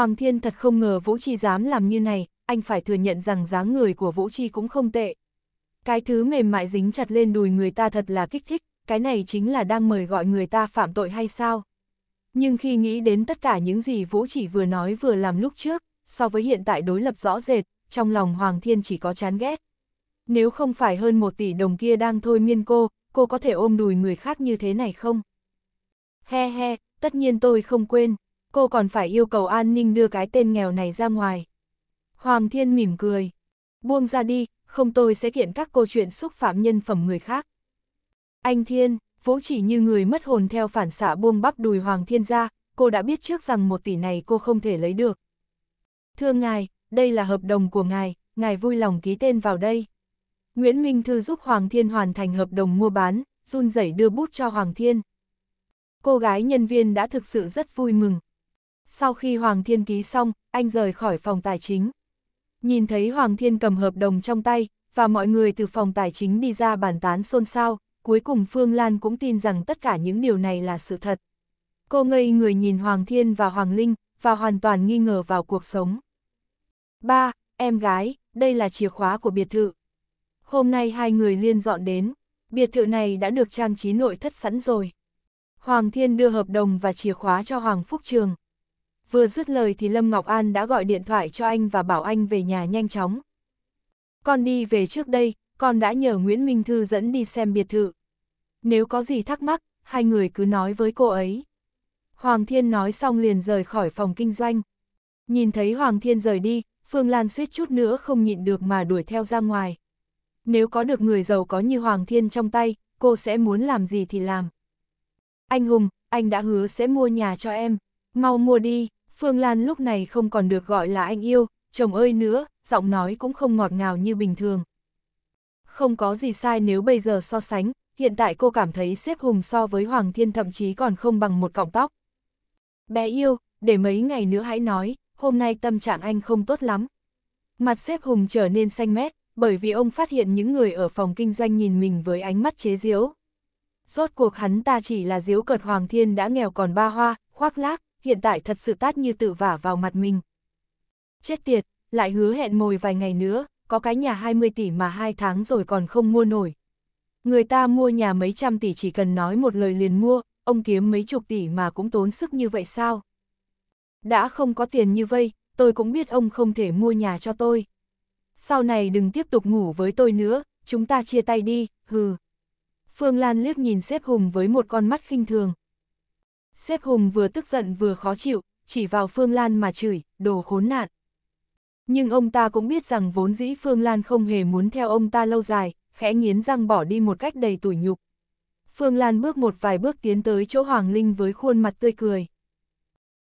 Hoàng Thiên thật không ngờ Vũ Chi dám làm như này, anh phải thừa nhận rằng dáng người của Vũ Chi cũng không tệ. Cái thứ mềm mại dính chặt lên đùi người ta thật là kích thích, cái này chính là đang mời gọi người ta phạm tội hay sao? Nhưng khi nghĩ đến tất cả những gì Vũ Chỉ vừa nói vừa làm lúc trước, so với hiện tại đối lập rõ rệt, trong lòng Hoàng Thiên chỉ có chán ghét. Nếu không phải hơn một tỷ đồng kia đang thôi miên cô, cô có thể ôm đùi người khác như thế này không? He he, tất nhiên tôi không quên, cô còn phải yêu cầu an ninh đưa cái tên nghèo này ra ngoài. Hoàng Thiên mỉm cười. Buông ra đi, không tôi sẽ kiện các câu chuyện xúc phạm nhân phẩm người khác. Anh Thiên, Vũ chỉ như người mất hồn theo phản xạ buông bắp đùi Hoàng Thiên ra, cô đã biết trước rằng một tỷ này cô không thể lấy được. Thưa ngài, đây là hợp đồng của ngài, ngài vui lòng ký tên vào đây. Nguyễn Minh Thư giúp Hoàng Thiên hoàn thành hợp đồng mua bán, run rẩy đưa bút cho Hoàng Thiên. Cô gái nhân viên đã thực sự rất vui mừng, sau khi Hoàng Thiên ký xong, anh rời khỏi phòng tài chính. Nhìn thấy Hoàng Thiên cầm hợp đồng trong tay, và mọi người từ phòng tài chính đi ra bàn tán xôn xao, cuối cùng Phương Lan cũng tin rằng tất cả những điều này là sự thật. Cô ngây người nhìn Hoàng Thiên và Hoàng Linh, và hoàn toàn nghi ngờ vào cuộc sống. ba Em gái, đây là chìa khóa của biệt thự. Hôm nay hai người liên dọn đến, biệt thự này đã được trang trí nội thất sẵn rồi. Hoàng Thiên đưa hợp đồng và chìa khóa cho Hoàng Phúc Trường vừa dứt lời thì Lâm Ngọc An đã gọi điện thoại cho anh và bảo anh về nhà nhanh chóng. Con đi về trước đây, con đã nhờ Nguyễn Minh Thư dẫn đi xem biệt thự. Nếu có gì thắc mắc, hai người cứ nói với cô ấy. Hoàng Thiên nói xong liền rời khỏi phòng kinh doanh. Nhìn thấy Hoàng Thiên rời đi, Phương Lan suýt chút nữa không nhịn được mà đuổi theo ra ngoài. Nếu có được người giàu có như Hoàng Thiên trong tay, cô sẽ muốn làm gì thì làm. Anh Hùng, anh đã hứa sẽ mua nhà cho em, mau mua đi. Phương Lan lúc này không còn được gọi là anh yêu, chồng ơi nữa, giọng nói cũng không ngọt ngào như bình thường. Không có gì sai nếu bây giờ so sánh, hiện tại cô cảm thấy xếp hùng so với Hoàng Thiên thậm chí còn không bằng một cọng tóc. Bé yêu, để mấy ngày nữa hãy nói, hôm nay tâm trạng anh không tốt lắm. Mặt xếp hùng trở nên xanh mét, bởi vì ông phát hiện những người ở phòng kinh doanh nhìn mình với ánh mắt chế giễu. Rốt cuộc hắn ta chỉ là diếu cợt Hoàng Thiên đã nghèo còn ba hoa, khoác lác, hiện tại thật sự tát như tự vả vào mặt mình. Chết tiệt, lại hứa hẹn mồi vài ngày nữa, có cái nhà 20 tỷ mà hai tháng rồi còn không mua nổi. Người ta mua nhà mấy trăm tỷ chỉ cần nói một lời liền mua, ông kiếm mấy chục tỷ mà cũng tốn sức như vậy sao? Đã không có tiền như vậy, tôi cũng biết ông không thể mua nhà cho tôi. Sau này đừng tiếp tục ngủ với tôi nữa, chúng ta chia tay đi, hừ. Phương Lan liếc nhìn xếp hùng với một con mắt khinh thường. Xếp Hùng vừa tức giận vừa khó chịu, chỉ vào Phương Lan mà chửi, đồ khốn nạn. Nhưng ông ta cũng biết rằng vốn dĩ Phương Lan không hề muốn theo ông ta lâu dài, khẽ nghiến răng bỏ đi một cách đầy tủi nhục. Phương Lan bước một vài bước tiến tới chỗ Hoàng Linh với khuôn mặt tươi cười.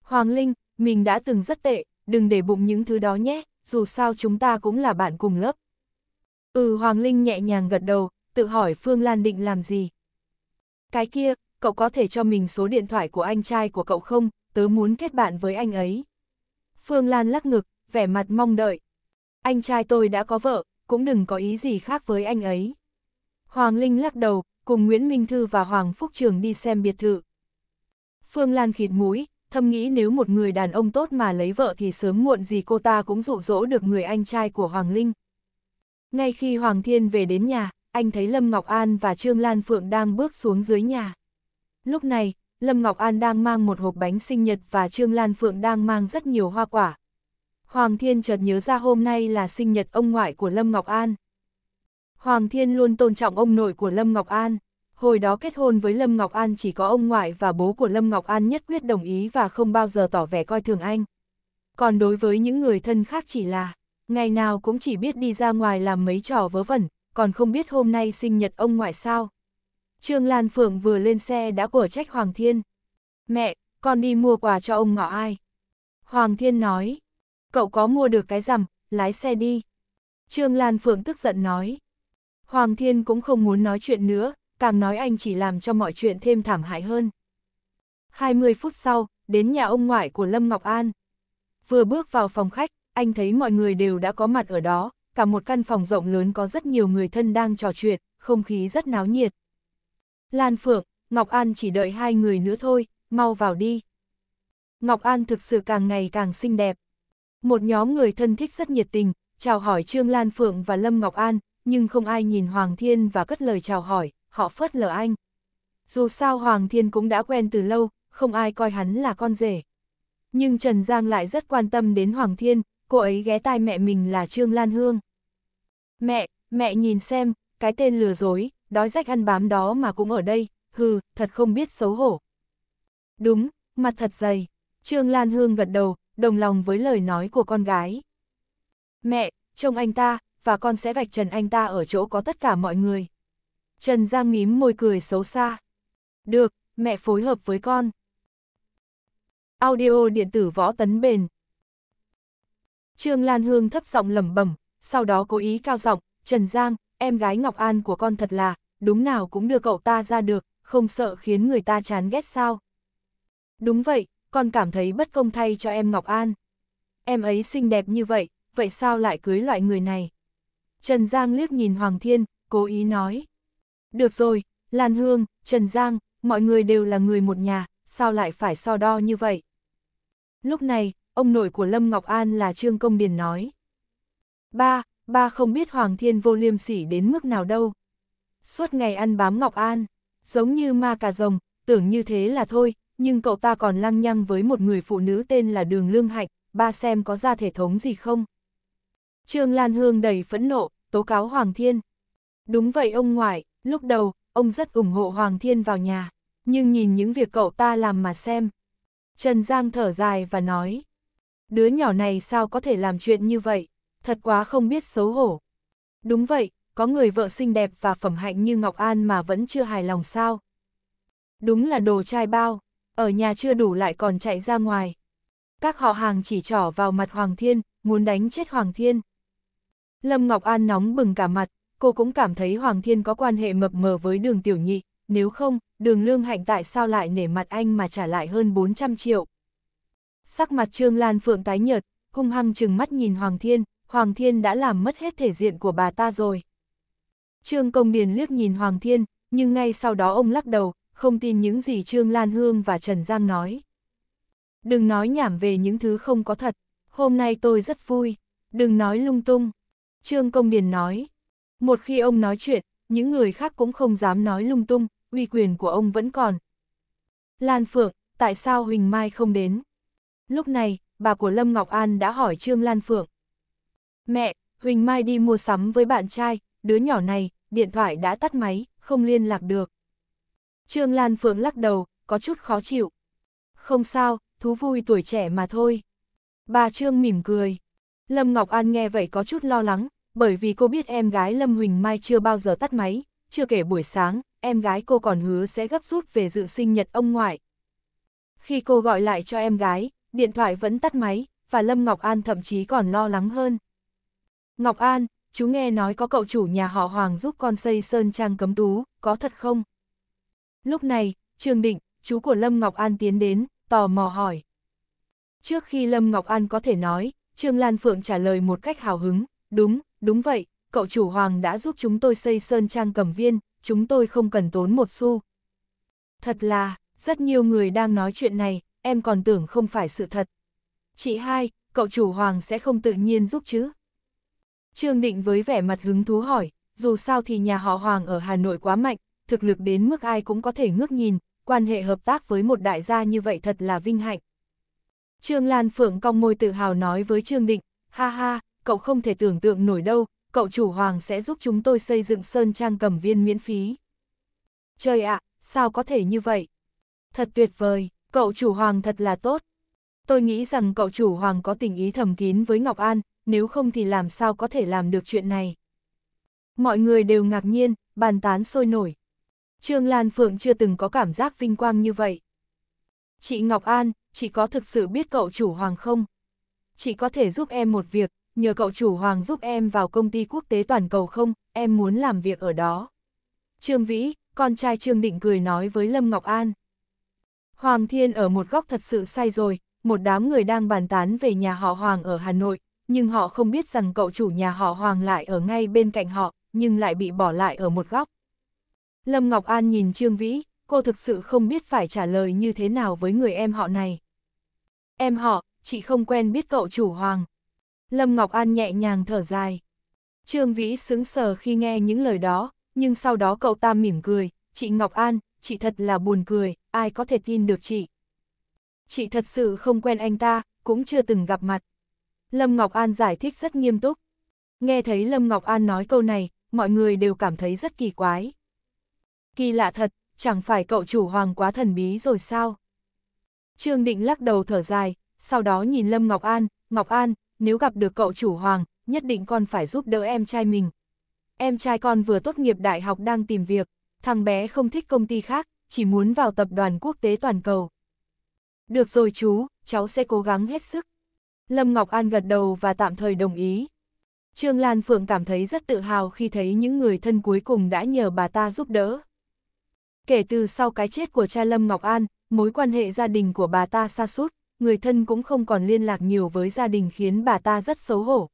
Hoàng Linh, mình đã từng rất tệ, đừng để bụng những thứ đó nhé, dù sao chúng ta cũng là bạn cùng lớp. Ừ Hoàng Linh nhẹ nhàng gật đầu, tự hỏi Phương Lan định làm gì. Cái kia, cậu có thể cho mình số điện thoại của anh trai của cậu không, tớ muốn kết bạn với anh ấy. Phương Lan lắc ngực, vẻ mặt mong đợi. Anh trai tôi đã có vợ, cũng đừng có ý gì khác với anh ấy. Hoàng Linh lắc đầu, cùng Nguyễn Minh Thư và Hoàng Phúc Trường đi xem biệt thự. Phương Lan khịt mũi, thầm nghĩ nếu một người đàn ông tốt mà lấy vợ thì sớm muộn gì cô ta cũng dụ dỗ được người anh trai của Hoàng Linh. Ngay khi Hoàng Thiên về đến nhà, anh thấy Lâm Ngọc An và Trương Lan Phượng đang bước xuống dưới nhà. Lúc này, Lâm Ngọc An đang mang một hộp bánh sinh nhật và Trương Lan Phượng đang mang rất nhiều hoa quả. Hoàng Thiên chợt nhớ ra hôm nay là sinh nhật ông ngoại của Lâm Ngọc An. Hoàng Thiên luôn tôn trọng ông nội của Lâm Ngọc An. Hồi đó kết hôn với Lâm Ngọc An chỉ có ông ngoại và bố của Lâm Ngọc An nhất quyết đồng ý và không bao giờ tỏ vẻ coi thường anh. Còn đối với những người thân khác chỉ là, ngày nào cũng chỉ biết đi ra ngoài làm mấy trò vớ vẩn, còn không biết hôm nay sinh nhật ông ngoại sao. Trương Lan Phượng vừa lên xe đã của trách Hoàng Thiên. Mẹ, con đi mua quà cho ông ngọ ai? Hoàng Thiên nói, cậu có mua được cái rằm, lái xe đi. Trương Lan Phượng tức giận nói. Hoàng Thiên cũng không muốn nói chuyện nữa, càng nói anh chỉ làm cho mọi chuyện thêm thảm hại hơn. 20 phút sau, đến nhà ông ngoại của Lâm Ngọc An. Vừa bước vào phòng khách, anh thấy mọi người đều đã có mặt ở đó, cả một căn phòng rộng lớn có rất nhiều người thân đang trò chuyện, không khí rất náo nhiệt. Lan Phượng, Ngọc An chỉ đợi hai người nữa thôi, mau vào đi. Ngọc An thực sự càng ngày càng xinh đẹp. Một nhóm người thân thích rất nhiệt tình, chào hỏi Trương Lan Phượng và Lâm Ngọc An, nhưng không ai nhìn Hoàng Thiên và cất lời chào hỏi, họ phớt lờ anh. Dù sao Hoàng Thiên cũng đã quen từ lâu, không ai coi hắn là con rể. Nhưng Trần Giang lại rất quan tâm đến Hoàng Thiên, cô ấy ghé tai mẹ mình là Trương Lan Hương. Mẹ, mẹ nhìn xem, cái tên lừa dối, đói rách ăn bám đó mà cũng ở đây, hừ, thật không biết xấu hổ. Đúng, mặt thật dày, Trương Lan Hương gật đầu, đồng lòng với lời nói của con gái. Mẹ, trông anh ta, và con sẽ vạch trần anh ta ở chỗ có tất cả mọi người. Trần Giang mím môi cười xấu xa. Được, mẹ phối hợp với con. Audio điện tử võ tấn bền. Trương Lan Hương thấp giọng lẩm bẩm, sau đó cố ý cao giọng, Trần Giang, em gái Ngọc An của con thật là, đúng nào cũng đưa cậu ta ra được, không sợ khiến người ta chán ghét sao. Đúng vậy, con cảm thấy bất công thay cho em Ngọc An. Em ấy xinh đẹp như vậy, vậy sao lại cưới loại người này? Trần Giang liếc nhìn Hoàng Thiên, cố ý nói. Được rồi, Lan Hương, Trần Giang, mọi người đều là người một nhà, sao lại phải so đo như vậy? Lúc này, ông nội của Lâm Ngọc An là Trương Công Điền nói. Ba, ba không biết Hoàng Thiên vô liêm sỉ đến mức nào đâu. Suốt ngày ăn bám Ngọc An, giống như ma cà rồng, tưởng như thế là thôi, nhưng cậu ta còn lăng nhăng với một người phụ nữ tên là Đường Lương Hạnh, ba xem có ra thể thống gì không. Trương Lan Hương đầy phẫn nộ, tố cáo Hoàng Thiên. Đúng vậy ông ngoại, lúc đầu, ông rất ủng hộ Hoàng Thiên vào nhà, nhưng nhìn những việc cậu ta làm mà xem. Trần Giang thở dài và nói, đứa nhỏ này sao có thể làm chuyện như vậy? thật quá không biết xấu hổ. Đúng vậy, có người vợ xinh đẹp và phẩm hạnh như Ngọc An mà vẫn chưa hài lòng sao. Đúng là đồ trai bao, ở nhà chưa đủ lại còn chạy ra ngoài. Các họ hàng chỉ trỏ vào mặt Hoàng Thiên, muốn đánh chết Hoàng Thiên. Lâm Ngọc An nóng bừng cả mặt, cô cũng cảm thấy Hoàng Thiên có quan hệ mập mờ với đường tiểu nhị, nếu không, đường lương hạnh tại sao lại nể mặt anh mà trả lại hơn 400 triệu. Sắc mặt Trương Lan Phượng tái nhợt, hung hăng chừng mắt nhìn Hoàng Thiên, Hoàng Thiên đã làm mất hết thể diện của bà ta rồi. Trương Công Điền liếc nhìn Hoàng Thiên, nhưng ngay sau đó ông lắc đầu, không tin những gì Trương Lan Hương và Trần Giang nói. Đừng nói nhảm về những thứ không có thật, hôm nay tôi rất vui, đừng nói lung tung. Trương Công Điền nói, một khi ông nói chuyện, những người khác cũng không dám nói lung tung, uy quyền của ông vẫn còn. Lan Phượng, tại sao Huỳnh Mai không đến? Lúc này, bà của Lâm Ngọc An đã hỏi Trương Lan Phượng. Mẹ, Huỳnh Mai đi mua sắm với bạn trai, đứa nhỏ này, điện thoại đã tắt máy, không liên lạc được. Trương Lan Phượng lắc đầu, có chút khó chịu. Không sao, thú vui tuổi trẻ mà thôi. Bà Trương mỉm cười. Lâm Ngọc An nghe vậy có chút lo lắng, bởi vì cô biết em gái Lâm Huỳnh Mai chưa bao giờ tắt máy, chưa kể buổi sáng, em gái cô còn hứa sẽ gấp rút về dự sinh nhật ông ngoại. Khi cô gọi lại cho em gái, điện thoại vẫn tắt máy, và Lâm Ngọc An thậm chí còn lo lắng hơn. Ngọc An, chú nghe nói có cậu chủ nhà họ Hoàng giúp con xây sơn trang cấm tú, có thật không? Lúc này, Trường Định, chú của Lâm Ngọc An tiến đến, tò mò hỏi. Trước khi Lâm Ngọc An có thể nói, Trương Lan Phượng trả lời một cách hào hứng, đúng, đúng vậy, cậu chủ Hoàng đã giúp chúng tôi xây sơn trang cẩm viên, chúng tôi không cần tốn một xu. Thật là, rất nhiều người đang nói chuyện này, em còn tưởng không phải sự thật. Chị hai, cậu chủ Hoàng sẽ không tự nhiên giúp chứ. Trương Định với vẻ mặt hứng thú hỏi, dù sao thì nhà họ Hoàng ở Hà Nội quá mạnh, thực lực đến mức ai cũng có thể ngước nhìn, quan hệ hợp tác với một đại gia như vậy thật là vinh hạnh. Trương Lan Phượng cong môi tự hào nói với Trương Định, ha ha, cậu không thể tưởng tượng nổi đâu, cậu chủ Hoàng sẽ giúp chúng tôi xây dựng sơn trang cầm viên miễn phí. Trời ạ, sao có thể như vậy? Thật tuyệt vời, cậu chủ Hoàng thật là tốt. Tôi nghĩ rằng cậu chủ Hoàng có tình ý thầm kín với Ngọc An, nếu không thì làm sao có thể làm được chuyện này. Mọi người đều ngạc nhiên, bàn tán sôi nổi. Trương Lan Phượng chưa từng có cảm giác vinh quang như vậy. Chị Ngọc An, chị có thực sự biết cậu chủ Hoàng không? Chị có thể giúp em một việc, nhờ cậu chủ Hoàng giúp em vào công ty quốc tế toàn cầu không, em muốn làm việc ở đó. Trương Vĩ, con trai Trương Định cười nói với Lâm Ngọc An. Hoàng Thiên ở một góc thật sự sai rồi, một đám người đang bàn tán về nhà họ Hoàng ở Hà Nội, nhưng họ không biết rằng cậu chủ nhà họ Hoàng lại ở ngay bên cạnh họ, nhưng lại bị bỏ lại ở một góc. Lâm Ngọc An nhìn Trương Vĩ, cô thực sự không biết phải trả lời như thế nào với người em họ này. Em họ, chị không quen biết cậu chủ Hoàng. Lâm Ngọc An nhẹ nhàng thở dài. Trương Vĩ sững sờ khi nghe những lời đó, nhưng sau đó cậu ta mỉm cười, chị Ngọc An, chị thật là buồn cười, ai có thể tin được chị. Chị thật sự không quen anh ta, cũng chưa từng gặp mặt. Lâm Ngọc An giải thích rất nghiêm túc. Nghe thấy Lâm Ngọc An nói câu này, mọi người đều cảm thấy rất kỳ quái. Kỳ lạ thật, chẳng phải cậu chủ hoàng quá thần bí rồi sao? Trương Định lắc đầu thở dài, sau đó nhìn Lâm Ngọc An, Ngọc An, nếu gặp được cậu chủ hoàng, nhất định con phải giúp đỡ em trai mình. Em trai con vừa tốt nghiệp đại học đang tìm việc, thằng bé không thích công ty khác, chỉ muốn vào tập đoàn quốc tế toàn cầu. Được rồi chú, cháu sẽ cố gắng hết sức. Lâm Ngọc An gật đầu và tạm thời đồng ý. Trương Lan Phượng cảm thấy rất tự hào khi thấy những người thân cuối cùng đã nhờ bà ta giúp đỡ. Kể từ sau cái chết của cha Lâm Ngọc An, mối quan hệ gia đình của bà ta xa sút người thân cũng không còn liên lạc nhiều với gia đình khiến bà ta rất xấu hổ.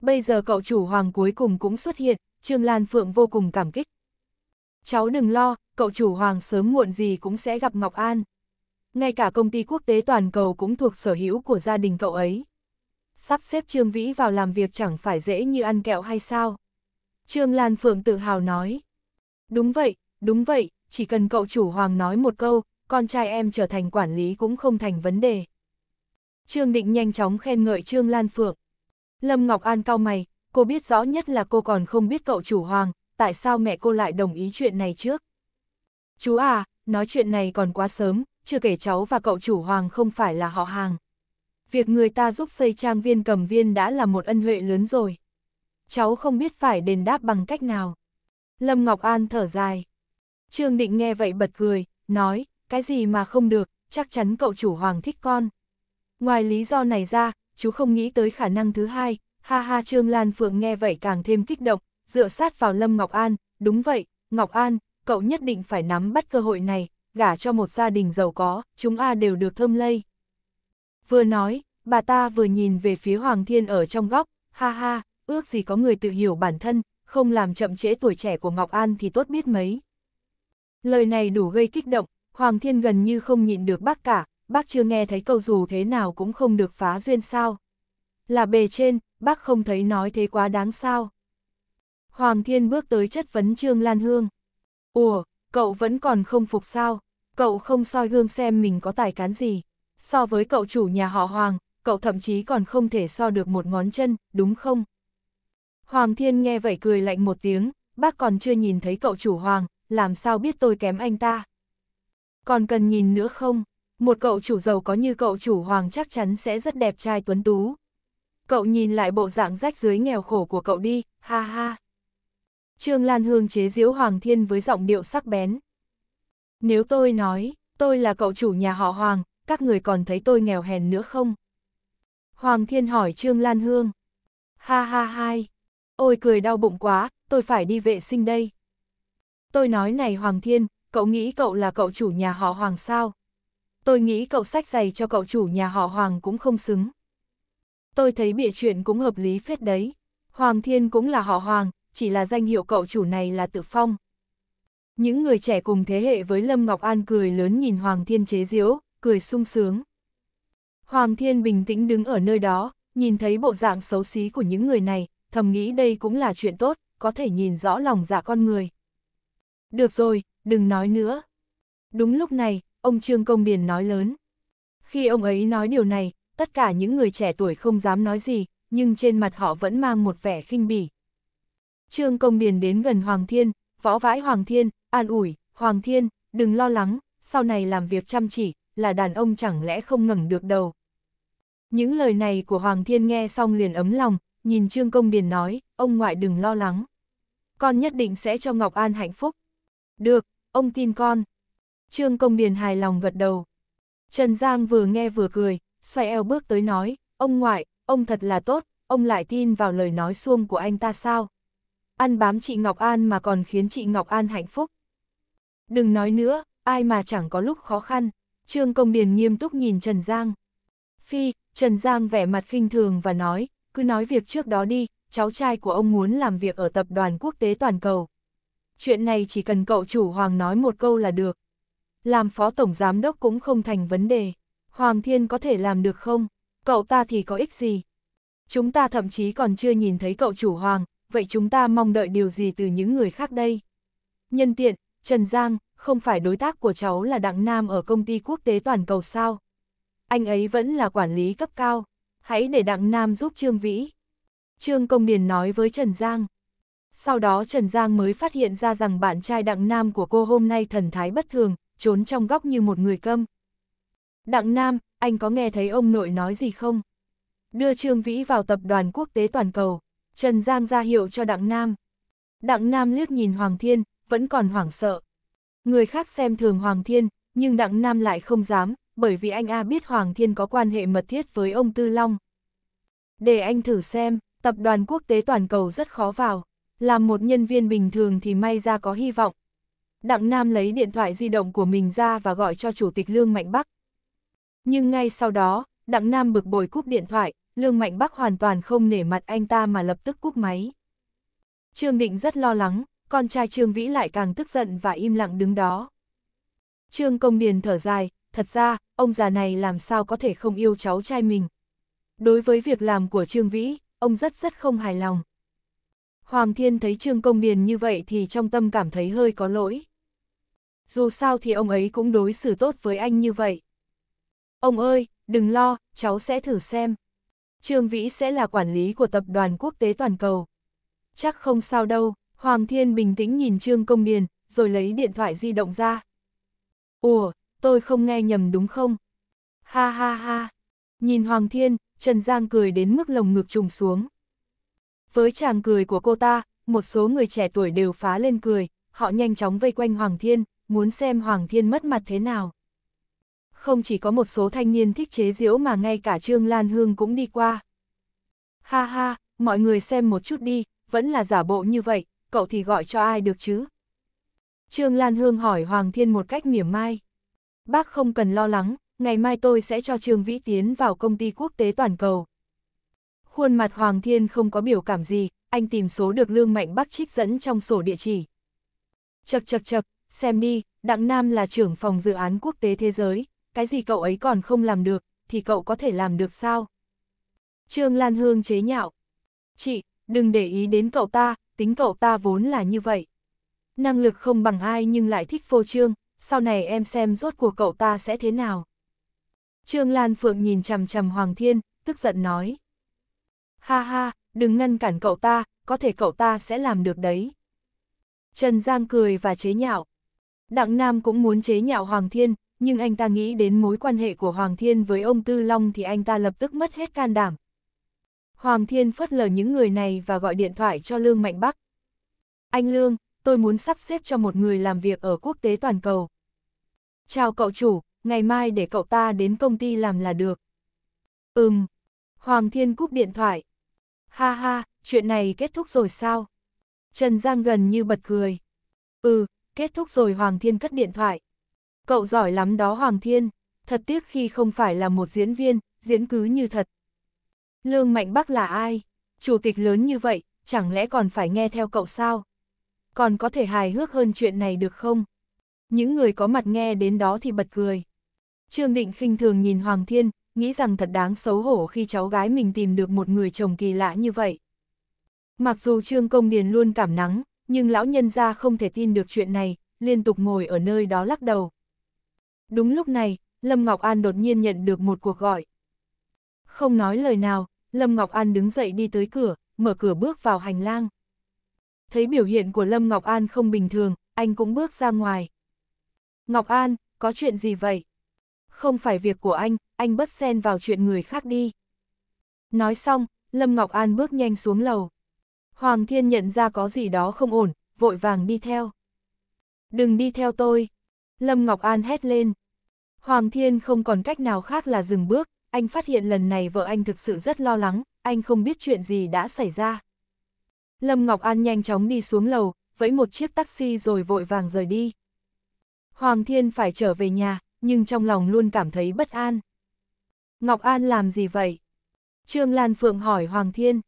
Bây giờ cậu chủ hoàng cuối cùng cũng xuất hiện, Trương Lan Phượng vô cùng cảm kích. Cháu đừng lo, cậu chủ hoàng sớm muộn gì cũng sẽ gặp Ngọc An ngay cả công ty quốc tế toàn cầu cũng thuộc sở hữu của gia đình cậu ấy. Sắp xếp Trương Vĩ vào làm việc chẳng phải dễ như ăn kẹo hay sao? Trương Lan Phượng tự hào nói. Đúng vậy, đúng vậy, chỉ cần cậu chủ Hoàng nói một câu, con trai em trở thành quản lý cũng không thành vấn đề. Trương Định nhanh chóng khen ngợi Trương Lan Phượng. Lâm Ngọc An cau mày, cô biết rõ nhất là cô còn không biết cậu chủ Hoàng, tại sao mẹ cô lại đồng ý chuyện này trước. Chú à, nói chuyện này còn quá sớm, chưa kể cháu và cậu chủ hoàng không phải là họ hàng. Việc người ta giúp xây trang viên cầm viên đã là một ân huệ lớn rồi. Cháu không biết phải đền đáp bằng cách nào. Lâm Ngọc An thở dài. Trương Định nghe vậy bật cười, nói, cái gì mà không được, chắc chắn cậu chủ hoàng thích con. Ngoài lý do này ra, chú không nghĩ tới khả năng thứ hai, ha ha Trương Lan Phượng nghe vậy càng thêm kích động, dựa sát vào Lâm Ngọc An, đúng vậy, Ngọc An, cậu nhất định phải nắm bắt cơ hội này, gả cho một gia đình giàu có, chúng A đều được thơm lây. Vừa nói, bà ta vừa nhìn về phía Hoàng Thiên ở trong góc, ha ha, ước gì có người tự hiểu bản thân, không làm chậm trễ tuổi trẻ của Ngọc An thì tốt biết mấy. Lời này đủ gây kích động, Hoàng Thiên gần như không nhịn được bác cả, bác chưa nghe thấy câu dù thế nào cũng không được phá duyên sao. Là bề trên, bác không thấy nói thế quá đáng sao. Hoàng Thiên bước tới chất vấn Trương Lan Hương. Ủa, cậu vẫn còn không phục sao? cậu không soi gương xem mình có tài cán gì. So với cậu chủ nhà họ Hoàng, cậu thậm chí còn không thể so được một ngón chân, đúng không? Hoàng Thiên nghe vậy cười lạnh một tiếng, bác còn chưa nhìn thấy cậu chủ Hoàng, làm sao biết tôi kém anh ta? Còn cần nhìn nữa không? Một cậu chủ giàu có như cậu chủ Hoàng chắc chắn sẽ rất đẹp trai tuấn tú. Cậu nhìn lại bộ dạng rách dưới nghèo khổ của cậu đi, ha ha. Trương Lan Hương chế giễu Hoàng Thiên với giọng điệu sắc bén. Nếu tôi nói, tôi là cậu chủ nhà họ Hoàng, các người còn thấy tôi nghèo hèn nữa không? Hoàng Thiên hỏi Trương Lan Hương. Ha ha hai, ôi cười đau bụng quá, tôi phải đi vệ sinh đây. Tôi nói này Hoàng Thiên, cậu nghĩ cậu là cậu chủ nhà họ Hoàng sao? Tôi nghĩ cậu sách giày cho cậu chủ nhà họ Hoàng cũng không xứng. Tôi thấy bịa chuyện cũng hợp lý phết đấy. Hoàng Thiên cũng là họ Hoàng, chỉ là danh hiệu cậu chủ này là tự phong. Những người trẻ cùng thế hệ với Lâm Ngọc An cười lớn nhìn Hoàng Thiên chế diễu cười sung sướng. Hoàng Thiên bình tĩnh đứng ở nơi đó, nhìn thấy bộ dạng xấu xí của những người này, thầm nghĩ đây cũng là chuyện tốt, có thể nhìn rõ lòng dạ con người. Được rồi, đừng nói nữa. Đúng lúc này, ông Trương Công Điền nói lớn. Khi ông ấy nói điều này, tất cả những người trẻ tuổi không dám nói gì, nhưng trên mặt họ vẫn mang một vẻ khinh bỉ. Trương Công Điền đến gần Hoàng Thiên, võ vãi Hoàng Thiên, an ủi, Hoàng Thiên, đừng lo lắng, sau này làm việc chăm chỉ, là đàn ông chẳng lẽ không ngẩng được đầu. Những lời này của Hoàng Thiên nghe xong liền ấm lòng, nhìn Trương Công biển nói, ông ngoại đừng lo lắng. Con nhất định sẽ cho Ngọc An hạnh phúc. Được, ông tin con. Trương Công biển hài lòng gật đầu. Trần Giang vừa nghe vừa cười, xoay eo bước tới nói, ông ngoại, ông thật là tốt, ông lại tin vào lời nói xuông của anh ta sao? ăn bám chị Ngọc An mà còn khiến chị Ngọc An hạnh phúc. Đừng nói nữa, ai mà chẳng có lúc khó khăn, Trương Công Điền nghiêm túc nhìn Trần Giang. Phi, Trần Giang vẻ mặt khinh thường và nói, cứ nói việc trước đó đi, cháu trai của ông muốn làm việc ở tập đoàn quốc tế toàn cầu. Chuyện này chỉ cần cậu chủ Hoàng nói một câu là được. Làm phó tổng giám đốc cũng không thành vấn đề. Hoàng Thiên có thể làm được không? Cậu ta thì có ích gì? Chúng ta thậm chí còn chưa nhìn thấy cậu chủ Hoàng, vậy chúng ta mong đợi điều gì từ những người khác đây? Nhân tiện, Trần Giang, không phải đối tác của cháu là Đặng Nam ở công ty quốc tế toàn cầu sao? Anh ấy vẫn là quản lý cấp cao, hãy để Đặng Nam giúp Trương Vĩ. Trương Công Điền nói với Trần Giang. Sau đó Trần Giang mới phát hiện ra rằng bạn trai Đặng Nam của cô hôm nay thần thái bất thường, trốn trong góc như một người câm. Đặng Nam, anh có nghe thấy ông nội nói gì không? Đưa Trương Vĩ vào tập đoàn quốc tế toàn cầu. Trần Giang ra hiệu cho Đặng Nam. Đặng Nam liếc nhìn Hoàng Thiên, vẫn còn hoảng sợ. Người khác xem thường Hoàng Thiên, nhưng Đặng Nam lại không dám, bởi vì anh A biết Hoàng Thiên có quan hệ mật thiết với ông Tư Long. Để anh thử xem, tập đoàn quốc tế toàn cầu rất khó vào, làm một nhân viên bình thường thì may ra có hy vọng. Đặng Nam lấy điện thoại di động của mình ra và gọi cho Chủ tịch Lương Mạnh Bắc. Nhưng ngay sau đó, Đặng Nam bực bội cúp điện thoại, Lương Mạnh Bắc hoàn toàn không nể mặt anh ta mà lập tức cúp máy. Trương Định rất lo lắng, con trai Trương Vĩ lại càng tức giận và im lặng đứng đó. Trương Công Điền thở dài, thật ra, ông già này làm sao có thể không yêu cháu trai mình. Đối với việc làm của Trương Vĩ, ông rất rất không hài lòng. Hoàng Thiên thấy Trương Công Điền như vậy thì trong tâm cảm thấy hơi có lỗi. Dù sao thì ông ấy cũng đối xử tốt với anh như vậy. Ông ơi, đừng lo, cháu sẽ thử xem. Trương Vĩ sẽ là quản lý của tập đoàn quốc tế toàn cầu. Chắc không sao đâu, Hoàng Thiên bình tĩnh nhìn Trương Công Điền, rồi lấy điện thoại di động ra. Ủa, tôi không nghe nhầm đúng không? Ha ha ha. Nhìn Hoàng Thiên, Trần Giang cười đến mức lồng ngực trùng xuống. Với chàng cười của cô ta, một số người trẻ tuổi đều phá lên cười, họ nhanh chóng vây quanh Hoàng Thiên, muốn xem Hoàng Thiên mất mặt thế nào không chỉ có một số thanh niên thích chế diễu mà ngay cả Trương Lan Hương cũng đi qua. Ha ha, mọi người xem một chút đi, vẫn là giả bộ như vậy, cậu thì gọi cho ai được chứ? Trương Lan Hương hỏi Hoàng Thiên một cách mỉa mai. Bác không cần lo lắng, ngày mai tôi sẽ cho Trương Vĩ Tiến vào công ty quốc tế toàn cầu. Khuôn mặt Hoàng Thiên không có biểu cảm gì, anh tìm số được Lương Mạnh Bắc trích dẫn trong sổ địa chỉ. Chật chật chật, xem đi, Đặng Nam là trưởng phòng dự án quốc tế thế giới, cái gì cậu ấy còn không làm được, thì cậu có thể làm được sao? Trương Lan Hương chế nhạo. Chị, đừng để ý đến cậu ta, tính cậu ta vốn là như vậy. Năng lực không bằng ai nhưng lại thích phô trương, sau này em xem rốt cuộc cậu ta sẽ thế nào. Trương Lan Phượng nhìn chằm chằm Hoàng Thiên, tức giận nói. Ha ha, đừng ngăn cản cậu ta, có thể cậu ta sẽ làm được đấy. Trần Giang cười và chế nhạo. Đặng Nam cũng muốn chế nhạo Hoàng Thiên, nhưng anh ta nghĩ đến mối quan hệ của Hoàng Thiên với ông Tư Long thì anh ta lập tức mất hết can đảm. Hoàng Thiên phớt lờ những người này và gọi điện thoại cho Lương Mạnh Bắc. Anh Lương, tôi muốn sắp xếp cho một người làm việc ở quốc tế toàn cầu. Chào cậu chủ, ngày mai để cậu ta đến công ty làm là được. Ừm, Hoàng Thiên cúp điện thoại. Ha ha, chuyện này kết thúc rồi sao? Trần Giang gần như bật cười. Ừ, kết thúc rồi Hoàng Thiên cất điện thoại. Cậu giỏi lắm đó Hoàng Thiên, thật tiếc khi không phải là một diễn viên, diễn cứ như thật. Lương Mạnh Bắc là ai? Chủ tịch lớn như vậy, chẳng lẽ còn phải nghe theo cậu sao? Còn có thể hài hước hơn chuyện này được không? Những người có mặt nghe đến đó thì bật cười. Trương Định khinh thường nhìn Hoàng Thiên, nghĩ rằng thật đáng xấu hổ khi cháu gái mình tìm được một người chồng kỳ lạ như vậy. Mặc dù Trương Công Điền luôn cảm nắng, nhưng lão nhân gia không thể tin được chuyện này, liên tục ngồi ở nơi đó lắc đầu. Đúng lúc này, Lâm Ngọc An đột nhiên nhận được một cuộc gọi. Không nói lời nào, Lâm Ngọc An đứng dậy đi tới cửa, mở cửa bước vào hành lang. Thấy biểu hiện của Lâm Ngọc An không bình thường, anh cũng bước ra ngoài. Ngọc An, có chuyện gì vậy? Không phải việc của anh, anh bất xen vào chuyện người khác đi. Nói xong, Lâm Ngọc An bước nhanh xuống lầu. Hoàng Thiên nhận ra có gì đó không ổn, vội vàng đi theo. Đừng đi theo tôi. Lâm Ngọc An hét lên. Hoàng Thiên không còn cách nào khác là dừng bước, anh phát hiện lần này vợ anh thực sự rất lo lắng, anh không biết chuyện gì đã xảy ra. Lâm Ngọc An nhanh chóng đi xuống lầu, vẫy một chiếc taxi rồi vội vàng rời đi. Hoàng Thiên phải trở về nhà, nhưng trong lòng luôn cảm thấy bất an. Ngọc An làm gì vậy? Trương Lan Phượng hỏi Hoàng Thiên.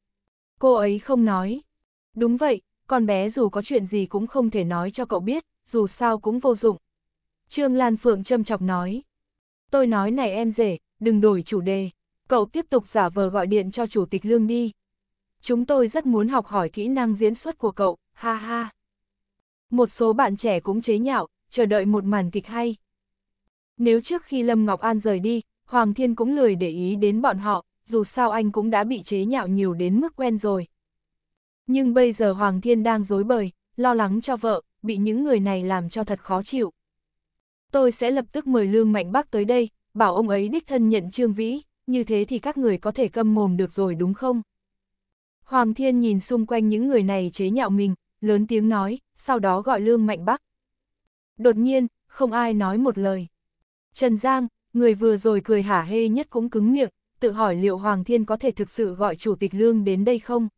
Cô ấy không nói. Đúng vậy, con bé dù có chuyện gì cũng không thể nói cho cậu biết, dù sao cũng vô dụng. Trương Lan Phượng châm chọc nói. Tôi nói này em rể, đừng đổi chủ đề. Cậu tiếp tục giả vờ gọi điện cho Chủ tịch Lương đi. Chúng tôi rất muốn học hỏi kỹ năng diễn xuất của cậu, ha ha. Một số bạn trẻ cũng chế nhạo, chờ đợi một màn kịch hay. Nếu trước khi Lâm Ngọc An rời đi, Hoàng Thiên cũng lười để ý đến bọn họ, dù sao anh cũng đã bị chế nhạo nhiều đến mức quen rồi. Nhưng bây giờ Hoàng Thiên đang dối bời, lo lắng cho vợ, bị những người này làm cho thật khó chịu tôi sẽ lập tức mời Lương Mạnh Bắc tới đây, bảo ông ấy đích thân nhận Trương Vĩ, như thế thì các người có thể câm mồm được rồi đúng không? Hoàng Thiên nhìn xung quanh những người này chế nhạo mình, lớn tiếng nói, sau đó gọi Lương Mạnh Bắc. Đột nhiên, không ai nói một lời. Trần Giang, người vừa rồi cười hả hê nhất cũng cứng miệng, tự hỏi liệu Hoàng Thiên có thể thực sự gọi Chủ tịch Lương đến đây không?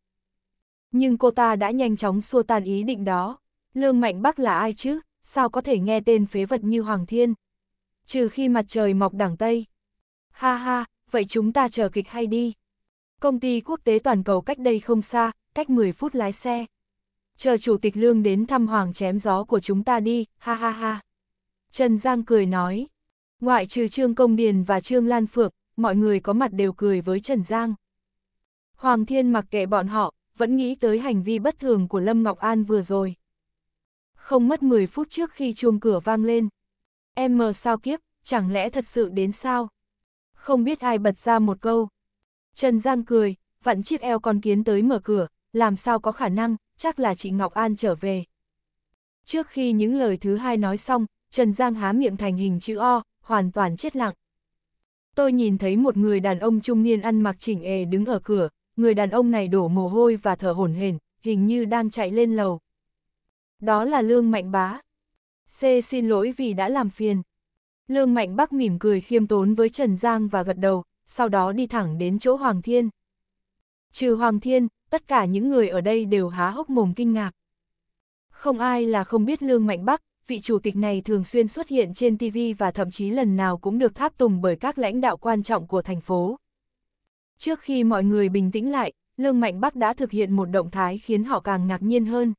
Nhưng cô ta đã nhanh chóng xua tan ý định đó. Lương Mạnh Bắc là ai chứ? sao có thể nghe tên phế vật như Hoàng Thiên? Trừ khi mặt trời mọc đảng Tây. Ha ha, vậy chúng ta chờ kịch hay đi. Công ty quốc tế toàn cầu cách đây không xa, cách 10 phút lái xe. Chờ chủ tịch lương đến thăm hoàng chém gió của chúng ta đi, ha ha ha. Trần Giang cười nói. Ngoại trừ Trương Công Điền và Trương Lan Phượng, mọi người có mặt đều cười với Trần Giang. Hoàng Thiên mặc kệ bọn họ, vẫn nghĩ tới hành vi bất thường của Lâm Ngọc An vừa rồi không mất 10 phút trước khi chuông cửa vang lên. Em mờ sao kiếp, chẳng lẽ thật sự đến sao? Không biết ai bật ra một câu. Trần Giang cười, vặn chiếc eo con kiến tới mở cửa, làm sao có khả năng, chắc là chị Ngọc An trở về. Trước khi những lời thứ hai nói xong, Trần Giang há miệng thành hình chữ O, hoàn toàn chết lặng. Tôi nhìn thấy một người đàn ông trung niên ăn mặc chỉnh ề đứng ở cửa, người đàn ông này đổ mồ hôi và thở hổn hển, hình như đang chạy lên lầu, đó là Lương Mạnh Bá. C xin lỗi vì đã làm phiền. Lương Mạnh Bắc mỉm cười khiêm tốn với Trần Giang và gật đầu, sau đó đi thẳng đến chỗ Hoàng Thiên. Trừ Hoàng Thiên, tất cả những người ở đây đều há hốc mồm kinh ngạc. Không ai là không biết Lương Mạnh Bắc, vị chủ tịch này thường xuyên xuất hiện trên TV và thậm chí lần nào cũng được tháp tùng bởi các lãnh đạo quan trọng của thành phố. Trước khi mọi người bình tĩnh lại, Lương Mạnh Bắc đã thực hiện một động thái khiến họ càng ngạc nhiên hơn.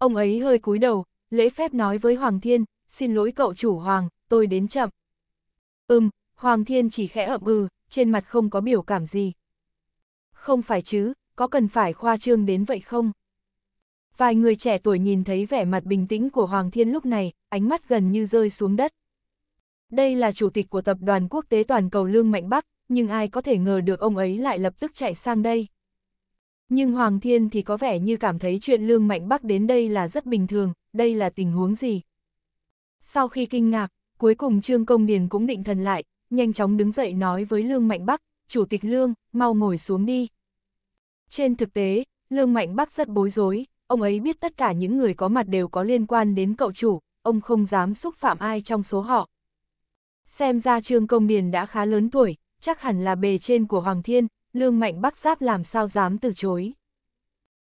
Ông ấy hơi cúi đầu, lễ phép nói với Hoàng Thiên, xin lỗi cậu chủ Hoàng, tôi đến chậm. Ừm, Hoàng Thiên chỉ khẽ ậm ừ, trên mặt không có biểu cảm gì. Không phải chứ, có cần phải khoa trương đến vậy không? Vài người trẻ tuổi nhìn thấy vẻ mặt bình tĩnh của Hoàng Thiên lúc này, ánh mắt gần như rơi xuống đất. Đây là chủ tịch của tập đoàn quốc tế toàn cầu Lương Mạnh Bắc, nhưng ai có thể ngờ được ông ấy lại lập tức chạy sang đây. Nhưng Hoàng Thiên thì có vẻ như cảm thấy chuyện Lương Mạnh Bắc đến đây là rất bình thường, đây là tình huống gì. Sau khi kinh ngạc, cuối cùng Trương Công Điền cũng định thần lại, nhanh chóng đứng dậy nói với Lương Mạnh Bắc, Chủ tịch Lương, mau ngồi xuống đi. Trên thực tế, Lương Mạnh Bắc rất bối rối, ông ấy biết tất cả những người có mặt đều có liên quan đến cậu chủ, ông không dám xúc phạm ai trong số họ. Xem ra Trương Công Điền đã khá lớn tuổi, chắc hẳn là bề trên của Hoàng Thiên, Lương Mạnh Bắc Giáp làm sao dám từ chối.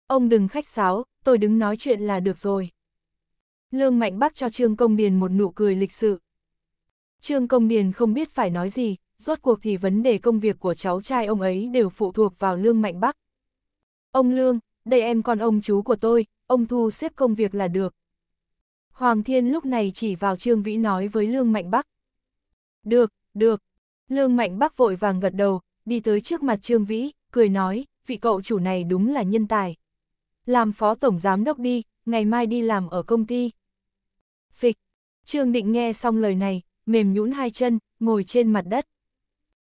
Ông đừng khách sáo, tôi đứng nói chuyện là được rồi. Lương Mạnh Bắc cho Trương Công Điền một nụ cười lịch sự. Trương Công Điền không biết phải nói gì, rốt cuộc thì vấn đề công việc của cháu trai ông ấy đều phụ thuộc vào Lương Mạnh Bắc. Ông Lương, đây em con ông chú của tôi, ông thu xếp công việc là được. Hoàng Thiên lúc này chỉ vào Trương Vĩ nói với Lương Mạnh Bắc. Được, được. Lương Mạnh Bắc vội vàng gật đầu, đi tới trước mặt Trương Vĩ, cười nói, vị cậu chủ này đúng là nhân tài. Làm phó tổng giám đốc đi, ngày mai đi làm ở công ty. Phịch, Trương Định nghe xong lời này, mềm nhũn hai chân, ngồi trên mặt đất.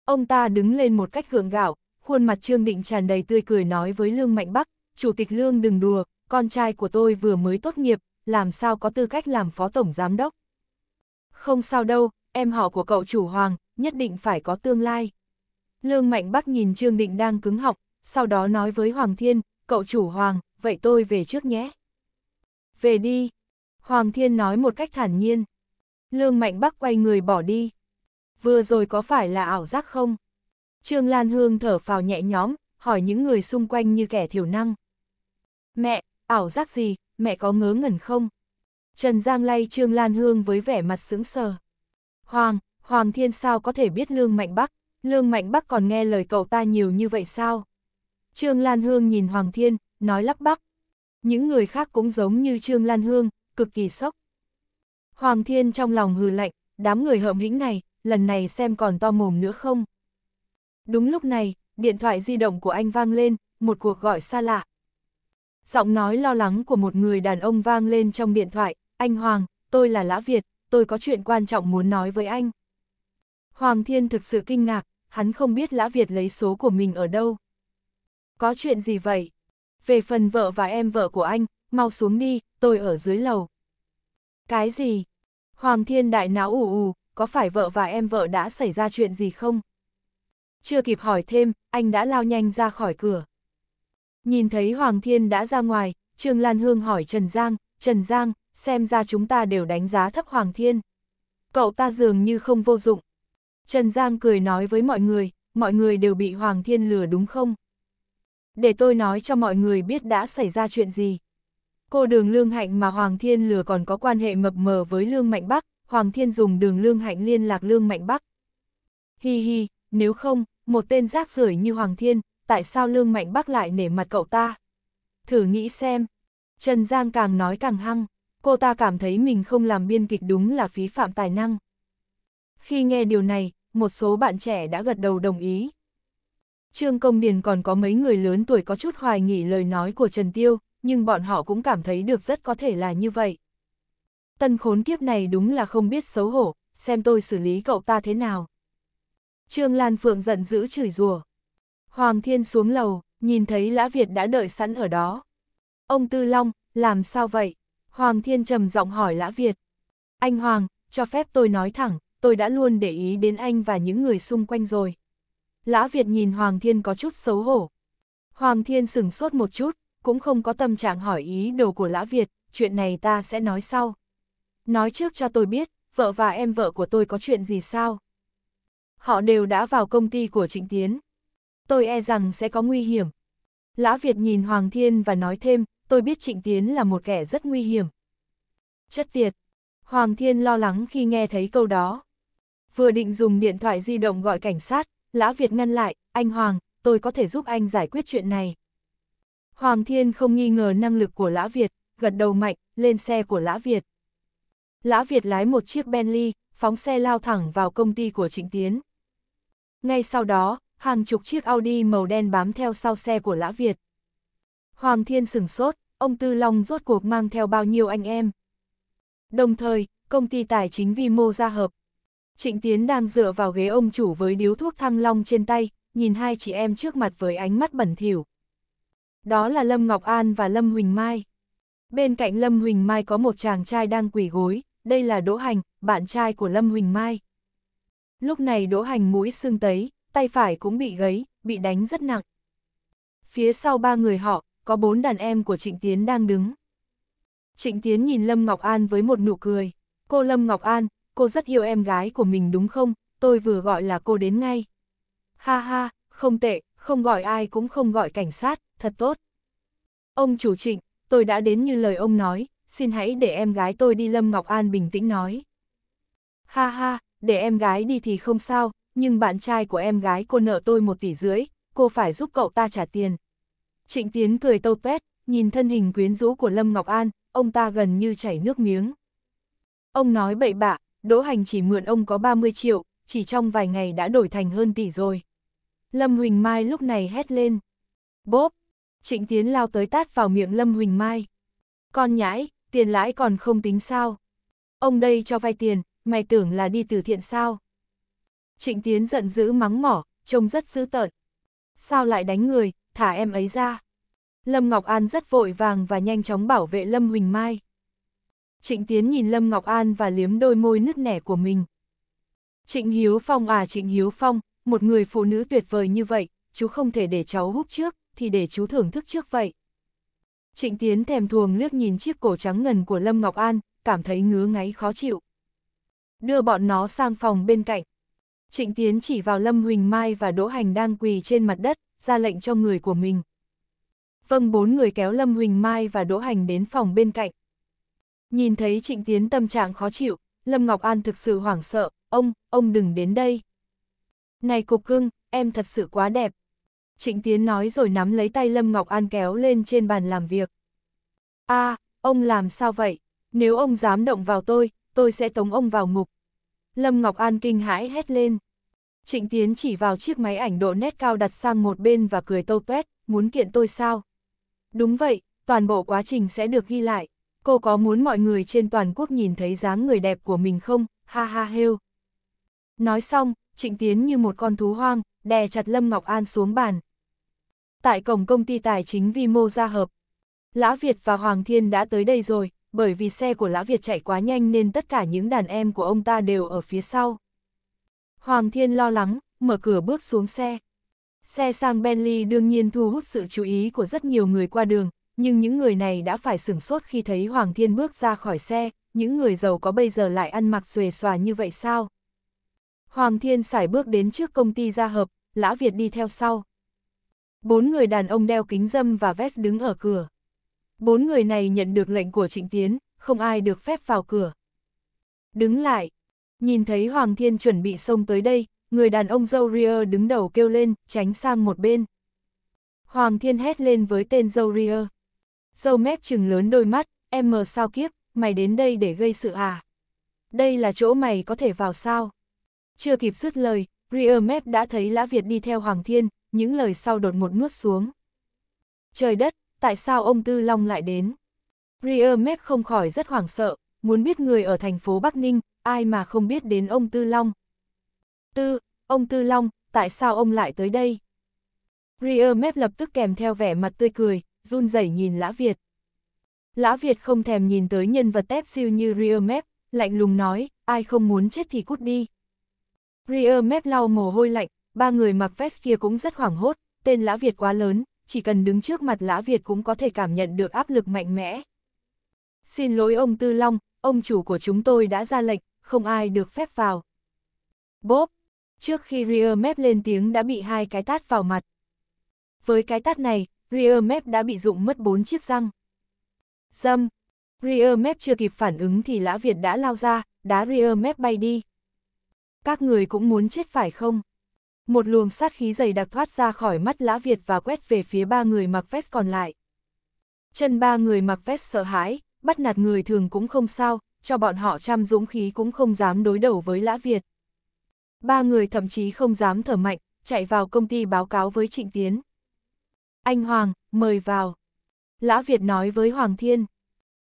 Ông ta đứng lên một cách gượng gạo, khuôn mặt Trương Định tràn đầy tươi cười nói với Lương Mạnh Bắc, Chủ tịch Lương đừng đùa, con trai của tôi vừa mới tốt nghiệp, làm sao có tư cách làm phó tổng giám đốc. Không sao đâu, em họ của cậu chủ Hoàng, nhất định phải có tương lai. Lương Mạnh Bắc nhìn Trương Định đang cứng học, sau đó nói với Hoàng Thiên, cậu chủ Hoàng, vậy tôi về trước nhé. Về đi. Hoàng Thiên nói một cách thản nhiên. Lương Mạnh Bắc quay người bỏ đi. Vừa rồi có phải là ảo giác không? Trương Lan Hương thở phào nhẹ nhõm, hỏi những người xung quanh như kẻ thiểu năng. Mẹ, ảo giác gì, mẹ có ngớ ngẩn không? Trần Giang lay Trương Lan Hương với vẻ mặt sững sờ. Hoàng, Hoàng Thiên sao có thể biết Lương Mạnh Bắc, Lương Mạnh Bắc còn nghe lời cậu ta nhiều như vậy sao? Trương Lan Hương nhìn Hoàng Thiên, nói lắp bắp. Những người khác cũng giống như Trương Lan Hương, cực kỳ sốc. Hoàng Thiên trong lòng hừ lạnh, đám người hợm hĩnh này, lần này xem còn to mồm nữa không? Đúng lúc này, điện thoại di động của anh vang lên, một cuộc gọi xa lạ. Giọng nói lo lắng của một người đàn ông vang lên trong điện thoại, anh Hoàng, tôi là Lã Việt, tôi có chuyện quan trọng muốn nói với anh. Hoàng Thiên thực sự kinh ngạc, hắn không biết Lã Việt lấy số của mình ở đâu. Có chuyện gì vậy? Về phần vợ và em vợ của anh, mau xuống đi, tôi ở dưới lầu. Cái gì? Hoàng Thiên đại náo ù ù, có phải vợ và em vợ đã xảy ra chuyện gì không? Chưa kịp hỏi thêm, anh đã lao nhanh ra khỏi cửa. Nhìn thấy Hoàng Thiên đã ra ngoài, Trương Lan Hương hỏi Trần Giang, Trần Giang, xem ra chúng ta đều đánh giá thấp Hoàng Thiên. Cậu ta dường như không vô dụng. Trần Giang cười nói với mọi người, mọi người đều bị Hoàng Thiên lừa đúng không? Để tôi nói cho mọi người biết đã xảy ra chuyện gì. Cô đường lương hạnh mà Hoàng Thiên lừa còn có quan hệ mập mờ với Lương Mạnh Bắc, Hoàng Thiên dùng đường lương hạnh liên lạc Lương Mạnh Bắc. Hi hi, nếu không, một tên rác rưởi như Hoàng Thiên, tại sao Lương Mạnh Bắc lại nể mặt cậu ta? Thử nghĩ xem. Trần Giang càng nói càng hăng, cô ta cảm thấy mình không làm biên kịch đúng là phí phạm tài năng. Khi nghe điều này, một số bạn trẻ đã gật đầu đồng ý. Trương Công Điền còn có mấy người lớn tuổi có chút hoài nghỉ lời nói của Trần Tiêu, nhưng bọn họ cũng cảm thấy được rất có thể là như vậy. Tân khốn kiếp này đúng là không biết xấu hổ, xem tôi xử lý cậu ta thế nào. Trương Lan Phượng giận dữ chửi rủa. Hoàng Thiên xuống lầu, nhìn thấy Lã Việt đã đợi sẵn ở đó. Ông Tư Long, làm sao vậy? Hoàng Thiên trầm giọng hỏi Lã Việt. Anh Hoàng, cho phép tôi nói thẳng, tôi đã luôn để ý đến anh và những người xung quanh rồi. Lã Việt nhìn Hoàng Thiên có chút xấu hổ. Hoàng Thiên sửng sốt một chút, cũng không có tâm trạng hỏi ý đồ của Lã Việt, chuyện này ta sẽ nói sau. Nói trước cho tôi biết, vợ và em vợ của tôi có chuyện gì sao? Họ đều đã vào công ty của Trịnh Tiến. Tôi e rằng sẽ có nguy hiểm. Lã Việt nhìn Hoàng Thiên và nói thêm, tôi biết Trịnh Tiến là một kẻ rất nguy hiểm. Chất tiệt. Hoàng Thiên lo lắng khi nghe thấy câu đó vừa định dùng điện thoại di động gọi cảnh sát, Lã Việt ngăn lại, anh Hoàng, tôi có thể giúp anh giải quyết chuyện này. Hoàng Thiên không nghi ngờ năng lực của Lã Việt, gật đầu mạnh, lên xe của Lã Việt. Lã Việt lái một chiếc Bentley, phóng xe lao thẳng vào công ty của Trịnh Tiến. Ngay sau đó, hàng chục chiếc Audi màu đen bám theo sau xe của Lã Việt. Hoàng Thiên sừng sốt, ông Tư Long rốt cuộc mang theo bao nhiêu anh em. Đồng thời, công ty tài chính vi mô gia hợp, Trịnh Tiến đang dựa vào ghế ông chủ với điếu thuốc thăng long trên tay, nhìn hai chị em trước mặt với ánh mắt bẩn thỉu. Đó là Lâm Ngọc An và Lâm Huỳnh Mai. Bên cạnh Lâm Huỳnh Mai có một chàng trai đang quỳ gối, đây là Đỗ Hành, bạn trai của Lâm Huỳnh Mai. Lúc này Đỗ Hành mũi xương tấy, tay phải cũng bị gấy, bị đánh rất nặng. Phía sau ba người họ, có bốn đàn em của Trịnh Tiến đang đứng. Trịnh Tiến nhìn Lâm Ngọc An với một nụ cười. Cô Lâm Ngọc An, cô rất yêu em gái của mình đúng không, tôi vừa gọi là cô đến ngay. Ha ha, không tệ, không gọi ai cũng không gọi cảnh sát, thật tốt. Ông chủ trịnh, tôi đã đến như lời ông nói, xin hãy để em gái tôi đi Lâm Ngọc An bình tĩnh nói. Ha ha, để em gái đi thì không sao, nhưng bạn trai của em gái cô nợ tôi một tỷ rưỡi, cô phải giúp cậu ta trả tiền. Trịnh Tiến cười tâu tuét, nhìn thân hình quyến rũ của Lâm Ngọc An, ông ta gần như chảy nước miếng. Ông nói bậy bạ, Đỗ Hành chỉ mượn ông có 30 triệu, chỉ trong vài ngày đã đổi thành hơn tỷ rồi. Lâm Huỳnh Mai lúc này hét lên. Bốp! Trịnh Tiến lao tới tát vào miệng Lâm Huỳnh Mai. Con nhãi, tiền lãi còn không tính sao. Ông đây cho vay tiền, mày tưởng là đi từ thiện sao. Trịnh Tiến giận dữ mắng mỏ, trông rất dữ tợn. Sao lại đánh người, thả em ấy ra. Lâm Ngọc An rất vội vàng và nhanh chóng bảo vệ Lâm Huỳnh Mai. Trịnh Tiến nhìn Lâm Ngọc An và liếm đôi môi nứt nẻ của mình. Trịnh Hiếu Phong à Trịnh Hiếu Phong, một người phụ nữ tuyệt vời như vậy, chú không thể để cháu hút trước, thì để chú thưởng thức trước vậy. Trịnh Tiến thèm thuồng liếc nhìn chiếc cổ trắng ngần của Lâm Ngọc An, cảm thấy ngứa ngáy khó chịu. Đưa bọn nó sang phòng bên cạnh. Trịnh Tiến chỉ vào Lâm Huỳnh Mai và Đỗ Hành đang quỳ trên mặt đất, ra lệnh cho người của mình. Vâng bốn người kéo Lâm Huỳnh Mai và Đỗ Hành đến phòng bên cạnh, Nhìn thấy Trịnh Tiến tâm trạng khó chịu, Lâm Ngọc An thực sự hoảng sợ, ông, ông đừng đến đây. Này cục cưng, em thật sự quá đẹp. Trịnh Tiến nói rồi nắm lấy tay Lâm Ngọc An kéo lên trên bàn làm việc. a à, ông làm sao vậy? Nếu ông dám động vào tôi, tôi sẽ tống ông vào ngục. Lâm Ngọc An kinh hãi hét lên. Trịnh Tiến chỉ vào chiếc máy ảnh độ nét cao đặt sang một bên và cười tâu tuét, muốn kiện tôi sao? Đúng vậy, toàn bộ quá trình sẽ được ghi lại cô có muốn mọi người trên toàn quốc nhìn thấy dáng người đẹp của mình không, ha ha hêu. Nói xong, Trịnh Tiến như một con thú hoang, đè chặt Lâm Ngọc An xuống bàn. Tại cổng công ty tài chính vi mô gia hợp, Lã Việt và Hoàng Thiên đã tới đây rồi, bởi vì xe của Lã Việt chạy quá nhanh nên tất cả những đàn em của ông ta đều ở phía sau. Hoàng Thiên lo lắng, mở cửa bước xuống xe. Xe sang Bentley đương nhiên thu hút sự chú ý của rất nhiều người qua đường, nhưng những người này đã phải sửng sốt khi thấy Hoàng Thiên bước ra khỏi xe, những người giàu có bây giờ lại ăn mặc xuề xòa như vậy sao? Hoàng Thiên sải bước đến trước công ty gia hợp, Lã Việt đi theo sau. Bốn người đàn ông đeo kính dâm và vest đứng ở cửa. Bốn người này nhận được lệnh của Trịnh Tiến, không ai được phép vào cửa. Đứng lại, nhìn thấy Hoàng Thiên chuẩn bị xông tới đây, người đàn ông dâu Rier đứng đầu kêu lên, tránh sang một bên. Hoàng Thiên hét lên với tên dâu Rier dâu mép trừng lớn đôi mắt, em mờ sao kiếp, mày đến đây để gây sự à? Đây là chỗ mày có thể vào sao? Chưa kịp dứt lời, Rear Map đã thấy Lã Việt đi theo Hoàng Thiên, những lời sau đột ngột nuốt xuống. Trời đất, tại sao ông Tư Long lại đến? Rear Map không khỏi rất hoảng sợ, muốn biết người ở thành phố Bắc Ninh, ai mà không biết đến ông Tư Long. Tư, ông Tư Long, tại sao ông lại tới đây? Rear Map lập tức kèm theo vẻ mặt tươi cười, run rẩy nhìn Lã Việt. Lã Việt không thèm nhìn tới nhân vật tép siêu như Riemep, lạnh lùng nói, ai không muốn chết thì cút đi. Riemep lau mồ hôi lạnh, ba người mặc vest kia cũng rất hoảng hốt, tên Lã Việt quá lớn, chỉ cần đứng trước mặt Lã Việt cũng có thể cảm nhận được áp lực mạnh mẽ. Xin lỗi ông Tư Long, ông chủ của chúng tôi đã ra lệnh, không ai được phép vào. Bốp! Trước khi Riemep lên tiếng đã bị hai cái tát vào mặt. Với cái tát này, rear mép đã bị dụng mất bốn chiếc răng. Dâm, rear mép chưa kịp phản ứng thì Lã Việt đã lao ra, đá rear mép bay đi. Các người cũng muốn chết phải không? Một luồng sát khí dày đặc thoát ra khỏi mắt Lã Việt và quét về phía ba người mặc vest còn lại. Chân ba người mặc vest sợ hãi, bắt nạt người thường cũng không sao, cho bọn họ trăm dũng khí cũng không dám đối đầu với Lã Việt. Ba người thậm chí không dám thở mạnh, chạy vào công ty báo cáo với Trịnh Tiến anh Hoàng, mời vào. Lã Việt nói với Hoàng Thiên.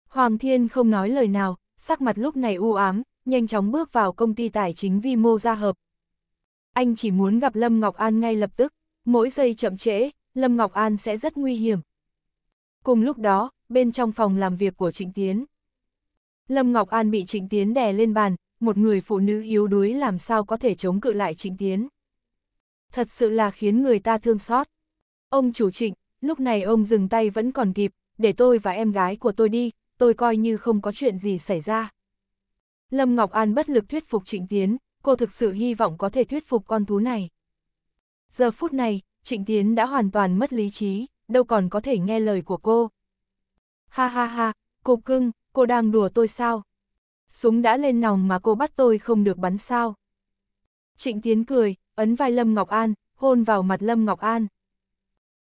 Hoàng Thiên không nói lời nào, sắc mặt lúc này u ám, nhanh chóng bước vào công ty tài chính vi mô gia hợp. Anh chỉ muốn gặp Lâm Ngọc An ngay lập tức, mỗi giây chậm trễ, Lâm Ngọc An sẽ rất nguy hiểm. Cùng lúc đó, bên trong phòng làm việc của Trịnh Tiến. Lâm Ngọc An bị Trịnh Tiến đè lên bàn, một người phụ nữ yếu đuối làm sao có thể chống cự lại Trịnh Tiến. Thật sự là khiến người ta thương xót. Ông chủ trịnh, lúc này ông dừng tay vẫn còn kịp, để tôi và em gái của tôi đi, tôi coi như không có chuyện gì xảy ra. Lâm Ngọc An bất lực thuyết phục Trịnh Tiến, cô thực sự hy vọng có thể thuyết phục con thú này. Giờ phút này, Trịnh Tiến đã hoàn toàn mất lý trí, đâu còn có thể nghe lời của cô. Ha ha ha, cô cưng, cô đang đùa tôi sao? Súng đã lên nòng mà cô bắt tôi không được bắn sao? Trịnh Tiến cười, ấn vai Lâm Ngọc An, hôn vào mặt Lâm Ngọc An.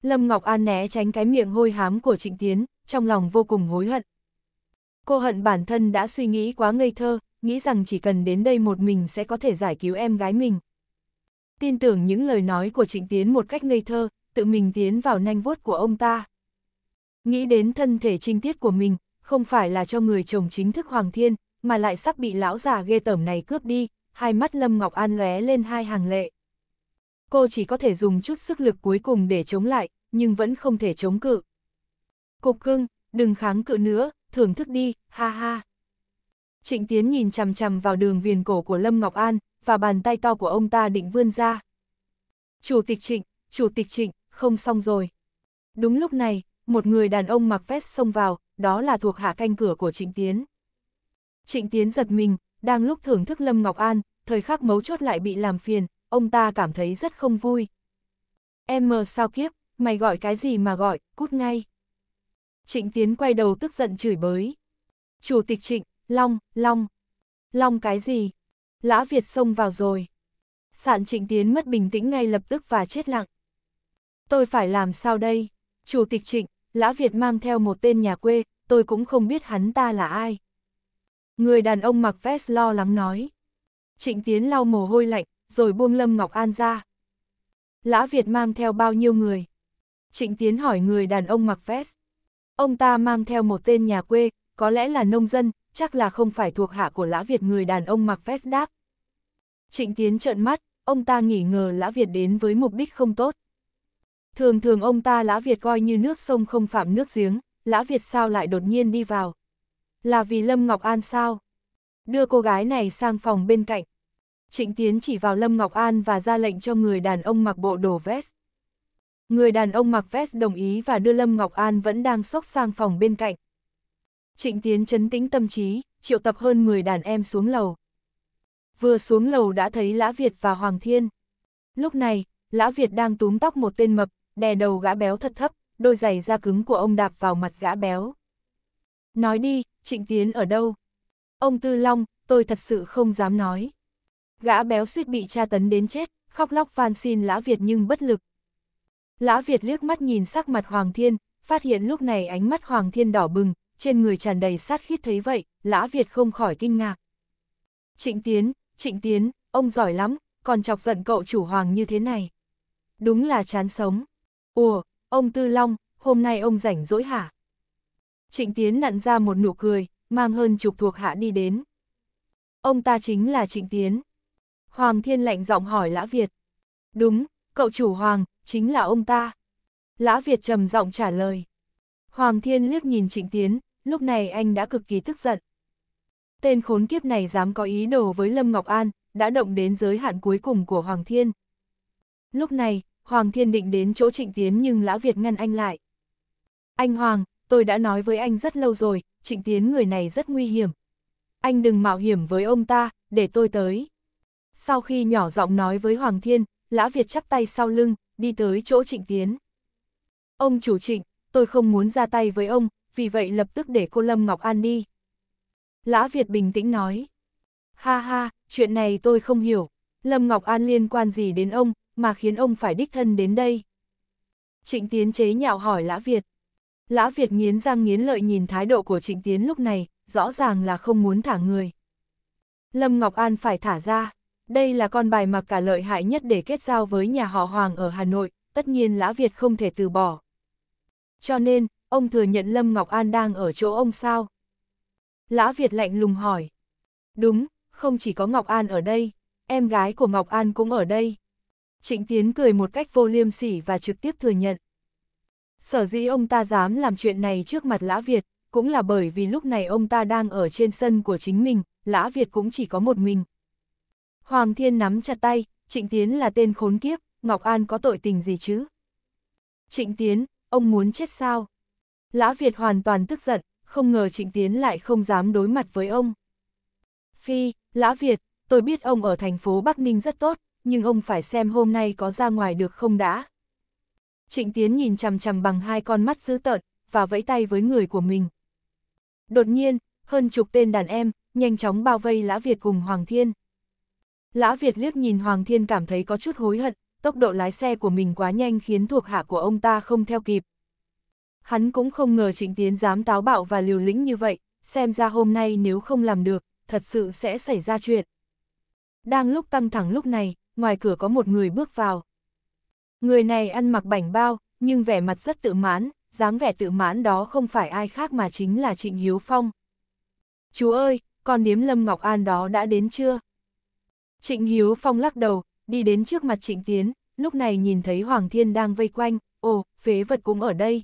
Lâm Ngọc An né tránh cái miệng hôi hám của Trịnh Tiến, trong lòng vô cùng hối hận. Cô hận bản thân đã suy nghĩ quá ngây thơ, nghĩ rằng chỉ cần đến đây một mình sẽ có thể giải cứu em gái mình. Tin tưởng những lời nói của Trịnh Tiến một cách ngây thơ, tự mình tiến vào nanh vuốt của ông ta. Nghĩ đến thân thể trinh tiết của mình, không phải là cho người chồng chính thức Hoàng Thiên, mà lại sắp bị lão già ghê tởm này cướp đi, hai mắt Lâm Ngọc An lóe lên hai hàng lệ cô chỉ có thể dùng chút sức lực cuối cùng để chống lại, nhưng vẫn không thể chống cự. Cục cưng, đừng kháng cự nữa, thưởng thức đi, ha ha. Trịnh Tiến nhìn chằm chằm vào đường viền cổ của Lâm Ngọc An, và bàn tay to của ông ta định vươn ra. Chủ tịch Trịnh, chủ tịch Trịnh, không xong rồi. Đúng lúc này, một người đàn ông mặc vest xông vào, đó là thuộc hạ canh cửa của Trịnh Tiến. Trịnh Tiến giật mình, đang lúc thưởng thức Lâm Ngọc An, thời khắc mấu chốt lại bị làm phiền, ông ta cảm thấy rất không vui. Em mờ sao kiếp, mày gọi cái gì mà gọi, cút ngay. Trịnh Tiến quay đầu tức giận chửi bới. Chủ tịch Trịnh, Long, Long. Long cái gì? Lã Việt xông vào rồi. Sạn Trịnh Tiến mất bình tĩnh ngay lập tức và chết lặng. Tôi phải làm sao đây? Chủ tịch Trịnh, Lã Việt mang theo một tên nhà quê, tôi cũng không biết hắn ta là ai. Người đàn ông mặc vest lo lắng nói. Trịnh Tiến lau mồ hôi lạnh, rồi buông Lâm Ngọc An ra. Lã Việt mang theo bao nhiêu người? Trịnh Tiến hỏi người đàn ông mặc vest. Ông ta mang theo một tên nhà quê, có lẽ là nông dân, chắc là không phải thuộc hạ của Lã Việt người đàn ông mặc vest đáp. Trịnh Tiến trợn mắt, ông ta nghi ngờ Lã Việt đến với mục đích không tốt. Thường thường ông ta Lã Việt coi như nước sông không phạm nước giếng, Lã Việt sao lại đột nhiên đi vào? Là vì Lâm Ngọc An sao? Đưa cô gái này sang phòng bên cạnh, Trịnh Tiến chỉ vào Lâm Ngọc An và ra lệnh cho người đàn ông mặc bộ đồ vest. Người đàn ông mặc vest đồng ý và đưa Lâm Ngọc An vẫn đang sốc sang phòng bên cạnh. Trịnh Tiến chấn tĩnh tâm trí, triệu tập hơn 10 đàn em xuống lầu. Vừa xuống lầu đã thấy Lã Việt và Hoàng Thiên. Lúc này, Lã Việt đang túm tóc một tên mập, đè đầu gã béo thật thấp, đôi giày da cứng của ông đạp vào mặt gã béo. Nói đi, Trịnh Tiến ở đâu? Ông Tư Long, tôi thật sự không dám nói. Gã béo suýt bị tra tấn đến chết, khóc lóc van xin Lã Việt nhưng bất lực. Lã Việt liếc mắt nhìn sắc mặt Hoàng Thiên, phát hiện lúc này ánh mắt Hoàng Thiên đỏ bừng, trên người tràn đầy sát khít thấy vậy, Lã Việt không khỏi kinh ngạc. Trịnh Tiến, Trịnh Tiến, ông giỏi lắm, còn chọc giận cậu chủ Hoàng như thế này. Đúng là chán sống. Ủa, ông Tư Long, hôm nay ông rảnh rỗi hả? Trịnh Tiến nặn ra một nụ cười, mang hơn chục thuộc hạ đi đến. Ông ta chính là Trịnh Tiến. Hoàng Thiên lạnh giọng hỏi Lã Việt. Đúng, cậu chủ Hoàng, chính là ông ta. Lã Việt trầm giọng trả lời. Hoàng Thiên liếc nhìn Trịnh Tiến, lúc này anh đã cực kỳ tức giận. Tên khốn kiếp này dám có ý đồ với Lâm Ngọc An, đã động đến giới hạn cuối cùng của Hoàng Thiên. Lúc này, Hoàng Thiên định đến chỗ Trịnh Tiến nhưng Lã Việt ngăn anh lại. Anh Hoàng, tôi đã nói với anh rất lâu rồi, Trịnh Tiến người này rất nguy hiểm. Anh đừng mạo hiểm với ông ta, để tôi tới. Sau khi nhỏ giọng nói với Hoàng Thiên, Lã Việt chắp tay sau lưng, đi tới chỗ Trịnh Tiến. Ông chủ Trịnh, tôi không muốn ra tay với ông, vì vậy lập tức để cô Lâm Ngọc An đi. Lã Việt bình tĩnh nói. Ha ha, chuyện này tôi không hiểu. Lâm Ngọc An liên quan gì đến ông, mà khiến ông phải đích thân đến đây? Trịnh Tiến chế nhạo hỏi Lã Việt. Lã Việt nghiến răng nghiến lợi nhìn thái độ của Trịnh Tiến lúc này, rõ ràng là không muốn thả người. Lâm Ngọc An phải thả ra. Đây là con bài mặc cả lợi hại nhất để kết giao với nhà họ Hoàng ở Hà Nội, tất nhiên Lã Việt không thể từ bỏ. Cho nên, ông thừa nhận Lâm Ngọc An đang ở chỗ ông sao? Lã Việt lạnh lùng hỏi. Đúng, không chỉ có Ngọc An ở đây, em gái của Ngọc An cũng ở đây. Trịnh Tiến cười một cách vô liêm sỉ và trực tiếp thừa nhận. Sở dĩ ông ta dám làm chuyện này trước mặt Lã Việt, cũng là bởi vì lúc này ông ta đang ở trên sân của chính mình, Lã Việt cũng chỉ có một mình, Hoàng Thiên nắm chặt tay, Trịnh Tiến là tên khốn kiếp, Ngọc An có tội tình gì chứ? Trịnh Tiến, ông muốn chết sao? Lã Việt hoàn toàn tức giận, không ngờ Trịnh Tiến lại không dám đối mặt với ông. Phi, Lã Việt, tôi biết ông ở thành phố Bắc Ninh rất tốt, nhưng ông phải xem hôm nay có ra ngoài được không đã. Trịnh Tiến nhìn chằm chằm bằng hai con mắt dữ tợn, và vẫy tay với người của mình. Đột nhiên, hơn chục tên đàn em, nhanh chóng bao vây Lã Việt cùng Hoàng Thiên. Lã Việt liếc nhìn Hoàng Thiên cảm thấy có chút hối hận, tốc độ lái xe của mình quá nhanh khiến thuộc hạ của ông ta không theo kịp. Hắn cũng không ngờ Trịnh Tiến dám táo bạo và liều lĩnh như vậy, xem ra hôm nay nếu không làm được, thật sự sẽ xảy ra chuyện. Đang lúc căng thẳng lúc này, ngoài cửa có một người bước vào. Người này ăn mặc bảnh bao, nhưng vẻ mặt rất tự mãn, dáng vẻ tự mãn đó không phải ai khác mà chính là Trịnh Hiếu Phong. Chú ơi, con điếm Lâm Ngọc An đó đã đến chưa? Trịnh Hiếu Phong lắc đầu, đi đến trước mặt Trịnh Tiến, lúc này nhìn thấy Hoàng Thiên đang vây quanh, ồ, phế vật cũng ở đây.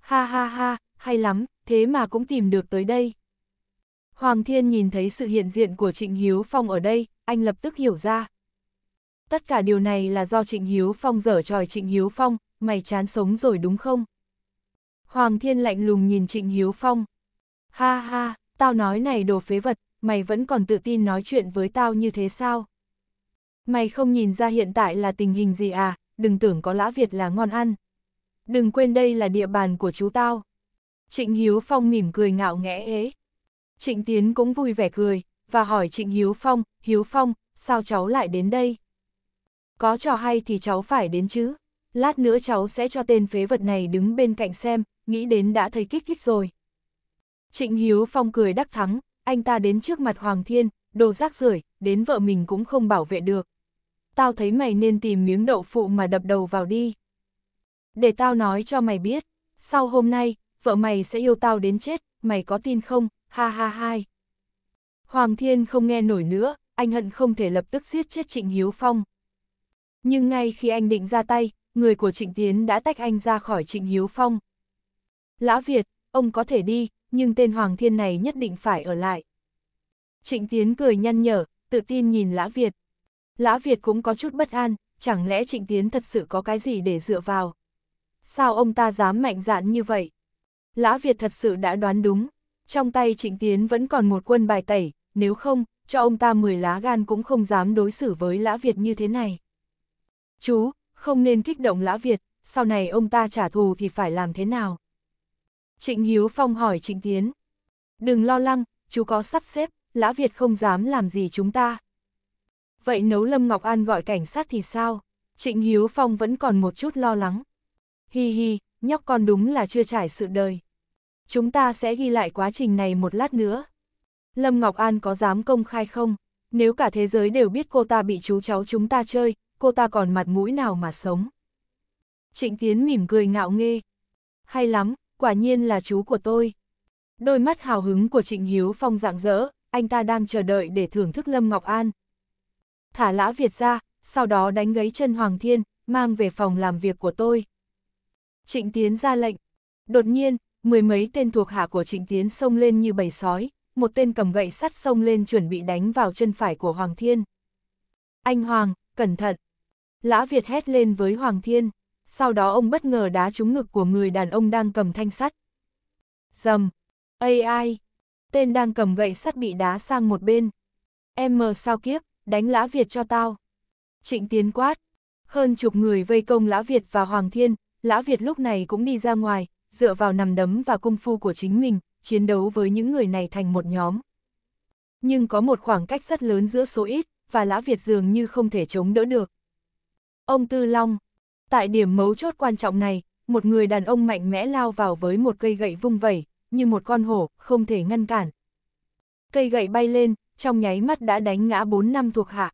Ha ha ha, hay lắm, thế mà cũng tìm được tới đây. Hoàng Thiên nhìn thấy sự hiện diện của Trịnh Hiếu Phong ở đây, anh lập tức hiểu ra. Tất cả điều này là do Trịnh Hiếu Phong dở tròi Trịnh Hiếu Phong, mày chán sống rồi đúng không? Hoàng Thiên lạnh lùng nhìn Trịnh Hiếu Phong. Ha ha, tao nói này đồ phế vật, mày vẫn còn tự tin nói chuyện với tao như thế sao? Mày không nhìn ra hiện tại là tình hình gì à, đừng tưởng có lã Việt là ngon ăn. Đừng quên đây là địa bàn của chú tao. Trịnh Hiếu Phong mỉm cười ngạo nghẽ ế. Trịnh Tiến cũng vui vẻ cười, và hỏi Trịnh Hiếu Phong, Hiếu Phong, sao cháu lại đến đây? Có trò hay thì cháu phải đến chứ. Lát nữa cháu sẽ cho tên phế vật này đứng bên cạnh xem, nghĩ đến đã thấy kích thích rồi. Trịnh Hiếu Phong cười đắc thắng, anh ta đến trước mặt Hoàng Thiên, đồ rác rưởi, đến vợ mình cũng không bảo vệ được. Tao thấy mày nên tìm miếng đậu phụ mà đập đầu vào đi. Để tao nói cho mày biết, sau hôm nay, vợ mày sẽ yêu tao đến chết, mày có tin không, ha ha hai. Hoàng Thiên không nghe nổi nữa, anh hận không thể lập tức giết chết Trịnh Hiếu Phong. Nhưng ngay khi anh định ra tay, người của Trịnh Tiến đã tách anh ra khỏi Trịnh Hiếu Phong. Lã Việt, ông có thể đi, nhưng tên Hoàng Thiên này nhất định phải ở lại. Trịnh Tiến cười nhăn nhở, tự tin nhìn Lã Việt. Lã Việt cũng có chút bất an, chẳng lẽ Trịnh Tiến thật sự có cái gì để dựa vào? Sao ông ta dám mạnh dạn như vậy? Lã Việt thật sự đã đoán đúng, trong tay Trịnh Tiến vẫn còn một quân bài tẩy, nếu không, cho ông ta 10 lá gan cũng không dám đối xử với Lã Việt như thế này. Chú, không nên kích động Lã Việt, sau này ông ta trả thù thì phải làm thế nào? Trịnh Hiếu Phong hỏi Trịnh Tiến. Đừng lo lắng, chú có sắp xếp, Lã Việt không dám làm gì chúng ta. Vậy nấu Lâm Ngọc An gọi cảnh sát thì sao? Trịnh Hiếu Phong vẫn còn một chút lo lắng. Hi hi, nhóc con đúng là chưa trải sự đời. Chúng ta sẽ ghi lại quá trình này một lát nữa. Lâm Ngọc An có dám công khai không? Nếu cả thế giới đều biết cô ta bị chú cháu chúng ta chơi, cô ta còn mặt mũi nào mà sống? Trịnh Tiến mỉm cười ngạo nghê. Hay lắm, quả nhiên là chú của tôi. Đôi mắt hào hứng của Trịnh Hiếu Phong rạng rỡ, anh ta đang chờ đợi để thưởng thức Lâm Ngọc An. Thả lã Việt ra, sau đó đánh gáy chân Hoàng Thiên, mang về phòng làm việc của tôi. Trịnh Tiến ra lệnh. Đột nhiên, mười mấy tên thuộc hạ của Trịnh Tiến xông lên như bầy sói, một tên cầm gậy sắt xông lên chuẩn bị đánh vào chân phải của Hoàng Thiên. Anh Hoàng, cẩn thận! Lã Việt hét lên với Hoàng Thiên sau đó ông bất ngờ đá trúng ngực của người đàn ông đang cầm thanh sắt. Dầm! AI! Tên đang cầm gậy sắt bị đá sang một bên. Em mờ sao kiếp, đánh Lã Việt cho tao. Trịnh Tiến quát. Hơn chục người vây công Lã Việt và Hoàng Thiên, Lã Việt lúc này cũng đi ra ngoài, dựa vào nằm đấm và cung phu của chính mình, chiến đấu với những người này thành một nhóm. Nhưng có một khoảng cách rất lớn giữa số ít, và Lã Việt dường như không thể chống đỡ được. Ông Tư Long, Tại điểm mấu chốt quan trọng này, một người đàn ông mạnh mẽ lao vào với một cây gậy vung vẩy, như một con hổ, không thể ngăn cản. Cây gậy bay lên, trong nháy mắt đã đánh ngã 4 năm thuộc hạ.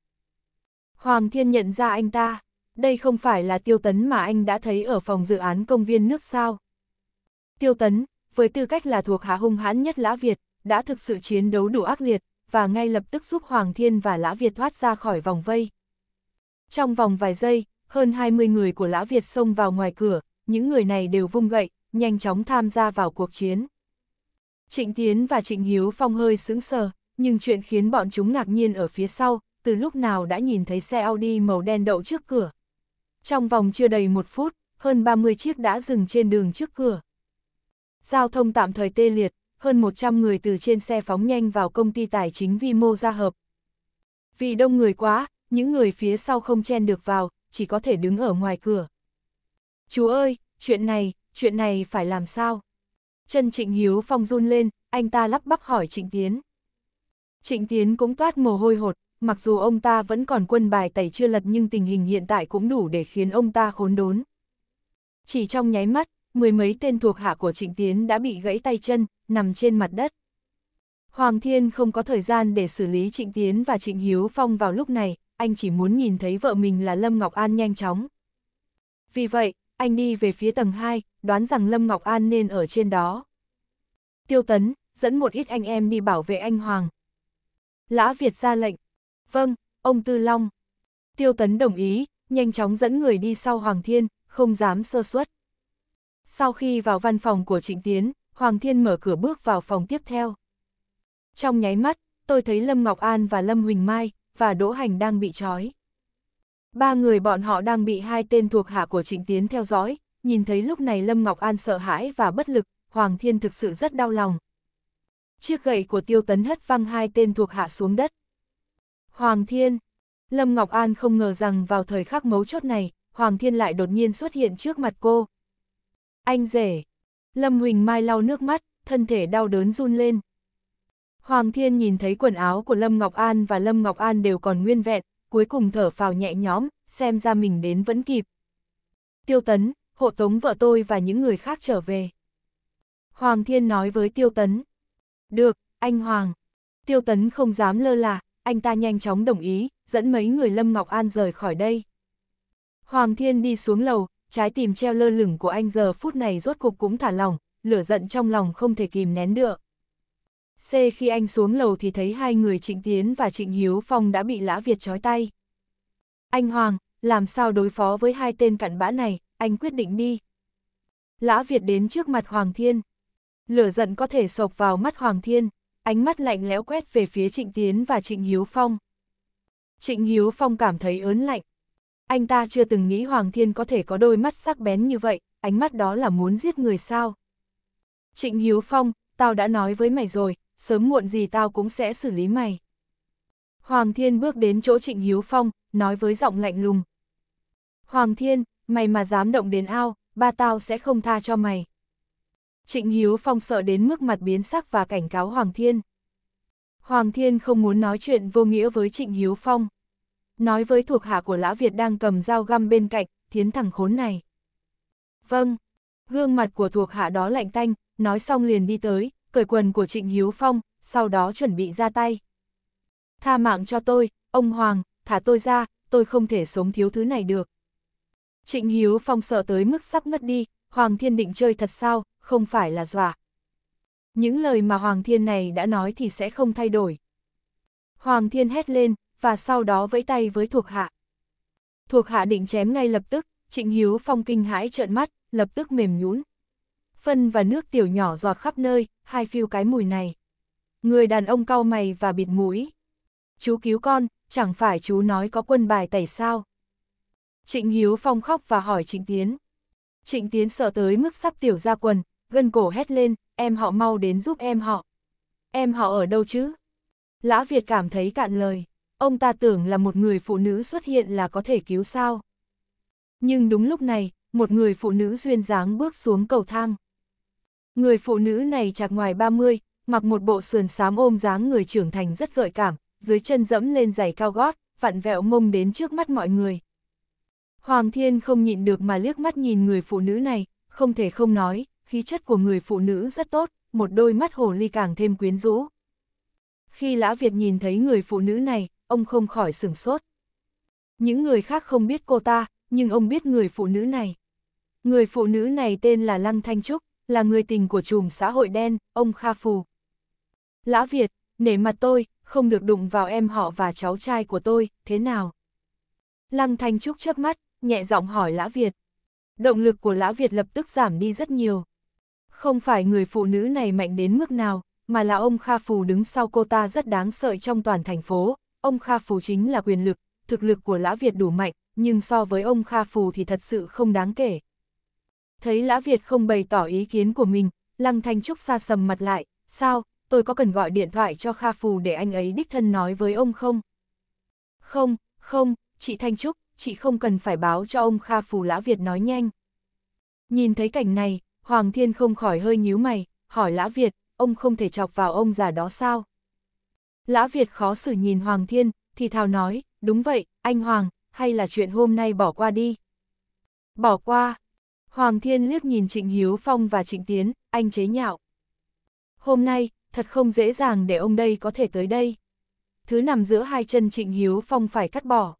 Hoàng Thiên nhận ra anh ta, đây không phải là tiêu tấn mà anh đã thấy ở phòng dự án công viên nước sao. Tiêu tấn, với tư cách là thuộc hạ hung hãn nhất Lã Việt, đã thực sự chiến đấu đủ ác liệt, và ngay lập tức giúp Hoàng Thiên và Lã Việt thoát ra khỏi vòng vây. Trong vòng vài giây, hơn 20 người của Lã Việt xông vào ngoài cửa, những người này đều vung gậy, nhanh chóng tham gia vào cuộc chiến. Trịnh Tiến và Trịnh Hiếu Phong hơi sững sờ, nhưng chuyện khiến bọn chúng ngạc nhiên ở phía sau, từ lúc nào đã nhìn thấy xe Audi màu đen đậu trước cửa. Trong vòng chưa đầy một phút, hơn 30 chiếc đã dừng trên đường trước cửa. Giao thông tạm thời tê liệt, hơn 100 người từ trên xe phóng nhanh vào công ty tài chính vi mô gia hợp. Vì đông người quá, những người phía sau không chen được vào, chỉ có thể đứng ở ngoài cửa. Chú ơi, chuyện này, chuyện này phải làm sao? Chân Trịnh Hiếu Phong run lên, anh ta lắp bắp hỏi Trịnh Tiến. Trịnh Tiến cũng toát mồ hôi hột, mặc dù ông ta vẫn còn quân bài tẩy chưa lật nhưng tình hình hiện tại cũng đủ để khiến ông ta khốn đốn. Chỉ trong nháy mắt, mười mấy tên thuộc hạ của Trịnh Tiến đã bị gãy tay chân, nằm trên mặt đất. Hoàng Thiên không có thời gian để xử lý Trịnh Tiến và Trịnh Hiếu Phong vào lúc này, anh chỉ muốn nhìn thấy vợ mình là Lâm Ngọc An nhanh chóng. Vì vậy, anh đi về phía tầng 2, đoán rằng Lâm Ngọc An nên ở trên đó. Tiêu Tấn, dẫn một ít anh em đi bảo vệ anh Hoàng. Lã Việt ra lệnh. Vâng, ông Tư Long. Tiêu Tấn đồng ý, nhanh chóng dẫn người đi sau Hoàng Thiên, không dám sơ suất. Sau khi vào văn phòng của Trịnh Tiến, Hoàng Thiên mở cửa bước vào phòng tiếp theo. Trong nháy mắt, tôi thấy Lâm Ngọc An và Lâm Huỳnh Mai, và Đỗ Hành đang bị trói. Ba người bọn họ đang bị hai tên thuộc hạ của Trịnh Tiến theo dõi, nhìn thấy lúc này Lâm Ngọc An sợ hãi và bất lực, Hoàng Thiên thực sự rất đau lòng. Chiếc gậy của Tiêu Tấn hất văng hai tên thuộc hạ xuống đất. Hoàng Thiên, Lâm Ngọc An không ngờ rằng vào thời khắc mấu chốt này, Hoàng Thiên lại đột nhiên xuất hiện trước mặt cô. Anh rể, Lâm Huỳnh Mai lau nước mắt, thân thể đau đớn run lên. Hoàng Thiên nhìn thấy quần áo của Lâm Ngọc An và Lâm Ngọc An đều còn nguyên vẹn, cuối cùng thở phào nhẹ nhõm, xem ra mình đến vẫn kịp. Tiêu Tấn, hộ tống vợ tôi và những người khác trở về. Hoàng Thiên nói với Tiêu Tấn. Được, anh Hoàng. Tiêu Tấn không dám lơ là, anh ta nhanh chóng đồng ý, dẫn mấy người Lâm Ngọc An rời khỏi đây. Hoàng Thiên đi xuống lầu, trái tim treo lơ lửng của anh giờ phút này rốt cục cũng thả lỏng, lửa giận trong lòng không thể kìm nén được. C khi anh xuống lầu thì thấy hai người Trịnh Tiến và Trịnh Hiếu Phong đã bị Lã Việt trói tay. Anh Hoàng, làm sao đối phó với hai tên cặn bã này, anh quyết định đi. Lã Việt đến trước mặt Hoàng Thiên. Lửa giận có thể sộc vào mắt Hoàng Thiên, ánh mắt lạnh lẽo quét về phía Trịnh Tiến và Trịnh Hiếu Phong. Trịnh Hiếu Phong cảm thấy ớn lạnh. Anh ta chưa từng nghĩ Hoàng Thiên có thể có đôi mắt sắc bén như vậy, ánh mắt đó là muốn giết người sao. Trịnh Hiếu Phong, tao đã nói với mày rồi, sớm muộn gì tao cũng sẽ xử lý mày. Hoàng Thiên bước đến chỗ Trịnh Hiếu Phong, nói với giọng lạnh lùng. Hoàng Thiên, mày mà dám động đến ao, ba tao sẽ không tha cho mày. Trịnh Hiếu Phong sợ đến mức mặt biến sắc và cảnh cáo Hoàng Thiên. Hoàng Thiên không muốn nói chuyện vô nghĩa với Trịnh Hiếu Phong. Nói với thuộc hạ của Lã Việt đang cầm dao găm bên cạnh, thiến thằng khốn này. Vâng, gương mặt của thuộc hạ đó lạnh tanh, nói xong liền đi tới, cởi quần của Trịnh Hiếu Phong, sau đó chuẩn bị ra tay. Tha mạng cho tôi, ông Hoàng, thả tôi ra, tôi không thể sống thiếu thứ này được. Trịnh Hiếu Phong sợ tới mức sắp ngất đi, Hoàng Thiên định chơi thật sao, không phải là dọa. Những lời mà Hoàng Thiên này đã nói thì sẽ không thay đổi. Hoàng Thiên hét lên, và sau đó vẫy tay với thuộc hạ. Thuộc hạ định chém ngay lập tức, Trịnh Hiếu Phong kinh hãi trợn mắt, lập tức mềm nhũn phân và nước tiểu nhỏ giọt khắp nơi, hai phiêu cái mùi này. Người đàn ông cau mày và bịt mũi. Chú cứu con, chẳng phải chú nói có quân bài tẩy sao? Trịnh Hiếu Phong khóc và hỏi Trịnh Tiến. Trịnh Tiến sợ tới mức sắp tiểu ra quần, gân cổ hét lên, em họ mau đến giúp em họ. Em họ ở đâu chứ? Lã Việt cảm thấy cạn lời, ông ta tưởng là một người phụ nữ xuất hiện là có thể cứu sao. Nhưng đúng lúc này, một người phụ nữ duyên dáng bước xuống cầu thang. Người phụ nữ này chạc ngoài 30, mặc một bộ sườn xám ôm dáng người trưởng thành rất gợi cảm, dưới chân dẫm lên giày cao gót, vặn vẹo mông đến trước mắt mọi người. Hoàng Thiên không nhịn được mà liếc mắt nhìn người phụ nữ này, không thể không nói, khí chất của người phụ nữ rất tốt, một đôi mắt hồ ly càng thêm quyến rũ. Khi Lã Việt nhìn thấy người phụ nữ này, ông không khỏi sửng sốt. Những người khác không biết cô ta, nhưng ông biết người phụ nữ này. Người phụ nữ này tên là Lăng Thanh Trúc, là người tình của chùm xã hội đen, ông Kha Phù. Lã Việt, nể mặt tôi, không được đụng vào em họ và cháu trai của tôi, thế nào? Lăng Thanh Trúc chớp mắt, nhẹ giọng hỏi Lã Việt. Động lực của Lã Việt lập tức giảm đi rất nhiều. Không phải người phụ nữ này mạnh đến mức nào, mà là ông Kha Phù đứng sau cô ta rất đáng sợ trong toàn thành phố. Ông Kha Phù chính là quyền lực, thực lực của Lã Việt đủ mạnh, nhưng so với ông Kha Phù thì thật sự không đáng kể thấy Lã Việt không bày tỏ ý kiến của mình, Lăng Thanh Trúc xa sầm mặt lại, sao, tôi có cần gọi điện thoại cho Kha Phù để anh ấy đích thân nói với ông không? Không, không, chị Thanh Trúc, chị không cần phải báo cho ông Kha Phù Lã Việt nói nhanh. Nhìn thấy cảnh này, Hoàng Thiên không khỏi hơi nhíu mày, hỏi Lã Việt, ông không thể chọc vào ông già đó sao? Lã Việt khó xử nhìn Hoàng Thiên, thì thào nói, đúng vậy, anh Hoàng, hay là chuyện hôm nay bỏ qua đi. Bỏ qua, Hoàng Thiên liếc nhìn Trịnh Hiếu Phong và Trịnh Tiến, anh chế nhạo. Hôm nay, thật không dễ dàng để ông đây có thể tới đây. Thứ nằm giữa hai chân Trịnh Hiếu Phong phải cắt bỏ.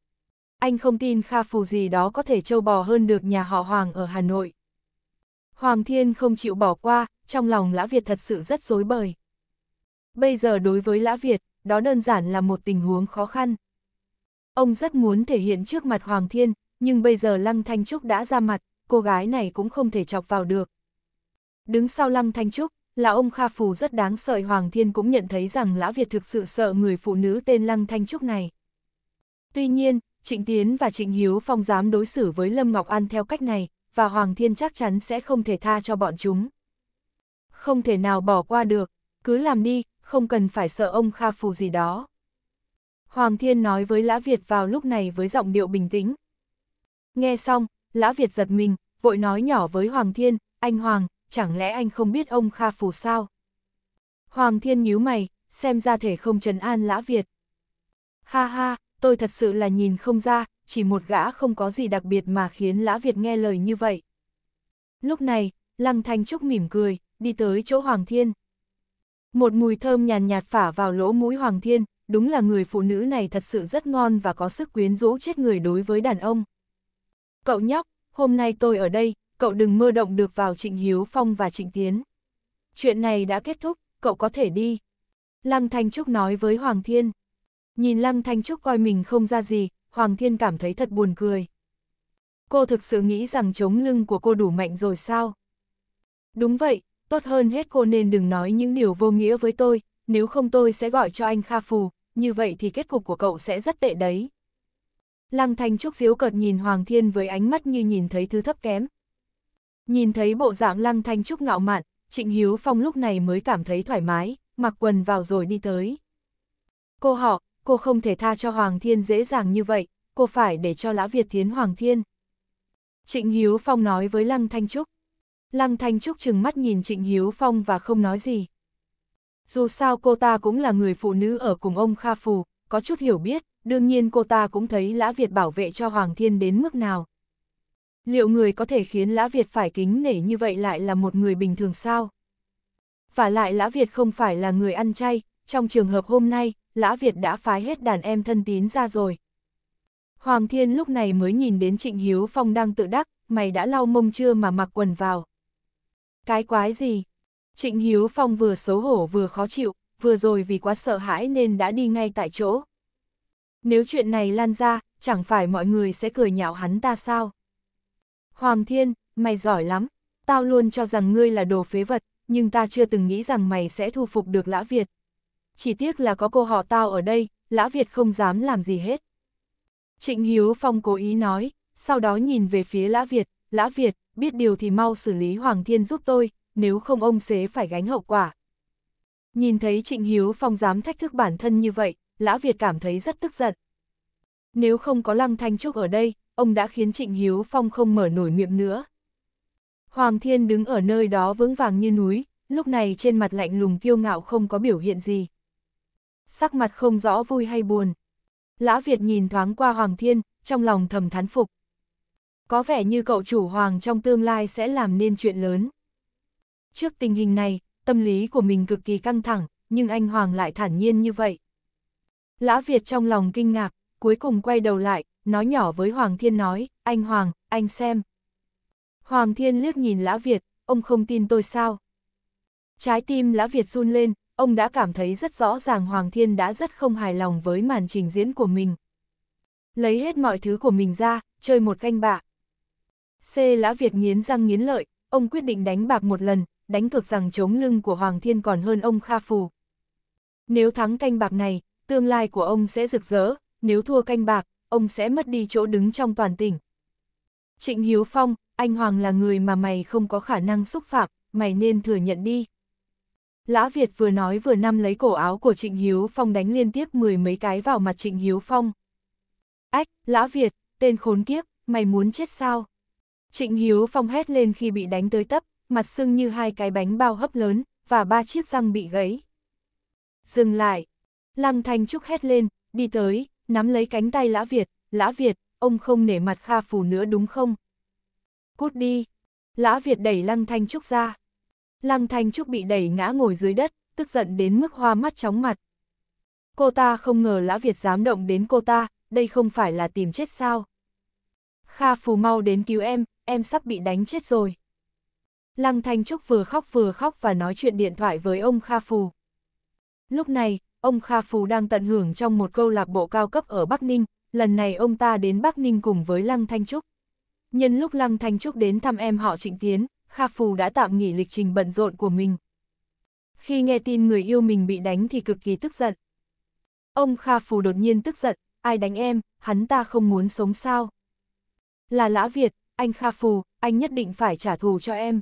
Anh không tin Kha Phù gì đó có thể trâu bò hơn được nhà họ Hoàng ở Hà Nội. Hoàng Thiên không chịu bỏ qua, trong lòng Lã Việt thật sự rất dối bời. Bây giờ đối với Lã Việt, đó đơn giản là một tình huống khó khăn. Ông rất muốn thể hiện trước mặt Hoàng Thiên, nhưng bây giờ Lăng Thanh Trúc đã ra mặt, cô gái này cũng không thể chọc vào được. Đứng sau Lăng Thanh Trúc, là ông Kha Phù rất đáng sợi Hoàng Thiên cũng nhận thấy rằng Lã Việt thực sự sợ người phụ nữ tên Lăng Thanh Trúc này. Tuy nhiên, Trịnh Tiến và Trịnh Hiếu Phong dám đối xử với Lâm Ngọc An theo cách này, và Hoàng Thiên chắc chắn sẽ không thể tha cho bọn chúng. Không thể nào bỏ qua được, cứ làm đi, không cần phải sợ ông Kha Phù gì đó. Hoàng Thiên nói với Lã Việt vào lúc này với giọng điệu bình tĩnh. Nghe xong, Lã Việt giật mình, vội nói nhỏ với Hoàng Thiên, anh Hoàng, chẳng lẽ anh không biết ông Kha Phù sao? Hoàng Thiên nhíu mày, xem ra thể không trấn an Lã Việt. Ha ha, tôi thật sự là nhìn không ra, chỉ một gã không có gì đặc biệt mà khiến Lã Việt nghe lời như vậy. Lúc này, Lăng Thanh Trúc mỉm cười, đi tới chỗ Hoàng Thiên. Một mùi thơm nhàn nhạt, phả vào lỗ mũi Hoàng Thiên, đúng là người phụ nữ này thật sự rất ngon và có sức quyến rũ chết người đối với đàn ông. Cậu nhóc, hôm nay tôi ở đây, cậu đừng mơ động được vào Trịnh Hiếu Phong và Trịnh Tiến. Chuyện này đã kết thúc, cậu có thể đi. Lăng Thanh Trúc nói với Hoàng Thiên. Nhìn Lăng Thanh Trúc coi mình không ra gì, Hoàng Thiên cảm thấy thật buồn cười. Cô thực sự nghĩ rằng chống lưng của cô đủ mạnh rồi sao? Đúng vậy, tốt hơn hết cô nên đừng nói những điều vô nghĩa với tôi, nếu không tôi sẽ gọi cho anh Kha Phù, như vậy thì kết cục của cậu sẽ rất tệ đấy. Lăng Thanh Trúc diếu cợt nhìn Hoàng Thiên với ánh mắt như nhìn thấy thứ thấp kém. Nhìn thấy bộ dạng Lăng Thanh Trúc ngạo mạn, Trịnh Hiếu Phong lúc này mới cảm thấy thoải mái, mặc quần vào rồi đi tới. Cô họ, cô không thể tha cho Hoàng Thiên dễ dàng như vậy, cô phải để cho Lã Việt Thiến Hoàng Thiên. Trịnh Hiếu Phong nói với Lăng Thanh Trúc. Lăng Thanh Trúc chừng mắt nhìn Trịnh Hiếu Phong và không nói gì. Dù sao cô ta cũng là người phụ nữ ở cùng ông Kha Phù, có chút hiểu biết đương nhiên cô ta cũng thấy Lã Việt bảo vệ cho Hoàng Thiên đến mức nào. Liệu người có thể khiến Lã Việt phải kính nể như vậy lại là một người bình thường sao? Và lại Lã Việt không phải là người ăn chay, trong trường hợp hôm nay, Lã Việt đã phái hết đàn em thân tín ra rồi. Hoàng Thiên lúc này mới nhìn đến Trịnh Hiếu Phong đang tự đắc, mày đã lau mông chưa mà mặc quần vào. Cái quái gì? Trịnh Hiếu Phong vừa xấu hổ vừa khó chịu, vừa rồi vì quá sợ hãi nên đã đi ngay tại chỗ. Nếu chuyện này lan ra, chẳng phải mọi người sẽ cười nhạo hắn ta sao? Hoàng Thiên, mày giỏi lắm, tao luôn cho rằng ngươi là đồ phế vật, nhưng ta chưa từng nghĩ rằng mày sẽ thu phục được Lã Việt. Chỉ tiếc là có cô họ tao ở đây, Lã Việt không dám làm gì hết. Trịnh Hiếu Phong cố ý nói, sau đó nhìn về phía Lã Việt, Lã Việt, biết điều thì mau xử lý Hoàng Thiên giúp tôi, nếu không ông xế phải gánh hậu quả. Nhìn thấy Trịnh Hiếu Phong dám thách thức bản thân như vậy, Lã Việt cảm thấy rất tức giận. Nếu không có Lăng Thanh Trúc ở đây, ông đã khiến Trịnh Hiếu Phong không mở nổi miệng nữa. Hoàng Thiên đứng ở nơi đó vững vàng như núi, lúc này trên mặt lạnh lùng kiêu ngạo không có biểu hiện gì. Sắc mặt không rõ vui hay buồn. Lã Việt nhìn thoáng qua Hoàng Thiên, trong lòng thầm thán phục. Có vẻ như cậu chủ Hoàng trong tương lai sẽ làm nên chuyện lớn. Trước tình hình này, tâm lý của mình cực kỳ căng thẳng, nhưng anh Hoàng lại thản nhiên như vậy. Lã Việt trong lòng kinh ngạc, cuối cùng quay đầu lại, nói nhỏ với Hoàng Thiên nói, anh Hoàng, anh xem. Hoàng Thiên liếc nhìn Lã Việt, ông không tin tôi sao? Trái tim Lã Việt run lên, ông đã cảm thấy rất rõ ràng Hoàng Thiên đã rất không hài lòng với màn trình diễn của mình. Lấy hết mọi thứ của mình ra, chơi một canh bạc C. Lã Việt nghiến răng nghiến lợi, ông quyết định đánh bạc một lần, đánh cược rằng chống lưng của Hoàng Thiên còn hơn ông Kha Phù. Nếu thắng canh bạc này, tương lai của ông sẽ rực rỡ, nếu thua canh bạc, ông sẽ mất đi chỗ đứng trong toàn tỉnh. Trịnh Hiếu Phong, anh Hoàng là người mà mày không có khả năng xúc phạm, mày nên thừa nhận đi. Lã Việt vừa nói vừa năm lấy cổ áo của Trịnh Hiếu Phong đánh liên tiếp mười mấy cái vào mặt Trịnh Hiếu Phong. Ách, Lã Việt, tên khốn kiếp, mày muốn chết sao? Trịnh Hiếu Phong hét lên khi bị đánh tới tấp, mặt sưng như hai cái bánh bao hấp lớn, và ba chiếc răng bị gãy. Dừng lại, Lăng Thanh Trúc hét lên, đi tới, nắm lấy cánh tay Lã Việt, Lã Việt, ông không nể mặt Kha Phù nữa đúng không? Cút đi! Lã Việt đẩy Lăng Thanh Trúc ra. Lăng Thanh Trúc bị đẩy ngã ngồi dưới đất, tức giận đến mức hoa mắt chóng mặt. Cô ta không ngờ Lã Việt dám động đến cô ta, đây không phải là tìm chết sao? Kha Phù mau đến cứu em, em sắp bị đánh chết rồi. Lăng Thanh Trúc vừa khóc vừa khóc và nói chuyện điện thoại với ông Kha Phù. Lúc này, ông Kha Phù đang tận hưởng trong một câu lạc bộ cao cấp ở Bắc Ninh, lần này ông ta đến Bắc Ninh cùng với Lăng Thanh Trúc. Nhân lúc Lăng Thanh Trúc đến thăm em họ Trịnh Tiến, Kha Phù đã tạm nghỉ lịch trình bận rộn của mình. Khi nghe tin người yêu mình bị đánh thì cực kỳ tức giận. Ông Kha Phù đột nhiên tức giận, ai đánh em, hắn ta không muốn sống sao. Là Lã Việt, anh Kha Phù, anh nhất định phải trả thù cho em.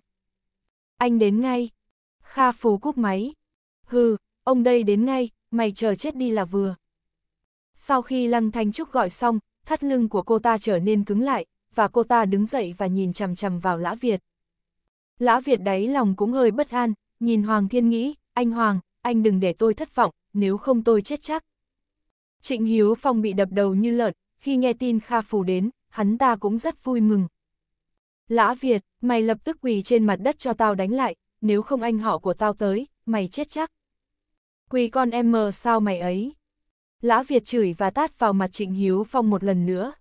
Anh đến ngay. Kha Phù cúp máy. Hừ, ông đây đến ngay, mày chờ chết đi là vừa. Sau khi Lăng Thanh Trúc gọi xong, thắt lưng của cô ta trở nên cứng lại, và cô ta đứng dậy và nhìn chằm chằm vào Lã Việt. Lã Việt đáy lòng cũng hơi bất an, nhìn Hoàng Thiên nghĩ, anh Hoàng, anh đừng để tôi thất vọng, nếu không tôi chết chắc. Trịnh Hiếu Phong bị đập đầu như lợn, khi nghe tin Kha Phù đến, hắn ta cũng rất vui mừng. Lã Việt, mày lập tức quỳ trên mặt đất cho tao đánh lại, nếu không anh họ của tao tới, mày chết chắc quỳ con em mờ sao mày ấy. Lã Việt chửi và tát vào mặt Trịnh Hiếu Phong một lần nữa.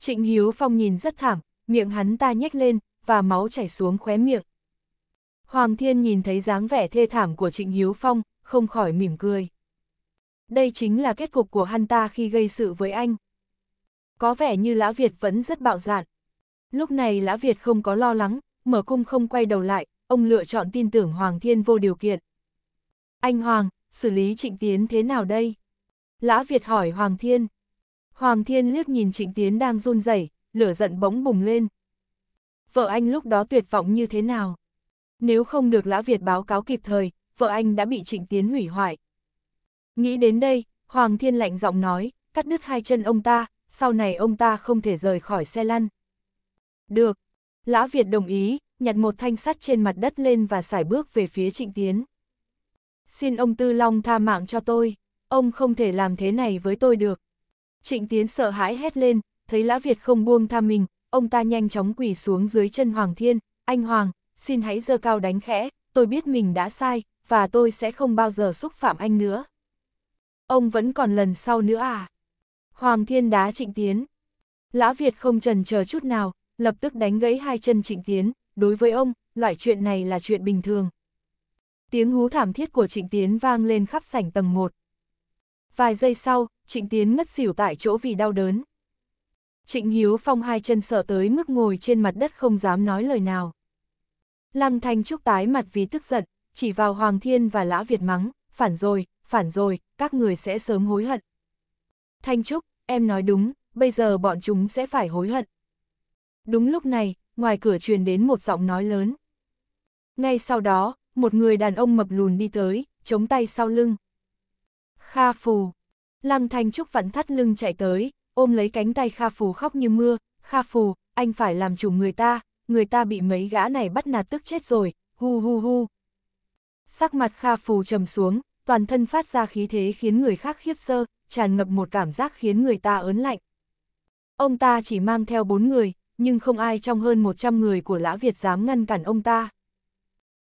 Trịnh Hiếu Phong nhìn rất thảm, miệng hắn ta nhếch lên, và máu chảy xuống khóe miệng. Hoàng Thiên nhìn thấy dáng vẻ thê thảm của Trịnh Hiếu Phong, không khỏi mỉm cười. Đây chính là kết cục của hắn ta khi gây sự với anh. Có vẻ như Lã Việt vẫn rất bạo dạn. Lúc này Lã Việt không có lo lắng, mở cung không quay đầu lại, ông lựa chọn tin tưởng Hoàng Thiên vô điều kiện. Anh Hoàng, xử lý Trịnh Tiến thế nào đây? Lã Việt hỏi Hoàng Thiên. Hoàng Thiên liếc nhìn Trịnh Tiến đang run rẩy, lửa giận bỗng bùng lên. Vợ anh lúc đó tuyệt vọng như thế nào? Nếu không được Lã Việt báo cáo kịp thời, vợ anh đã bị Trịnh Tiến hủy hoại. Nghĩ đến đây, Hoàng Thiên lạnh giọng nói, cắt đứt hai chân ông ta, sau này ông ta không thể rời khỏi xe lăn. Được. Lã Việt đồng ý, nhặt một thanh sắt trên mặt đất lên và xải bước về phía Trịnh Tiến xin ông Tư Long tha mạng cho tôi, ông không thể làm thế này với tôi được. Trịnh Tiến sợ hãi hét lên, thấy Lã Việt không buông tha mình, ông ta nhanh chóng quỳ xuống dưới chân Hoàng Thiên, anh Hoàng, xin hãy dơ cao đánh khẽ, tôi biết mình đã sai, và tôi sẽ không bao giờ xúc phạm anh nữa. Ông vẫn còn lần sau nữa à? Hoàng Thiên đá Trịnh Tiến. Lã Việt không trần chờ chút nào, lập tức đánh gãy hai chân Trịnh Tiến, đối với ông, loại chuyện này là chuyện bình thường. Tiếng hú thảm thiết của Trịnh Tiến vang lên khắp sảnh tầng 1. Vài giây sau, Trịnh Tiến ngất xỉu tại chỗ vì đau đớn. Trịnh Hiếu Phong hai chân sợ tới mức ngồi trên mặt đất không dám nói lời nào. Lăng Thanh Trúc tái mặt vì tức giận, chỉ vào Hoàng Thiên và Lã Việt mắng, phản rồi, phản rồi, các người sẽ sớm hối hận. Thanh Trúc, em nói đúng, bây giờ bọn chúng sẽ phải hối hận. Đúng lúc này, ngoài cửa truyền đến một giọng nói lớn. Ngay sau đó, một người đàn ông mập lùn đi tới, chống tay sau lưng. Kha Phù. Lăng Thanh Trúc vặn thắt lưng chạy tới, ôm lấy cánh tay Kha Phù khóc như mưa. Kha Phù, anh phải làm chủ người ta, người ta bị mấy gã này bắt nạt tức chết rồi, hu hu hu. Sắc mặt Kha Phù trầm xuống, toàn thân phát ra khí thế khiến người khác khiếp sơ, tràn ngập một cảm giác khiến người ta ớn lạnh. Ông ta chỉ mang theo bốn người, nhưng không ai trong hơn 100 người của Lã Việt dám ngăn cản ông ta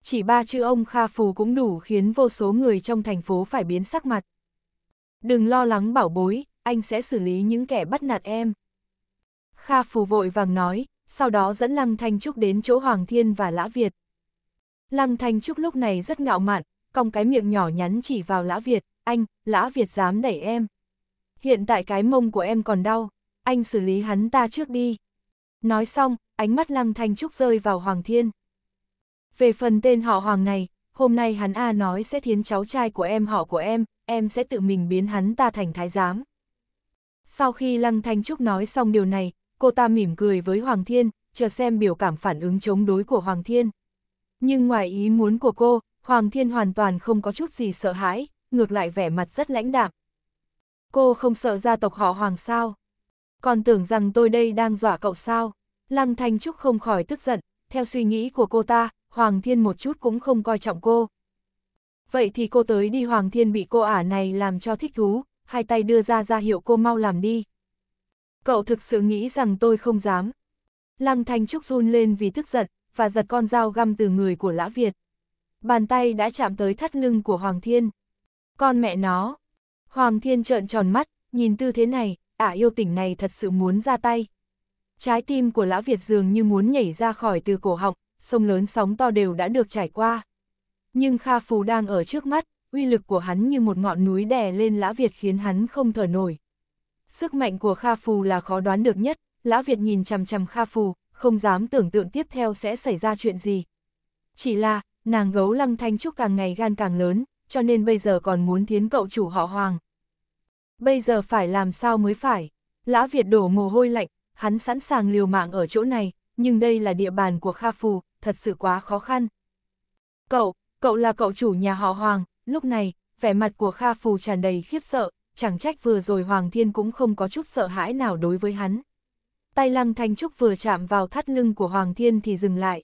chỉ ba chữ ông Kha Phù cũng đủ khiến vô số người trong thành phố phải biến sắc mặt. Đừng lo lắng bảo bối, anh sẽ xử lý những kẻ bắt nạt em. Kha Phù vội vàng nói, sau đó dẫn Lăng Thanh Trúc đến chỗ Hoàng Thiên và Lã Việt. Lăng Thanh Trúc lúc này rất ngạo mạn, cong cái miệng nhỏ nhắn chỉ vào Lã Việt, anh, Lã Việt dám đẩy em. Hiện tại cái mông của em còn đau, anh xử lý hắn ta trước đi. Nói xong, ánh mắt Lăng Thanh Trúc rơi vào Hoàng Thiên. Về phần tên họ Hoàng này, hôm nay hắn A nói sẽ thiến cháu trai của em họ của em, em sẽ tự mình biến hắn ta thành thái giám. Sau khi Lăng Thanh Trúc nói xong điều này, cô ta mỉm cười với Hoàng Thiên, chờ xem biểu cảm phản ứng chống đối của Hoàng Thiên. Nhưng ngoài ý muốn của cô, Hoàng Thiên hoàn toàn không có chút gì sợ hãi, ngược lại vẻ mặt rất lãnh đạm. Cô không sợ gia tộc họ Hoàng sao? Còn tưởng rằng tôi đây đang dọa cậu sao? Lăng Thanh Trúc không khỏi tức giận, theo suy nghĩ của cô ta, Hoàng Thiên một chút cũng không coi trọng cô. Vậy thì cô tới đi Hoàng Thiên bị cô ả này làm cho thích thú, hai tay đưa ra ra hiệu cô mau làm đi. Cậu thực sự nghĩ rằng tôi không dám. Lăng Thanh Trúc run lên vì tức giận, và giật con dao găm từ người của Lã Việt. Bàn tay đã chạm tới thắt lưng của Hoàng Thiên. Con mẹ nó. Hoàng Thiên trợn tròn mắt, nhìn tư thế này, ả yêu tỉnh này thật sự muốn ra tay. Trái tim của Lã Việt dường như muốn nhảy ra khỏi từ cổ họng, sông lớn sóng to đều đã được trải qua. Nhưng Kha Phù đang ở trước mắt, uy lực của hắn như một ngọn núi đè lên Lã Việt khiến hắn không thở nổi. Sức mạnh của Kha Phù là khó đoán được nhất, Lã Việt nhìn chằm chằm Kha Phù, không dám tưởng tượng tiếp theo sẽ xảy ra chuyện gì. Chỉ là, nàng gấu lăng thanh trúc càng ngày gan càng lớn, cho nên bây giờ còn muốn thiến cậu chủ họ Hoàng. Bây giờ phải làm sao mới phải? Lã Việt đổ mồ hôi lạnh, hắn sẵn sàng liều mạng ở chỗ này, nhưng đây là địa bàn của Kha Phù, thật sự quá khó khăn. Cậu, cậu là cậu chủ nhà họ Hoàng, lúc này, vẻ mặt của Kha Phù tràn đầy khiếp sợ, chẳng trách vừa rồi Hoàng Thiên cũng không có chút sợ hãi nào đối với hắn. Tay Lăng Thanh Trúc vừa chạm vào thắt lưng của Hoàng Thiên thì dừng lại.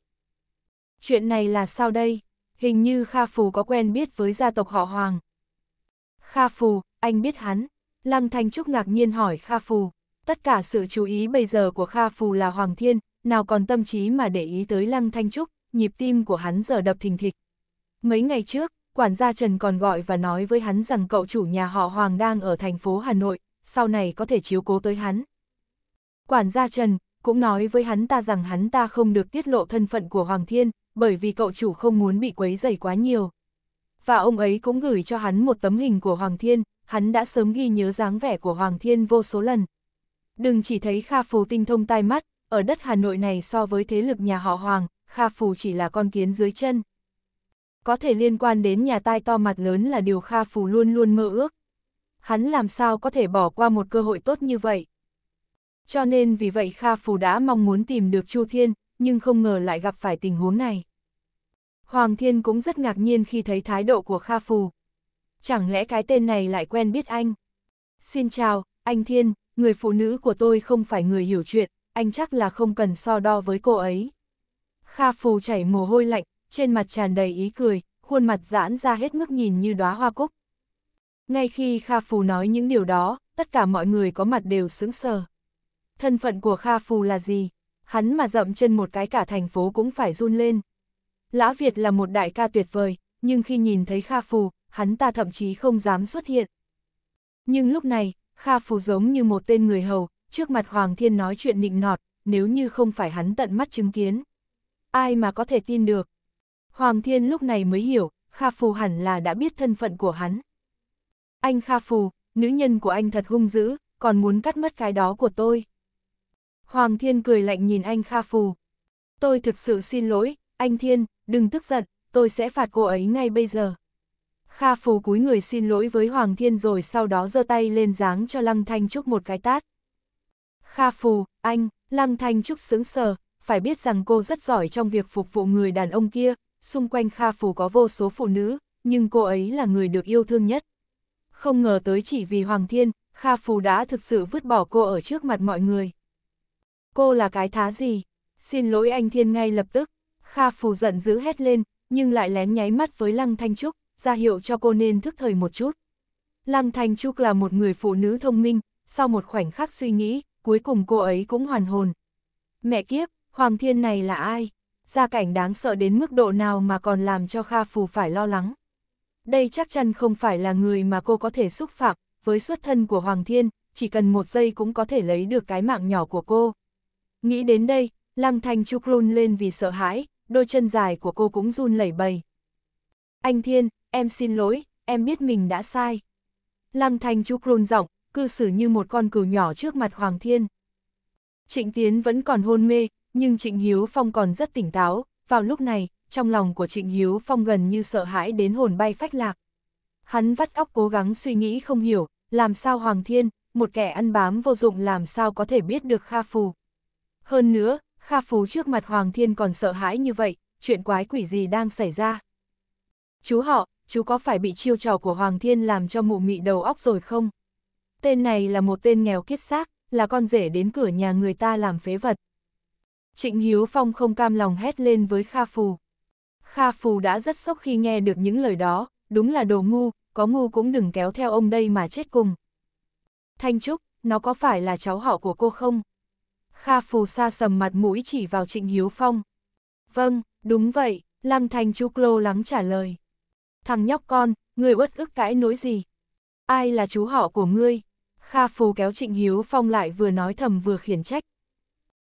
Chuyện này là sao đây? Hình như Kha Phù có quen biết với gia tộc họ Hoàng. Kha Phù, anh biết hắn. Lăng Thanh Trúc ngạc nhiên hỏi Kha Phù. Tất cả sự chú ý bây giờ của Kha Phù là Hoàng Thiên, nào còn tâm trí mà để ý tới Lăng Thanh Trúc, nhịp tim của hắn giờ đập thình thịch. Mấy ngày trước, quản gia Trần còn gọi và nói với hắn rằng cậu chủ nhà họ Hoàng đang ở thành phố Hà Nội, sau này có thể chiếu cố tới hắn. Quản gia Trần cũng nói với hắn ta rằng hắn ta không được tiết lộ thân phận của Hoàng Thiên, bởi vì cậu chủ không muốn bị quấy rầy quá nhiều. Và ông ấy cũng gửi cho hắn một tấm hình của Hoàng Thiên, hắn đã sớm ghi nhớ dáng vẻ của Hoàng Thiên vô số lần. Đừng chỉ thấy Kha Phù tinh thông tai mắt, ở đất Hà Nội này so với thế lực nhà họ Hoàng, Kha Phù chỉ là con kiến dưới chân. Có thể liên quan đến nhà tai to mặt lớn là điều Kha Phù luôn luôn mơ ước. Hắn làm sao có thể bỏ qua một cơ hội tốt như vậy? Cho nên vì vậy Kha Phù đã mong muốn tìm được Chu Thiên, nhưng không ngờ lại gặp phải tình huống này. Hoàng Thiên cũng rất ngạc nhiên khi thấy thái độ của Kha Phù. Chẳng lẽ cái tên này lại quen biết anh? Xin chào, anh Thiên, người phụ nữ của tôi không phải người hiểu chuyện, anh chắc là không cần so đo với cô ấy. Kha Phù chảy mồ hôi lạnh, trên mặt tràn đầy ý cười, khuôn mặt giãn ra hết mức nhìn như đóa hoa cúc. Ngay khi Kha Phù nói những điều đó, tất cả mọi người có mặt đều sững sờ. Thân phận của Kha Phù là gì? Hắn mà dậm chân một cái cả thành phố cũng phải run lên. Lã Việt là một đại ca tuyệt vời, nhưng khi nhìn thấy Kha Phù, hắn ta thậm chí không dám xuất hiện. Nhưng lúc này, Kha Phù giống như một tên người hầu, trước mặt Hoàng Thiên nói chuyện nịnh nọt, nếu như không phải hắn tận mắt chứng kiến. Ai mà có thể tin được? Hoàng Thiên lúc này mới hiểu, Kha Phù hẳn là đã biết thân phận của hắn. Anh Kha Phù, nữ nhân của anh thật hung dữ, còn muốn cắt mất cái đó của tôi. Hoàng Thiên cười lạnh nhìn anh Kha Phù. Tôi thực sự xin lỗi, anh Thiên, đừng tức giận, tôi sẽ phạt cô ấy ngay bây giờ. Kha Phù cúi người xin lỗi với Hoàng Thiên rồi sau đó giơ tay lên giáng cho Lăng Thanh Trúc một cái tát. Kha Phù, anh, Lăng Thanh Trúc sướng sờ, phải biết rằng cô rất giỏi trong việc phục vụ người đàn ông kia, xung quanh Kha Phù có vô số phụ nữ, nhưng cô ấy là người được yêu thương nhất. Không ngờ tới chỉ vì Hoàng Thiên, Kha Phù đã thực sự vứt bỏ cô ở trước mặt mọi người. Cô là cái thá gì? Xin lỗi anh Thiên ngay lập tức. Kha Phù giận dữ hét lên, nhưng lại lén nháy mắt với Lăng Thanh Trúc, ra hiệu cho cô nên thức thời một chút. Lăng Thanh Trúc là một người phụ nữ thông minh, sau một khoảnh khắc suy nghĩ, cuối cùng cô ấy cũng hoàn hồn. Mẹ kiếp, Hoàng Thiên này là ai? Gia cảnh đáng sợ đến mức độ nào mà còn làm cho Kha Phù phải lo lắng. Đây chắc chắn không phải là người mà cô có thể xúc phạm, với xuất thân của Hoàng Thiên, chỉ cần một giây cũng có thể lấy được cái mạng nhỏ của cô. Nghĩ đến đây, Lăng Thanh Trúc run lên vì sợ hãi, đôi chân dài của cô cũng run lẩy bẩy. Anh Thiên, em xin lỗi, em biết mình đã sai. Lăng Thanh Trúc run giọng, cư xử như một con cừu nhỏ trước mặt Hoàng Thiên. Trịnh Tiến vẫn còn hôn mê, nhưng Trịnh Hiếu Phong còn rất tỉnh táo, vào lúc này, trong lòng của Trịnh Hiếu Phong gần như sợ hãi đến hồn bay phách lạc. Hắn vắt óc cố gắng suy nghĩ không hiểu, làm sao Hoàng Thiên, một kẻ ăn bám vô dụng làm sao có thể biết được Kha Phù. Hơn nữa, Kha Phù trước mặt Hoàng Thiên còn sợ hãi như vậy, chuyện quái quỷ gì đang xảy ra. Chú họ, chú có phải bị chiêu trò của Hoàng Thiên làm cho mụ mị đầu óc rồi không? Tên này là một tên nghèo kiết xác, là con rể đến cửa nhà người ta làm phế vật. Trịnh Hiếu Phong không cam lòng hét lên với Kha Phù. Kha Phù đã rất sốc khi nghe được những lời đó, đúng là đồ ngu, có ngu cũng đừng kéo theo ông đây mà chết cùng. Thanh Trúc, nó có phải là cháu họ của cô không? Kha Phù xa sầm mặt mũi chỉ vào Trịnh Hiếu Phong. Vâng, đúng vậy, Lăng Thanh Trúc lô lắng trả lời. Thằng nhóc con, người uất ức cãi nối gì? Ai là chú họ của ngươi? Kha Phú kéo Trịnh Hiếu Phong lại vừa nói thầm vừa khiển trách.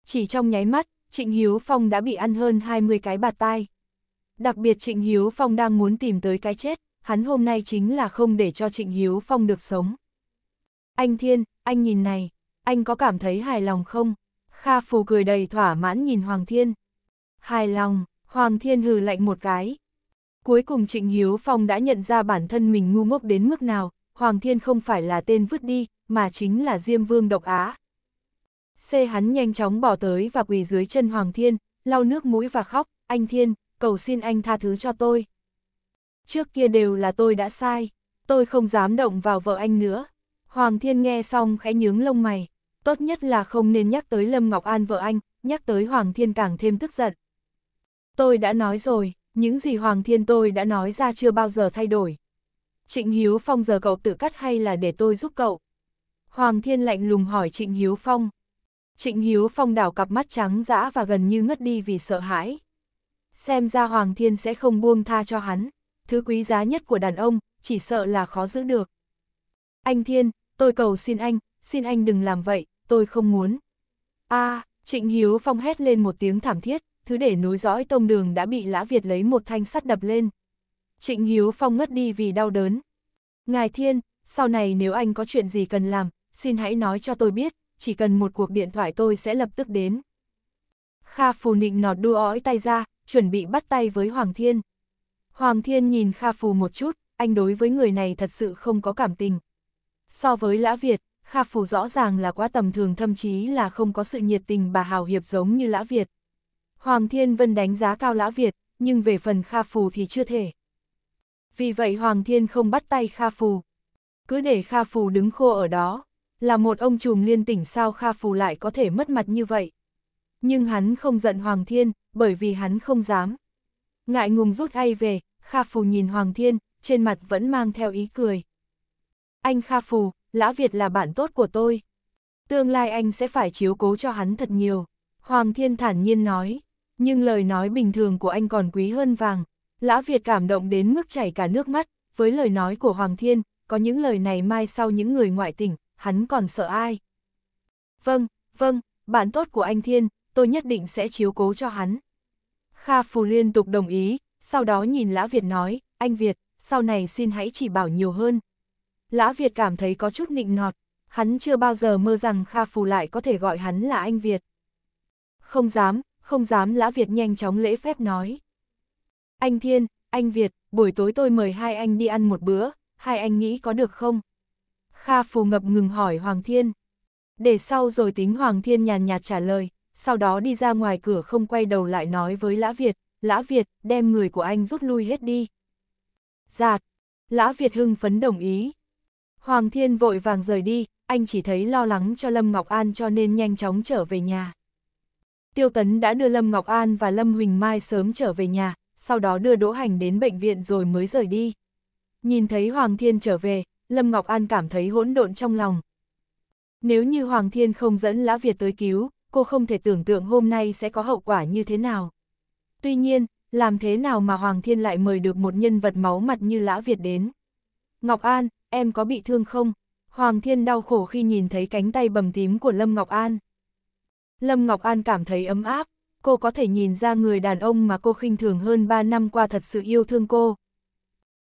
Chỉ trong nháy mắt, Trịnh Hiếu Phong đã bị ăn hơn 20 cái bạt tai. Đặc biệt Trịnh Hiếu Phong đang muốn tìm tới cái chết, hắn hôm nay chính là không để cho Trịnh Hiếu Phong được sống. Anh Thiên, anh nhìn này, anh có cảm thấy hài lòng không? Kha Phù cười đầy thỏa mãn nhìn Hoàng Thiên. Hài lòng, Hoàng Thiên hừ lạnh một cái. Cuối cùng Trịnh Hiếu Phong đã nhận ra bản thân mình ngu ngốc đến mức nào, Hoàng Thiên không phải là tên vứt đi, mà chính là Diêm Vương độc á. C hắn nhanh chóng bỏ tới và quỳ dưới chân Hoàng Thiên, lau nước mũi và khóc, anh Thiên, cầu xin anh tha thứ cho tôi. Trước kia đều là tôi đã sai, tôi không dám động vào vợ anh nữa. Hoàng Thiên nghe xong khẽ nhướng lông mày, tốt nhất là không nên nhắc tới Lâm Ngọc An vợ anh, nhắc tới Hoàng Thiên càng thêm tức giận. Tôi đã nói rồi, những gì Hoàng Thiên tôi đã nói ra chưa bao giờ thay đổi. Trịnh Hiếu Phong giờ cậu tự cắt hay là để tôi giúp cậu? Hoàng Thiên lạnh lùng hỏi Trịnh Hiếu Phong. Trịnh Hiếu Phong đảo cặp mắt trắng dã và gần như ngất đi vì sợ hãi. Xem ra Hoàng Thiên sẽ không buông tha cho hắn, thứ quý giá nhất của đàn ông, chỉ sợ là khó giữ được. Anh Thiên, tôi cầu xin anh, xin anh đừng làm vậy, tôi không muốn. a Trịnh Hiếu Phong hét lên một tiếng thảm thiết, thứ để nối dõi tông đường đã bị Lã Việt lấy một thanh sắt đập lên. Trịnh Hiếu Phong ngất đi vì đau đớn. Ngài Thiên, sau này nếu anh có chuyện gì cần làm, xin hãy nói cho tôi biết, chỉ cần một cuộc điện thoại tôi sẽ lập tức đến. Kha Phù nịnh nọt đua ói tay ra, chuẩn bị bắt tay với Hoàng Thiên. Hoàng Thiên nhìn Kha Phù một chút, anh đối với người này thật sự không có cảm tình. So với Lã Việt, Kha Phù rõ ràng là quá tầm thường thậm chí là không có sự nhiệt tình bà Hào Hiệp giống như Lã Việt. Hoàng Thiên vẫn đánh giá cao Lã Việt, nhưng về phần Kha Phù thì chưa thể vì vậy Hoàng Thiên không bắt tay Kha Phù. Cứ để Kha Phù đứng khô ở đó, là một ông trùm liên tỉnh sao Kha Phù lại có thể mất mặt như vậy. Nhưng hắn không giận Hoàng Thiên, bởi vì hắn không dám. Ngại ngùng rút ai về, Kha Phù nhìn Hoàng Thiên, trên mặt vẫn mang theo ý cười. Anh Kha Phù, Lã Việt là bạn tốt của tôi. Tương lai anh sẽ phải chiếu cố cho hắn thật nhiều. Hoàng Thiên thản nhiên nói, nhưng lời nói bình thường của anh còn quý hơn vàng, Lã Việt cảm động đến mức chảy cả nước mắt, với lời nói của Hoàng Thiên, có những lời này mai sau những người ngoại tỉnh, hắn còn sợ ai. Vâng, vâng, bạn tốt của anh Thiên, tôi nhất định sẽ chiếu cố cho hắn. Kha Phù liên tục đồng ý, sau đó nhìn Lã Việt nói, anh Việt, sau này xin hãy chỉ bảo nhiều hơn. Lã Việt cảm thấy có chút nịnh nọt, hắn chưa bao giờ mơ rằng Kha Phù lại có thể gọi hắn là anh Việt. Không dám, không dám Lã Việt nhanh chóng lễ phép nói. Anh Thiên, anh Việt, buổi tối tôi mời hai anh đi ăn một bữa, hai anh nghĩ có được không? Kha Phù ngập ngừng hỏi Hoàng Thiên. Để sau rồi tính Hoàng Thiên nhàn nhạt trả lời, sau đó đi ra ngoài cửa không quay đầu lại nói với Lã Việt, Lã Việt, đem người của anh rút lui hết đi. Giạt, Lã Việt hưng phấn đồng ý. Hoàng Thiên vội vàng rời đi, anh chỉ thấy lo lắng cho Lâm Ngọc An cho nên nhanh chóng trở về nhà. Tiêu Tấn đã đưa Lâm Ngọc An và Lâm Huỳnh Mai sớm trở về nhà, sau đó đưa Đỗ Hành đến bệnh viện rồi mới rời đi. Nhìn thấy Hoàng Thiên trở về, Lâm Ngọc An cảm thấy hỗn độn trong lòng. Nếu như Hoàng Thiên không dẫn Lã Việt tới cứu, cô không thể tưởng tượng hôm nay sẽ có hậu quả như thế nào. Tuy nhiên, làm thế nào mà Hoàng Thiên lại mời được một nhân vật máu mặt như Lã Việt đến? Ngọc An, em có bị thương không? Hoàng Thiên đau khổ khi nhìn thấy cánh tay bầm tím của Lâm Ngọc An. Lâm Ngọc An cảm thấy ấm áp, cô có thể nhìn ra người đàn ông mà cô khinh thường hơn 3 năm qua thật sự yêu thương cô.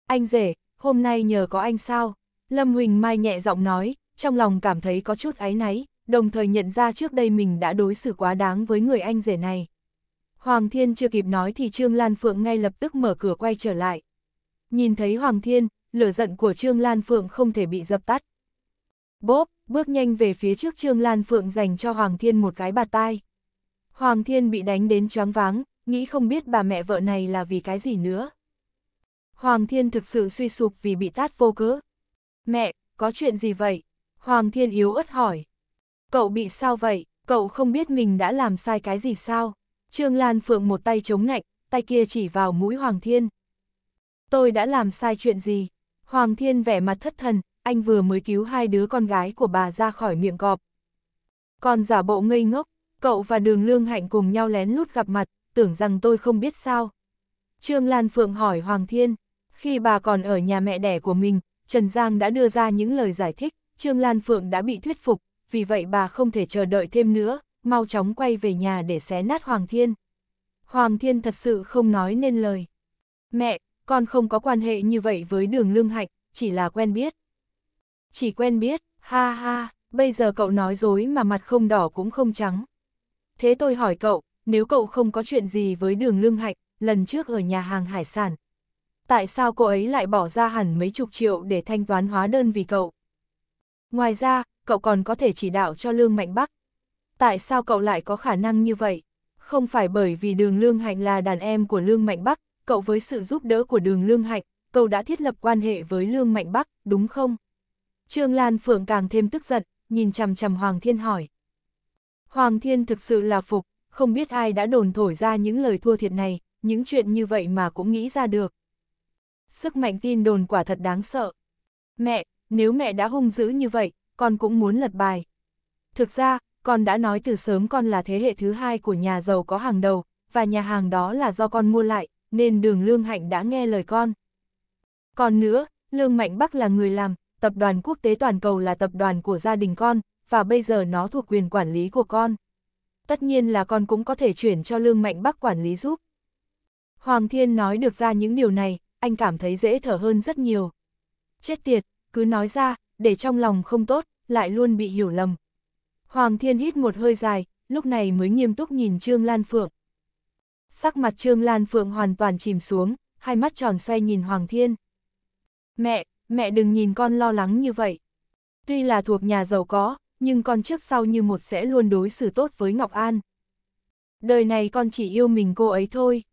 Anh rể, hôm nay nhờ có anh sao? Lâm Huỳnh Mai nhẹ giọng nói, trong lòng cảm thấy có chút áy náy, đồng thời nhận ra trước đây mình đã đối xử quá đáng với người anh rể này. Hoàng Thiên chưa kịp nói thì Trương Lan Phượng ngay lập tức mở cửa quay trở lại. Nhìn thấy Hoàng Thiên, lửa giận của Trương Lan Phượng không thể bị dập tắt. Bốp, bước nhanh về phía trước Trương Lan Phượng dành cho Hoàng Thiên một cái bạt tai. Hoàng Thiên bị đánh đến choáng váng, nghĩ không biết bà mẹ vợ này là vì cái gì nữa. Hoàng Thiên thực sự suy sụp vì bị tát vô cớ. Mẹ, có chuyện gì vậy? Hoàng Thiên yếu ớt hỏi. Cậu bị sao vậy? Cậu không biết mình đã làm sai cái gì sao? Trương Lan Phượng một tay chống ngạnh, tay kia chỉ vào mũi Hoàng Thiên. Tôi đã làm sai chuyện gì? Hoàng Thiên vẻ mặt thất thần, anh vừa mới cứu hai đứa con gái của bà ra khỏi miệng cọp. Còn giả bộ ngây ngốc, Cậu và đường lương hạnh cùng nhau lén lút gặp mặt, tưởng rằng tôi không biết sao. Trương Lan Phượng hỏi Hoàng Thiên, khi bà còn ở nhà mẹ đẻ của mình, Trần Giang đã đưa ra những lời giải thích, Trương Lan Phượng đã bị thuyết phục, vì vậy bà không thể chờ đợi thêm nữa, mau chóng quay về nhà để xé nát Hoàng Thiên. Hoàng Thiên thật sự không nói nên lời. Mẹ, con không có quan hệ như vậy với đường lương hạnh, chỉ là quen biết. Chỉ quen biết, ha ha, bây giờ cậu nói dối mà mặt không đỏ cũng không trắng. Thế tôi hỏi cậu, nếu cậu không có chuyện gì với đường lương hạch, lần trước ở nhà hàng hải sản. Tại sao cô ấy lại bỏ ra hẳn mấy chục triệu để thanh toán hóa đơn vì cậu? Ngoài ra, cậu còn có thể chỉ đạo cho Lương Mạnh Bắc. Tại sao cậu lại có khả năng như vậy? Không phải bởi vì đường Lương Hạnh là đàn em của Lương Mạnh Bắc, cậu với sự giúp đỡ của đường Lương Hạnh, cậu đã thiết lập quan hệ với Lương Mạnh Bắc, đúng không? Trương Lan Phượng càng thêm tức giận, nhìn chằm chằm Hoàng Thiên hỏi. Hoàng Thiên thực sự là phục, không biết ai đã đồn thổi ra những lời thua thiệt này, những chuyện như vậy mà cũng nghĩ ra được. Sức mạnh tin đồn quả thật đáng sợ. Mẹ, nếu mẹ đã hung dữ như vậy, con cũng muốn lật bài. Thực ra, con đã nói từ sớm con là thế hệ thứ hai của nhà giàu có hàng đầu, và nhà hàng đó là do con mua lại, nên đường Lương Hạnh đã nghe lời con. Còn nữa, Lương Mạnh Bắc là người làm, tập đoàn quốc tế toàn cầu là tập đoàn của gia đình con, và bây giờ nó thuộc quyền quản lý của con. Tất nhiên là con cũng có thể chuyển cho Lương Mạnh Bắc quản lý giúp. Hoàng Thiên nói được ra những điều này, anh cảm thấy dễ thở hơn rất nhiều. Chết tiệt, cứ nói ra, để trong lòng không tốt, lại luôn bị hiểu lầm. Hoàng Thiên hít một hơi dài, lúc này mới nghiêm túc nhìn Trương Lan Phượng. Sắc mặt Trương Lan Phượng hoàn toàn chìm xuống, hai mắt tròn xoay nhìn Hoàng Thiên. Mẹ, mẹ đừng nhìn con lo lắng như vậy. Tuy là thuộc nhà giàu có, nhưng con trước sau như một sẽ luôn đối xử tốt với Ngọc An. Đời này con chỉ yêu mình cô ấy thôi.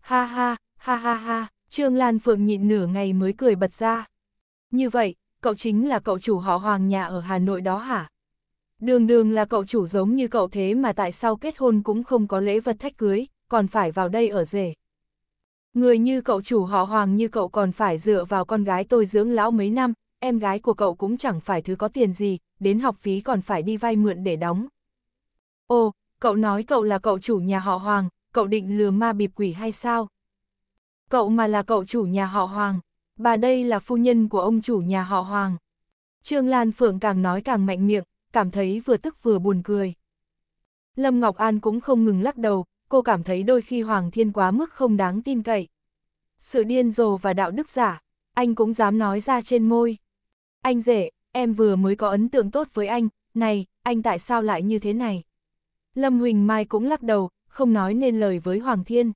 Ha ha, ha ha ha, Trương Lan Phượng nhịn nửa ngày mới cười bật ra. Như vậy, cậu chính là cậu chủ họ Hoàng nhà ở Hà Nội đó hả? Đường đường là cậu chủ giống như cậu thế mà tại sao kết hôn cũng không có lễ vật thách cưới, còn phải vào đây ở rể. Người như cậu chủ họ Hoàng như cậu còn phải dựa vào con gái tôi dưỡng lão mấy năm, em gái của cậu cũng chẳng phải thứ có tiền gì, đến học phí còn phải đi vay mượn để đóng. Ồ, cậu nói cậu là cậu chủ nhà họ Hoàng, cậu định lừa ma bịp quỷ hay sao? Cậu mà là cậu chủ nhà họ Hoàng, bà đây là phu nhân của ông chủ nhà họ Hoàng. Trương Lan Phượng càng nói càng mạnh miệng, cảm thấy vừa tức vừa buồn cười. Lâm Ngọc An cũng không ngừng lắc đầu, cô cảm thấy đôi khi Hoàng Thiên quá mức không đáng tin cậy. Sự điên rồ và đạo đức giả, anh cũng dám nói ra trên môi. Anh rể, em vừa mới có ấn tượng tốt với anh, này, anh tại sao lại như thế này? Lâm Huỳnh Mai cũng lắc đầu, không nói nên lời với Hoàng Thiên.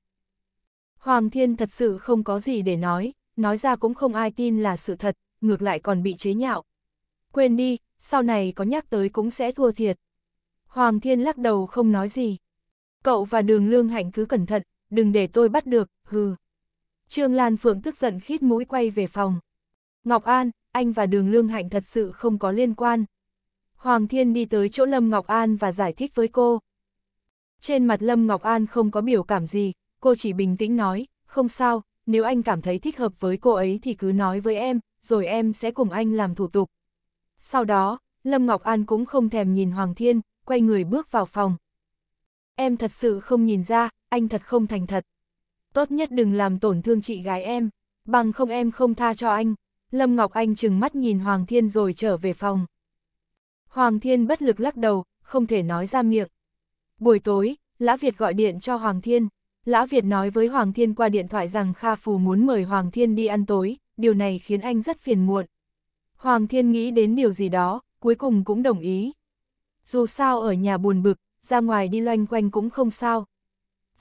Hoàng Thiên thật sự không có gì để nói, nói ra cũng không ai tin là sự thật, ngược lại còn bị chế nhạo. Quên đi, sau này có nhắc tới cũng sẽ thua thiệt. Hoàng Thiên lắc đầu không nói gì. Cậu và đường lương hạnh cứ cẩn thận, đừng để tôi bắt được, hừ. Trương Lan Phượng tức giận khít mũi quay về phòng. Ngọc An, anh và đường lương hạnh thật sự không có liên quan. Hoàng Thiên đi tới chỗ Lâm Ngọc An và giải thích với cô. Trên mặt Lâm Ngọc An không có biểu cảm gì, cô chỉ bình tĩnh nói, không sao, nếu anh cảm thấy thích hợp với cô ấy thì cứ nói với em, rồi em sẽ cùng anh làm thủ tục. Sau đó, Lâm Ngọc An cũng không thèm nhìn Hoàng Thiên, quay người bước vào phòng. Em thật sự không nhìn ra, anh thật không thành thật. Tốt nhất đừng làm tổn thương chị gái em, bằng không em không tha cho anh. Lâm Ngọc Anh chừng mắt nhìn Hoàng Thiên rồi trở về phòng. Hoàng Thiên bất lực lắc đầu, không thể nói ra miệng. Buổi tối, Lã Việt gọi điện cho Hoàng Thiên. Lã Việt nói với Hoàng Thiên qua điện thoại rằng Kha Phù muốn mời Hoàng Thiên đi ăn tối, điều này khiến anh rất phiền muộn. Hoàng Thiên nghĩ đến điều gì đó, cuối cùng cũng đồng ý. Dù sao ở nhà buồn bực, ra ngoài đi loanh quanh cũng không sao.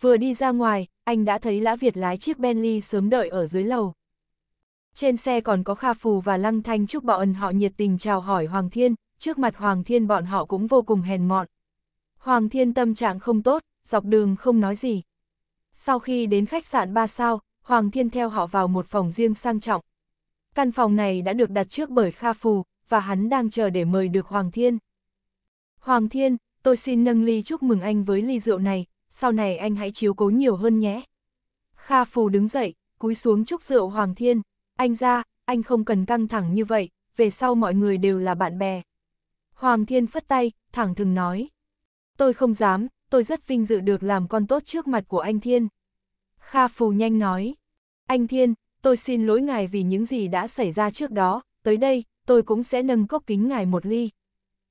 Vừa đi ra ngoài, anh đã thấy Lã Việt lái chiếc Bentley sớm đợi ở dưới lầu. Trên xe còn có Kha Phù và Lăng Thanh chúc bọn ẩn họ nhiệt tình chào hỏi Hoàng Thiên, trước mặt Hoàng Thiên bọn họ cũng vô cùng hèn mọn. Hoàng Thiên tâm trạng không tốt, dọc đường không nói gì. Sau khi đến khách sạn 3 sao, Hoàng Thiên theo họ vào một phòng riêng sang trọng. Căn phòng này đã được đặt trước bởi Kha Phù, và hắn đang chờ để mời được Hoàng Thiên. Hoàng Thiên, tôi xin nâng ly chúc mừng anh với ly rượu này, sau này anh hãy chiếu cố nhiều hơn nhé. Kha Phù đứng dậy, cúi xuống chúc rượu Hoàng Thiên anh ra, anh không cần căng thẳng như vậy, về sau mọi người đều là bạn bè. Hoàng Thiên phất tay, thẳng thừng nói. Tôi không dám, tôi rất vinh dự được làm con tốt trước mặt của anh Thiên. Kha Phù nhanh nói. Anh Thiên, tôi xin lỗi ngài vì những gì đã xảy ra trước đó, tới đây, tôi cũng sẽ nâng cốc kính ngài một ly.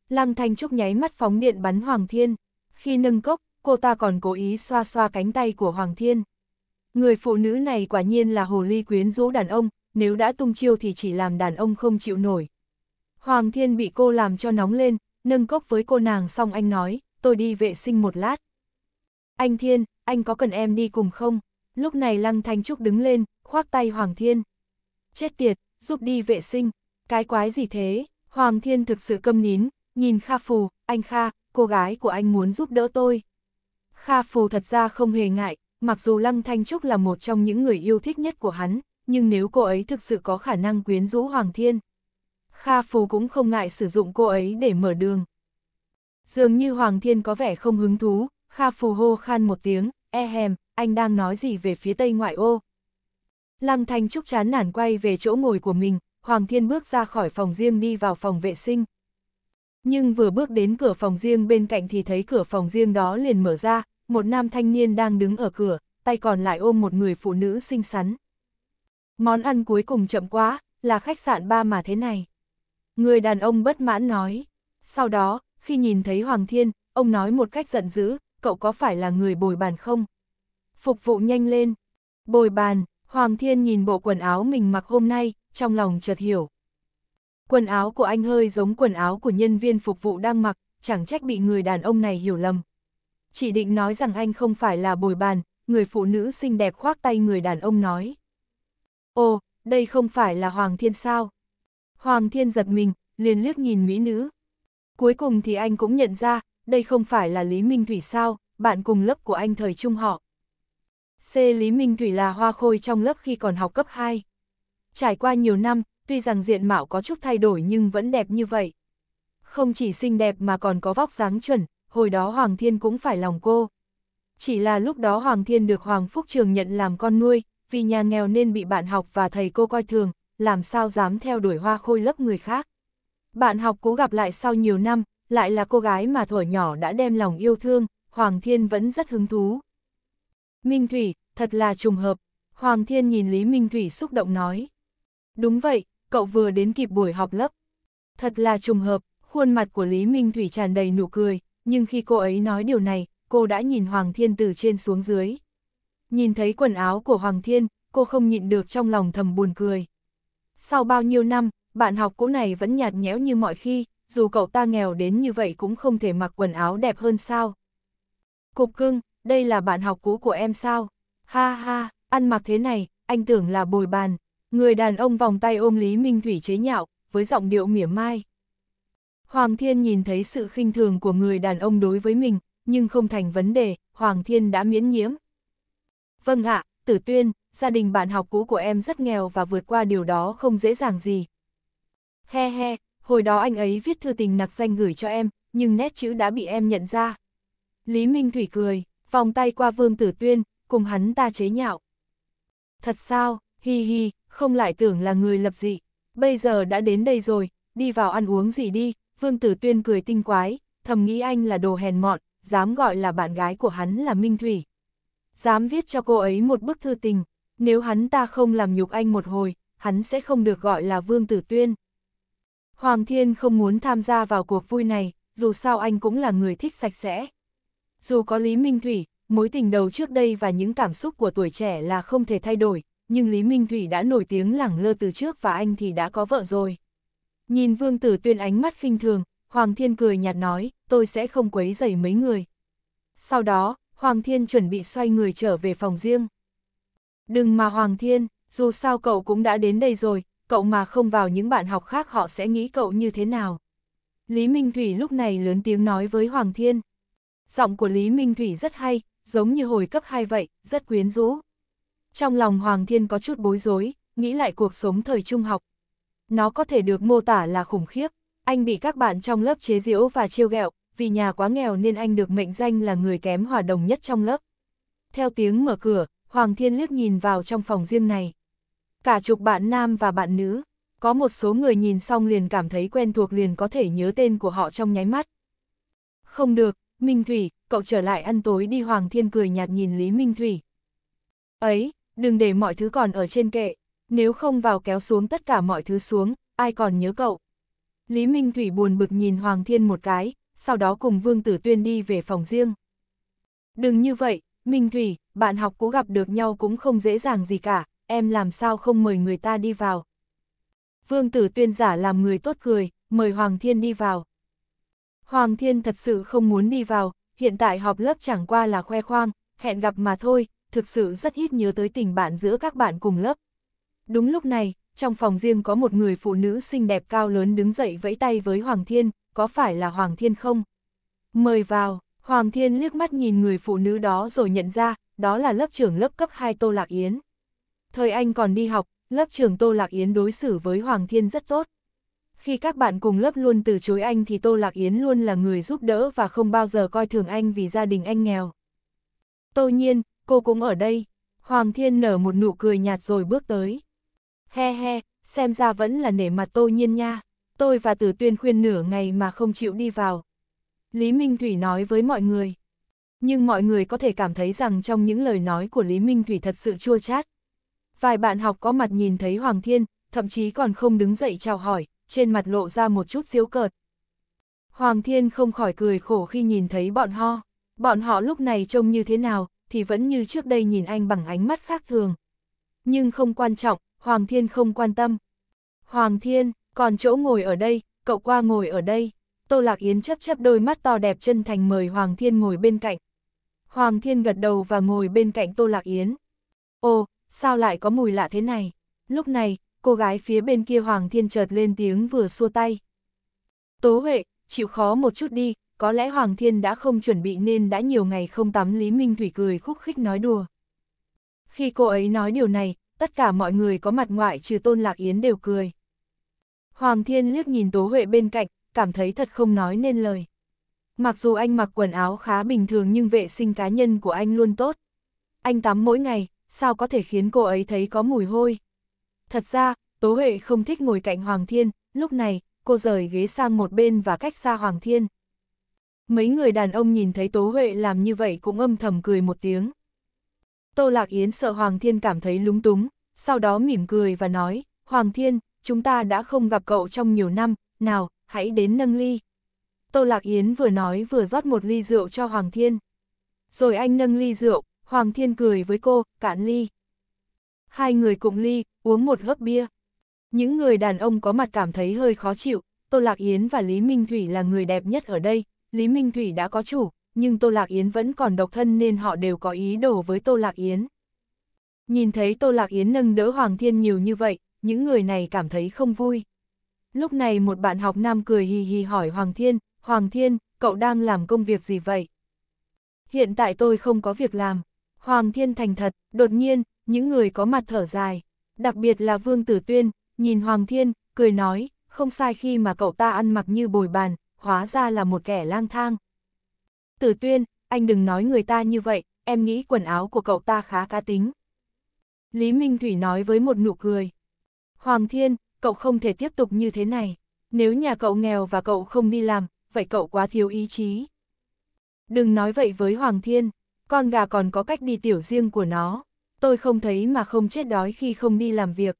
Lăng Thanh Trúc nháy mắt phóng điện bắn Hoàng Thiên. Khi nâng cốc, cô ta còn cố ý xoa xoa cánh tay của Hoàng Thiên. Người phụ nữ này quả nhiên là hồ ly quyến rũ đàn ông, nếu đã tung chiêu thì chỉ làm đàn ông không chịu nổi. Hoàng Thiên bị cô làm cho nóng lên, nâng cốc với cô nàng xong anh nói, tôi đi vệ sinh một lát. Anh Thiên, anh có cần em đi cùng không? Lúc này Lăng Thanh Trúc đứng lên, khoác tay Hoàng Thiên. Chết tiệt, giúp đi vệ sinh, cái quái gì thế? Hoàng Thiên thực sự câm nín, nhìn Kha Phù, anh Kha, cô gái của anh muốn giúp đỡ tôi. Kha Phù thật ra không hề ngại, mặc dù Lăng Thanh Trúc là một trong những người yêu thích nhất của hắn, nhưng nếu cô ấy thực sự có khả năng quyến rũ Hoàng Thiên, Kha Phù cũng không ngại sử dụng cô ấy để mở đường. Dường như Hoàng Thiên có vẻ không hứng thú, Kha Phù hô khan một tiếng, e hèm, anh đang nói gì về phía tây ngoại ô. Lăng Thanh Trúc chán nản quay về chỗ ngồi của mình, Hoàng Thiên bước ra khỏi phòng riêng đi vào phòng vệ sinh. Nhưng vừa bước đến cửa phòng riêng bên cạnh thì thấy cửa phòng riêng đó liền mở ra, một nam thanh niên đang đứng ở cửa, tay còn lại ôm một người phụ nữ xinh xắn. Món ăn cuối cùng chậm quá, là khách sạn ba mà thế này. Người đàn ông bất mãn nói. Sau đó, khi nhìn thấy Hoàng Thiên, ông nói một cách giận dữ, cậu có phải là người bồi bàn không? Phục vụ nhanh lên. Bồi bàn, Hoàng Thiên nhìn bộ quần áo mình mặc hôm nay, trong lòng chợt hiểu. Quần áo của anh hơi giống quần áo của nhân viên phục vụ đang mặc, chẳng trách bị người đàn ông này hiểu lầm. Chỉ định nói rằng anh không phải là bồi bàn, người phụ nữ xinh đẹp khoác tay người đàn ông nói. Ồ, đây không phải là Hoàng Thiên sao? Hoàng Thiên giật mình, liền liếc nhìn mỹ nữ. Cuối cùng thì anh cũng nhận ra, đây không phải là Lý Minh Thủy sao, bạn cùng lớp của anh thời trung họ. C. Lý Minh Thủy là hoa khôi trong lớp khi còn học cấp 2. Trải qua nhiều năm, tuy rằng diện mạo có chút thay đổi nhưng vẫn đẹp như vậy. Không chỉ xinh đẹp mà còn có vóc dáng chuẩn, hồi đó Hoàng Thiên cũng phải lòng cô. Chỉ là lúc đó Hoàng Thiên được Hoàng Phúc Trường nhận làm con nuôi, vì nhà nghèo nên bị bạn học và thầy cô coi thường, làm sao dám theo đuổi hoa khôi lớp người khác. Bạn học cố gặp lại sau nhiều năm, lại là cô gái mà thuở nhỏ đã đem lòng yêu thương, Hoàng Thiên vẫn rất hứng thú. Minh Thủy, thật là trùng hợp, Hoàng Thiên nhìn Lý Minh Thủy xúc động nói. Đúng vậy, cậu vừa đến kịp buổi học lớp. Thật là trùng hợp, khuôn mặt của Lý Minh Thủy tràn đầy nụ cười, nhưng khi cô ấy nói điều này, cô đã nhìn Hoàng Thiên từ trên xuống dưới. Nhìn thấy quần áo của Hoàng Thiên, cô không nhịn được trong lòng thầm buồn cười. Sau bao nhiêu năm, bạn học cũ này vẫn nhạt nhẽo như mọi khi, dù cậu ta nghèo đến như vậy cũng không thể mặc quần áo đẹp hơn sao. Cục cưng, đây là bạn học cũ của em sao? Ha ha, ăn mặc thế này, anh tưởng là bồi bàn. Người đàn ông vòng tay ôm Lý Minh Thủy chế nhạo, với giọng điệu mỉa mai. Hoàng Thiên nhìn thấy sự khinh thường của người đàn ông đối với mình, nhưng không thành vấn đề, Hoàng Thiên đã miễn nhiễm. Vâng ạ, Tử Tuyên, gia đình bạn học cũ của em rất nghèo và vượt qua điều đó không dễ dàng gì. He he, hồi đó anh ấy viết thư tình nặc danh gửi cho em, nhưng nét chữ đã bị em nhận ra. Lý Minh Thủy cười, vòng tay qua Vương Tử Tuyên, cùng hắn ta chế nhạo. Thật sao, hi hi, không lại tưởng là người lập dị. Bây giờ đã đến đây rồi, đi vào ăn uống gì đi, Vương Tử Tuyên cười tinh quái, thầm nghĩ anh là đồ hèn mọn, dám gọi là bạn gái của hắn là Minh Thủy dám viết cho cô ấy một bức thư tình, nếu hắn ta không làm nhục anh một hồi, hắn sẽ không được gọi là Vương Tử Tuyên. Hoàng Thiên không muốn tham gia vào cuộc vui này, dù sao anh cũng là người thích sạch sẽ. Dù có Lý Minh Thủy, mối tình đầu trước đây và những cảm xúc của tuổi trẻ là không thể thay đổi, nhưng Lý Minh Thủy đã nổi tiếng lẳng lơ từ trước và anh thì đã có vợ rồi. Nhìn Vương Tử Tuyên ánh mắt khinh thường, Hoàng Thiên cười nhạt nói, tôi sẽ không quấy rầy mấy người. Sau đó, Hoàng Thiên chuẩn bị xoay người trở về phòng riêng. Đừng mà Hoàng Thiên, dù sao cậu cũng đã đến đây rồi, cậu mà không vào những bạn học khác họ sẽ nghĩ cậu như thế nào. Lý Minh Thủy lúc này lớn tiếng nói với Hoàng Thiên. Giọng của Lý Minh Thủy rất hay, giống như hồi cấp 2 vậy, rất quyến rũ. Trong lòng Hoàng Thiên có chút bối rối, nghĩ lại cuộc sống thời trung học. Nó có thể được mô tả là khủng khiếp, anh bị các bạn trong lớp chế giễu và trêu ghẹo, vì nhà quá nghèo nên anh được mệnh danh là người kém hòa đồng nhất trong lớp. Theo tiếng mở cửa, Hoàng Thiên liếc nhìn vào trong phòng riêng này. Cả chục bạn nam và bạn nữ, có một số người nhìn xong liền cảm thấy quen thuộc liền có thể nhớ tên của họ trong nháy mắt. Không được, Minh Thủy, cậu trở lại ăn tối đi Hoàng Thiên cười nhạt nhìn Lý Minh Thủy. Ấy, đừng để mọi thứ còn ở trên kệ, nếu không vào kéo xuống tất cả mọi thứ xuống, ai còn nhớ cậu. Lý Minh Thủy buồn bực nhìn Hoàng Thiên một cái, sau đó cùng Vương Tử Tuyên đi về phòng riêng. Đừng như vậy, Minh Thủy, bạn học cố gặp được nhau cũng không dễ dàng gì cả, em làm sao không mời người ta đi vào. Vương Tử Tuyên giả làm người tốt cười, mời Hoàng Thiên đi vào. Hoàng Thiên thật sự không muốn đi vào, hiện tại họp lớp chẳng qua là khoe khoang, hẹn gặp mà thôi, thực sự rất ít nhớ tới tình bạn giữa các bạn cùng lớp. Đúng lúc này, trong phòng riêng có một người phụ nữ xinh đẹp cao lớn đứng dậy vẫy tay với Hoàng Thiên, có phải là Hoàng Thiên không? Mời vào, Hoàng Thiên liếc mắt nhìn người phụ nữ đó rồi nhận ra, đó là lớp trưởng lớp cấp 2 Tô Lạc Yến. Thời anh còn đi học, lớp trưởng Tô Lạc Yến đối xử với Hoàng Thiên rất tốt. Khi các bạn cùng lớp luôn từ chối anh thì Tô Lạc Yến luôn là người giúp đỡ và không bao giờ coi thường anh vì gia đình anh nghèo. Tô nhiên, cô cũng ở đây. Hoàng Thiên nở một nụ cười nhạt rồi bước tới. He he, xem ra vẫn là nể mặt Tô nhiên nha tôi và Từ Tuyên khuyên nửa ngày mà không chịu đi vào. Lý Minh Thủy nói với mọi người. Nhưng mọi người có thể cảm thấy rằng trong những lời nói của Lý Minh Thủy thật sự chua chát. Vài bạn học có mặt nhìn thấy Hoàng Thiên, thậm chí còn không đứng dậy chào hỏi, trên mặt lộ ra một chút diễu cợt. Hoàng Thiên không khỏi cười khổ khi nhìn thấy bọn ho. Bọn họ lúc này trông như thế nào, thì vẫn như trước đây nhìn anh bằng ánh mắt khác thường. Nhưng không quan trọng, Hoàng Thiên không quan tâm. Hoàng Thiên, còn chỗ ngồi ở đây, cậu qua ngồi ở đây. Tô Lạc Yến chấp chấp đôi mắt to đẹp chân thành mời Hoàng Thiên ngồi bên cạnh. Hoàng Thiên gật đầu và ngồi bên cạnh Tô Lạc Yến. Ồ, sao lại có mùi lạ thế này? Lúc này, cô gái phía bên kia Hoàng Thiên chợt lên tiếng vừa xua tay. Tố Huệ, chịu khó một chút đi, có lẽ Hoàng Thiên đã không chuẩn bị nên đã nhiều ngày không tắm Lý Minh Thủy cười khúc khích nói đùa. Khi cô ấy nói điều này, tất cả mọi người có mặt ngoại trừ Tôn Lạc Yến đều cười. Hoàng Thiên liếc nhìn Tố Huệ bên cạnh, cảm thấy thật không nói nên lời. Mặc dù anh mặc quần áo khá bình thường nhưng vệ sinh cá nhân của anh luôn tốt. Anh tắm mỗi ngày, sao có thể khiến cô ấy thấy có mùi hôi. Thật ra, Tố Huệ không thích ngồi cạnh Hoàng Thiên, lúc này, cô rời ghế sang một bên và cách xa Hoàng Thiên. Mấy người đàn ông nhìn thấy Tố Huệ làm như vậy cũng âm thầm cười một tiếng. Tô Lạc Yến sợ Hoàng Thiên cảm thấy lúng túng, sau đó mỉm cười và nói, Hoàng Thiên, chúng ta đã không gặp cậu trong nhiều năm, nào, hãy đến nâng ly. Tô Lạc Yến vừa nói vừa rót một ly rượu cho Hoàng Thiên. Rồi anh nâng ly rượu, Hoàng Thiên cười với cô, cạn ly. Hai người cùng ly, uống một hớp bia. Những người đàn ông có mặt cảm thấy hơi khó chịu, Tô Lạc Yến và Lý Minh Thủy là người đẹp nhất ở đây, Lý Minh Thủy đã có chủ, nhưng Tô Lạc Yến vẫn còn độc thân nên họ đều có ý đồ với Tô Lạc Yến. Nhìn thấy Tô Lạc Yến nâng đỡ Hoàng Thiên nhiều như vậy, những người này cảm thấy không vui. Lúc này một bạn học nam cười hì hì hỏi Hoàng Thiên, Hoàng Thiên, cậu đang làm công việc gì vậy? Hiện tại tôi không có việc làm. Hoàng Thiên thành thật, đột nhiên, những người có mặt thở dài, đặc biệt là Vương Tử Tuyên, nhìn Hoàng Thiên, cười nói, không sai khi mà cậu ta ăn mặc như bồi bàn, hóa ra là một kẻ lang thang. Tử Tuyên, anh đừng nói người ta như vậy, em nghĩ quần áo của cậu ta khá cá tính. Lý Minh Thủy nói với một nụ cười. Hoàng Thiên, cậu không thể tiếp tục như thế này. Nếu nhà cậu nghèo và cậu không đi làm, vậy cậu quá thiếu ý chí. Đừng nói vậy với Hoàng Thiên, con gà còn có cách đi tiểu riêng của nó. Tôi không thấy mà không chết đói khi không đi làm việc.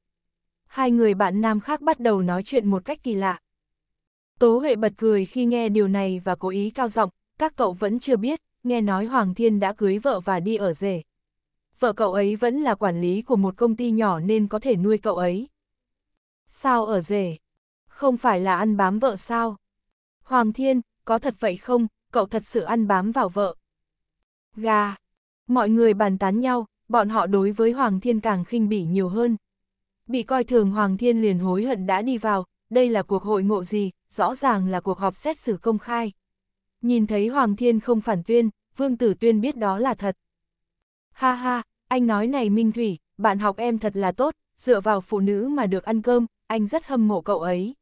Hai người bạn nam khác bắt đầu nói chuyện một cách kỳ lạ. Tố Huệ bật cười khi nghe điều này và cố ý cao giọng, các cậu vẫn chưa biết, nghe nói Hoàng Thiên đã cưới vợ và đi ở rể. Vợ cậu ấy vẫn là quản lý của một công ty nhỏ nên có thể nuôi cậu ấy, Sao ở rể? Không phải là ăn bám vợ sao? Hoàng Thiên, có thật vậy không? Cậu thật sự ăn bám vào vợ. Gà. Mọi người bàn tán nhau, bọn họ đối với Hoàng Thiên càng khinh bỉ nhiều hơn. Bị coi thường Hoàng Thiên liền hối hận đã đi vào, đây là cuộc hội ngộ gì, rõ ràng là cuộc họp xét xử công khai. Nhìn thấy Hoàng Thiên không phản tuyên, Vương Tử Tuyên biết đó là thật. Ha ha, anh nói này Minh Thủy, bạn học em thật là tốt, dựa vào phụ nữ mà được ăn cơm, anh rất hâm mộ cậu ấy.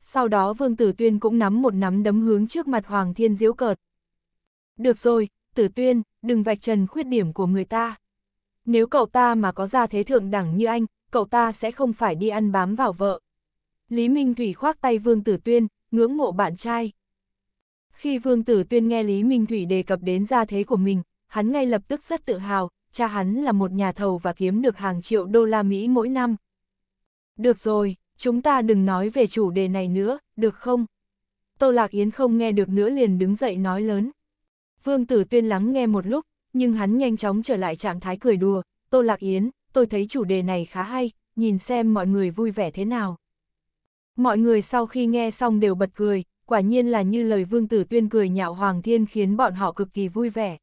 Sau đó Vương Tử Tuyên cũng nắm một nắm đấm hướng trước mặt Hoàng Thiên diễu cợt. Được rồi, Tử Tuyên, đừng vạch trần khuyết điểm của người ta. Nếu cậu ta mà có ra thế thượng đẳng như anh, cậu ta sẽ không phải đi ăn bám vào vợ. Lý Minh Thủy khoác tay Vương Tử Tuyên, ngưỡng mộ bạn trai. Khi Vương Tử Tuyên nghe Lý Minh Thủy đề cập đến gia thế của mình, hắn ngay lập tức rất tự hào, cha hắn là một nhà thầu và kiếm được hàng triệu đô la Mỹ mỗi năm. Được rồi, chúng ta đừng nói về chủ đề này nữa, được không? Tô Lạc Yến không nghe được nữa liền đứng dậy nói lớn. Vương Tử Tuyên lắng nghe một lúc, nhưng hắn nhanh chóng trở lại trạng thái cười đùa. Tô Lạc Yến, tôi thấy chủ đề này khá hay, nhìn xem mọi người vui vẻ thế nào. Mọi người sau khi nghe xong đều bật cười, quả nhiên là như lời Vương Tử Tuyên cười nhạo Hoàng Thiên khiến bọn họ cực kỳ vui vẻ.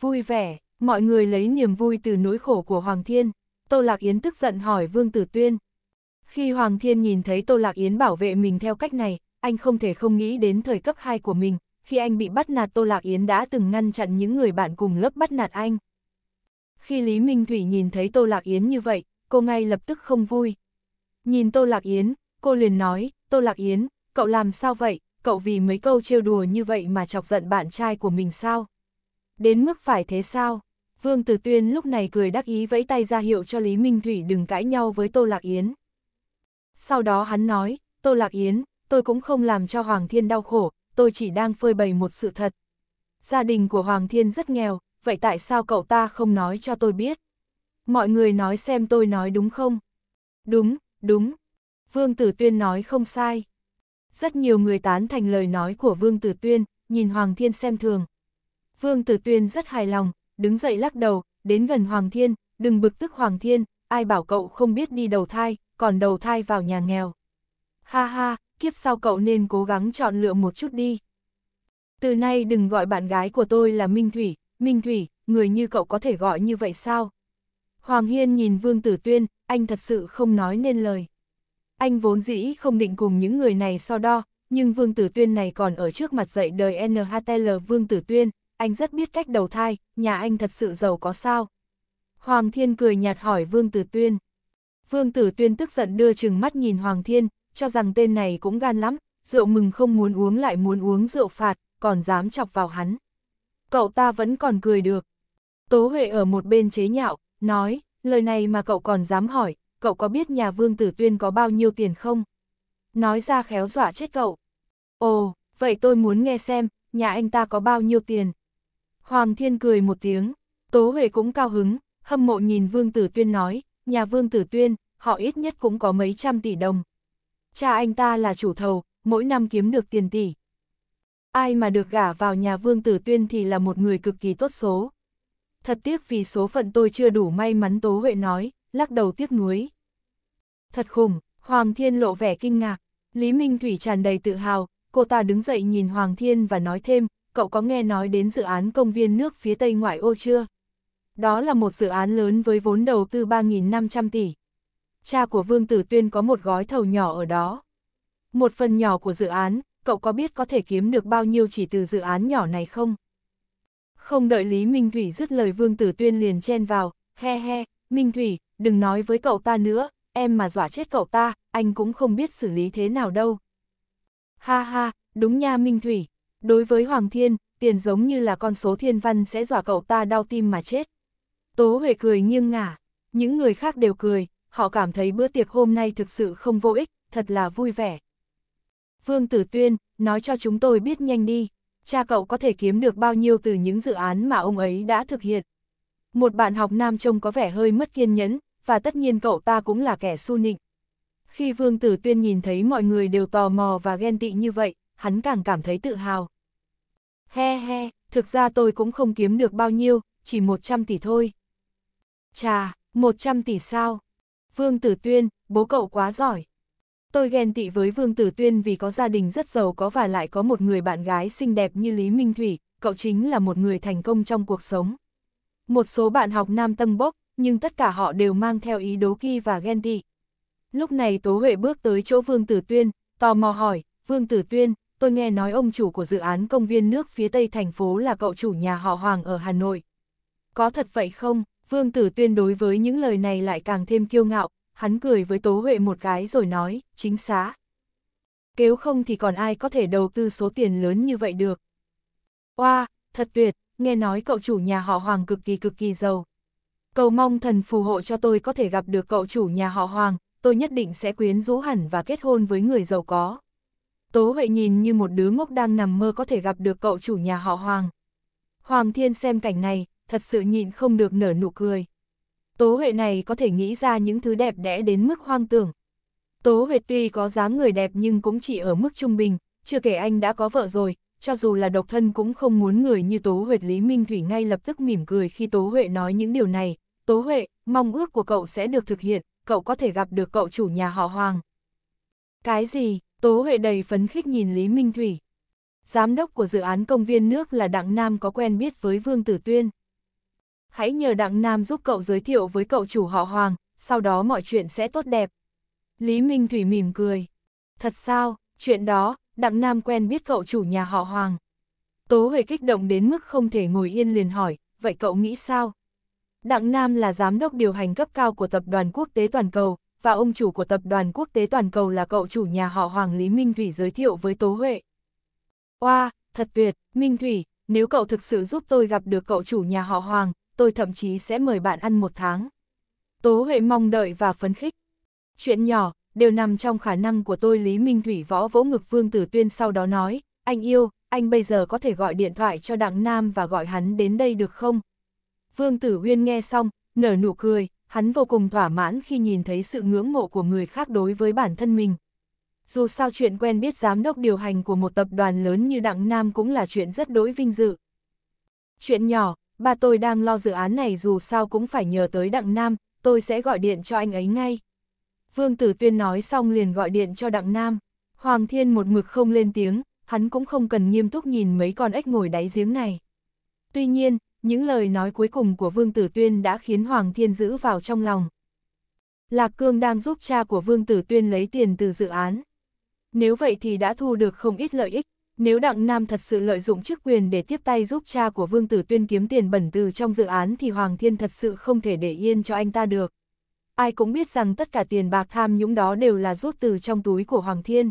Vui vẻ, mọi người lấy niềm vui từ nỗi khổ của Hoàng Thiên. Tô Lạc Yến tức giận hỏi Vương Tử Tuyên. Khi Hoàng Thiên nhìn thấy Tô Lạc Yến bảo vệ mình theo cách này, anh không thể không nghĩ đến thời cấp 2 của mình, khi anh bị bắt nạt Tô Lạc Yến đã từng ngăn chặn những người bạn cùng lớp bắt nạt anh. Khi Lý Minh Thủy nhìn thấy Tô Lạc Yến như vậy, cô ngay lập tức không vui. Nhìn Tô Lạc Yến, cô liền nói, Tô Lạc Yến, cậu làm sao vậy, cậu vì mấy câu trêu đùa như vậy mà chọc giận bạn trai của mình sao? Đến mức phải thế sao? Vương Tử Tuyên lúc này cười đắc ý vẫy tay ra hiệu cho Lý Minh Thủy đừng cãi nhau với Tô Lạc Yến. Sau đó hắn nói, Tô Lạc Yến, tôi cũng không làm cho Hoàng Thiên đau khổ, tôi chỉ đang phơi bày một sự thật. Gia đình của Hoàng Thiên rất nghèo, vậy tại sao cậu ta không nói cho tôi biết? Mọi người nói xem tôi nói đúng không? Đúng, đúng. Vương Tử Tuyên nói không sai. Rất nhiều người tán thành lời nói của Vương Tử Tuyên, nhìn Hoàng Thiên xem thường. Vương Tử Tuyên rất hài lòng, đứng dậy lắc đầu, đến gần Hoàng Thiên, đừng bực tức Hoàng Thiên, ai bảo cậu không biết đi đầu thai, còn đầu thai vào nhà nghèo. Ha ha, kiếp sau cậu nên cố gắng chọn lựa một chút đi. Từ nay đừng gọi bạn gái của tôi là Minh Thủy, Minh Thủy, người như cậu có thể gọi như vậy sao? Hoàng Hiên nhìn Vương Tử Tuyên, anh thật sự không nói nên lời. Anh vốn dĩ không định cùng những người này so đo, nhưng Vương Tử Tuyên này còn ở trước mặt dậy đời NHTL Vương Tử Tuyên, anh rất biết cách đầu thai, nhà anh thật sự giàu có sao? Hoàng Thiên cười nhạt hỏi Vương Tử Tuyên. Vương Tử Tuyên tức giận đưa chừng mắt nhìn Hoàng Thiên, cho rằng tên này cũng gan lắm, rượu mừng không muốn uống lại muốn uống rượu phạt, còn dám chọc vào hắn. Cậu ta vẫn còn cười được. Tố Huệ ở một bên chế nhạo, nói, lời này mà cậu còn dám hỏi, cậu có biết nhà Vương Tử Tuyên có bao nhiêu tiền không? Nói ra khéo dọa chết cậu. Ồ, vậy tôi muốn nghe xem, nhà anh ta có bao nhiêu tiền? Hoàng Thiên cười một tiếng, Tố Huệ cũng cao hứng, hâm mộ nhìn Vương Tử Tuyên nói, nhà Vương Tử Tuyên, họ ít nhất cũng có mấy trăm tỷ đồng. Cha anh ta là chủ thầu, mỗi năm kiếm được tiền tỷ. Ai mà được gả vào nhà Vương Tử Tuyên thì là một người cực kỳ tốt số. Thật tiếc vì số phận tôi chưa đủ may mắn Tố Huệ nói, lắc đầu tiếc nuối. Thật khủng, Hoàng Thiên lộ vẻ kinh ngạc, Lý Minh Thủy tràn đầy tự hào, cô ta đứng dậy nhìn Hoàng Thiên và nói thêm, cậu có nghe nói đến dự án công viên nước phía tây ngoại ô chưa? Đó là một dự án lớn với vốn đầu tư 3.500 tỷ. Cha của Vương Tử Tuyên có một gói thầu nhỏ ở đó. Một phần nhỏ của dự án, cậu có biết có thể kiếm được bao nhiêu chỉ từ dự án nhỏ này không? Không đợi Lý Minh Thủy dứt lời Vương Tử Tuyên liền chen vào, he he, Minh Thủy, đừng nói với cậu ta nữa, em mà dọa chết cậu ta, anh cũng không biết xử lý thế nào đâu. Ha ha, đúng nha Minh Thủy, Đối với Hoàng Thiên, tiền giống như là con số thiên văn sẽ dọa cậu ta đau tim mà chết. Tố Huệ cười nghiêng ngả, những người khác đều cười, họ cảm thấy bữa tiệc hôm nay thực sự không vô ích, thật là vui vẻ. Vương Tử Tuyên, nói cho chúng tôi biết nhanh đi, cha cậu có thể kiếm được bao nhiêu từ những dự án mà ông ấy đã thực hiện. Một bạn học nam trông có vẻ hơi mất kiên nhẫn, và tất nhiên cậu ta cũng là kẻ su nịnh. Khi Vương Tử Tuyên nhìn thấy mọi người đều tò mò và ghen tị như vậy, hắn càng cảm thấy tự hào. He he, thực ra tôi cũng không kiếm được bao nhiêu, chỉ 100 tỷ thôi. Chà, 100 tỷ sao? Vương Tử Tuyên, bố cậu quá giỏi. Tôi ghen tị với Vương Tử Tuyên vì có gia đình rất giàu có và lại có một người bạn gái xinh đẹp như Lý Minh Thủy, cậu chính là một người thành công trong cuộc sống. Một số bạn học nam tâng bốc, nhưng tất cả họ đều mang theo ý đố kỵ và ghen tị. Lúc này Tố Huệ bước tới chỗ Vương Tử Tuyên, tò mò hỏi, Vương Tử Tuyên, tôi nghe nói ông chủ của dự án công viên nước phía tây thành phố là cậu chủ nhà họ Hoàng ở Hà Nội. Có thật vậy không? Vương Tử Tuyên đối với những lời này lại càng thêm kiêu ngạo, hắn cười với Tố Huệ một cái rồi nói, chính xá. Nếu không thì còn ai có thể đầu tư số tiền lớn như vậy được. Oa, wow, thật tuyệt, nghe nói cậu chủ nhà họ Hoàng cực kỳ cực kỳ giàu. Cầu mong thần phù hộ cho tôi có thể gặp được cậu chủ nhà họ Hoàng, tôi nhất định sẽ quyến rũ hẳn và kết hôn với người giàu có. Tố Huệ nhìn như một đứa ngốc đang nằm mơ có thể gặp được cậu chủ nhà họ Hoàng. Hoàng Thiên xem cảnh này, thật sự nhịn không được nở nụ cười. Tố Huệ này có thể nghĩ ra những thứ đẹp đẽ đến mức hoang tưởng. Tố Huệ tuy có dáng người đẹp nhưng cũng chỉ ở mức trung bình, chưa kể anh đã có vợ rồi, cho dù là độc thân cũng không muốn người như Tố Huệ Lý Minh Thủy ngay lập tức mỉm cười khi Tố Huệ nói những điều này. Tố Huệ, mong ước của cậu sẽ được thực hiện, cậu có thể gặp được cậu chủ nhà họ Hoàng. Cái gì? Tố Huệ đầy phấn khích nhìn Lý Minh Thủy. Giám đốc của dự án công viên nước là Đặng Nam có quen biết với Vương Tử Tuyên. Hãy nhờ Đặng Nam giúp cậu giới thiệu với cậu chủ họ Hoàng, sau đó mọi chuyện sẽ tốt đẹp. Lý Minh Thủy mỉm cười. Thật sao, chuyện đó, Đặng Nam quen biết cậu chủ nhà họ Hoàng. Tố Huệ kích động đến mức không thể ngồi yên liền hỏi, vậy cậu nghĩ sao? Đặng Nam là giám đốc điều hành cấp cao của tập đoàn quốc tế toàn cầu, và ông chủ của tập đoàn quốc tế toàn cầu là cậu chủ nhà họ Hoàng Lý Minh Thủy giới thiệu với Tố Huệ. Oa, wow, thật tuyệt, Minh Thủy, nếu cậu thực sự giúp tôi gặp được cậu chủ nhà họ Hoàng, tôi thậm chí sẽ mời bạn ăn một tháng. Tố Huệ mong đợi và phấn khích. Chuyện nhỏ, đều nằm trong khả năng của tôi Lý Minh Thủy võ vỗ ngực Vương Tử Tuyên sau đó nói, anh yêu, anh bây giờ có thể gọi điện thoại cho Đặng Nam và gọi hắn đến đây được không? Vương Tử Huyên nghe xong, nở nụ cười, hắn vô cùng thỏa mãn khi nhìn thấy sự ngưỡng mộ của người khác đối với bản thân mình. Dù sao chuyện quen biết giám đốc điều hành của một tập đoàn lớn như Đặng Nam cũng là chuyện rất đối vinh dự. Chuyện nhỏ, bà tôi đang lo dự án này dù sao cũng phải nhờ tới Đặng Nam, tôi sẽ gọi điện cho anh ấy ngay. Vương Tử Tuyên nói xong liền gọi điện cho Đặng Nam. Hoàng Thiên một mực không lên tiếng, hắn cũng không cần nghiêm túc nhìn mấy con ếch ngồi đáy giếng này. Tuy nhiên, những lời nói cuối cùng của Vương Tử Tuyên đã khiến Hoàng Thiên giữ vào trong lòng. Lạc Cương đang giúp cha của Vương Tử Tuyên lấy tiền từ dự án. Nếu vậy thì đã thu được không ít lợi ích, nếu Đặng Nam thật sự lợi dụng chức quyền để tiếp tay giúp cha của Vương Tử Tuyên kiếm tiền bẩn từ trong dự án thì Hoàng Thiên thật sự không thể để yên cho anh ta được. Ai cũng biết rằng tất cả tiền bạc tham nhũng đó đều là rút từ trong túi của Hoàng Thiên.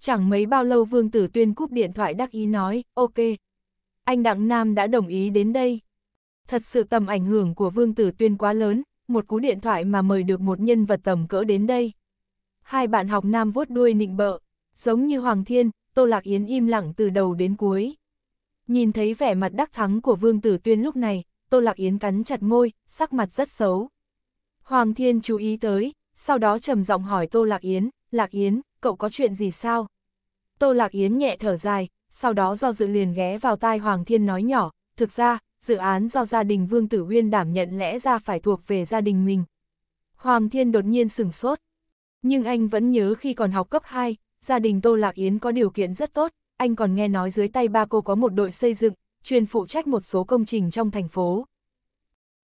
Chẳng mấy bao lâu Vương Tử Tuyên cúp điện thoại đắc ý nói, ok, anh Đặng Nam đã đồng ý đến đây. Thật sự tầm ảnh hưởng của Vương Tử Tuyên quá lớn, một cú điện thoại mà mời được một nhân vật tầm cỡ đến đây. Hai bạn học nam vuốt đuôi nịnh bợ, giống như Hoàng Thiên, Tô Lạc Yến im lặng từ đầu đến cuối. Nhìn thấy vẻ mặt đắc thắng của Vương Tử Tuyên lúc này, Tô Lạc Yến cắn chặt môi, sắc mặt rất xấu. Hoàng Thiên chú ý tới, sau đó trầm giọng hỏi Tô Lạc Yến, Lạc Yến, cậu có chuyện gì sao? Tô Lạc Yến nhẹ thở dài, sau đó do dự liền ghé vào tai Hoàng Thiên nói nhỏ, thực ra, dự án do gia đình Vương Tử Uyên đảm nhận lẽ ra phải thuộc về gia đình mình. Hoàng Thiên đột nhiên sửng sốt. Nhưng anh vẫn nhớ khi còn học cấp 2, gia đình Tô Lạc Yến có điều kiện rất tốt, anh còn nghe nói dưới tay ba cô có một đội xây dựng, chuyên phụ trách một số công trình trong thành phố.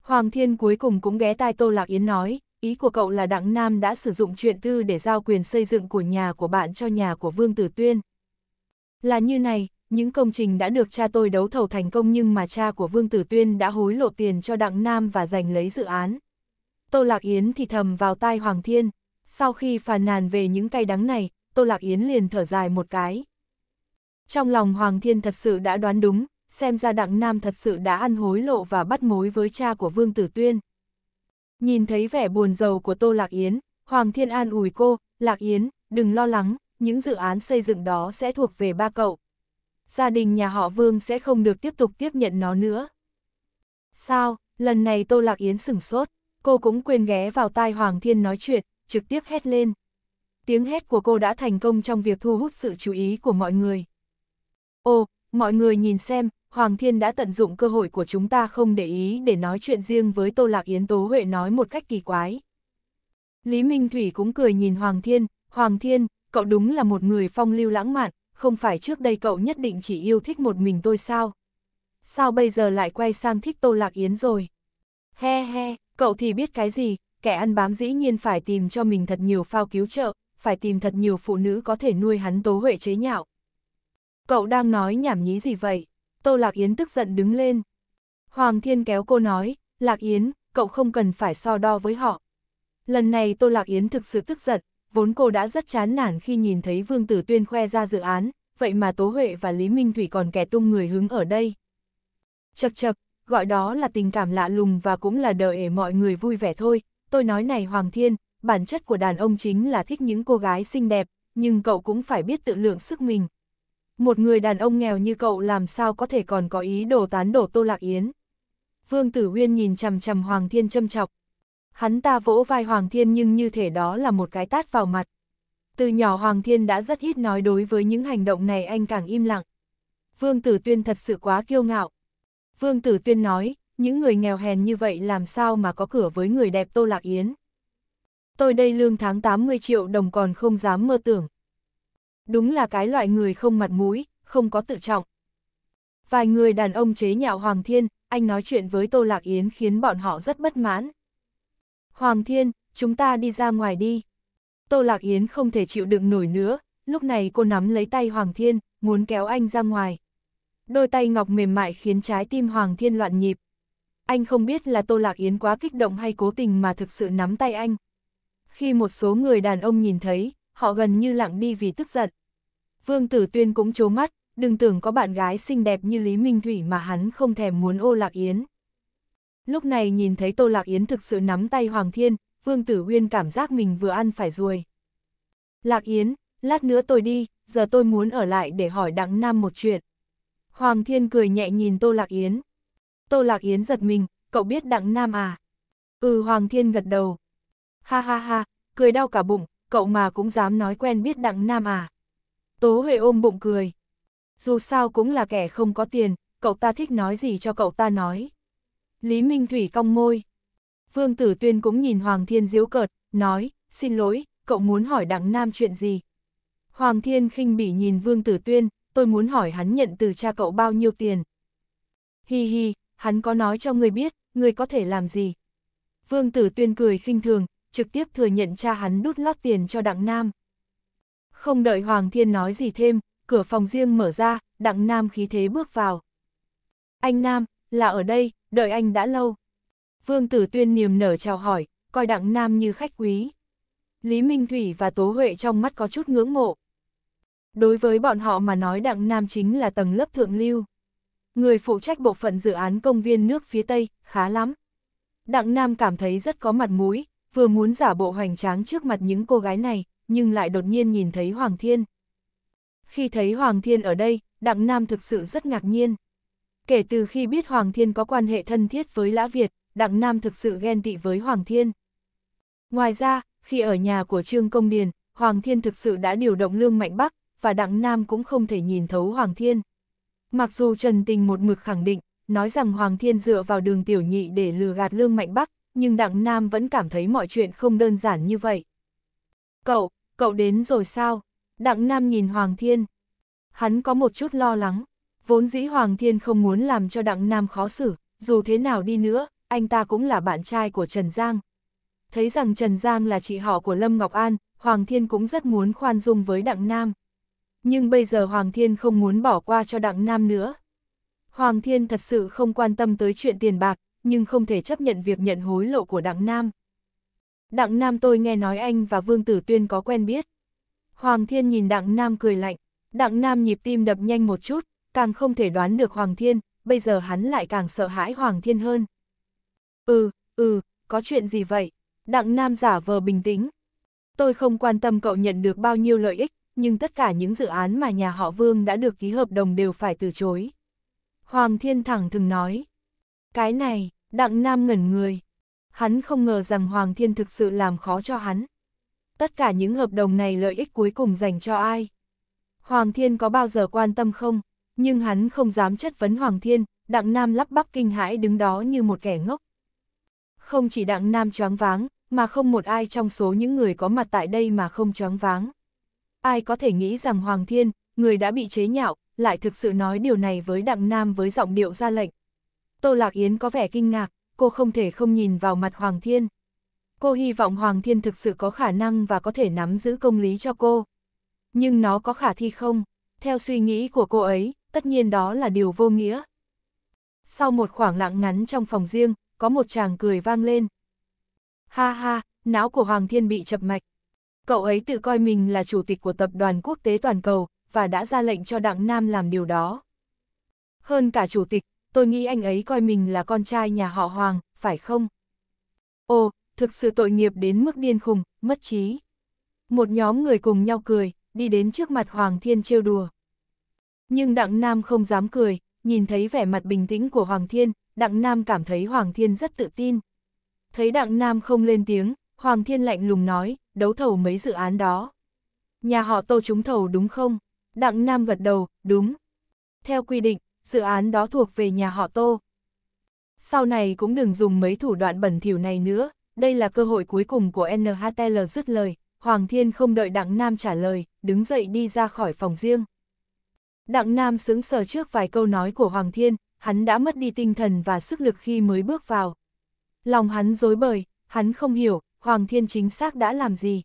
Hoàng Thiên cuối cùng cũng ghé tai Tô Lạc Yến nói, ý của cậu là Đặng Nam đã sử dụng chuyện tư để giao quyền xây dựng của nhà của bạn cho nhà của Vương Tử Tuyên. Là như này, những công trình đã được cha tôi đấu thầu thành công nhưng mà cha của Vương Tử Tuyên đã hối lộ tiền cho Đặng Nam và giành lấy dự án. Tô Lạc Yến thì thầm vào tai Hoàng Thiên. Sau khi phàn nàn về những cay đắng này, Tô Lạc Yến liền thở dài một cái. Trong lòng Hoàng Thiên thật sự đã đoán đúng, xem ra Đặng Nam thật sự đã ăn hối lộ và bắt mối với cha của Vương Tử Tuyên. Nhìn thấy vẻ buồn rầu của Tô Lạc Yến, Hoàng Thiên an ủi cô, Lạc Yến, đừng lo lắng, những dự án xây dựng đó sẽ thuộc về ba cậu. Gia đình nhà họ Vương sẽ không được tiếp tục tiếp nhận nó nữa. Sao, lần này Tô Lạc Yến sửng sốt, cô cũng quên ghé vào tai Hoàng Thiên nói chuyện, trực tiếp hét lên. Tiếng hét của cô đã thành công trong việc thu hút sự chú ý của mọi người. Ồ, mọi người nhìn xem, Hoàng Thiên đã tận dụng cơ hội của chúng ta không để ý để nói chuyện riêng với Tô Lạc Yến Tố Huệ nói một cách kỳ quái. Lý Minh Thủy cũng cười nhìn Hoàng Thiên, Hoàng Thiên, cậu đúng là một người phong lưu lãng mạn, không phải trước đây cậu nhất định chỉ yêu thích một mình tôi sao? Sao bây giờ lại quay sang thích Tô Lạc Yến rồi? He he, cậu thì biết cái gì, kẻ ăn bám dĩ nhiên phải tìm cho mình thật nhiều phao cứu trợ, phải tìm thật nhiều phụ nữ có thể nuôi hắn tố huệ chế nhạo. Cậu đang nói nhảm nhí gì vậy? Tô Lạc Yến tức giận đứng lên. Hoàng Thiên kéo cô nói, Lạc Yến, cậu không cần phải so đo với họ. Lần này Tô Lạc Yến thực sự tức giận, vốn cô đã rất chán nản khi nhìn thấy Vương Tử Tuyên khoe ra dự án, vậy mà Tố Huệ và Lý Minh Thủy còn kẻ tung người hứng ở đây. Chật chật, gọi đó là tình cảm lạ lùng và cũng là đợi để mọi người vui vẻ thôi, tôi nói này Hoàng Thiên, bản chất của đàn ông chính là thích những cô gái xinh đẹp, nhưng cậu cũng phải biết tự lượng sức mình. Một người đàn ông nghèo như cậu làm sao có thể còn có ý đồ tán đổ Tô Lạc Yến. Vương Tử Huyên nhìn chằm chằm Hoàng Thiên châm chọc, hắn ta vỗ vai Hoàng Thiên nhưng như thể đó là một cái tát vào mặt. Từ nhỏ Hoàng Thiên đã rất ít nói đối với những hành động này anh càng im lặng. Vương Tử Tuyên thật sự quá kiêu ngạo. Vương Tử Tuyên nói, những người nghèo hèn như vậy làm sao mà có cửa với người đẹp Tô Lạc Yến. Tôi đây lương tháng 80 triệu đồng còn không dám mơ tưởng. Đúng là cái loại người không mặt mũi, không có tự trọng. Vài người đàn ông chế nhạo Hoàng Thiên, anh nói chuyện với Tô Lạc Yến khiến bọn họ rất bất mãn. Hoàng Thiên, chúng ta đi ra ngoài đi. Tô Lạc Yến không thể chịu đựng nổi nữa, lúc này cô nắm lấy tay Hoàng Thiên, muốn kéo anh ra ngoài. Đôi tay ngọc mềm mại khiến trái tim Hoàng Thiên loạn nhịp. Anh không biết là Tô Lạc Yến quá kích động hay cố tình mà thực sự nắm tay anh. Khi một số người đàn ông nhìn thấy, họ gần như lặng đi vì tức giận. Vương Tử Tuyên cũng chố mắt, đừng tưởng có bạn gái xinh đẹp như Lý Minh Thủy mà hắn không thèm muốn ô Lạc Yến. Lúc này nhìn thấy Tô Lạc Yến thực sự nắm tay Hoàng Thiên, Vương Tử Uyên cảm giác mình vừa ăn phải ruồi. Lạc Yến, lát nữa tôi đi, giờ tôi muốn ở lại để hỏi Đặng Nam một chuyện. Hoàng Thiên cười nhẹ nhìn Tô Lạc Yến. Tô Lạc Yến giật mình, cậu biết Đặng Nam à? Ừ Hoàng Thiên gật đầu. Ha ha ha, cười đau cả bụng, cậu mà cũng dám nói quen biết Đặng Nam à? Tố Huệ ôm bụng cười. Dù sao cũng là kẻ không có tiền, cậu ta thích nói gì cho cậu ta nói. Lý Minh Thủy cong môi. Vương Tử Tuyên cũng nhìn Hoàng Thiên diếu cợt, nói, xin lỗi, cậu muốn hỏi Đặng Nam chuyện gì? Hoàng Thiên khinh bỉ nhìn Vương Tử Tuyên, tôi muốn hỏi hắn nhận từ cha cậu bao nhiêu tiền. Hi hi, hắn có nói cho người biết, người có thể làm gì? Vương Tử Tuyên cười khinh thường, trực tiếp thừa nhận cha hắn đút lót tiền cho Đặng Nam. Không đợi Hoàng Thiên nói gì thêm, cửa phòng riêng mở ra, Đặng Nam khí thế bước vào. Anh Nam, là ở đây, đợi anh đã lâu. Vương Tử Tuyên niềm nở chào hỏi, coi Đặng Nam như khách quý. Lý Minh Thủy và Tố Huệ trong mắt có chút ngưỡng mộ. Đối với bọn họ mà nói Đặng Nam chính là tầng lớp thượng lưu. Người phụ trách bộ phận dự án công viên nước phía Tây, khá lắm. Đặng Nam cảm thấy rất có mặt mũi, vừa muốn giả bộ hoành tráng trước mặt những cô gái này, nhưng lại đột nhiên nhìn thấy Hoàng Thiên. Khi thấy Hoàng Thiên ở đây, Đặng Nam thực sự rất ngạc nhiên. Kể từ khi biết Hoàng Thiên có quan hệ thân thiết với Lã Việt, Đặng Nam thực sự ghen tị với Hoàng Thiên. Ngoài ra, khi ở nhà của Trương Công Điền, Hoàng Thiên thực sự đã điều động Lương Mạnh Bắc, và Đặng Nam cũng không thể nhìn thấu Hoàng Thiên. Mặc dù Trần Tình một mực khẳng định, nói rằng Hoàng Thiên dựa vào đường tiểu nhị để lừa gạt Lương Mạnh Bắc, nhưng Đặng Nam vẫn cảm thấy mọi chuyện không đơn giản như vậy. Cậu, cậu đến rồi sao? Đặng Nam nhìn Hoàng Thiên. Hắn có một chút lo lắng. Vốn dĩ Hoàng Thiên không muốn làm cho Đặng Nam khó xử, dù thế nào đi nữa, anh ta cũng là bạn trai của Trần Giang. Thấy rằng Trần Giang là chị họ của Lâm Ngọc An, Hoàng Thiên cũng rất muốn khoan dung với Đặng Nam. Nhưng bây giờ Hoàng Thiên không muốn bỏ qua cho Đặng Nam nữa. Hoàng Thiên thật sự không quan tâm tới chuyện tiền bạc, nhưng không thể chấp nhận việc nhận hối lộ của Đặng Nam. Đặng Nam tôi nghe nói anh và Vương Tử Tuyên có quen biết. Hoàng Thiên nhìn Đặng Nam cười lạnh, Đặng Nam nhịp tim đập nhanh một chút, càng không thể đoán được Hoàng Thiên, bây giờ hắn lại càng sợ hãi Hoàng Thiên hơn. Ừ, ừ, có chuyện gì vậy? Đặng Nam giả vờ bình tĩnh. Tôi không quan tâm cậu nhận được bao nhiêu lợi ích, nhưng tất cả những dự án mà nhà họ Vương đã được ký hợp đồng đều phải từ chối. Hoàng Thiên thẳng thừng nói. Cái này, Đặng Nam ngẩn người. Hắn không ngờ rằng Hoàng Thiên thực sự làm khó cho hắn. Tất cả những hợp đồng này lợi ích cuối cùng dành cho ai? Hoàng Thiên có bao giờ quan tâm không? nhưng hắn không dám chất vấn Hoàng Thiên, Đặng Nam lắp bắp kinh hãi đứng đó như một kẻ ngốc. Không chỉ Đặng Nam choáng váng, mà không một ai trong số những người có mặt tại đây mà không choáng váng. Ai có thể nghĩ rằng Hoàng Thiên, người đã bị chế nhạo, lại thực sự nói điều này với Đặng Nam với giọng điệu ra lệnh. Tô Lạc Yến có vẻ kinh ngạc, cô không thể không nhìn vào mặt Hoàng Thiên. Cô hy vọng Hoàng Thiên thực sự có khả năng và có thể nắm giữ công lý cho cô. Nhưng nó có khả thi không? Theo suy nghĩ của cô ấy, tất nhiên đó là điều vô nghĩa. Sau một khoảng lặng ngắn trong phòng riêng, có một chàng cười vang lên. Ha ha, não của Hoàng Thiên bị chập mạch. Cậu ấy tự coi mình là chủ tịch của tập đoàn quốc tế toàn cầu, và đã ra lệnh cho Đặng Nam làm điều đó. Hơn cả chủ tịch, tôi nghĩ anh ấy coi mình là con trai nhà họ Hoàng, phải không? Ồ, thực sự tội nghiệp đến mức điên khùng, mất trí. Một nhóm người cùng nhau cười, đi đến trước mặt Hoàng Thiên trêu đùa. Nhưng Đặng Nam không dám cười, nhìn thấy vẻ mặt bình tĩnh của Hoàng Thiên, Đặng Nam cảm thấy Hoàng Thiên rất tự tin. Thấy Đặng Nam không lên tiếng, Hoàng Thiên lạnh lùng nói, đấu thầu mấy dự án đó. Nhà họ tô trúng thầu đúng không? Đặng Nam gật đầu, đúng. Theo quy định, dự án đó thuộc về nhà họ tô. Sau này cũng đừng dùng mấy thủ đoạn bẩn thỉu này nữa, đây là cơ hội cuối cùng của NHTL dứt lời. Hoàng Thiên không đợi Đặng Nam trả lời, đứng dậy đi ra khỏi phòng riêng. Đặng Nam sững sờ trước vài câu nói của Hoàng Thiên, hắn đã mất đi tinh thần và sức lực khi mới bước vào. Lòng hắn dối bời, hắn không hiểu, Hoàng Thiên chính xác đã làm gì.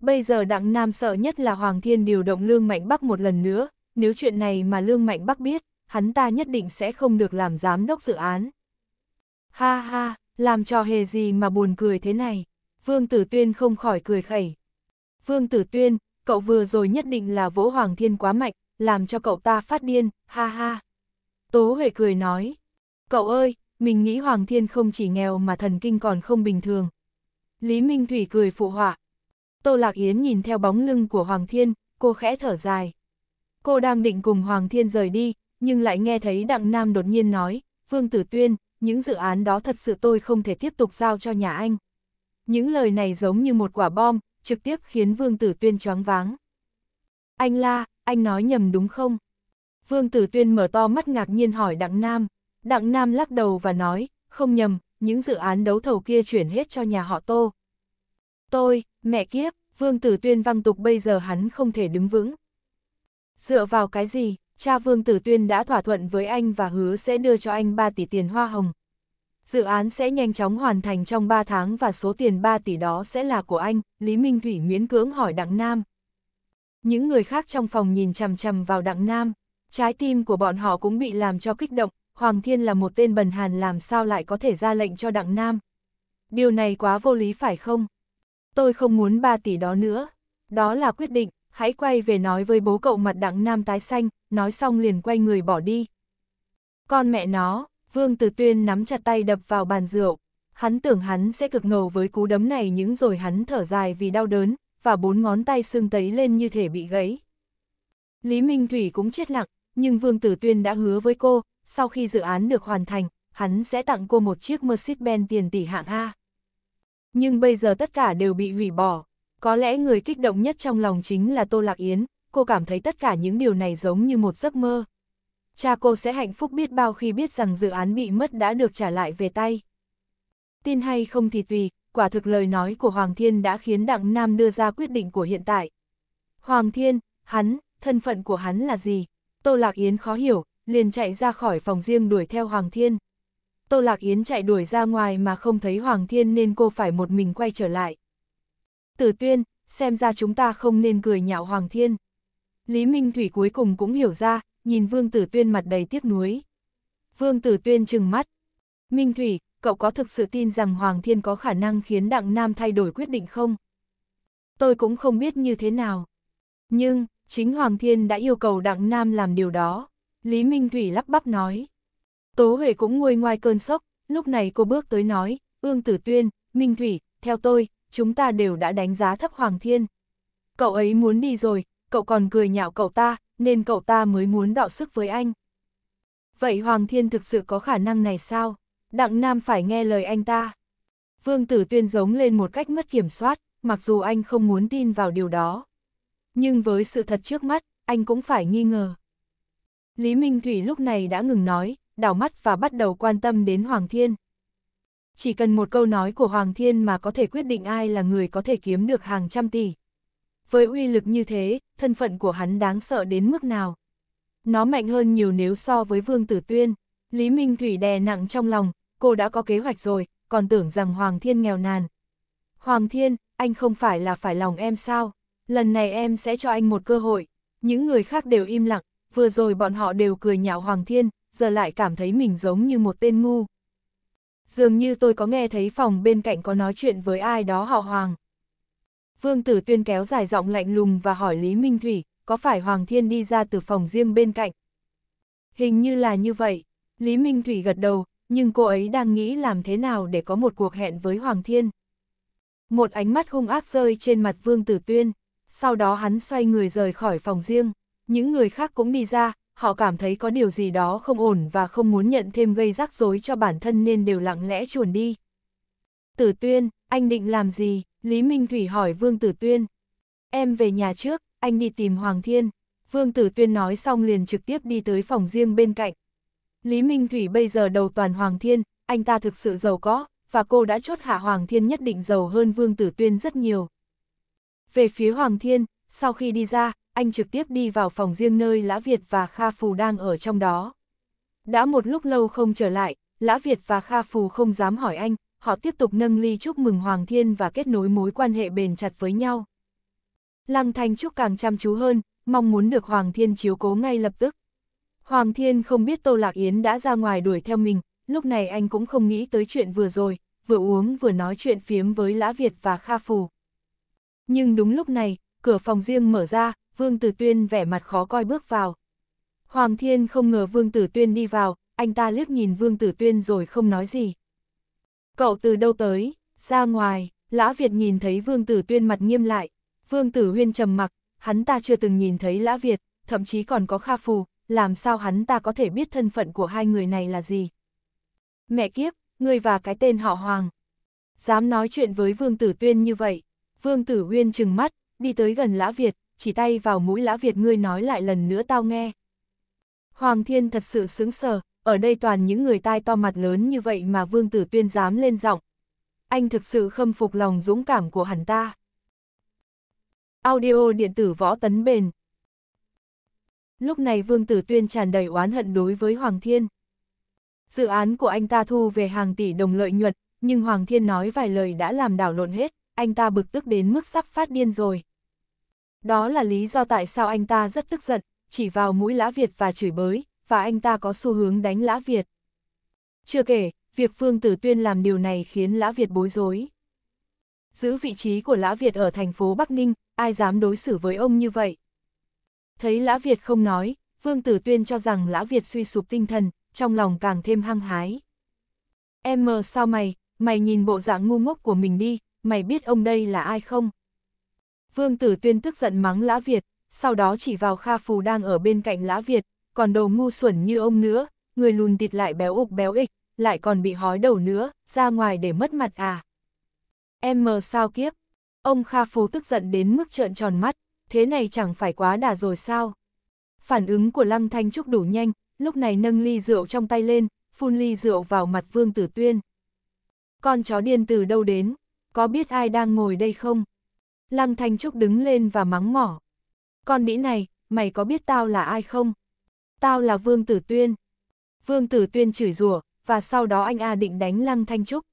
Bây giờ Đặng Nam sợ nhất là Hoàng Thiên điều động Lương Mạnh Bắc một lần nữa, nếu chuyện này mà Lương Mạnh Bắc biết, hắn ta nhất định sẽ không được làm giám đốc dự án. Ha ha, làm trò hề gì mà buồn cười thế này, Vương Tử Tuyên không khỏi cười khẩy. Vương Tử Tuyên, cậu vừa rồi nhất định là vỗ Hoàng Thiên quá mạnh, làm cho cậu ta phát điên, ha ha. Tố Huệ cười nói, cậu ơi, mình nghĩ Hoàng Thiên không chỉ nghèo mà thần kinh còn không bình thường. Lý Minh Thủy cười phụ họa. Tô Lạc Yến nhìn theo bóng lưng của Hoàng Thiên, cô khẽ thở dài. Cô đang định cùng Hoàng Thiên rời đi, nhưng lại nghe thấy Đặng Nam đột nhiên nói, Vương Tử Tuyên, những dự án đó thật sự tôi không thể tiếp tục giao cho nhà anh. Những lời này giống như một quả bom, trực tiếp khiến Vương Tử Tuyên choáng váng. Anh la, anh nói nhầm đúng không? Vương Tử Tuyên mở to mắt ngạc nhiên hỏi Đặng Nam. Đặng Nam lắc đầu và nói, không nhầm, những dự án đấu thầu kia chuyển hết cho nhà họ Tô. Tôi, mẹ kiếp, Vương Tử Tuyên văng tục bây giờ hắn không thể đứng vững. Dựa vào cái gì, cha Vương Tử Tuyên đã thỏa thuận với anh và hứa sẽ đưa cho anh 3 tỷ tiền hoa hồng. Dự án sẽ nhanh chóng hoàn thành trong 3 tháng và số tiền 3 tỷ đó sẽ là của anh, Lý Minh Thủy miễn cưỡng hỏi Đặng Nam, những người khác trong phòng nhìn chằm chằm vào đặng nam, trái tim của bọn họ cũng bị làm cho kích động, Hoàng Thiên là một tên bần hàn làm sao lại có thể ra lệnh cho đặng nam. Điều này quá vô lý phải không? Tôi không muốn 3 tỷ đó nữa. Đó là quyết định, hãy quay về nói với bố cậu mặt đặng nam tái xanh, nói xong liền quay người bỏ đi. Con mẹ nó, Vương Từ Tuyên nắm chặt tay đập vào bàn rượu. Hắn tưởng hắn sẽ cực ngầu với cú đấm này những rồi hắn thở dài vì đau đớn, và bốn ngón tay xương tấy lên như thể bị gãy. Lý Minh Thủy cũng chết lặng, nhưng Vương Tử Tuyên đã hứa với cô, sau khi dự án được hoàn thành, hắn sẽ tặng cô một chiếc Mercedes-Benz tiền tỷ hạng A. Nhưng bây giờ tất cả đều bị hủy bỏ. Có lẽ người kích động nhất trong lòng chính là Tô Lạc Yến, cô cảm thấy tất cả những điều này giống như một giấc mơ. Cha cô sẽ hạnh phúc biết bao khi biết rằng dự án bị mất đã được trả lại về tay. Tin hay không thì tùy, quả thực lời nói của Hoàng Thiên đã khiến Đặng Nam đưa ra quyết định của hiện tại. Hoàng Thiên, hắn, thân phận của hắn là gì? Tô Lạc Yến khó hiểu, liền chạy ra khỏi phòng riêng đuổi theo Hoàng Thiên. Tô Lạc Yến chạy đuổi ra ngoài mà không thấy Hoàng Thiên nên cô phải một mình quay trở lại. Tử Tuyên, xem ra chúng ta không nên cười nhạo Hoàng Thiên. Lý Minh Thủy cuối cùng cũng hiểu ra, nhìn Vương Tử Tuyên mặt đầy tiếc nuối. Vương Tử Tuyên trừng mắt. Minh Thủy, cậu có thực sự tin rằng Hoàng Thiên có khả năng khiến Đặng Nam thay đổi quyết định không? Tôi cũng không biết như thế nào. Nhưng, chính Hoàng Thiên đã yêu cầu Đặng Nam làm điều đó. Lý Minh Thủy lắp bắp nói. Tố Huệ cũng nguôi ngoài cơn sốc, lúc này cô bước tới nói, Ương Tử Tuyên, Minh Thủy, theo tôi, chúng ta đều đã đánh giá thấp Hoàng Thiên. Cậu ấy muốn đi rồi, cậu còn cười nhạo cậu ta, nên cậu ta mới muốn đọ sức với anh. Vậy Hoàng Thiên thực sự có khả năng này sao? Đặng Nam phải nghe lời anh ta. Vương Tử Tuyên giống lên một cách mất kiểm soát, mặc dù anh không muốn tin vào điều đó. Nhưng với sự thật trước mắt, anh cũng phải nghi ngờ. Lý Minh Thủy lúc này đã ngừng nói, đảo mắt và bắt đầu quan tâm đến Hoàng Thiên. Chỉ cần một câu nói của Hoàng Thiên mà có thể quyết định ai là người có thể kiếm được hàng trăm tỷ. Với uy lực như thế, thân phận của hắn đáng sợ đến mức nào. Nó mạnh hơn nhiều nếu so với Vương Tử Tuyên. Lý Minh Thủy đè nặng trong lòng, cô đã có kế hoạch rồi, còn tưởng rằng Hoàng Thiên nghèo nàn. Hoàng Thiên, anh không phải là phải lòng em sao? Lần này em sẽ cho anh một cơ hội. Những người khác đều im lặng, vừa rồi bọn họ đều cười nhạo Hoàng Thiên, giờ lại cảm thấy mình giống như một tên ngu. Dường như tôi có nghe thấy phòng bên cạnh có nói chuyện với ai đó họ Hoàng. Vương Tử Tuyên kéo dài giọng lạnh lùng và hỏi Lý Minh Thủy, có phải Hoàng Thiên đi ra từ phòng riêng bên cạnh? Hình như là như vậy. Lý Minh Thủy gật đầu, nhưng cô ấy đang nghĩ làm thế nào để có một cuộc hẹn với Hoàng Thiên. Một ánh mắt hung ác rơi trên mặt Vương Tử Tuyên, sau đó hắn xoay người rời khỏi phòng riêng, những người khác cũng đi ra, họ cảm thấy có điều gì đó không ổn và không muốn nhận thêm gây rắc rối cho bản thân nên đều lặng lẽ chuồn đi. Tử Tuyên, anh định làm gì? Lý Minh Thủy hỏi Vương Tử Tuyên. Em về nhà trước, anh đi tìm Hoàng Thiên. Vương Tử Tuyên nói xong liền trực tiếp đi tới phòng riêng bên cạnh, Lý Minh Thủy bây giờ đầu toàn Hoàng Thiên, anh ta thực sự giàu có, và cô đã chốt hạ Hoàng Thiên nhất định giàu hơn Vương Tử Tuyên rất nhiều. Về phía Hoàng Thiên, sau khi đi ra, anh trực tiếp đi vào phòng riêng nơi Lã Việt và Kha Phù đang ở trong đó. Đã một lúc lâu không trở lại, Lã Việt và Kha Phù không dám hỏi anh, họ tiếp tục nâng ly chúc mừng Hoàng Thiên và kết nối mối quan hệ bền chặt với nhau. Lăng Thanh Trúc càng chăm chú hơn, mong muốn được Hoàng Thiên chiếu cố ngay lập tức. Hoàng Thiên không biết Tô Lạc Yến đã ra ngoài đuổi theo mình, lúc này anh cũng không nghĩ tới chuyện vừa rồi, vừa uống vừa nói chuyện phiếm với Lã Việt và Kha Phù. Nhưng đúng lúc này, cửa phòng riêng mở ra, Vương Tử Tuyên vẻ mặt khó coi bước vào. Hoàng Thiên không ngờ Vương Tử Tuyên đi vào, anh ta liếc nhìn Vương Tử Tuyên rồi không nói gì. Cậu từ đâu tới, ra ngoài, Lã Việt nhìn thấy Vương Tử Tuyên mặt nghiêm lại, Vương Tử Huyên trầm mặc, hắn ta chưa từng nhìn thấy Lã Việt, thậm chí còn có Kha Phù, làm sao hắn ta có thể biết thân phận của hai người này là gì? Mẹ kiếp, ngươi và cái tên họ Hoàng. Dám nói chuyện với Vương Tử Tuyên như vậy. Vương Tử Uyên trừng mắt, đi tới gần Lã Việt, chỉ tay vào mũi Lã Việt ngươi nói lại lần nữa tao nghe. Hoàng Thiên thật sự sướng sờ, ở đây toàn những người tai to mặt lớn như vậy mà Vương Tử Tuyên dám lên giọng. Anh thực sự khâm phục lòng dũng cảm của hắn ta. Audio điện tử võ tấn bền Lúc này Vương Tử Tuyên tràn đầy oán hận đối với Hoàng Thiên. Dự án của anh ta thu về hàng tỷ đồng lợi nhuận, nhưng Hoàng Thiên nói vài lời đã làm đảo lộn hết, anh ta bực tức đến mức sắp phát điên rồi. Đó là lý do tại sao anh ta rất tức giận, chỉ vào mũi Lã Việt và chửi bới, và anh ta có xu hướng đánh Lã Việt. Chưa kể, việc vương Tử Tuyên làm điều này khiến Lã Việt bối rối. Giữ vị trí của Lã Việt ở thành phố Bắc Ninh, ai dám đối xử với ông như vậy? Thấy Lã Việt không nói, Vương Tử Tuyên cho rằng Lã Việt suy sụp tinh thần, trong lòng càng thêm hăng hái. Em mờ sao mày, mày nhìn bộ dạng ngu ngốc của mình đi, mày biết ông đây là ai không? Vương Tử Tuyên tức giận mắng Lã Việt, sau đó chỉ vào Kha Phù đang ở bên cạnh Lã Việt, còn đồ ngu xuẩn như ông nữa, người lùn thịt lại béo ục béo ịch, lại còn bị hói đầu nữa, ra ngoài để mất mặt à. Em mờ sao kiếp, ông Kha Phù tức giận đến mức trợn tròn mắt, thế này chẳng phải quá đà rồi sao? Phản ứng của Lăng Thanh Trúc đủ nhanh, lúc này nâng ly rượu trong tay lên, phun ly rượu vào mặt Vương Tử Tuyên. Con chó điên từ đâu đến? Có biết ai đang ngồi đây không? Lăng Thanh Trúc đứng lên và mắng mỏ. Con đĩ này, mày có biết tao là ai không? Tao là Vương Tử Tuyên. Vương Tử Tuyên chửi rủa và sau đó anh A định đánh Lăng Thanh Trúc.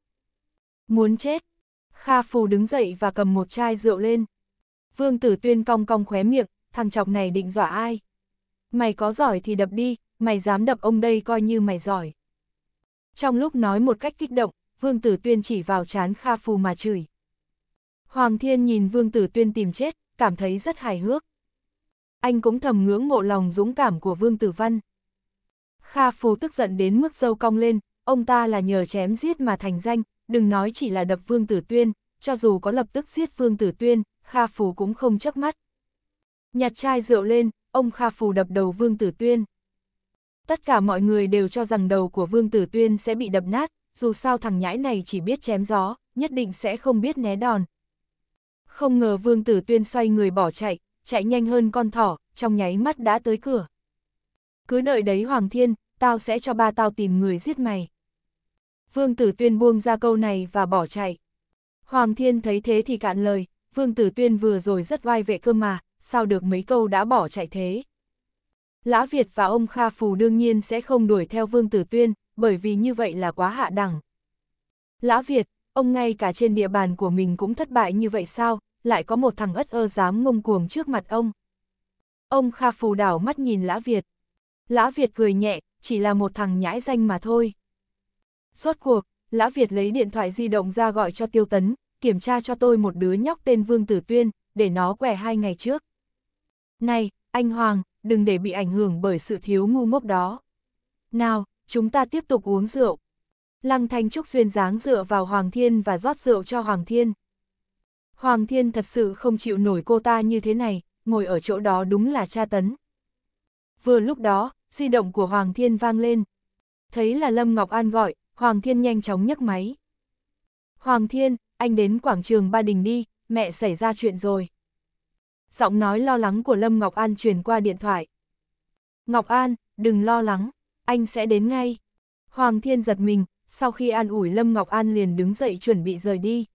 Muốn chết. Kha Phù đứng dậy và cầm một chai rượu lên. Vương Tử Tuyên cong cong khóe miệng, thằng chọc này định dọa ai? Mày có giỏi thì đập đi, mày dám đập ông đây coi như mày giỏi. Trong lúc nói một cách kích động, Vương Tử Tuyên chỉ vào chán Kha Phù mà chửi. Hoàng Thiên nhìn Vương Tử Tuyên tìm chết, cảm thấy rất hài hước. Anh cũng thầm ngưỡng mộ lòng dũng cảm của Vương Tử Văn. Kha Phù tức giận đến mức dâu cong lên, ông ta là nhờ chém giết mà thành danh, đừng nói chỉ là đập Vương Tử Tuyên, cho dù có lập tức giết Vương Tử Tuyên, Kha Phù cũng không chớp mắt. Nhặt chai rượu lên, ông Kha Phù đập đầu Vương Tử Tuyên. Tất cả mọi người đều cho rằng đầu của Vương Tử Tuyên sẽ bị đập nát, dù sao thằng nhãi này chỉ biết chém gió, nhất định sẽ không biết né đòn. Không ngờ Vương Tử Tuyên xoay người bỏ chạy, chạy nhanh hơn con thỏ, trong nháy mắt đã tới cửa. Cứ đợi đấy Hoàng Thiên, tao sẽ cho ba tao tìm người giết mày. Vương Tử Tuyên buông ra câu này và bỏ chạy. Hoàng Thiên thấy thế thì cạn lời, Vương Tử Tuyên vừa rồi rất oai vệ cơ mà, sao được mấy câu đã bỏ chạy thế. Lã Việt và ông Kha Phù đương nhiên sẽ không đuổi theo Vương Tử Tuyên, bởi vì như vậy là quá hạ đẳng. Lã Việt, ông ngay cả trên địa bàn của mình cũng thất bại như vậy sao, lại có một thằng ất ơ dám ngông cuồng trước mặt ông. Ông Kha Phù đảo mắt nhìn Lã Việt. Lã Việt cười nhẹ, chỉ là một thằng nhãi danh mà thôi. Rốt cuộc, Lã Việt lấy điện thoại di động ra gọi cho Tiêu Tấn, kiểm tra cho tôi một đứa nhóc tên Vương Tử Tuyên, để nó què hai ngày trước. Này, anh Hoàng, đừng để bị ảnh hưởng bởi sự thiếu ngu ngốc đó. Nào, chúng ta tiếp tục uống rượu. Lăng Thanh Trúc duyên dáng dựa vào Hoàng Thiên và rót rượu cho Hoàng Thiên. Hoàng Thiên thật sự không chịu nổi cô ta như thế này, ngồi ở chỗ đó đúng là tra tấn. Vừa lúc đó, di động của Hoàng Thiên vang lên. Thấy là Lâm Ngọc An gọi, Hoàng Thiên nhanh chóng nhấc máy. Hoàng Thiên, anh đến quảng trường Ba Đình đi, mẹ xảy ra chuyện rồi. Giọng nói lo lắng của Lâm Ngọc An truyền qua điện thoại. Ngọc An, đừng lo lắng, anh sẽ đến ngay. Hoàng Thiên giật mình, sau khi an ủi Lâm Ngọc An liền đứng dậy chuẩn bị rời đi.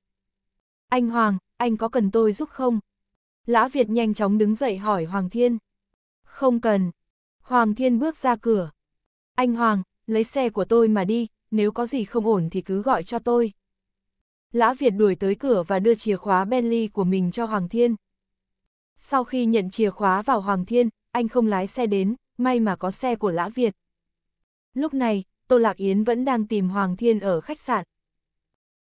Anh Hoàng, anh có cần tôi giúp không? Lã Việt nhanh chóng đứng dậy hỏi Hoàng Thiên. Không cần. Hoàng Thiên bước ra cửa. Anh Hoàng, lấy xe của tôi mà đi, nếu có gì không ổn thì cứ gọi cho tôi. Lã Việt đuổi tới cửa và đưa chìa khóa Bentley của mình cho Hoàng Thiên. Sau khi nhận chìa khóa vào Hoàng Thiên, anh không lái xe đến, may mà có xe của Lã Việt. Lúc này, Tô Lạc Yến vẫn đang tìm Hoàng Thiên ở khách sạn.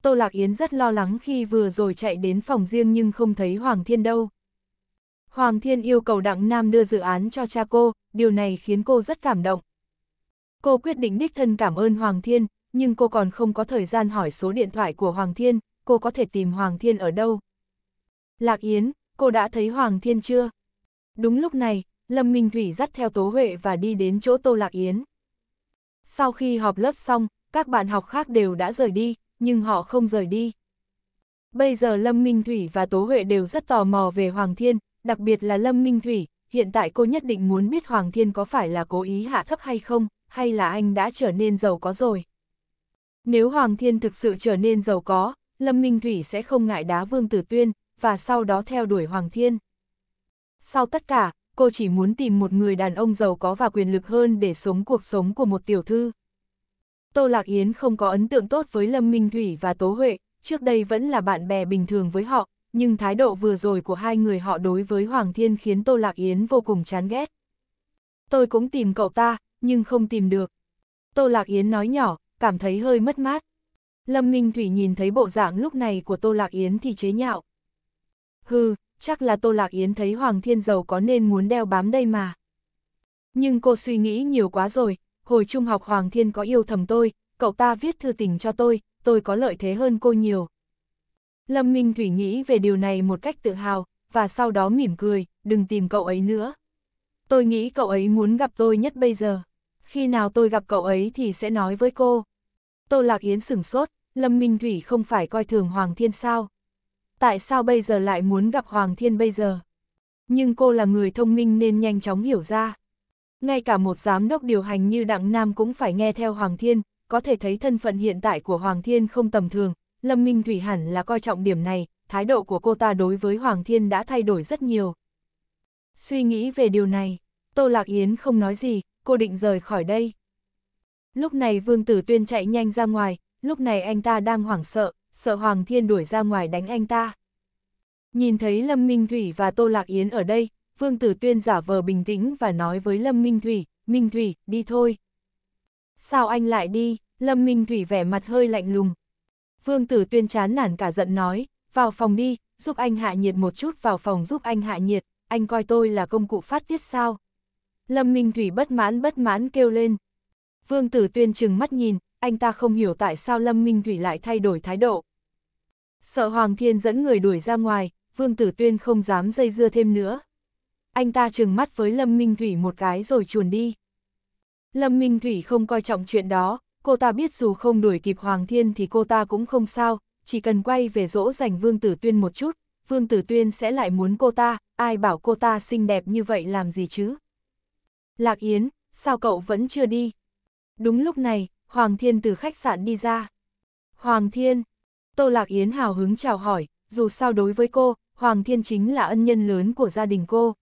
Tô Lạc Yến rất lo lắng khi vừa rồi chạy đến phòng riêng nhưng không thấy Hoàng Thiên đâu. Hoàng Thiên yêu cầu Đặng Nam đưa dự án cho cha cô, điều này khiến cô rất cảm động. Cô quyết định đích thân cảm ơn Hoàng Thiên, nhưng cô còn không có thời gian hỏi số điện thoại của Hoàng Thiên, cô có thể tìm Hoàng Thiên ở đâu. Lạc Yến, cô đã thấy Hoàng Thiên chưa? Đúng lúc này, Lâm Minh Thủy dắt theo Tố Huệ và đi đến chỗ Tô Lạc Yến. Sau khi họp lớp xong, các bạn học khác đều đã rời đi, nhưng họ không rời đi. Bây giờ Lâm Minh Thủy và Tố Huệ đều rất tò mò về Hoàng Thiên, đặc biệt là Lâm Minh Thủy, hiện tại cô nhất định muốn biết Hoàng Thiên có phải là cố ý hạ thấp hay không, hay là anh đã trở nên giàu có rồi. Nếu Hoàng Thiên thực sự trở nên giàu có, Lâm Minh Thủy sẽ không ngại đá Vương Tử Tuyên, và sau đó theo đuổi Hoàng Thiên. Sau tất cả, cô chỉ muốn tìm một người đàn ông giàu có và quyền lực hơn để sống cuộc sống của một tiểu thư. Tô Lạc Yến không có ấn tượng tốt với Lâm Minh Thủy và Tố Huệ, trước đây vẫn là bạn bè bình thường với họ, nhưng thái độ vừa rồi của hai người họ đối với Hoàng Thiên khiến Tô Lạc Yến vô cùng chán ghét. Tôi cũng tìm cậu ta, nhưng không tìm được. Tô Lạc Yến nói nhỏ, cảm thấy hơi mất mát. Lâm Minh Thủy nhìn thấy bộ dạng lúc này của Tô Lạc Yến thì chế nhạo. Hừ, chắc là Tô Lạc Yến thấy Hoàng Thiên Dầu có nên muốn đeo bám đây mà. Nhưng cô suy nghĩ nhiều quá rồi, hồi trung học Hoàng Thiên có yêu thầm tôi, cậu ta viết thư tình cho tôi, tôi có lợi thế hơn cô nhiều. Lâm Minh Thủy nghĩ về điều này một cách tự hào, và sau đó mỉm cười, đừng tìm cậu ấy nữa. Tôi nghĩ cậu ấy muốn gặp tôi nhất bây giờ. Khi nào tôi gặp cậu ấy thì sẽ nói với cô. Tô Lạc Yến sửng sốt, Lâm Minh Thủy không phải coi thường Hoàng Thiên sao? Tại sao bây giờ lại muốn gặp Hoàng Thiên bây giờ? Nhưng cô là người thông minh nên nhanh chóng hiểu ra. Ngay cả một giám đốc điều hành như Đặng Nam cũng phải nghe theo Hoàng Thiên, có thể thấy thân phận hiện tại của Hoàng Thiên không tầm thường. Lâm Minh Thủy hẳn là coi trọng điểm này, thái độ của cô ta đối với Hoàng Thiên đã thay đổi rất nhiều. Suy nghĩ về điều này, Tô Lạc Yến không nói gì, cô định rời khỏi đây. Lúc này Vương Tử Tuyên chạy nhanh ra ngoài, lúc này anh ta đang hoảng sợ, sợ Hoàng Thiên đuổi ra ngoài đánh anh ta. Nhìn thấy Lâm Minh Thủy và Tô Lạc Yến ở đây, Vương Tử Tuyên giả vờ bình tĩnh và nói với Lâm Minh Thủy, Minh Thủy, đi thôi. Sao anh lại đi? Lâm Minh Thủy vẻ mặt hơi lạnh lùng. Vương Tử Tuyên chán nản cả giận nói, vào phòng đi, giúp anh hạ nhiệt một chút vào phòng giúp anh hạ nhiệt, anh coi tôi là công cụ phát tiết sao. Lâm Minh Thủy bất mãn bất mãn kêu lên, Vương Tử Tuyên chừng mắt nhìn, anh ta không hiểu tại sao Lâm Minh Thủy lại thay đổi thái độ. Sợ Hoàng Thiên dẫn người đuổi ra ngoài, Vương Tử Tuyên không dám dây dưa thêm nữa. Anh ta chừng mắt với Lâm Minh Thủy một cái rồi chuồn đi. Lâm Minh Thủy không coi trọng chuyện đó, cô ta biết dù không đuổi kịp Hoàng Thiên thì cô ta cũng không sao, chỉ cần quay về dỗ dành Vương Tử Tuyên một chút, Vương Tử Tuyên sẽ lại muốn cô ta, ai bảo cô ta xinh đẹp như vậy làm gì chứ? Lạc Yến, sao cậu vẫn chưa đi? Đúng lúc này, Hoàng Thiên từ khách sạn đi ra. Hoàng Thiên, Tô Lạc Yến hào hứng chào hỏi, dù sao đối với cô, Hoàng Thiên chính là ân nhân lớn của gia đình cô.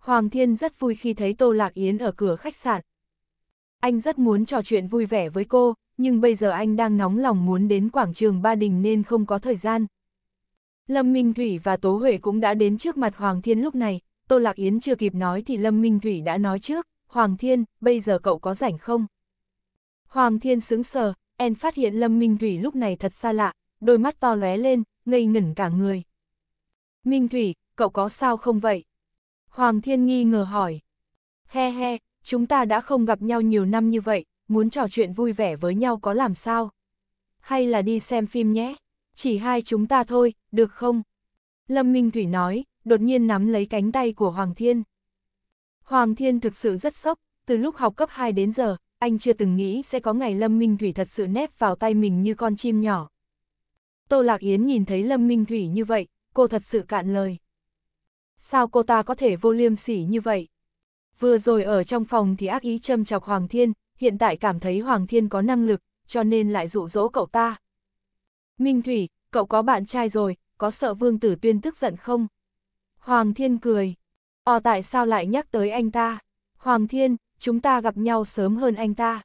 Hoàng Thiên rất vui khi thấy Tô Lạc Yến ở cửa khách sạn. Anh rất muốn trò chuyện vui vẻ với cô, nhưng bây giờ anh đang nóng lòng muốn đến quảng trường Ba Đình nên không có thời gian. Lâm Minh Thủy và Tố Huệ cũng đã đến trước mặt Hoàng Thiên lúc này, Tô Lạc Yến chưa kịp nói thì Lâm Minh Thủy đã nói trước. Hoàng Thiên, bây giờ cậu có rảnh không? Hoàng Thiên sững sờ, En phát hiện Lâm Minh Thủy lúc này thật xa lạ, đôi mắt to lóe lên, ngây ngẩn cả người. Minh Thủy, cậu có sao không vậy? Hoàng Thiên nghi ngờ hỏi. He he, chúng ta đã không gặp nhau nhiều năm như vậy, muốn trò chuyện vui vẻ với nhau có làm sao? Hay là đi xem phim nhé? Chỉ hai chúng ta thôi, được không? Lâm Minh Thủy nói, đột nhiên nắm lấy cánh tay của Hoàng Thiên. Hoàng Thiên thực sự rất sốc, từ lúc học cấp 2 đến giờ, anh chưa từng nghĩ sẽ có ngày Lâm Minh Thủy thật sự nép vào tay mình như con chim nhỏ. Tô Lạc Yến nhìn thấy Lâm Minh Thủy như vậy, cô thật sự cạn lời. Sao cô ta có thể vô liêm sỉ như vậy? Vừa rồi ở trong phòng thì ác ý châm chọc Hoàng Thiên, hiện tại cảm thấy Hoàng Thiên có năng lực, cho nên lại dụ dỗ cậu ta. Minh Thủy, cậu có bạn trai rồi, có sợ Vương Tử Tuyên tức giận không? Hoàng Thiên cười, Ồ ờ, tại sao lại nhắc tới anh ta? Hoàng Thiên, chúng ta gặp nhau sớm hơn anh ta.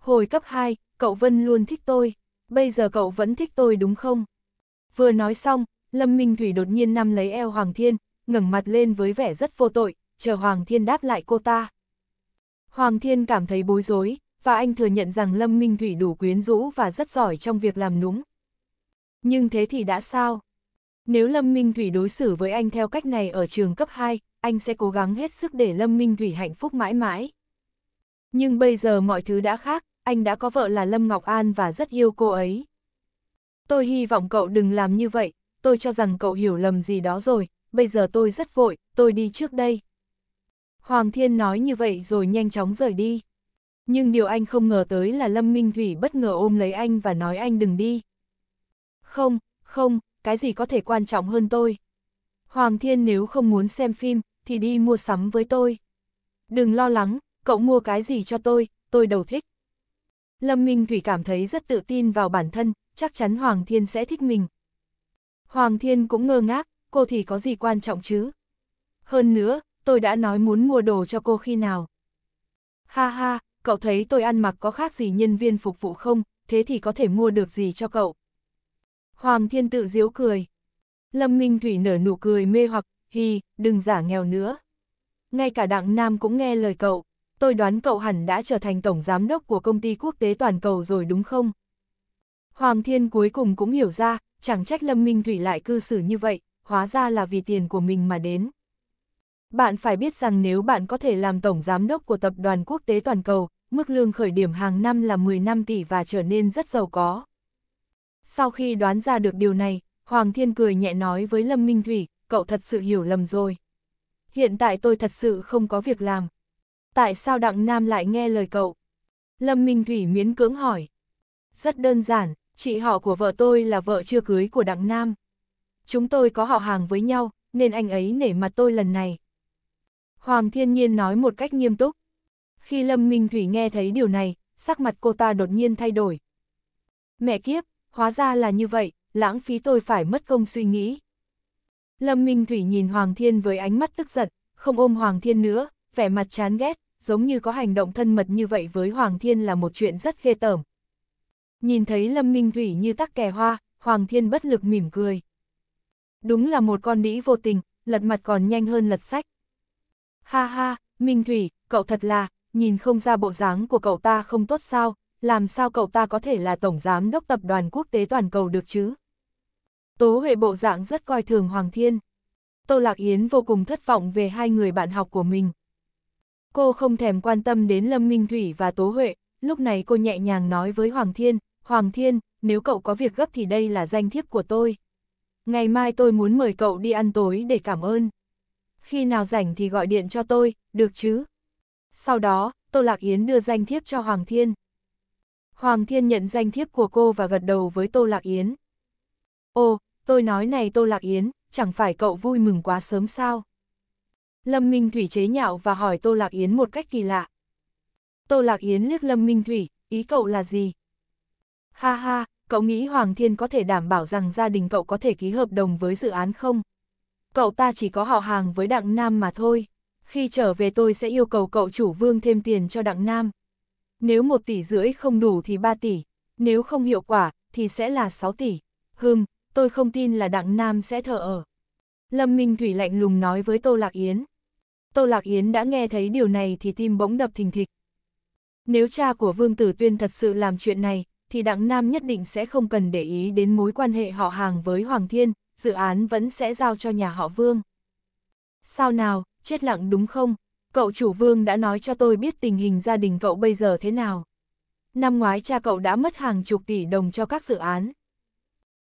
Hồi cấp 2, cậu Vân luôn thích tôi, bây giờ cậu vẫn thích tôi đúng không? Vừa nói xong, Lâm Minh Thủy đột nhiên nắm lấy eo Hoàng Thiên, ngẩng mặt lên với vẻ rất vô tội, chờ Hoàng Thiên đáp lại cô ta. Hoàng Thiên cảm thấy bối rối, và anh thừa nhận rằng Lâm Minh Thủy đủ quyến rũ và rất giỏi trong việc làm núng. Nhưng thế thì đã sao? Nếu Lâm Minh Thủy đối xử với anh theo cách này ở trường cấp 2, anh sẽ cố gắng hết sức để Lâm Minh Thủy hạnh phúc mãi mãi. Nhưng bây giờ mọi thứ đã khác, anh đã có vợ là Lâm Ngọc An và rất yêu cô ấy. Tôi hy vọng cậu đừng làm như vậy, tôi cho rằng cậu hiểu lầm gì đó rồi, bây giờ tôi rất vội, tôi đi trước đây. Hoàng Thiên nói như vậy rồi nhanh chóng rời đi. Nhưng điều anh không ngờ tới là Lâm Minh Thủy bất ngờ ôm lấy anh và nói anh đừng đi. Không, không, cái gì có thể quan trọng hơn tôi. Hoàng Thiên nếu không muốn xem phim, thì đi mua sắm với tôi. Đừng lo lắng, cậu mua cái gì cho tôi, tôi đầu thích. Lâm Minh Thủy cảm thấy rất tự tin vào bản thân, chắc chắn Hoàng Thiên sẽ thích mình. Hoàng Thiên cũng ngơ ngác, cô thì có gì quan trọng chứ? Hơn nữa, tôi đã nói muốn mua đồ cho cô khi nào. Ha ha, cậu thấy tôi ăn mặc có khác gì nhân viên phục vụ không, thế thì có thể mua được gì cho cậu. Hoàng Thiên tự diếu cười. Lâm Minh Thủy nở nụ cười mê hoặc, hi, đừng giả nghèo nữa. Ngay cả Đặng Nam cũng nghe lời cậu, tôi đoán cậu hẳn đã trở thành tổng giám đốc của công ty quốc tế toàn cầu rồi đúng không? Hoàng Thiên cuối cùng cũng hiểu ra, chẳng trách Lâm Minh Thủy lại cư xử như vậy, hóa ra là vì tiền của mình mà đến. Bạn phải biết rằng nếu bạn có thể làm tổng giám đốc của tập đoàn quốc tế toàn cầu, mức lương khởi điểm hàng năm là 15 tỷ và trở nên rất giàu có. Sau khi đoán ra được điều này, Hoàng Thiên cười nhẹ nói với Lâm Minh Thủy, cậu thật sự hiểu lầm rồi. Hiện tại tôi thật sự không có việc làm. Tại sao Đặng Nam lại nghe lời cậu? Lâm Minh Thủy miến cưỡng hỏi. Rất đơn giản, chị họ của vợ tôi là vợ chưa cưới của Đặng Nam. Chúng tôi có họ hàng với nhau, nên anh ấy nể mặt tôi lần này. Hoàng Thiên Nhiên nói một cách nghiêm túc. Khi Lâm Minh Thủy nghe thấy điều này, sắc mặt cô ta đột nhiên thay đổi. Mẹ kiếp, hóa ra là như vậy, lãng phí tôi phải mất công suy nghĩ. Lâm Minh Thủy nhìn Hoàng Thiên với ánh mắt tức giận, không ôm Hoàng Thiên nữa, vẻ mặt chán ghét, giống như có hành động thân mật như vậy với Hoàng Thiên là một chuyện rất ghê tởm. Nhìn thấy Lâm Minh Thủy như tắc kè hoa, Hoàng Thiên bất lực mỉm cười. Đúng là một con đĩ vô tình, lật mặt còn nhanh hơn lật sách. Ha ha, Minh Thủy, cậu thật là, nhìn không ra bộ dáng của cậu ta không tốt sao, làm sao cậu ta có thể là tổng giám đốc tập đoàn quốc tế toàn cầu được chứ? Tố Huệ bộ dạng rất coi thường Hoàng Thiên. Tô Lạc Yến vô cùng thất vọng về hai người bạn học của mình. Cô không thèm quan tâm đến Lâm Minh Thủy và Tố Huệ, lúc này cô nhẹ nhàng nói với Hoàng Thiên, Hoàng Thiên, nếu cậu có việc gấp thì đây là danh thiếp của tôi. Ngày mai tôi muốn mời cậu đi ăn tối để cảm ơn. Khi nào rảnh thì gọi điện cho tôi, được chứ? Sau đó, Tô Lạc Yến đưa danh thiếp cho Hoàng Thiên. Hoàng Thiên nhận danh thiếp của cô và gật đầu với Tô Lạc Yến. Ồ, tôi nói này Tô Lạc Yến, chẳng phải cậu vui mừng quá sớm sao? Lâm Minh Thủy chế nhạo và hỏi Tô Lạc Yến một cách kỳ lạ. Tô Lạc Yến liếc Lâm Minh Thủy, ý cậu là gì? Ha ha, cậu nghĩ Hoàng Thiên có thể đảm bảo rằng gia đình cậu có thể ký hợp đồng với dự án không? Cậu ta chỉ có họ hàng với Đặng Nam mà thôi. Khi trở về tôi sẽ yêu cầu cậu chủ vương thêm tiền cho Đặng Nam. Nếu một tỷ rưỡi không đủ thì 3 tỷ, nếu không hiệu quả thì sẽ là 6 tỷ. Hừm, tôi không tin là Đặng Nam sẽ thở ở. Lâm Minh Thủy lạnh lùng nói với Tô Lạc Yến. Tô Lạc Yến đã nghe thấy điều này thì tim bỗng đập thình thịch. Nếu cha của Vương Tử Tuyên thật sự làm chuyện này, thì Đặng Nam nhất định sẽ không cần để ý đến mối quan hệ họ hàng với Hoàng Thiên, dự án vẫn sẽ giao cho nhà họ Vương. Sao nào, chết lặng đúng không? Cậu chủ Vương đã nói cho tôi biết tình hình gia đình cậu bây giờ thế nào. Năm ngoái cha cậu đã mất hàng chục tỷ đồng cho các dự án.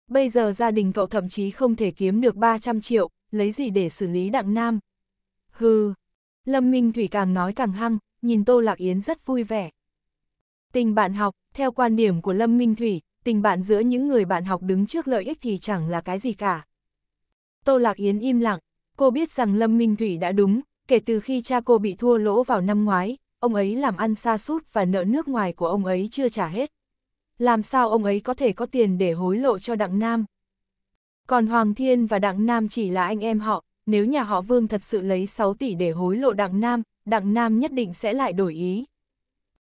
Bây giờ gia đình cậu thậm chí không thể kiếm được 300 triệu, lấy gì để xử lý đặng nam. Hừ, Lâm Minh Thủy càng nói càng hăng, nhìn Tô Lạc Yến rất vui vẻ. Tình bạn học, theo quan điểm của Lâm Minh Thủy, tình bạn giữa những người bạn học đứng trước lợi ích thì chẳng là cái gì cả. Tô Lạc Yến im lặng, cô biết rằng Lâm Minh Thủy đã đúng, kể từ khi cha cô bị thua lỗ vào năm ngoái, ông ấy làm ăn xa sút và nợ nước ngoài của ông ấy chưa trả hết làm sao ông ấy có thể có tiền để hối lộ cho Đặng Nam. Còn Hoàng Thiên và Đặng Nam chỉ là anh em họ, nếu nhà họ Vương thật sự lấy 6 tỷ để hối lộ Đặng Nam, Đặng Nam nhất định sẽ lại đổi ý.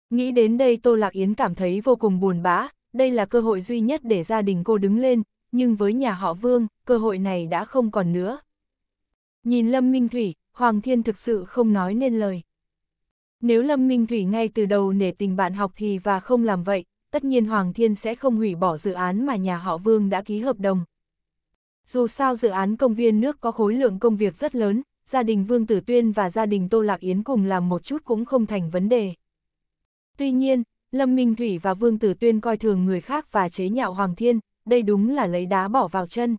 Nghĩ đến đây Tô Lạc Yến cảm thấy vô cùng buồn bã, đây là cơ hội duy nhất để gia đình cô đứng lên, nhưng với nhà họ Vương, cơ hội này đã không còn nữa. Nhìn Lâm Minh Thủy, Hoàng Thiên thực sự không nói nên lời. Nếu Lâm Minh Thủy ngay từ đầu nể tình bạn học thì và không làm vậy, tất nhiên Hoàng Thiên sẽ không hủy bỏ dự án mà nhà họ Vương đã ký hợp đồng. Dù sao dự án công viên nước có khối lượng công việc rất lớn, gia đình Vương Tử Tuyên và gia đình Tô Lạc Yến cùng làm một chút cũng không thành vấn đề. Tuy nhiên, Lâm Minh Thủy và Vương Tử Tuyên coi thường người khác và chế nhạo Hoàng Thiên, đây đúng là lấy đá bỏ vào chân.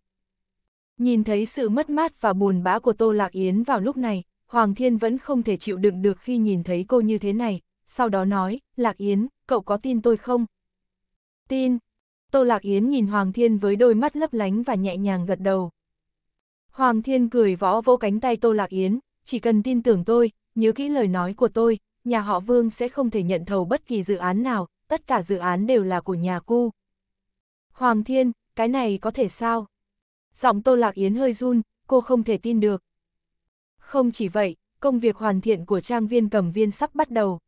Nhìn thấy sự mất mát và buồn bã của Tô Lạc Yến vào lúc này, Hoàng Thiên vẫn không thể chịu đựng được khi nhìn thấy cô như thế này, sau đó nói, Lạc Yến, cậu có tin tôi không? Tin. Tô Lạc Yến nhìn Hoàng Thiên với đôi mắt lấp lánh và nhẹ nhàng gật đầu. Hoàng Thiên cười võ vô cánh tay Tô Lạc Yến, chỉ cần tin tưởng tôi, nhớ kỹ lời nói của tôi, nhà họ Vương sẽ không thể nhận thầu bất kỳ dự án nào, tất cả dự án đều là của nhà cu. Hoàng Thiên, cái này có thể sao? Giọng Tô Lạc Yến hơi run, cô không thể tin được. Không chỉ vậy, công việc hoàn thiện của trang viên cầm viên sắp bắt đầu.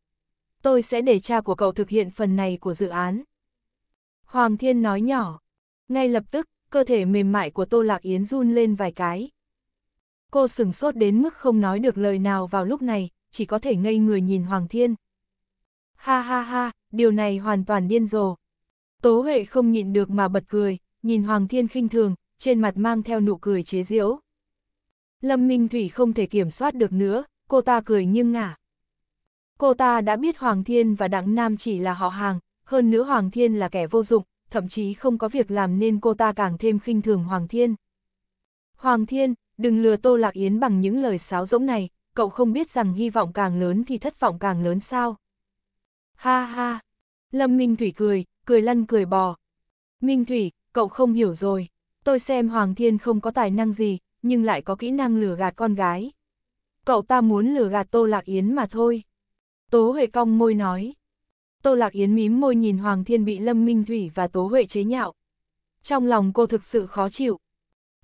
Tôi sẽ để cha của cậu thực hiện phần này của dự án. Hoàng Thiên nói nhỏ. Ngay lập tức, cơ thể mềm mại của Tô Lạc Yến run lên vài cái. Cô sừng sốt đến mức không nói được lời nào vào lúc này, chỉ có thể ngây người nhìn Hoàng Thiên. Ha ha ha, điều này hoàn toàn điên rồ. Tố Huệ không nhịn được mà bật cười, nhìn Hoàng Thiên khinh thường, trên mặt mang theo nụ cười chế giễu. Lâm Minh Thủy không thể kiểm soát được nữa, cô ta cười nghiêng ngả. Cô ta đã biết Hoàng Thiên và Đặng Nam chỉ là họ hàng, hơn nữa Hoàng Thiên là kẻ vô dụng, thậm chí không có việc làm nên cô ta càng thêm khinh thường Hoàng Thiên. Hoàng Thiên, đừng lừa Tô Lạc Yến bằng những lời sáo rỗng này, cậu không biết rằng hy vọng càng lớn thì thất vọng càng lớn sao. Ha ha, Lâm Minh Thủy cười, cười lăn cười bò. Minh Thủy, cậu không hiểu rồi, tôi xem Hoàng Thiên không có tài năng gì, nhưng lại có kỹ năng lừa gạt con gái. Cậu ta muốn lừa gạt Tô Lạc Yến mà thôi. Tố Huệ cong môi nói. Tô Lạc Yến mím môi nhìn Hoàng Thiên bị Lâm Minh Thủy và Tố Huệ chế nhạo. Trong lòng cô thực sự khó chịu.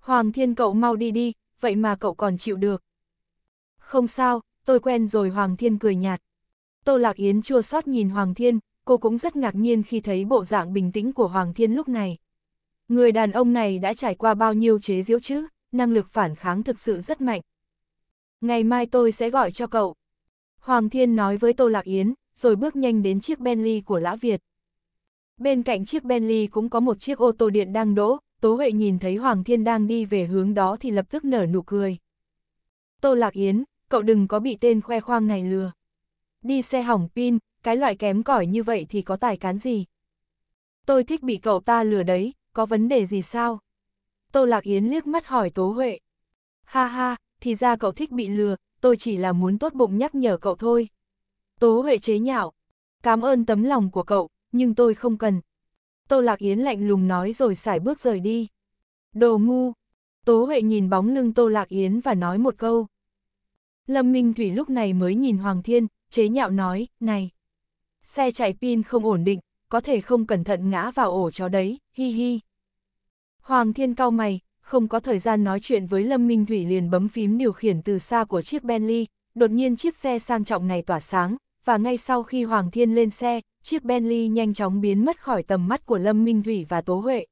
Hoàng Thiên cậu mau đi đi, vậy mà cậu còn chịu được. Không sao, tôi quen rồi Hoàng Thiên cười nhạt. Tô Lạc Yến chua xót nhìn Hoàng Thiên, cô cũng rất ngạc nhiên khi thấy bộ dạng bình tĩnh của Hoàng Thiên lúc này. Người đàn ông này đã trải qua bao nhiêu chế diễu chứ, năng lực phản kháng thực sự rất mạnh. Ngày mai tôi sẽ gọi cho cậu. Hoàng Thiên nói với Tô Lạc Yến, rồi bước nhanh đến chiếc Bentley của Lã Việt. Bên cạnh chiếc Bentley cũng có một chiếc ô tô điện đang đỗ, Tố Huệ nhìn thấy Hoàng Thiên đang đi về hướng đó thì lập tức nở nụ cười. Tô Lạc Yến, cậu đừng có bị tên khoe khoang này lừa. Đi xe hỏng pin, cái loại kém cỏi như vậy thì có tài cán gì. Tôi thích bị cậu ta lừa đấy, có vấn đề gì sao? Tô Lạc Yến liếc mắt hỏi Tố Huệ. Ha ha, thì ra cậu thích bị lừa, tôi chỉ là muốn tốt bụng nhắc nhở cậu thôi. Tố Huệ chế nhạo, cảm ơn tấm lòng của cậu, nhưng tôi không cần. Tô Lạc Yến lạnh lùng nói rồi xải bước rời đi. Đồ ngu, Tố Huệ nhìn bóng lưng Tô Lạc Yến và nói một câu. Lâm Minh Thủy lúc này mới nhìn Hoàng Thiên, chế nhạo nói, này, xe chạy pin không ổn định, có thể không cẩn thận ngã vào ổ chó đấy, hi hi. Hoàng Thiên cau mày, không có thời gian nói chuyện với Lâm Minh Thủy liền bấm phím điều khiển từ xa của chiếc Bentley, đột nhiên chiếc xe sang trọng này tỏa sáng, và ngay sau khi Hoàng Thiên lên xe, chiếc Bentley nhanh chóng biến mất khỏi tầm mắt của Lâm Minh Thủy và Tố Huệ.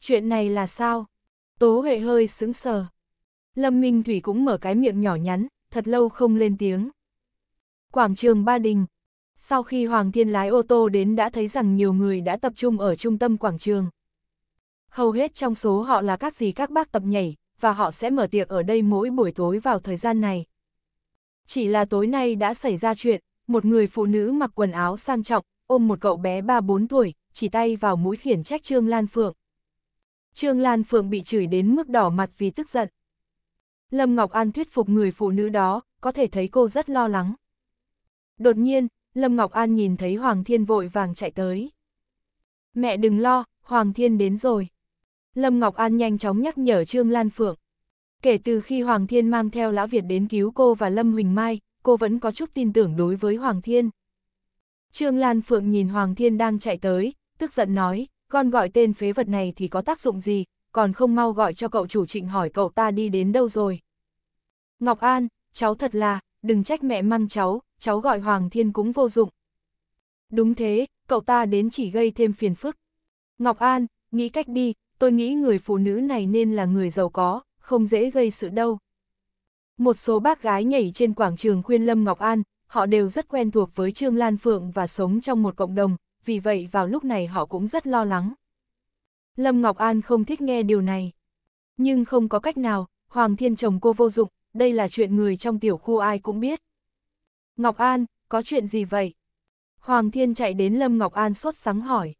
Chuyện này là sao? Tố Huệ hơi sững sờ. Lâm Minh Thủy cũng mở cái miệng nhỏ nhắn, thật lâu không lên tiếng. Quảng trường Ba Đình Sau khi Hoàng Thiên lái ô tô đến đã thấy rằng nhiều người đã tập trung ở trung tâm quảng trường. Hầu hết trong số họ là các gì các bác tập nhảy, và họ sẽ mở tiệc ở đây mỗi buổi tối vào thời gian này. Chỉ là tối nay đã xảy ra chuyện, một người phụ nữ mặc quần áo sang trọng, ôm một cậu bé 3-4 tuổi, chỉ tay vào mũi khiển trách Trương Lan Phượng. Trương Lan Phượng bị chửi đến mức đỏ mặt vì tức giận. Lâm Ngọc An thuyết phục người phụ nữ đó, có thể thấy cô rất lo lắng. Đột nhiên, Lâm Ngọc An nhìn thấy Hoàng Thiên vội vàng chạy tới. Mẹ đừng lo, Hoàng Thiên đến rồi. Lâm Ngọc An nhanh chóng nhắc nhở Trương Lan Phượng. Kể từ khi Hoàng Thiên mang theo Lão Việt đến cứu cô và Lâm Huỳnh Mai, cô vẫn có chút tin tưởng đối với Hoàng Thiên. Trương Lan Phượng nhìn Hoàng Thiên đang chạy tới, tức giận nói, con gọi tên phế vật này thì có tác dụng gì, còn không mau gọi cho cậu chủ trịnh hỏi cậu ta đi đến đâu rồi. Ngọc An, cháu thật là, đừng trách mẹ măng cháu, cháu gọi Hoàng Thiên cũng vô dụng. Đúng thế, cậu ta đến chỉ gây thêm phiền phức. Ngọc An, nghĩ cách đi, tôi nghĩ người phụ nữ này nên là người giàu có, không dễ gây sự đâu. Một số bác gái nhảy trên quảng trường khuyên Lâm Ngọc An, họ đều rất quen thuộc với Trương Lan Phượng và sống trong một cộng đồng, vì vậy vào lúc này họ cũng rất lo lắng. Lâm Ngọc An không thích nghe điều này. Nhưng không có cách nào, Hoàng Thiên chồng cô vô dụng, đây là chuyện người trong tiểu khu ai cũng biết. Ngọc An, có chuyện gì vậy? Hoàng Thiên chạy đến Lâm Ngọc An sốt sắng hỏi.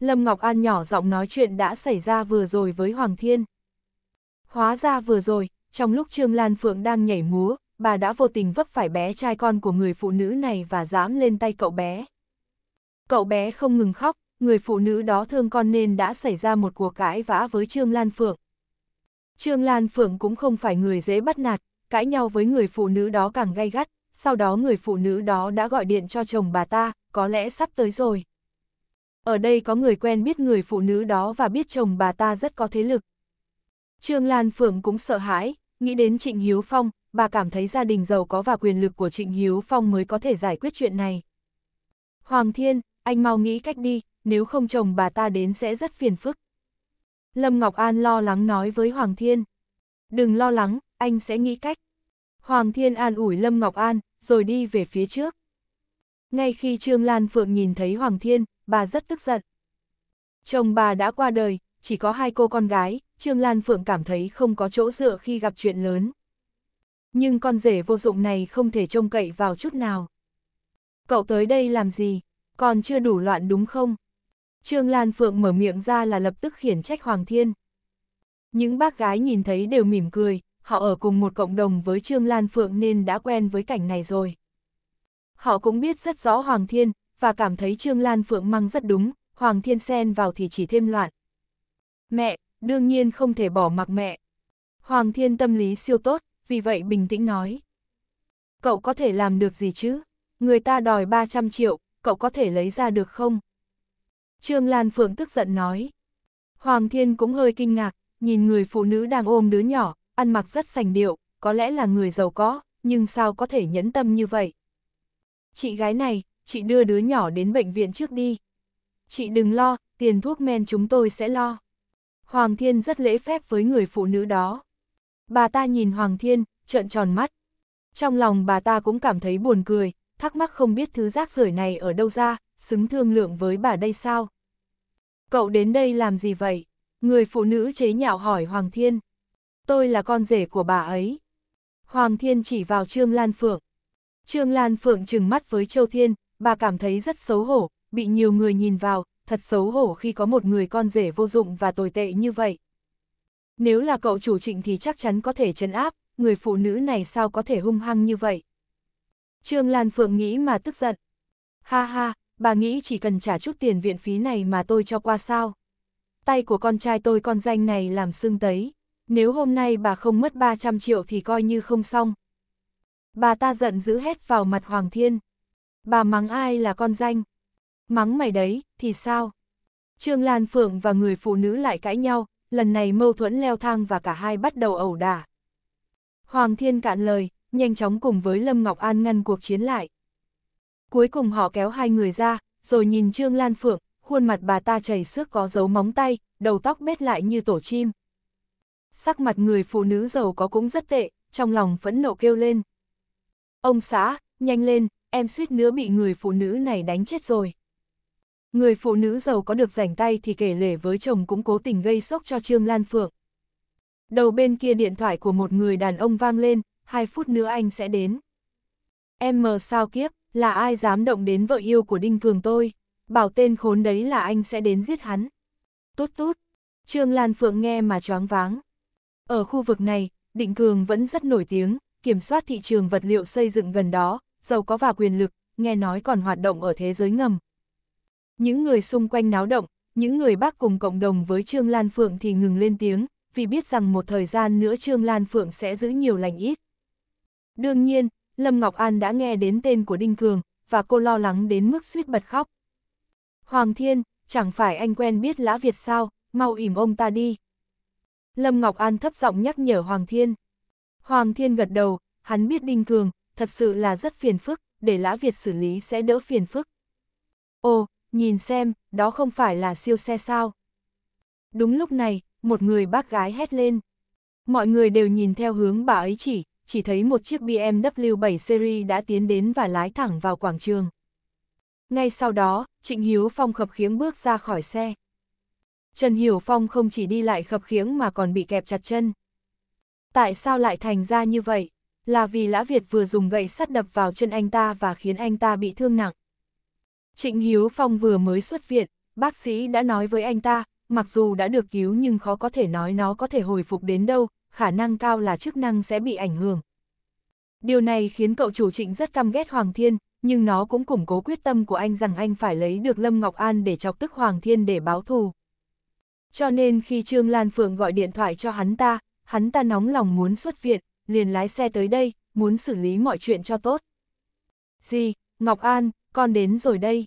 Lâm Ngọc An nhỏ giọng nói chuyện đã xảy ra vừa rồi với Hoàng Thiên. Hóa ra vừa rồi, trong lúc Trương Lan Phượng đang nhảy múa, bà đã vô tình vấp phải bé trai con của người phụ nữ này và dám lên tay cậu bé. Cậu bé không ngừng khóc, người phụ nữ đó thương con nên đã xảy ra một cuộc cãi vã với Trương Lan Phượng. Trương Lan Phượng cũng không phải người dễ bắt nạt, cãi nhau với người phụ nữ đó càng gay gắt, sau đó người phụ nữ đó đã gọi điện cho chồng bà ta, có lẽ sắp tới rồi. Ở đây có người quen biết người phụ nữ đó và biết chồng bà ta rất có thế lực, Trương Lan Phượng cũng sợ hãi, nghĩ đến Trịnh Hiếu Phong, bà cảm thấy gia đình giàu có và quyền lực của Trịnh Hiếu Phong mới có thể giải quyết chuyện này. Hoàng Thiên, anh mau nghĩ cách đi, nếu không chồng bà ta đến sẽ rất phiền phức. Lâm Ngọc An lo lắng nói với Hoàng Thiên. Đừng lo lắng, anh sẽ nghĩ cách. Hoàng Thiên an ủi Lâm Ngọc An, rồi đi về phía trước. Ngay khi Trương Lan Phượng nhìn thấy Hoàng Thiên, bà rất tức giận. Chồng bà đã qua đời, chỉ có hai cô con gái, Trương Lan Phượng cảm thấy không có chỗ dựa khi gặp chuyện lớn. Nhưng con rể vô dụng này không thể trông cậy vào chút nào. Cậu tới đây làm gì? Còn chưa đủ loạn đúng không? Trương Lan Phượng mở miệng ra là lập tức khiển trách Hoàng Thiên. Những bác gái nhìn thấy đều mỉm cười, họ ở cùng một cộng đồng với Trương Lan Phượng nên đã quen với cảnh này rồi. Họ cũng biết rất rõ Hoàng Thiên, và cảm thấy Trương Lan Phượng mang rất đúng, Hoàng Thiên xen vào thì chỉ thêm loạn. Mẹ, đương nhiên không thể bỏ mặc mẹ. Hoàng thiên tâm lý siêu tốt, vì vậy bình tĩnh nói. Cậu có thể làm được gì chứ? Người ta đòi 300 triệu, cậu có thể lấy ra được không? Trương Lan Phượng tức giận nói. Hoàng thiên cũng hơi kinh ngạc, nhìn người phụ nữ đang ôm đứa nhỏ, ăn mặc rất sành điệu, có lẽ là người giàu có, nhưng sao có thể nhẫn tâm như vậy? Chị gái này, chị đưa đứa nhỏ đến bệnh viện trước đi. Chị đừng lo, tiền thuốc men chúng tôi sẽ lo. Hoàng Thiên rất lễ phép với người phụ nữ đó. Bà ta nhìn Hoàng Thiên, trợn tròn mắt. Trong lòng bà ta cũng cảm thấy buồn cười, thắc mắc không biết thứ rác rưởi này ở đâu ra, xứng thương lượng với bà đây sao. Cậu đến đây làm gì vậy? Người phụ nữ chế nhạo hỏi Hoàng Thiên. Tôi là con rể của bà ấy. Hoàng Thiên chỉ vào Trương Lan Phượng. Trương Lan Phượng trừng mắt với Châu Thiên, bà cảm thấy rất xấu hổ, bị nhiều người nhìn vào, thật xấu hổ khi có một người con rể vô dụng và tồi tệ như vậy. Nếu là cậu chủ trịnh thì chắc chắn có thể chấn áp, người phụ nữ này sao có thể hung hăng như vậy. Trương Lan Phượng nghĩ mà tức giận. Ha ha, bà nghĩ chỉ cần trả chút tiền viện phí này mà tôi cho qua sao. Tay của con trai tôi con danh này làm xương tấy. Nếu hôm nay bà không mất 300 triệu thì coi như không xong. Bà ta giận dữ hét vào mặt Hoàng Thiên. Bà mắng ai là con danh, mắng mày đấy, thì sao? Trương Lan Phượng và người phụ nữ lại cãi nhau, lần này mâu thuẫn leo thang và cả hai bắt đầu ẩu đả. Hoàng Thiên cạn lời, nhanh chóng cùng với Lâm Ngọc An ngăn cuộc chiến lại. Cuối cùng họ kéo hai người ra, rồi nhìn Trương Lan Phượng, khuôn mặt bà ta chảy xước có dấu móng tay, đầu tóc bết lại như tổ chim. Sắc mặt người phụ nữ giàu có cũng rất tệ, trong lòng phẫn nộ kêu lên. Ông xã, nhanh lên, em suýt nữa bị người phụ nữ này đánh chết rồi. Người phụ nữ giàu có được rảnh tay thì kể lể với chồng cũng cố tình gây sốc cho Trương Lan Phượng. Đầu bên kia điện thoại của một người đàn ông vang lên, hai phút nữa anh sẽ đến. Em mờ sao kiếp, là ai dám động đến vợ yêu của Đinh Cường tôi, bảo tên khốn đấy là anh sẽ đến giết hắn. Tốt tốt, Trương Lan Phượng nghe mà choáng váng. Ở khu vực này, Định Cường vẫn rất nổi tiếng, kiểm soát thị trường vật liệu xây dựng gần đó, giàu có và quyền lực, nghe nói còn hoạt động ở thế giới ngầm, những người xung quanh náo động, những người bác cùng cộng đồng với Trương Lan Phượng thì ngừng lên tiếng, vì biết rằng một thời gian nữa Trương Lan Phượng sẽ giữ nhiều lành ít. Đương nhiên, Lâm Ngọc An đã nghe đến tên của Đinh Cường, và cô lo lắng đến mức suýt bật khóc. Hoàng Thiên, chẳng phải anh quen biết Lã Việt sao, mau ỉm ông ta đi. Lâm Ngọc An thấp giọng nhắc nhở Hoàng Thiên. Hoàng Thiên gật đầu, hắn biết Đinh Cường, thật sự là rất phiền phức, để Lã Việt xử lý sẽ đỡ phiền phức. Ồ, nhìn xem, đó không phải là siêu xe sao. Đúng lúc này, một người bác gái hét lên. Mọi người đều nhìn theo hướng bà ấy chỉ, chỉ thấy một chiếc BMW 7 Series đã tiến đến và lái thẳng vào quảng trường. Ngay sau đó, Trịnh Hiếu Phong khập khiếng bước ra khỏi xe. Trần Hiểu Phong không chỉ đi lại khập khiếng mà còn bị kẹp chặt chân. Tại sao lại thành ra như vậy? Là vì Lã Việt vừa dùng gậy sắt đập vào chân anh ta và khiến anh ta bị thương nặng. Trịnh Hiếu Phong vừa mới xuất viện, bác sĩ đã nói với anh ta, mặc dù đã được cứu nhưng khó có thể nói nó có thể hồi phục đến đâu, khả năng cao là chức năng sẽ bị ảnh hưởng. Điều này khiến cậu chủ trịnh rất căm ghét Hoàng Thiên, nhưng nó cũng củng cố quyết tâm của anh rằng anh phải lấy được Lâm Ngọc An để chọc tức Hoàng Thiên để báo thù. Cho nên khi Trương Lan Phượng gọi điện thoại cho hắn ta, hắn ta nóng lòng muốn xuất viện, liền lái xe tới đây, muốn xử lý mọi chuyện cho tốt. Gì, Ngọc An, con đến rồi đây.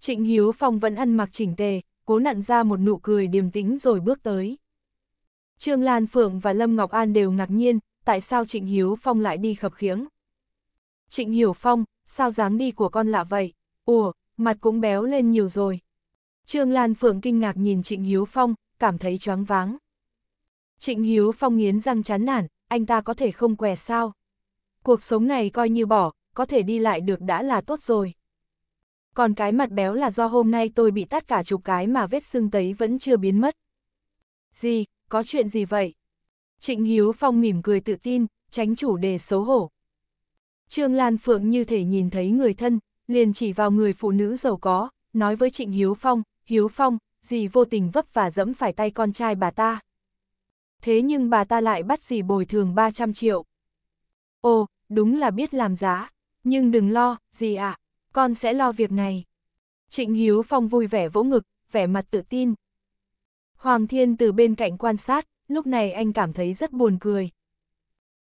Trịnh Hiếu Phong vẫn ăn mặc chỉnh tề, cố nặn ra một nụ cười điềm tĩnh rồi bước tới. Trương Lan Phượng và Lâm Ngọc An đều ngạc nhiên, tại sao Trịnh Hiếu Phong lại đi khập khiếng. Trịnh Hiếu Phong, sao dáng đi của con lạ vậy? Ủa, mặt cũng béo lên nhiều rồi. Trương Lan Phượng kinh ngạc nhìn Trịnh Hiếu Phong, cảm thấy choáng váng. Trịnh Hiếu Phong nghiến răng chán nản, anh ta có thể không què sao? Cuộc sống này coi như bỏ, có thể đi lại được đã là tốt rồi còn cái mặt béo là do hôm nay tôi bị tát cả chục cái mà vết sưng tấy vẫn chưa biến mất. Gì, có chuyện gì vậy? Trịnh Hiếu Phong mỉm cười tự tin, tránh chủ đề xấu hổ. Trương Lan Phượng như thể nhìn thấy người thân, liền chỉ vào người phụ nữ giàu có, nói với Trịnh Hiếu Phong, Hiếu Phong, gì vô tình vấp và dẫm phải tay con trai bà ta. Thế nhưng bà ta lại bắt gì bồi thường 300 triệu. Ồ, đúng là biết làm giá, nhưng đừng lo, gì ạ, à, con sẽ lo việc này. Trịnh Hiếu Phong vui vẻ vỗ ngực, vẻ mặt tự tin. Hoàng Thiên từ bên cạnh quan sát, lúc này anh cảm thấy rất buồn cười.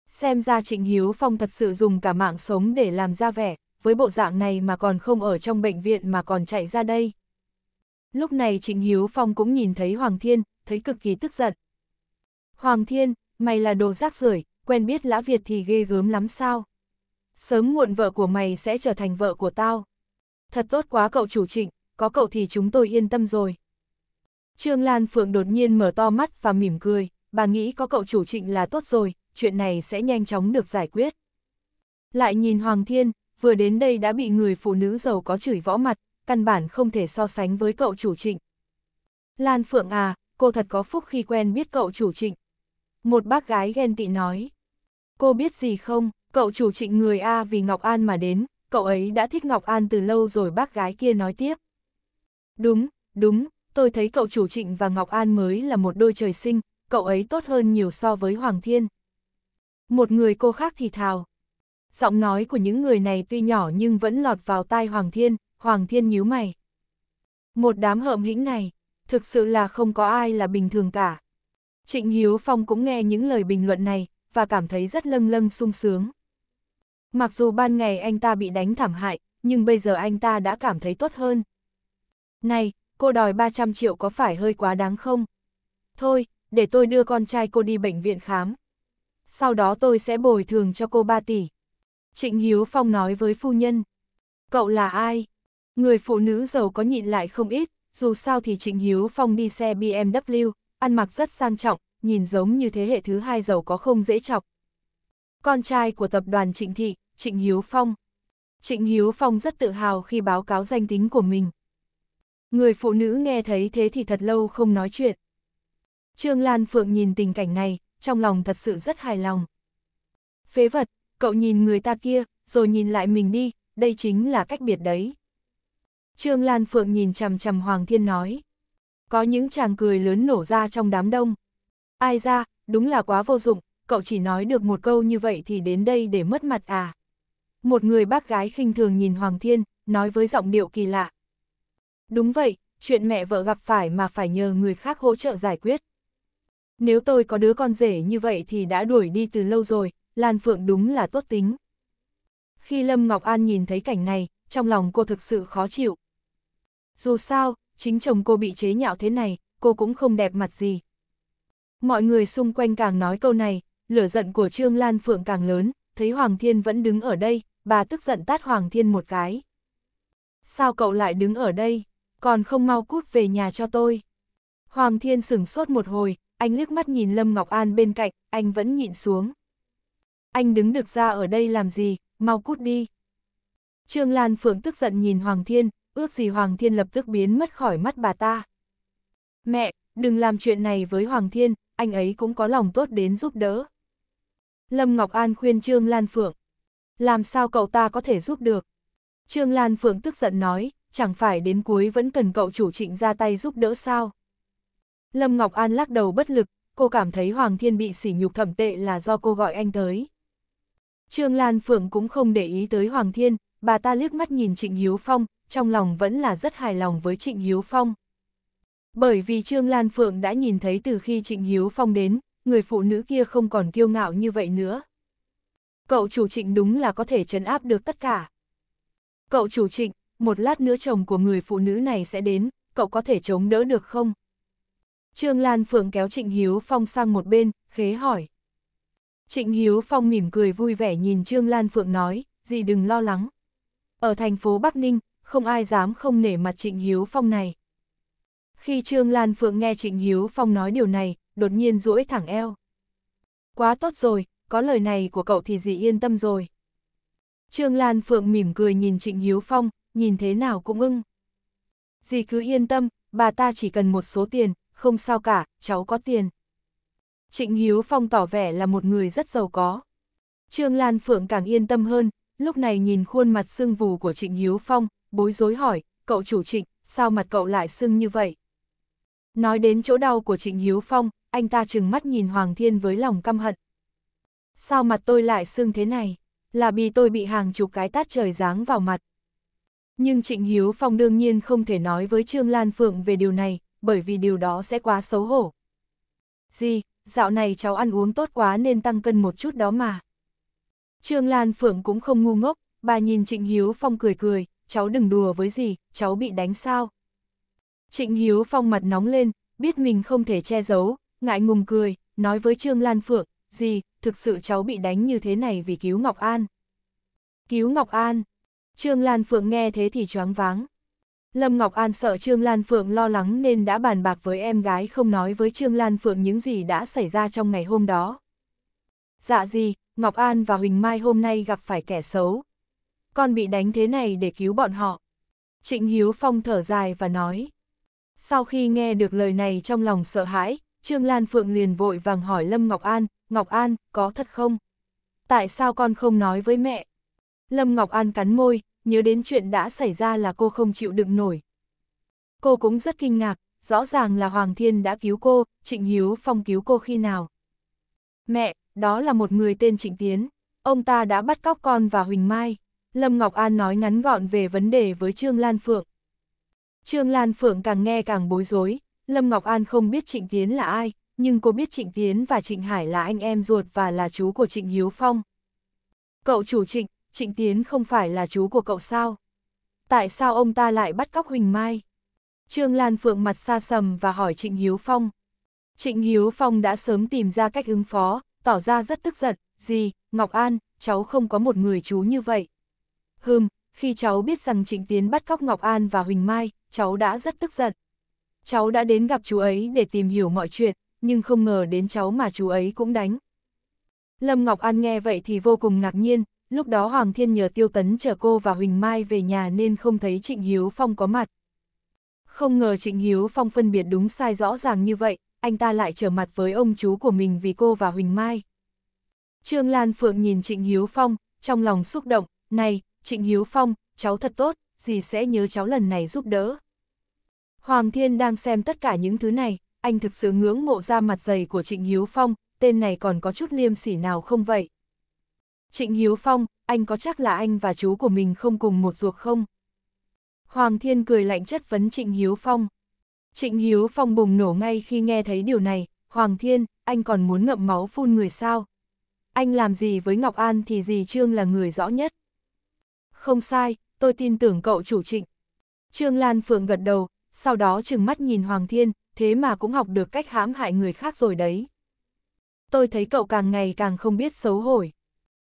Xem ra Trịnh Hiếu Phong thật sự dùng cả mạng sống để làm ra vẻ, với bộ dạng này mà còn không ở trong bệnh viện mà còn chạy ra đây. Lúc này Trịnh Hiếu Phong cũng nhìn thấy Hoàng Thiên, thấy cực kỳ tức giận. Hoàng Thiên, mày là đồ rác rưởi, quen biết Lã Việt thì ghê gớm lắm sao? sớm muộn vợ của mày sẽ trở thành vợ của tao. Thật tốt quá cậu chủ trịnh, có cậu thì chúng tôi yên tâm rồi. Trương Lan Phượng đột nhiên mở to mắt và mỉm cười, bà nghĩ có cậu chủ trịnh là tốt rồi, chuyện này sẽ nhanh chóng được giải quyết. Lại nhìn Hoàng Thiên, vừa đến đây đã bị người phụ nữ giàu có chửi võ mặt, căn bản không thể so sánh với cậu chủ trịnh. Lan Phượng à, cô thật có phúc khi quen biết cậu chủ trịnh. Một bác gái ghen tị nói. Cô biết gì không, Cậu chủ trịnh người A vì Ngọc An mà đến, cậu ấy đã thích Ngọc An từ lâu rồi bác gái kia nói tiếp. Đúng, đúng, tôi thấy cậu chủ trịnh và Ngọc An mới là một đôi trời sinh, cậu ấy tốt hơn nhiều so với Hoàng Thiên. Một người cô khác thì thào. Giọng nói của những người này tuy nhỏ nhưng vẫn lọt vào tai Hoàng Thiên, Hoàng Thiên nhíu mày. Một đám hợm hĩnh này, thực sự là không có ai là bình thường cả. Trịnh Hiếu Phong cũng nghe những lời bình luận này, và cảm thấy rất lâng lâng sung sướng. Mặc dù ban ngày anh ta bị đánh thảm hại, nhưng bây giờ anh ta đã cảm thấy tốt hơn. Này, cô đòi 300 triệu có phải hơi quá đáng không? Thôi, để tôi đưa con trai cô đi bệnh viện khám. Sau đó tôi sẽ bồi thường cho cô 3 tỷ. Trịnh Hiếu Phong nói với phu nhân. Cậu là ai? Người phụ nữ giàu có nhịn lại không ít, dù sao thì Trịnh Hiếu Phong đi xe BMW, ăn mặc rất sang trọng, nhìn giống như thế hệ thứ hai giàu có không dễ chọc. Con trai của tập đoàn Trịnh Thị, Trịnh Hiếu Phong. Trịnh Hiếu Phong rất tự hào khi báo cáo danh tính của mình. Người phụ nữ nghe thấy thế thì thật lâu không nói chuyện. Trương Lan Phượng nhìn tình cảnh này, trong lòng thật sự rất hài lòng. Phế vật, cậu nhìn người ta kia, rồi nhìn lại mình đi, đây chính là cách biệt đấy. Trương Lan Phượng nhìn chầm chầm Hoàng Thiên nói. Có những chàng cười lớn nổ ra trong đám đông. Ai ra, đúng là quá vô dụng, cậu chỉ nói được một câu như vậy thì đến đây để mất mặt à một người bác gái khinh thường nhìn Hoàng Thiên, nói với giọng điệu kỳ lạ. Đúng vậy, chuyện mẹ vợ gặp phải mà phải nhờ người khác hỗ trợ giải quyết. Nếu tôi có đứa con rể như vậy thì đã đuổi đi từ lâu rồi, Lan Phượng đúng là tốt tính. Khi Lâm Ngọc An nhìn thấy cảnh này, trong lòng cô thực sự khó chịu. Dù sao, chính chồng cô bị chế nhạo thế này, cô cũng không đẹp mặt gì. Mọi người xung quanh càng nói câu này, lửa giận của Trương Lan Phượng càng lớn, thấy Hoàng Thiên vẫn đứng ở đây, bà tức giận tát Hoàng Thiên một cái. Sao cậu lại đứng ở đây, còn không mau cút về nhà cho tôi. Hoàng Thiên sửng sốt một hồi, anh liếc mắt nhìn Lâm Ngọc An bên cạnh, anh vẫn nhịn xuống. Anh đứng được ra ở đây làm gì, mau cút đi. Trương Lan Phượng tức giận nhìn Hoàng Thiên, ước gì Hoàng Thiên lập tức biến mất khỏi mắt bà ta. Mẹ, đừng làm chuyện này với Hoàng Thiên, anh ấy cũng có lòng tốt đến giúp đỡ. Lâm Ngọc An khuyên Trương Lan Phượng. Làm sao cậu ta có thể giúp được? Trương Lan Phượng tức giận nói, chẳng phải đến cuối vẫn cần cậu chủ trịnh ra tay giúp đỡ sao? Lâm Ngọc An lắc đầu bất lực, cô cảm thấy Hoàng Thiên bị sỉ nhục thẩm tệ là do cô gọi anh tới. Trương Lan Phượng cũng không để ý tới Hoàng Thiên, bà ta liếc mắt nhìn Trịnh Hiếu Phong, trong lòng vẫn là rất hài lòng với Trịnh Hiếu Phong. Bởi vì Trương Lan Phượng đã nhìn thấy từ khi Trịnh Hiếu Phong đến, người phụ nữ kia không còn kiêu ngạo như vậy nữa. Cậu chủ trịnh đúng là có thể chấn áp được tất cả. Cậu chủ trịnh, một lát nữa chồng của người phụ nữ này sẽ đến, cậu có thể chống đỡ được không? Trương Lan Phượng kéo Trịnh Hiếu Phong sang một bên, khế hỏi. Trịnh Hiếu Phong mỉm cười vui vẻ nhìn Trương Lan Phượng nói, gì đừng lo lắng. Ở thành phố Bắc Ninh, không ai dám không nể mặt Trịnh Hiếu Phong này. Khi Trương Lan Phượng nghe Trịnh Hiếu Phong nói điều này, đột nhiên duỗi thẳng eo. Quá tốt rồi, có lời này của cậu thì dì yên tâm rồi. Trương Lan Phượng mỉm cười nhìn Trịnh Hiếu Phong, nhìn thế nào cũng ưng. Dì cứ yên tâm, bà ta chỉ cần một số tiền, không sao cả, cháu có tiền. Trịnh Hiếu Phong tỏ vẻ là một người rất giàu có. Trương Lan Phượng càng yên tâm hơn, lúc này nhìn khuôn mặt sưng vù của Trịnh Hiếu Phong, bối rối hỏi, cậu chủ trịnh, sao mặt cậu lại sưng như vậy? Nói đến chỗ đau của Trịnh Hiếu Phong, anh ta trừng mắt nhìn Hoàng Thiên với lòng căm hận. Sao mặt tôi lại sưng thế này? Là vì tôi bị hàng chục cái tát trời giáng vào mặt. Nhưng Trịnh Hiếu Phong đương nhiên không thể nói với Trương Lan Phượng về điều này, bởi vì điều đó sẽ quá xấu hổ. Gì, dạo này cháu ăn uống tốt quá nên tăng cân một chút đó mà. Trương Lan Phượng cũng không ngu ngốc, bà nhìn Trịnh Hiếu Phong cười cười, cháu đừng đùa với gì, cháu bị đánh sao. Trịnh Hiếu Phong mặt nóng lên, biết mình không thể che giấu, ngại ngùng cười, nói với Trương Lan Phượng, gì, thực sự cháu bị đánh như thế này vì cứu Ngọc An. Cứu Ngọc An. Trương Lan Phượng nghe thế thì choáng váng. Lâm Ngọc An sợ Trương Lan Phượng lo lắng nên đã bàn bạc với em gái không nói với Trương Lan Phượng những gì đã xảy ra trong ngày hôm đó. Dạ gì, Ngọc An và Huỳnh Mai hôm nay gặp phải kẻ xấu. Con bị đánh thế này để cứu bọn họ. Trịnh Hiếu Phong thở dài và nói. Sau khi nghe được lời này trong lòng sợ hãi, Trương Lan Phượng liền vội vàng hỏi Lâm Ngọc An, Ngọc An, có thật không? Tại sao con không nói với mẹ? Lâm Ngọc An cắn môi, nhớ đến chuyện đã xảy ra là cô không chịu đựng nổi. Cô cũng rất kinh ngạc, rõ ràng là Hoàng Thiên đã cứu cô, Trịnh Hiếu Phong cứu cô khi nào. Mẹ, đó là một người tên Trịnh Tiến, ông ta đã bắt cóc con và Huỳnh Mai. Lâm Ngọc An nói ngắn gọn về vấn đề với Trương Lan Phượng. Trương Lan Phượng càng nghe càng bối rối, Lâm Ngọc An không biết Trịnh Tiến là ai, nhưng cô biết Trịnh Tiến và Trịnh Hải là anh em ruột và là chú của Trịnh Hiếu Phong. Cậu chủ Trịnh, Trịnh Tiến không phải là chú của cậu sao? Tại sao ông ta lại bắt cóc Huỳnh Mai? Trương Lan Phượng mặt xa sầm và hỏi Trịnh Hiếu Phong. Trịnh Hiếu Phong đã sớm tìm ra cách ứng phó, tỏ ra rất tức giận, gì, Ngọc An, cháu không có một người chú như vậy. Hừm, khi cháu biết rằng Trịnh Tiến bắt cóc Ngọc An và Huỳnh Mai, cháu đã rất tức giận cháu đã đến gặp chú ấy để tìm hiểu mọi chuyện, nhưng không ngờ đến cháu mà chú ấy cũng đánh. Lâm Ngọc An nghe vậy thì vô cùng ngạc nhiên, lúc đó Hoàng Thiên nhờ Tiêu Tấn chở cô và Huỳnh Mai về nhà nên không thấy Trịnh Hiếu Phong có mặt. Không ngờ Trịnh Hiếu Phong phân biệt đúng sai rõ ràng như vậy, anh ta lại trở mặt với ông chú của mình vì cô và Huỳnh Mai. Trương Lan Phượng nhìn Trịnh Hiếu Phong, trong lòng xúc động, này, Trịnh Hiếu Phong, cháu thật tốt, gì sẽ nhớ cháu lần này giúp đỡ. Hoàng Thiên đang xem tất cả những thứ này, anh thực sự ngưỡng mộ ra mặt dày của Trịnh Hiếu Phong, tên này còn có chút liêm sỉ nào không vậy? Trịnh Hiếu Phong, anh có chắc là anh và chú của mình không cùng một ruột không? Hoàng Thiên cười lạnh chất vấn Trịnh Hiếu Phong. Trịnh Hiếu Phong bùng nổ ngay khi nghe thấy điều này, Hoàng Thiên, anh còn muốn ngậm máu phun người sao? Anh làm gì với Ngọc An thì dì Trương là người rõ nhất. Không sai, tôi tin tưởng cậu chủ trịnh. Trương Lan Phượng gật đầu, sau đó chừng mắt nhìn Hoàng Thiên, thế mà cũng học được cách hãm hại người khác rồi đấy. Tôi thấy cậu càng ngày càng không biết xấu hổi.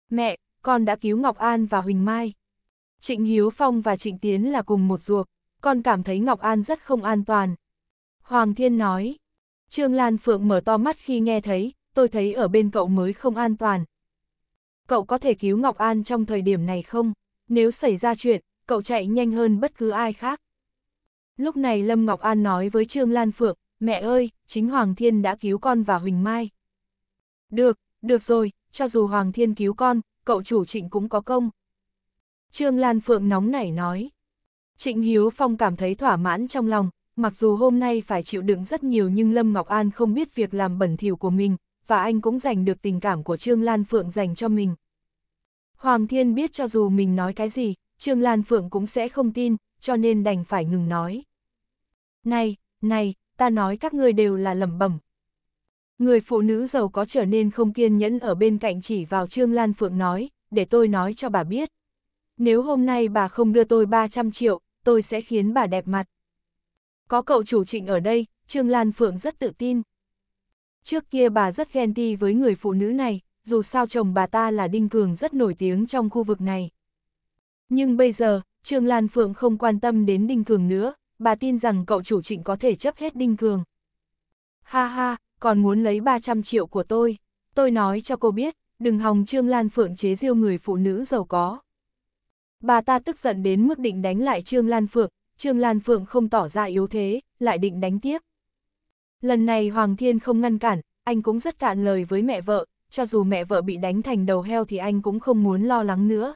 Mẹ, con đã cứu Ngọc An và Huỳnh Mai. Trịnh Hiếu Phong và Trịnh Tiến là cùng một ruột, con cảm thấy Ngọc An rất không an toàn. Hoàng Thiên nói, Trương Lan Phượng mở to mắt khi nghe thấy, tôi thấy ở bên cậu mới không an toàn. Cậu có thể cứu Ngọc An trong thời điểm này không? Nếu xảy ra chuyện, cậu chạy nhanh hơn bất cứ ai khác. Lúc này Lâm Ngọc An nói với Trương Lan Phượng, mẹ ơi, chính Hoàng Thiên đã cứu con và Huỳnh Mai. Được, được rồi, cho dù Hoàng Thiên cứu con, cậu chủ trịnh cũng có công. Trương Lan Phượng nóng nảy nói. Trịnh Hiếu Phong cảm thấy thỏa mãn trong lòng, mặc dù hôm nay phải chịu đựng rất nhiều nhưng Lâm Ngọc An không biết việc làm bẩn thỉu của mình, và anh cũng giành được tình cảm của Trương Lan Phượng dành cho mình. Hoàng Thiên biết cho dù mình nói cái gì, Trương Lan Phượng cũng sẽ không tin, cho nên đành phải ngừng nói. Này, này, ta nói các ngươi đều là lẩm bẩm. Người phụ nữ giàu có trở nên không kiên nhẫn ở bên cạnh chỉ vào Trương Lan Phượng nói, để tôi nói cho bà biết. Nếu hôm nay bà không đưa tôi 300 triệu, tôi sẽ khiến bà đẹp mặt. Có cậu chủ trịnh ở đây, Trương Lan Phượng rất tự tin. Trước kia bà rất ghen ti với người phụ nữ này, dù sao chồng bà ta là Đinh Cường rất nổi tiếng trong khu vực này. Nhưng bây giờ, Trương Lan Phượng không quan tâm đến Đinh Cường nữa, bà tin rằng cậu chủ trịnh có thể chấp hết Đinh Cường. Ha ha, còn muốn lấy 300 triệu của tôi. Tôi nói cho cô biết, đừng hòng Trương Lan Phượng chế diêu người phụ nữ giàu có. Bà ta tức giận đến mức định đánh lại Trương Lan Phượng, Trương Lan Phượng không tỏ ra yếu thế, lại định đánh tiếp. Lần này Hoàng Thiên không ngăn cản, anh cũng rất cạn lời với mẹ vợ, cho dù mẹ vợ bị đánh thành đầu heo thì anh cũng không muốn lo lắng nữa.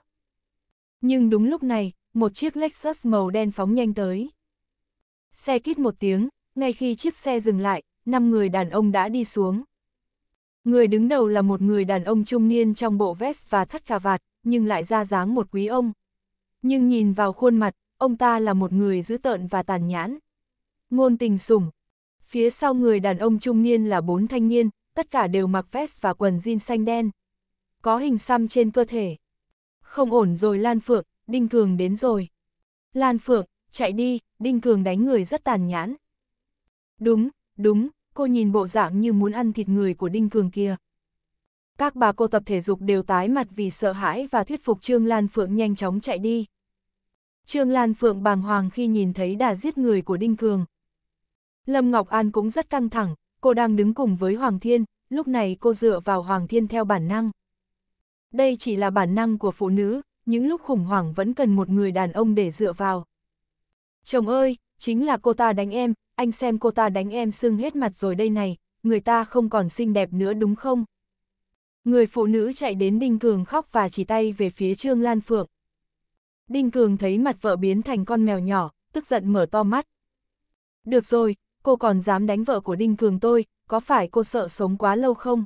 Nhưng đúng lúc này, một chiếc Lexus màu đen phóng nhanh tới. Xe kít một tiếng, ngay khi chiếc xe dừng lại, năm người đàn ông đã đi xuống. Người đứng đầu là một người đàn ông trung niên trong bộ vest và thắt cà vạt, nhưng lại ra dáng một quý ông. Nhưng nhìn vào khuôn mặt, ông ta là một người dữ tợn và tàn nhãn. Ngôn tình sủng. Phía sau người đàn ông trung niên là bốn thanh niên, tất cả đều mặc vest và quần jean xanh đen. Có hình xăm trên cơ thể. Không ổn rồi Lan Phượng, Đinh Cường đến rồi. Lan Phượng, chạy đi, Đinh Cường đánh người rất tàn nhãn. Đúng, đúng, cô nhìn bộ dạng như muốn ăn thịt người của Đinh Cường kia. Các bà cô tập thể dục đều tái mặt vì sợ hãi và thuyết phục Trương Lan Phượng nhanh chóng chạy đi. Trương Lan Phượng bàng hoàng khi nhìn thấy đà giết người của Đinh Cường. Lâm Ngọc An cũng rất căng thẳng, cô đang đứng cùng với Hoàng Thiên, lúc này cô dựa vào Hoàng Thiên theo bản năng. Đây chỉ là bản năng của phụ nữ, những lúc khủng hoảng vẫn cần một người đàn ông để dựa vào. Chồng ơi, chính là cô ta đánh em, anh xem cô ta đánh em sưng hết mặt rồi đây này, người ta không còn xinh đẹp nữa đúng không? Người phụ nữ chạy đến Đinh Cường khóc và chỉ tay về phía Trương Lan Phượng. Đinh Cường thấy mặt vợ biến thành con mèo nhỏ, tức giận mở to mắt. Được rồi, cô còn dám đánh vợ của Đinh Cường tôi, có phải cô sợ sống quá lâu không?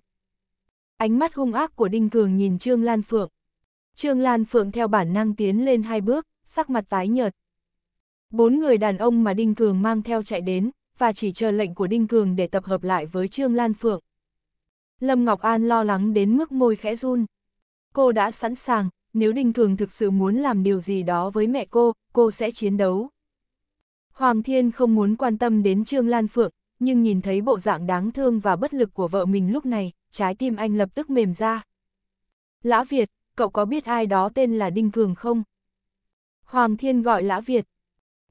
Ánh mắt hung ác của Đinh Cường nhìn Trương Lan Phượng. Trương Lan Phượng theo bản năng tiến lên hai bước, sắc mặt tái nhợt. Bốn người đàn ông mà Đinh Cường mang theo chạy đến, và chỉ chờ lệnh của Đinh Cường để tập hợp lại với Trương Lan Phượng. Lâm Ngọc An lo lắng đến mức môi khẽ run. Cô đã sẵn sàng, nếu Đinh Cường thực sự muốn làm điều gì đó với mẹ cô, cô sẽ chiến đấu. Hoàng Thiên không muốn quan tâm đến Trương Lan Phượng, nhưng nhìn thấy bộ dạng đáng thương và bất lực của vợ mình lúc này, trái tim anh lập tức mềm ra. Lã Việt, cậu có biết ai đó tên là Đinh Cường không? Hoàng Thiên gọi Lã Việt,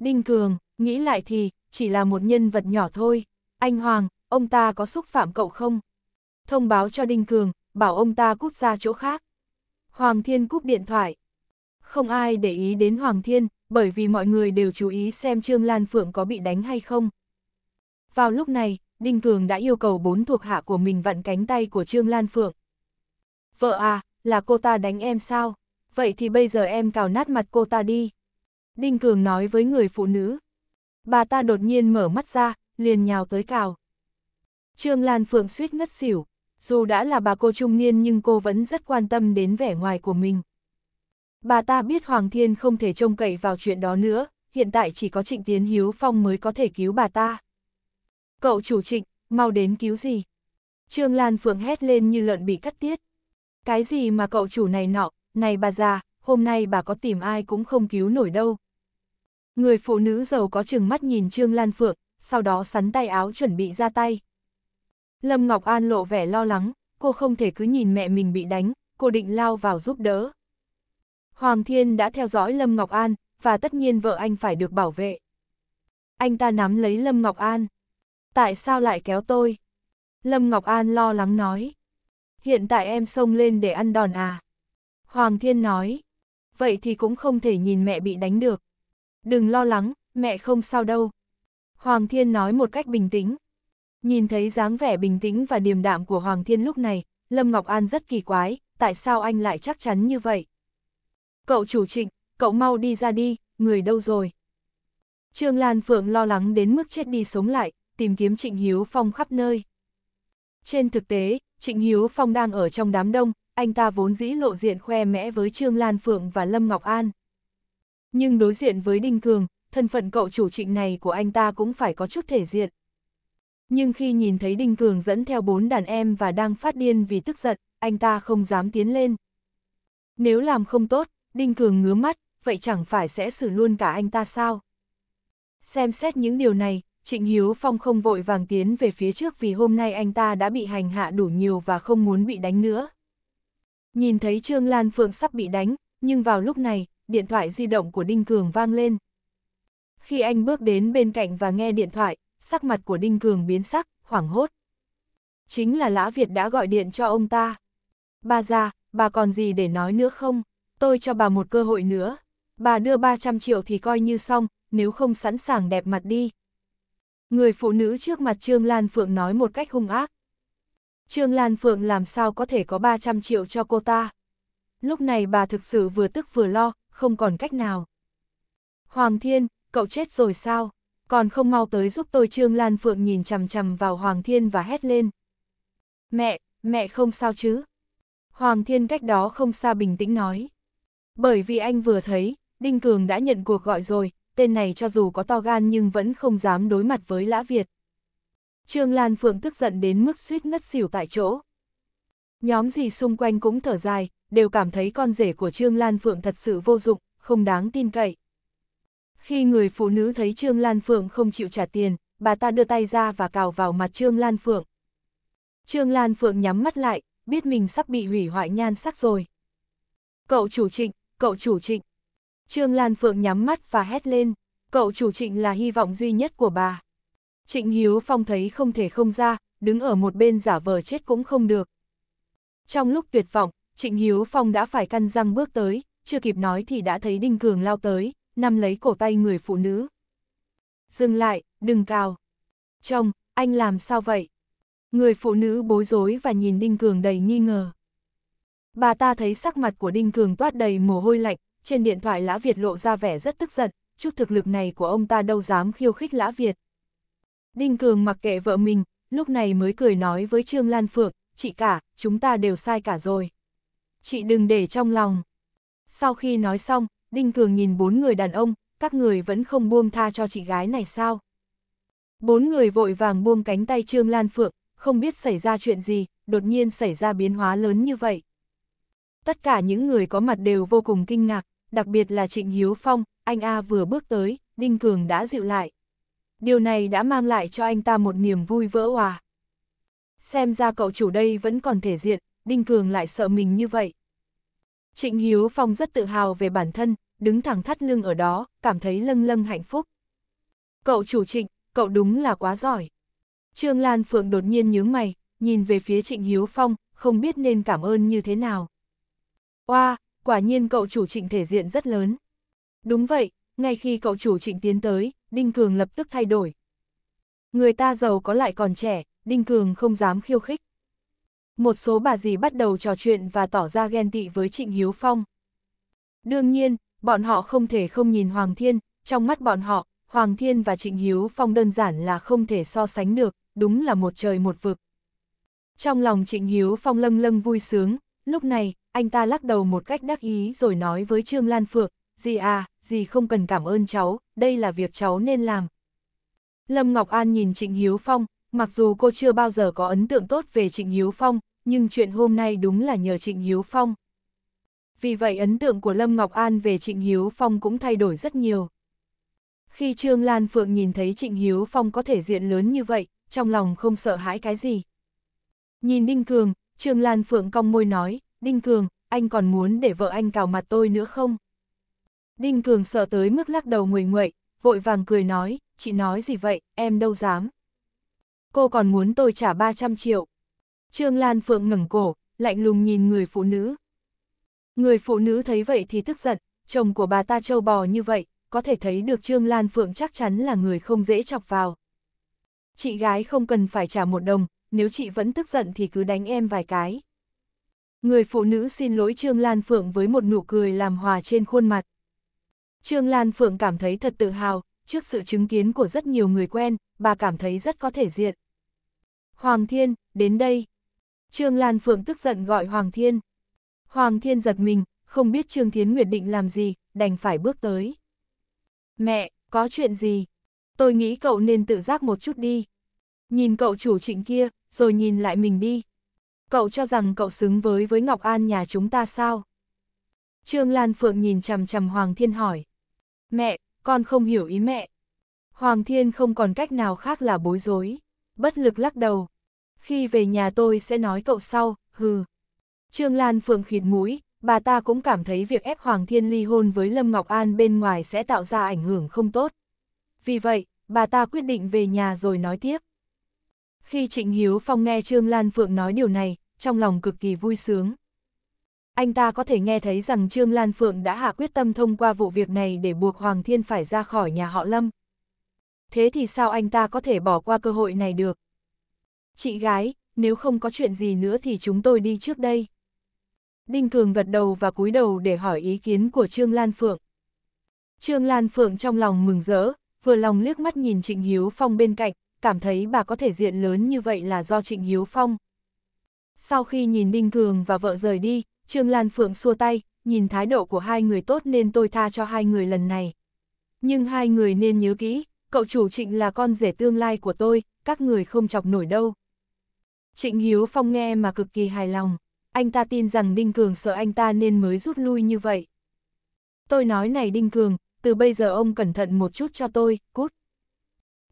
Đinh Cường, nghĩ lại thì, chỉ là một nhân vật nhỏ thôi. Anh Hoàng, ông ta có xúc phạm cậu không? Thông báo cho Đinh Cường, bảo ông ta cút ra chỗ khác. Hoàng Thiên cúp điện thoại. Không ai để ý đến Hoàng Thiên, bởi vì mọi người đều chú ý xem Trương Lan Phượng có bị đánh hay không. Vào lúc này, Đinh Cường đã yêu cầu bốn thuộc hạ của mình vặn cánh tay của Trương Lan Phượng. Vợ à, là cô ta đánh em sao? Vậy thì bây giờ em cào nát mặt cô ta đi. Đinh Cường nói với người phụ nữ. Bà ta đột nhiên mở mắt ra, liền nhào tới cào. Trương Lan Phượng suýt ngất xỉu, dù đã là bà cô trung niên nhưng cô vẫn rất quan tâm đến vẻ ngoài của mình. Bà ta biết Hoàng Thiên không thể trông cậy vào chuyện đó nữa, hiện tại chỉ có Trịnh Tiến Hiếu Phong mới có thể cứu bà ta. Cậu chủ trịnh, mau đến cứu gì? Trương Lan Phượng hét lên như lợn bị cắt tiết. Cái gì mà cậu chủ này nọ, này bà già, hôm nay bà có tìm ai cũng không cứu nổi đâu. Người phụ nữ giàu có chừng mắt nhìn Trương Lan Phượng, sau đó sắn tay áo chuẩn bị ra tay. Lâm Ngọc An lộ vẻ lo lắng, cô không thể cứ nhìn mẹ mình bị đánh, cô định lao vào giúp đỡ. Hoàng Thiên đã theo dõi Lâm Ngọc An, và tất nhiên vợ anh phải được bảo vệ. Anh ta nắm lấy Lâm Ngọc An. Tại sao lại kéo tôi? Lâm Ngọc An lo lắng nói. Hiện tại em xông lên để ăn đòn à? Hoàng Thiên nói. Vậy thì cũng không thể nhìn mẹ bị đánh được đừng lo lắng, mẹ không sao đâu. Hoàng Thiên nói một cách bình tĩnh. Nhìn thấy dáng vẻ bình tĩnh và điềm đạm của Hoàng Thiên lúc này, Lâm Ngọc An rất kỳ quái, tại sao anh lại chắc chắn như vậy? Cậu chủ trịnh, cậu mau đi ra đi, người đâu rồi? Trương Lan Phượng lo lắng đến mức chết đi sống lại, tìm kiếm Trịnh Hiếu Phong khắp nơi. Trên thực tế, Trịnh Hiếu Phong đang ở trong đám đông, anh ta vốn dĩ lộ diện khoe mẽ với Trương Lan Phượng và Lâm Ngọc An. Nhưng đối diện với Đinh Cường, thân phận cậu chủ trịnh này của anh ta cũng phải có chút thể diện. Nhưng khi nhìn thấy Đinh Cường dẫn theo bốn đàn em và đang phát điên vì tức giận, anh ta không dám tiến lên. Nếu làm không tốt, Đinh Cường ngứa mắt, vậy chẳng phải sẽ xử luôn cả anh ta sao? Xem xét những điều này, Trịnh Hiếu Phong không vội vàng tiến về phía trước vì hôm nay anh ta đã bị hành hạ đủ nhiều và không muốn bị đánh nữa. Nhìn thấy Trương Lan Phượng sắp bị đánh, nhưng vào lúc này, điện thoại di động của Đinh Cường vang lên. Khi anh bước đến bên cạnh và nghe điện thoại, sắc mặt của Đinh Cường biến sắc, hoảng hốt. Chính là Lã Việt đã gọi điện cho ông ta. Bà già, bà còn gì để nói nữa không? Tôi cho bà một cơ hội nữa. Bà đưa 300 triệu thì coi như xong, nếu không sẵn sàng đẹp mặt đi. Người phụ nữ trước mặt Trương Lan Phượng nói một cách hung ác. Trương Lan Phượng làm sao có thể có 300 triệu cho cô ta? Lúc này bà thực sự vừa tức vừa lo, không còn cách nào. Hoàng Thiên, cậu chết rồi sao? Còn không mau tới giúp tôi Trương Lan Phượng nhìn chằm chằm vào Hoàng Thiên và hét lên. Mẹ, mẹ không sao chứ? Hoàng Thiên cách đó không xa bình tĩnh nói. Bởi vì anh vừa thấy, Đinh Cường đã nhận cuộc gọi rồi, tên này cho dù có to gan nhưng vẫn không dám đối mặt với Lã Việt. Trương Lan Phượng tức giận đến mức suýt ngất xỉu tại chỗ. Nhóm gì xung quanh cũng thở dài, đều cảm thấy con rể của Trương Lan Phượng thật sự vô dụng, không đáng tin cậy. Khi người phụ nữ thấy Trương Lan Phượng không chịu trả tiền, bà ta đưa tay ra và cào vào mặt Trương Lan Phượng. Trương Lan Phượng nhắm mắt lại, biết mình sắp bị hủy hoại nhan sắc rồi. Cậu chủ trịnh, cậu chủ trịnh. Trương Lan Phượng nhắm mắt và hét lên, cậu chủ trịnh là hy vọng duy nhất của bà. Trịnh Hiếu Phong thấy không thể không ra, đứng ở một bên giả vờ chết cũng không được. Trong lúc tuyệt vọng, Trịnh Hiếu Phong đã phải căn răng bước tới, chưa kịp nói thì đã thấy Đinh Cường lao tới, nằm lấy cổ tay người phụ nữ. Dừng lại, đừng cào. Chồng, anh làm sao vậy? Người phụ nữ bối rối và nhìn Đinh Cường đầy nghi ngờ. Bà ta thấy sắc mặt của Đinh Cường toát đầy mồ hôi lạnh, trên điện thoại Lã Việt lộ ra vẻ rất tức giận, chút thực lực này của ông ta đâu dám khiêu khích Lã Việt. Đinh Cường mặc kệ vợ mình, lúc này mới cười nói với Trương Lan Phượng, chị cả, chúng ta đều sai cả rồi. Chị đừng để trong lòng. Sau khi nói xong, Đinh Cường nhìn bốn người đàn ông, các người vẫn không buông tha cho chị gái này sao? Bốn người vội vàng buông cánh tay Trương Lan Phượng, không biết xảy ra chuyện gì, đột nhiên xảy ra biến hóa lớn như vậy. Tất cả những người có mặt đều vô cùng kinh ngạc, đặc biệt là Trịnh Hiếu Phong, anh A vừa bước tới, Đinh Cường đã dịu lại. Điều này đã mang lại cho anh ta một niềm vui vỡ hòa. Xem ra cậu chủ đây vẫn còn thể diện, Đinh Cường lại sợ mình như vậy. Trịnh Hiếu Phong rất tự hào về bản thân, đứng thẳng thắt lưng ở đó, cảm thấy lâng lâng hạnh phúc. Cậu chủ trịnh, cậu đúng là quá giỏi. Trương Lan Phượng đột nhiên nhướng mày, nhìn về phía Trịnh Hiếu Phong, không biết nên cảm ơn như thế nào. Oa, wow, quả nhiên cậu chủ trịnh thể diện rất lớn. Đúng vậy, ngay khi cậu chủ trịnh tiến tới, Đinh Cường lập tức thay đổi. Người ta giàu có lại còn trẻ, Đinh Cường không dám khiêu khích. Một số bà dì bắt đầu trò chuyện và tỏ ra ghen tị với Trịnh Hiếu Phong. Đương nhiên, bọn họ không thể không nhìn Hoàng Thiên, trong mắt bọn họ, Hoàng Thiên và Trịnh Hiếu Phong đơn giản là không thể so sánh được, đúng là một trời một vực. Trong lòng Trịnh Hiếu Phong lâng lâng vui sướng, lúc này, anh ta lắc đầu một cách đắc ý rồi nói với Trương Lan Phượng, dì à, dì không cần cảm ơn cháu, đây là việc cháu nên làm. Lâm Ngọc An nhìn Trịnh Hiếu Phong, mặc dù cô chưa bao giờ có ấn tượng tốt về Trịnh Hiếu Phong, nhưng chuyện hôm nay đúng là nhờ Trịnh Hiếu Phong. Vì vậy ấn tượng của Lâm Ngọc An về Trịnh Hiếu Phong cũng thay đổi rất nhiều. Khi Trương Lan Phượng nhìn thấy Trịnh Hiếu Phong có thể diện lớn như vậy, trong lòng không sợ hãi cái gì. Nhìn Đinh Cường, Trương Lan Phượng cong môi nói, Đinh Cường, anh còn muốn để vợ anh cào mặt tôi nữa không? Đinh Cường sợ tới mức lắc đầu nguầy nguậy, vội vàng cười nói, chị nói gì vậy, em đâu dám cô còn muốn tôi trả 300 triệu. Trương Lan Phượng ngẩng cổ, lạnh lùng nhìn người phụ nữ. Người phụ nữ thấy vậy thì tức giận, chồng của bà ta trâu bò như vậy, có thể thấy được Trương Lan Phượng chắc chắn là người không dễ chọc vào. Chị gái không cần phải trả một đồng, nếu chị vẫn tức giận thì cứ đánh em vài cái. Người phụ nữ xin lỗi Trương Lan Phượng với một nụ cười làm hòa trên khuôn mặt. Trương Lan Phượng cảm thấy thật tự hào, trước sự chứng kiến của rất nhiều người quen, bà cảm thấy rất có thể diện. Hoàng Thiên, đến đây. Trương Lan Phượng tức giận gọi Hoàng Thiên. Hoàng Thiên giật mình, không biết Trương Thiến Nguyệt định làm gì, đành phải bước tới. Mẹ, có chuyện gì? Tôi nghĩ cậu nên tự giác một chút đi. Nhìn cậu chủ trịnh kia, rồi nhìn lại mình đi. Cậu cho rằng cậu xứng với với Ngọc An nhà chúng ta sao? Trương Lan Phượng nhìn chầm chầm Hoàng Thiên hỏi. Mẹ, con không hiểu ý mẹ. Hoàng Thiên không còn cách nào khác là bối rối bất lực lắc đầu. Khi về nhà tôi sẽ nói cậu sau, hừ. Trương Lan Phượng khịt mũi, bà ta cũng cảm thấy việc ép Hoàng Thiên ly hôn với Lâm Ngọc An bên ngoài sẽ tạo ra ảnh hưởng không tốt. Vì vậy, bà ta quyết định về nhà rồi nói tiếp. Khi Trịnh Hiếu Phong nghe Trương Lan Phượng nói điều này, trong lòng cực kỳ vui sướng. Anh ta có thể nghe thấy rằng Trương Lan Phượng đã hạ quyết tâm thông qua vụ việc này để buộc Hoàng Thiên phải ra khỏi nhà họ Lâm, thế thì sao anh ta có thể bỏ qua cơ hội này được? Chị gái, nếu không có chuyện gì nữa thì chúng tôi đi trước đây. Đinh Cường gật đầu và cúi đầu để hỏi ý kiến của Trương Lan Phượng. Trương Lan Phượng trong lòng mừng rỡ, vừa lòng liếc mắt nhìn Trịnh Hiếu Phong bên cạnh, cảm thấy bà có thể diện lớn như vậy là do Trịnh Hiếu Phong. Sau khi nhìn Đinh Cường và vợ rời đi, Trương Lan Phượng xua tay, nhìn thái độ của hai người tốt nên tôi tha cho hai người lần này. Nhưng hai người nên nhớ kỹ, cậu chủ trịnh là con rể tương lai của tôi, các người không chọc nổi đâu. Trịnh Hiếu Phong nghe mà cực kỳ hài lòng, anh ta tin rằng Đinh Cường sợ anh ta nên mới rút lui như vậy. Tôi nói này Đinh Cường, từ bây giờ ông cẩn thận một chút cho tôi, cút.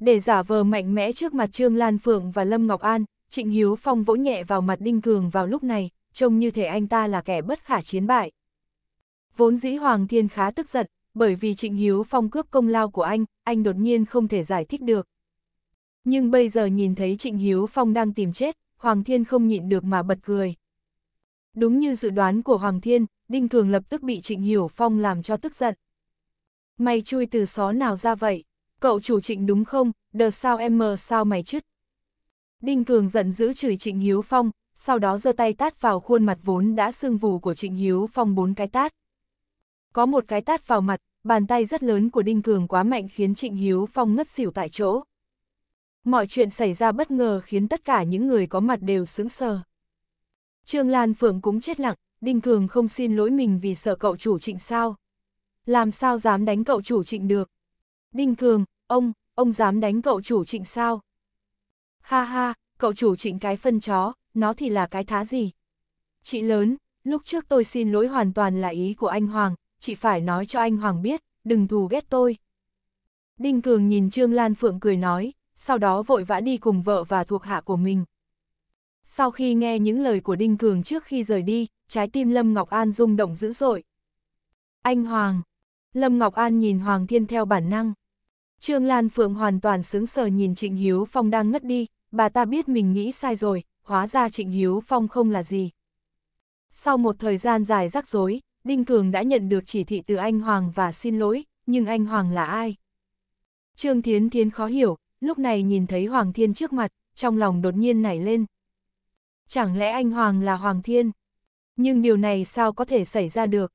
Để giả vờ mạnh mẽ trước mặt Trương Lan Phượng và Lâm Ngọc An, Trịnh Hiếu Phong vỗ nhẹ vào mặt Đinh Cường vào lúc này, trông như thể anh ta là kẻ bất khả chiến bại. Vốn dĩ Hoàng Thiên khá tức giận, bởi vì Trịnh Hiếu Phong cướp công lao của anh, anh đột nhiên không thể giải thích được. Nhưng bây giờ nhìn thấy Trịnh Hiếu Phong đang tìm chết, Hoàng Thiên không nhịn được mà bật cười. Đúng như dự đoán của Hoàng Thiên, Đinh Cường lập tức bị Trịnh hiếu Phong làm cho tức giận. Mày chui từ xó nào ra vậy? Cậu chủ trịnh đúng không? Đờ sao em mờ sao mày chứt? Đinh Cường giận dữ chửi Trịnh Hiếu Phong, sau đó giơ tay tát vào khuôn mặt vốn đã sưng vù của Trịnh Hiếu Phong bốn cái tát có một cái tát vào mặt, bàn tay rất lớn của Đinh Cường quá mạnh khiến Trịnh Hiếu Phong ngất xỉu tại chỗ. Mọi chuyện xảy ra bất ngờ khiến tất cả những người có mặt đều sững sờ. Trương Lan Phượng cũng chết lặng, Đinh Cường không xin lỗi mình vì sợ cậu chủ trịnh sao. Làm sao dám đánh cậu chủ trịnh được? Đinh Cường, ông, ông dám đánh cậu chủ trịnh sao? Ha ha, cậu chủ trịnh cái phân chó, nó thì là cái thá gì? Chị lớn, lúc trước tôi xin lỗi hoàn toàn là ý của anh Hoàng, chỉ phải nói cho anh Hoàng biết, đừng thù ghét tôi. Đinh Cường nhìn Trương Lan Phượng cười nói, sau đó vội vã đi cùng vợ và thuộc hạ của mình. Sau khi nghe những lời của Đinh Cường trước khi rời đi, trái tim Lâm Ngọc An rung động dữ dội. Anh Hoàng! Lâm Ngọc An nhìn Hoàng Thiên theo bản năng. Trương Lan Phượng hoàn toàn sướng sờ nhìn Trịnh Hiếu Phong đang ngất đi, bà ta biết mình nghĩ sai rồi, hóa ra Trịnh Hiếu Phong không là gì. Sau một thời gian dài rắc rối, Đinh Cường đã nhận được chỉ thị từ anh Hoàng và xin lỗi, nhưng anh Hoàng là ai? Trương Thiến Thiến khó hiểu, lúc này nhìn thấy Hoàng Thiên trước mặt, trong lòng đột nhiên nảy lên. Chẳng lẽ anh Hoàng là Hoàng Thiên? Nhưng điều này sao có thể xảy ra được?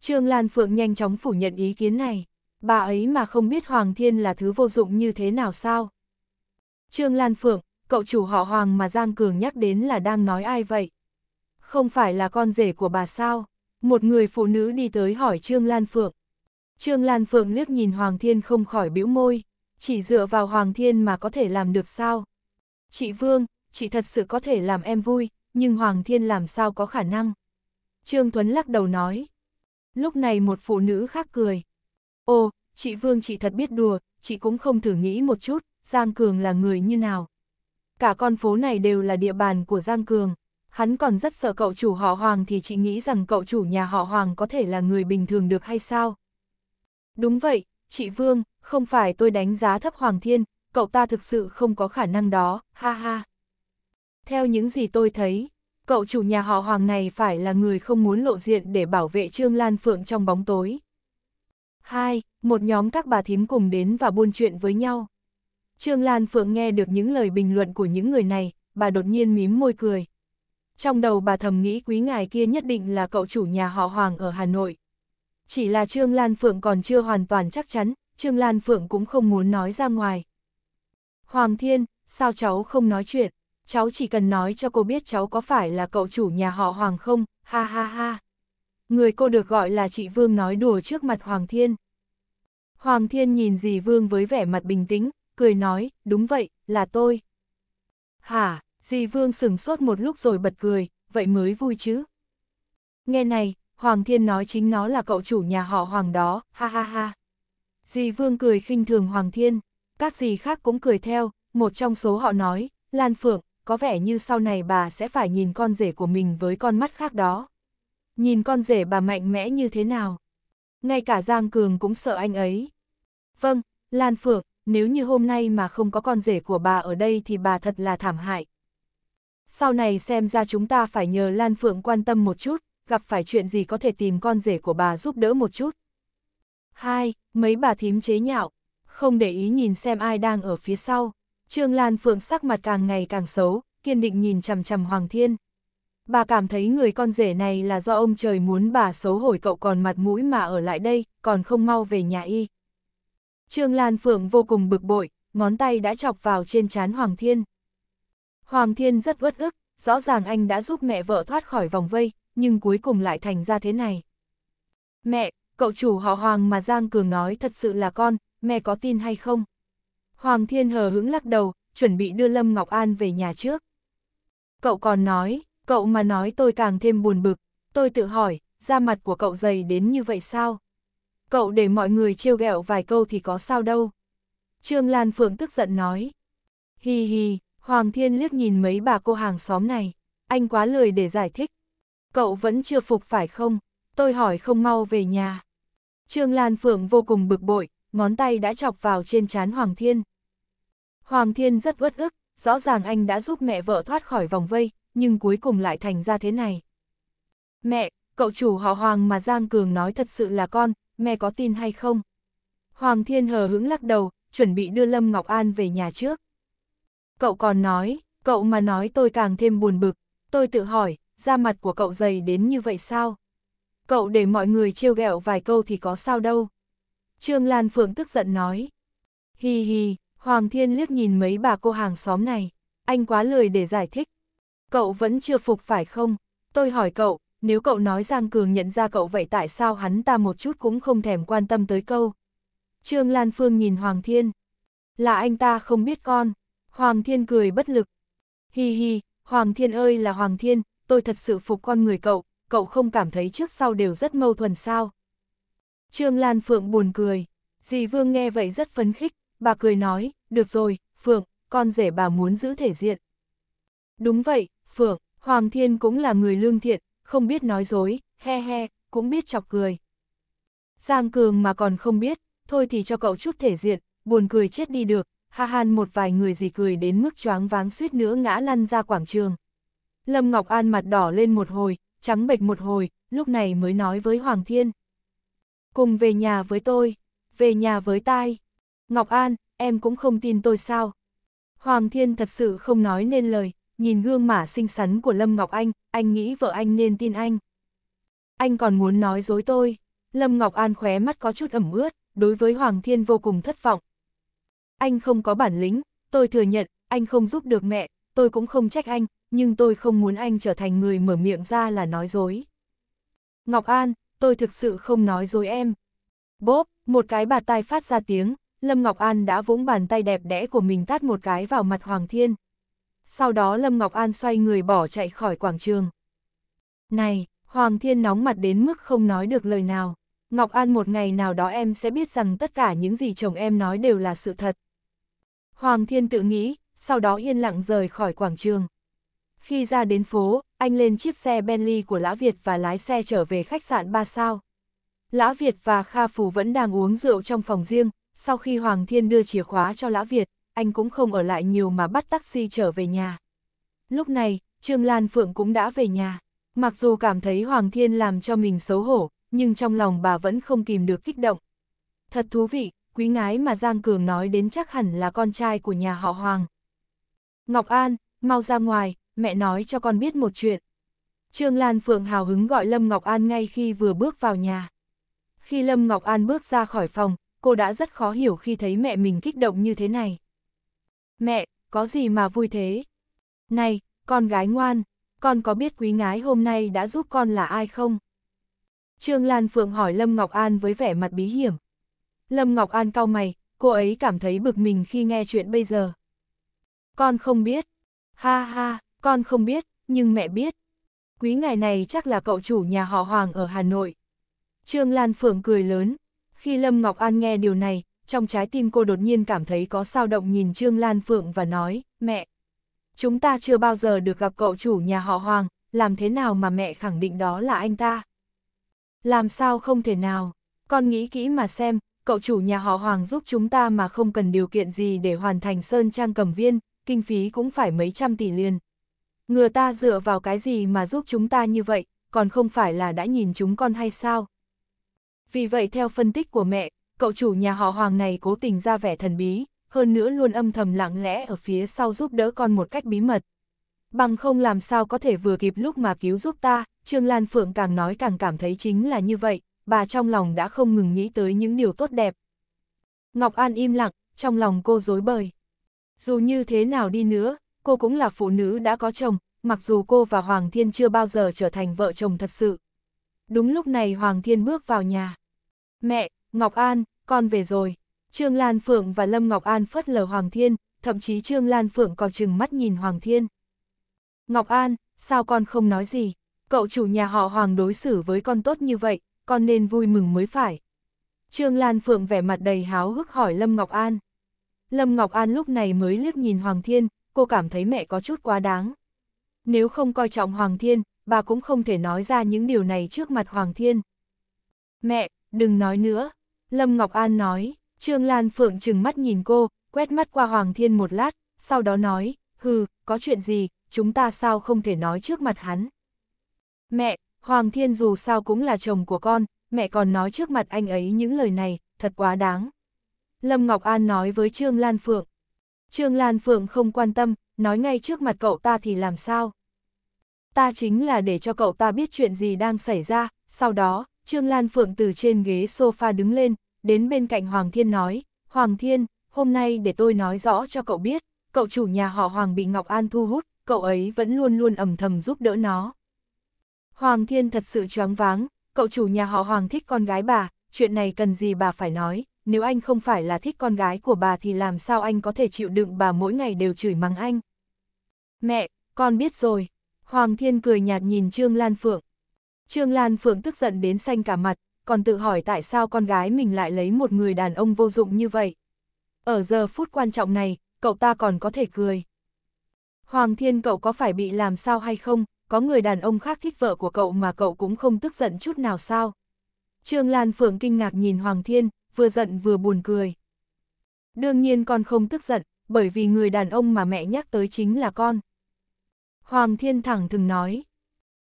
Trương Lan Phượng nhanh chóng phủ nhận ý kiến này. Bà ấy mà không biết Hoàng Thiên là thứ vô dụng như thế nào sao? Trương Lan Phượng, cậu chủ họ Hoàng mà Giang Cường nhắc đến là đang nói ai vậy? Không phải là con rể của bà sao? Một người phụ nữ đi tới hỏi Trương Lan Phượng. Trương Lan Phượng liếc nhìn Hoàng Thiên không khỏi bĩu môi, chỉ dựa vào Hoàng Thiên mà có thể làm được sao? Chị Vương, chị thật sự có thể làm em vui, nhưng Hoàng Thiên làm sao có khả năng? Trương thuấn lắc đầu nói. Lúc này một phụ nữ khác cười. Ồ, chị Vương chị thật biết đùa, chị cũng không thử nghĩ một chút, Giang Cường là người như nào. Cả con phố này đều là địa bàn của Giang Cường hắn còn rất sợ cậu chủ họ Hoàng thì chị nghĩ rằng cậu chủ nhà họ Hoàng có thể là người bình thường được hay sao? Đúng vậy, chị Vương, không phải tôi đánh giá thấp Hoàng Thiên, cậu ta thực sự không có khả năng đó, ha ha. Theo những gì tôi thấy, cậu chủ nhà họ Hoàng này phải là người không muốn lộ diện để bảo vệ Trương Lan Phượng trong bóng tối. Hai, Một nhóm các bà thím cùng đến và buôn chuyện với nhau. Trương Lan Phượng nghe được những lời bình luận của những người này, bà đột nhiên mím môi cười trong đầu bà thầm nghĩ quý ngài kia nhất định là cậu chủ nhà họ Hoàng ở Hà Nội. Chỉ là Trương Lan Phượng còn chưa hoàn toàn chắc chắn, Trương Lan Phượng cũng không muốn nói ra ngoài. Hoàng Thiên, sao cháu không nói chuyện? Cháu chỉ cần nói cho cô biết cháu có phải là cậu chủ nhà họ Hoàng không, ha ha ha. Người cô được gọi là chị Vương nói đùa trước mặt Hoàng Thiên. Hoàng Thiên nhìn dì Vương với vẻ mặt bình tĩnh, cười nói, đúng vậy, là tôi. Hả, Di Vương sừng sốt một lúc rồi bật cười, vậy mới vui chứ. Nghe này, Hoàng Thiên nói chính nó là cậu chủ nhà họ Hoàng đó, ha ha ha. Di Vương cười khinh thường Hoàng Thiên, các gì khác cũng cười theo, một trong số họ nói, Lan Phượng, có vẻ như sau này bà sẽ phải nhìn con rể của mình với con mắt khác đó. Nhìn con rể bà mạnh mẽ như thế nào. Ngay cả Giang Cường cũng sợ anh ấy. Vâng, Lan Phượng, nếu như hôm nay mà không có con rể của bà ở đây thì bà thật là thảm hại, sau này xem ra chúng ta phải nhờ Lan Phượng quan tâm một chút, gặp phải chuyện gì có thể tìm con rể của bà giúp đỡ một chút. Hai, mấy bà thím chế nhạo, không để ý nhìn xem ai đang ở phía sau. Trương Lan Phượng sắc mặt càng ngày càng xấu, kiên định nhìn chằm chằm Hoàng Thiên. Bà cảm thấy người con rể này là do ông trời muốn bà xấu hổi cậu còn mặt mũi mà ở lại đây, còn không mau về nhà y. Trương Lan Phượng vô cùng bực bội, ngón tay đã chọc vào trên trán Hoàng Thiên. Hoàng Thiên rất uất ức, rõ ràng anh đã giúp mẹ vợ thoát khỏi vòng vây, nhưng cuối cùng lại thành ra thế này. Mẹ, cậu chủ họ Hoàng mà Giang Cường nói thật sự là con, mẹ có tin hay không? Hoàng Thiên hờ hững lắc đầu, chuẩn bị đưa Lâm Ngọc An về nhà trước. Cậu còn nói, cậu mà nói tôi càng thêm buồn bực, tôi tự hỏi, da mặt của cậu dày đến như vậy sao? Cậu để mọi người trêu ghẹo vài câu thì có sao đâu. Trương Lan Phượng tức giận nói. Hi hi, Hoàng Thiên liếc nhìn mấy bà cô hàng xóm này, anh quá lười để giải thích. Cậu vẫn chưa phục phải không? Tôi hỏi không mau về nhà. Trương Lan Phượng vô cùng bực bội, ngón tay đã chọc vào trên trán Hoàng Thiên. Hoàng Thiên rất uất ức, rõ ràng anh đã giúp mẹ vợ thoát khỏi vòng vây, nhưng cuối cùng lại thành ra thế này. Mẹ, cậu chủ họ Hoàng mà Giang Cường nói thật sự là con, mẹ có tin hay không? Hoàng Thiên hờ hững lắc đầu, chuẩn bị đưa Lâm Ngọc An về nhà trước. Cậu còn nói, cậu mà nói tôi càng thêm buồn bực, tôi tự hỏi, da mặt của cậu dày đến như vậy sao? Cậu để mọi người trêu ghẹo vài câu thì có sao đâu. Trương Lan Phượng tức giận nói. Hi hi, Hoàng Thiên liếc nhìn mấy bà cô hàng xóm này, anh quá lười để giải thích. Cậu vẫn chưa phục phải không? Tôi hỏi cậu, nếu cậu nói Giang Cường nhận ra cậu vậy tại sao hắn ta một chút cũng không thèm quan tâm tới câu. Trương Lan Phương nhìn Hoàng Thiên. Là anh ta không biết con. Hoàng Thiên cười bất lực. Hi hi, Hoàng Thiên ơi là Hoàng Thiên, tôi thật sự phục con người cậu, cậu không cảm thấy trước sau đều rất mâu thuẫn sao. Trương Lan Phượng buồn cười, dì Vương nghe vậy rất phấn khích, bà cười nói, được rồi, Phượng, con rể bà muốn giữ thể diện. Đúng vậy, Phượng, Hoàng Thiên cũng là người lương thiện, không biết nói dối, he he, cũng biết chọc cười. Giang Cường mà còn không biết, thôi thì cho cậu chút thể diện, buồn cười chết đi được, ha han một vài người gì cười đến mức choáng váng suýt nữa ngã lăn ra quảng trường. Lâm Ngọc An mặt đỏ lên một hồi, trắng bệch một hồi, lúc này mới nói với Hoàng Thiên. Cùng về nhà với tôi, về nhà với tai. Ngọc An, em cũng không tin tôi sao. Hoàng Thiên thật sự không nói nên lời, nhìn gương mả xinh xắn của Lâm Ngọc Anh, anh nghĩ vợ anh nên tin anh. Anh còn muốn nói dối tôi. Lâm Ngọc An khóe mắt có chút ẩm ướt, đối với Hoàng Thiên vô cùng thất vọng, anh không có bản lĩnh, tôi thừa nhận, anh không giúp được mẹ, tôi cũng không trách anh, nhưng tôi không muốn anh trở thành người mở miệng ra là nói dối. Ngọc An, tôi thực sự không nói dối em. Bốp, một cái bà tai phát ra tiếng, Lâm Ngọc An đã vũng bàn tay đẹp đẽ của mình tát một cái vào mặt Hoàng Thiên. Sau đó Lâm Ngọc An xoay người bỏ chạy khỏi quảng trường. Này, Hoàng Thiên nóng mặt đến mức không nói được lời nào. Ngọc An một ngày nào đó em sẽ biết rằng tất cả những gì chồng em nói đều là sự thật. Hoàng thiên tự nghĩ, sau đó yên lặng rời khỏi quảng trường. Khi ra đến phố, anh lên chiếc xe Bentley của Lã Việt và lái xe trở về khách sạn 3 sao. Lã Việt và Kha Phù vẫn đang uống rượu trong phòng riêng, sau khi Hoàng Thiên đưa chìa khóa cho Lã Việt, anh cũng không ở lại nhiều mà bắt taxi trở về nhà. Lúc này, Trương Lan Phượng cũng đã về nhà. Mặc dù cảm thấy Hoàng Thiên làm cho mình xấu hổ, nhưng trong lòng bà vẫn không kìm được kích động. Thật thú vị, quý ngái mà Giang Cường nói đến chắc hẳn là con trai của nhà họ Hoàng. Ngọc An, mau ra ngoài, mẹ nói cho con biết một chuyện. Trương Lan Phượng hào hứng gọi Lâm Ngọc An ngay khi vừa bước vào nhà. Khi Lâm Ngọc An bước ra khỏi phòng, cô đã rất khó hiểu khi thấy mẹ mình kích động như thế này. Mẹ, có gì mà vui thế? Này, con gái ngoan, con có biết quý ngái hôm nay đã giúp con là ai không? Trương Lan Phượng hỏi Lâm Ngọc An với vẻ mặt bí hiểm. Lâm Ngọc An cau mày, cô ấy cảm thấy bực mình khi nghe chuyện bây giờ. Con không biết. Ha ha, con không biết, nhưng mẹ biết. Quý ngài này chắc là cậu chủ nhà họ Hoàng ở Hà Nội. Trương Lan Phượng cười lớn. Khi Lâm Ngọc An nghe điều này, trong trái tim cô đột nhiên cảm thấy có sao động nhìn Trương Lan Phượng và nói, mẹ. Chúng ta chưa bao giờ được gặp cậu chủ nhà họ Hoàng, làm thế nào mà mẹ khẳng định đó là anh ta? Làm sao không thể nào? Con nghĩ kỹ mà xem, cậu chủ nhà họ Hoàng giúp chúng ta mà không cần điều kiện gì để hoàn thành Sơn Trang cầm viên, kinh phí cũng phải mấy trăm tỷ liền. Ngừa ta dựa vào cái gì mà giúp chúng ta như vậy, còn không phải là đã nhìn chúng con hay sao? Vì vậy theo phân tích của mẹ, cậu chủ nhà họ Hoàng này cố tình ra vẻ thần bí, hơn nữa luôn âm thầm lặng lẽ ở phía sau giúp đỡ con một cách bí mật. Bằng không làm sao có thể vừa kịp lúc mà cứu giúp ta, Trương Lan Phượng càng nói càng cảm thấy chính là như vậy, bà trong lòng đã không ngừng nghĩ tới những điều tốt đẹp. Ngọc An im lặng, trong lòng cô dối bời. Dù như thế nào đi nữa, cô cũng là phụ nữ đã có chồng, mặc dù cô và Hoàng Thiên chưa bao giờ trở thành vợ chồng thật sự. Đúng lúc này Hoàng Thiên bước vào nhà. Mẹ, Ngọc An, con về rồi. Trương Lan Phượng và Lâm Ngọc An phớt lờ Hoàng Thiên, thậm chí Trương Lan Phượng còn chừng mắt nhìn Hoàng Thiên. Ngọc An, sao con không nói gì? Cậu chủ nhà họ Hoàng đối xử với con tốt như vậy, con nên vui mừng mới phải. Trương Lan Phượng vẻ mặt đầy háo hức hỏi Lâm Ngọc An. Lâm Ngọc An lúc này mới liếc nhìn Hoàng Thiên, cô cảm thấy mẹ có chút quá đáng. Nếu không coi trọng Hoàng Thiên, bà cũng không thể nói ra những điều này trước mặt Hoàng Thiên. Mẹ, đừng nói nữa. Lâm Ngọc An nói, Trương Lan Phượng chừng mắt nhìn cô, quét mắt qua Hoàng Thiên một lát, sau đó nói, hừ, có chuyện gì, chúng ta sao không thể nói trước mặt hắn. Mẹ, Hoàng Thiên dù sao cũng là chồng của con, mẹ còn nói trước mặt anh ấy những lời này, thật quá đáng. Lâm Ngọc An nói với Trương Lan Phượng. Trương Lan Phượng không quan tâm, nói ngay trước mặt cậu ta thì làm sao? Ta chính là để cho cậu ta biết chuyện gì đang xảy ra, sau đó, Trương Lan Phượng từ trên ghế sofa đứng lên, đến bên cạnh Hoàng Thiên nói, Hoàng Thiên, hôm nay để tôi nói rõ cho cậu biết, cậu chủ nhà họ Hoàng bị Ngọc An thu hút, cậu ấy vẫn luôn luôn ẩm thầm giúp đỡ nó. Hoàng Thiên thật sự choáng váng, cậu chủ nhà họ Hoàng thích con gái bà, chuyện này cần gì bà phải nói, nếu anh không phải là thích con gái của bà thì làm sao anh có thể chịu đựng bà mỗi ngày đều chửi mắng anh. Mẹ, con biết rồi. Hoàng Thiên cười nhạt nhìn Trương Lan Phượng. Trương Lan Phượng tức giận đến xanh cả mặt, còn tự hỏi tại sao con gái mình lại lấy một người đàn ông vô dụng như vậy. Ở giờ phút quan trọng này, cậu ta còn có thể cười. Hoàng Thiên cậu có phải bị làm sao hay không, có người đàn ông khác thích vợ của cậu mà cậu cũng không tức giận chút nào sao. Trương Lan Phượng kinh ngạc nhìn Hoàng Thiên, vừa giận vừa buồn cười. Đương nhiên con không tức giận, bởi vì người đàn ông mà mẹ nhắc tới chính là con. Hoàng Thiên thẳng thừng nói.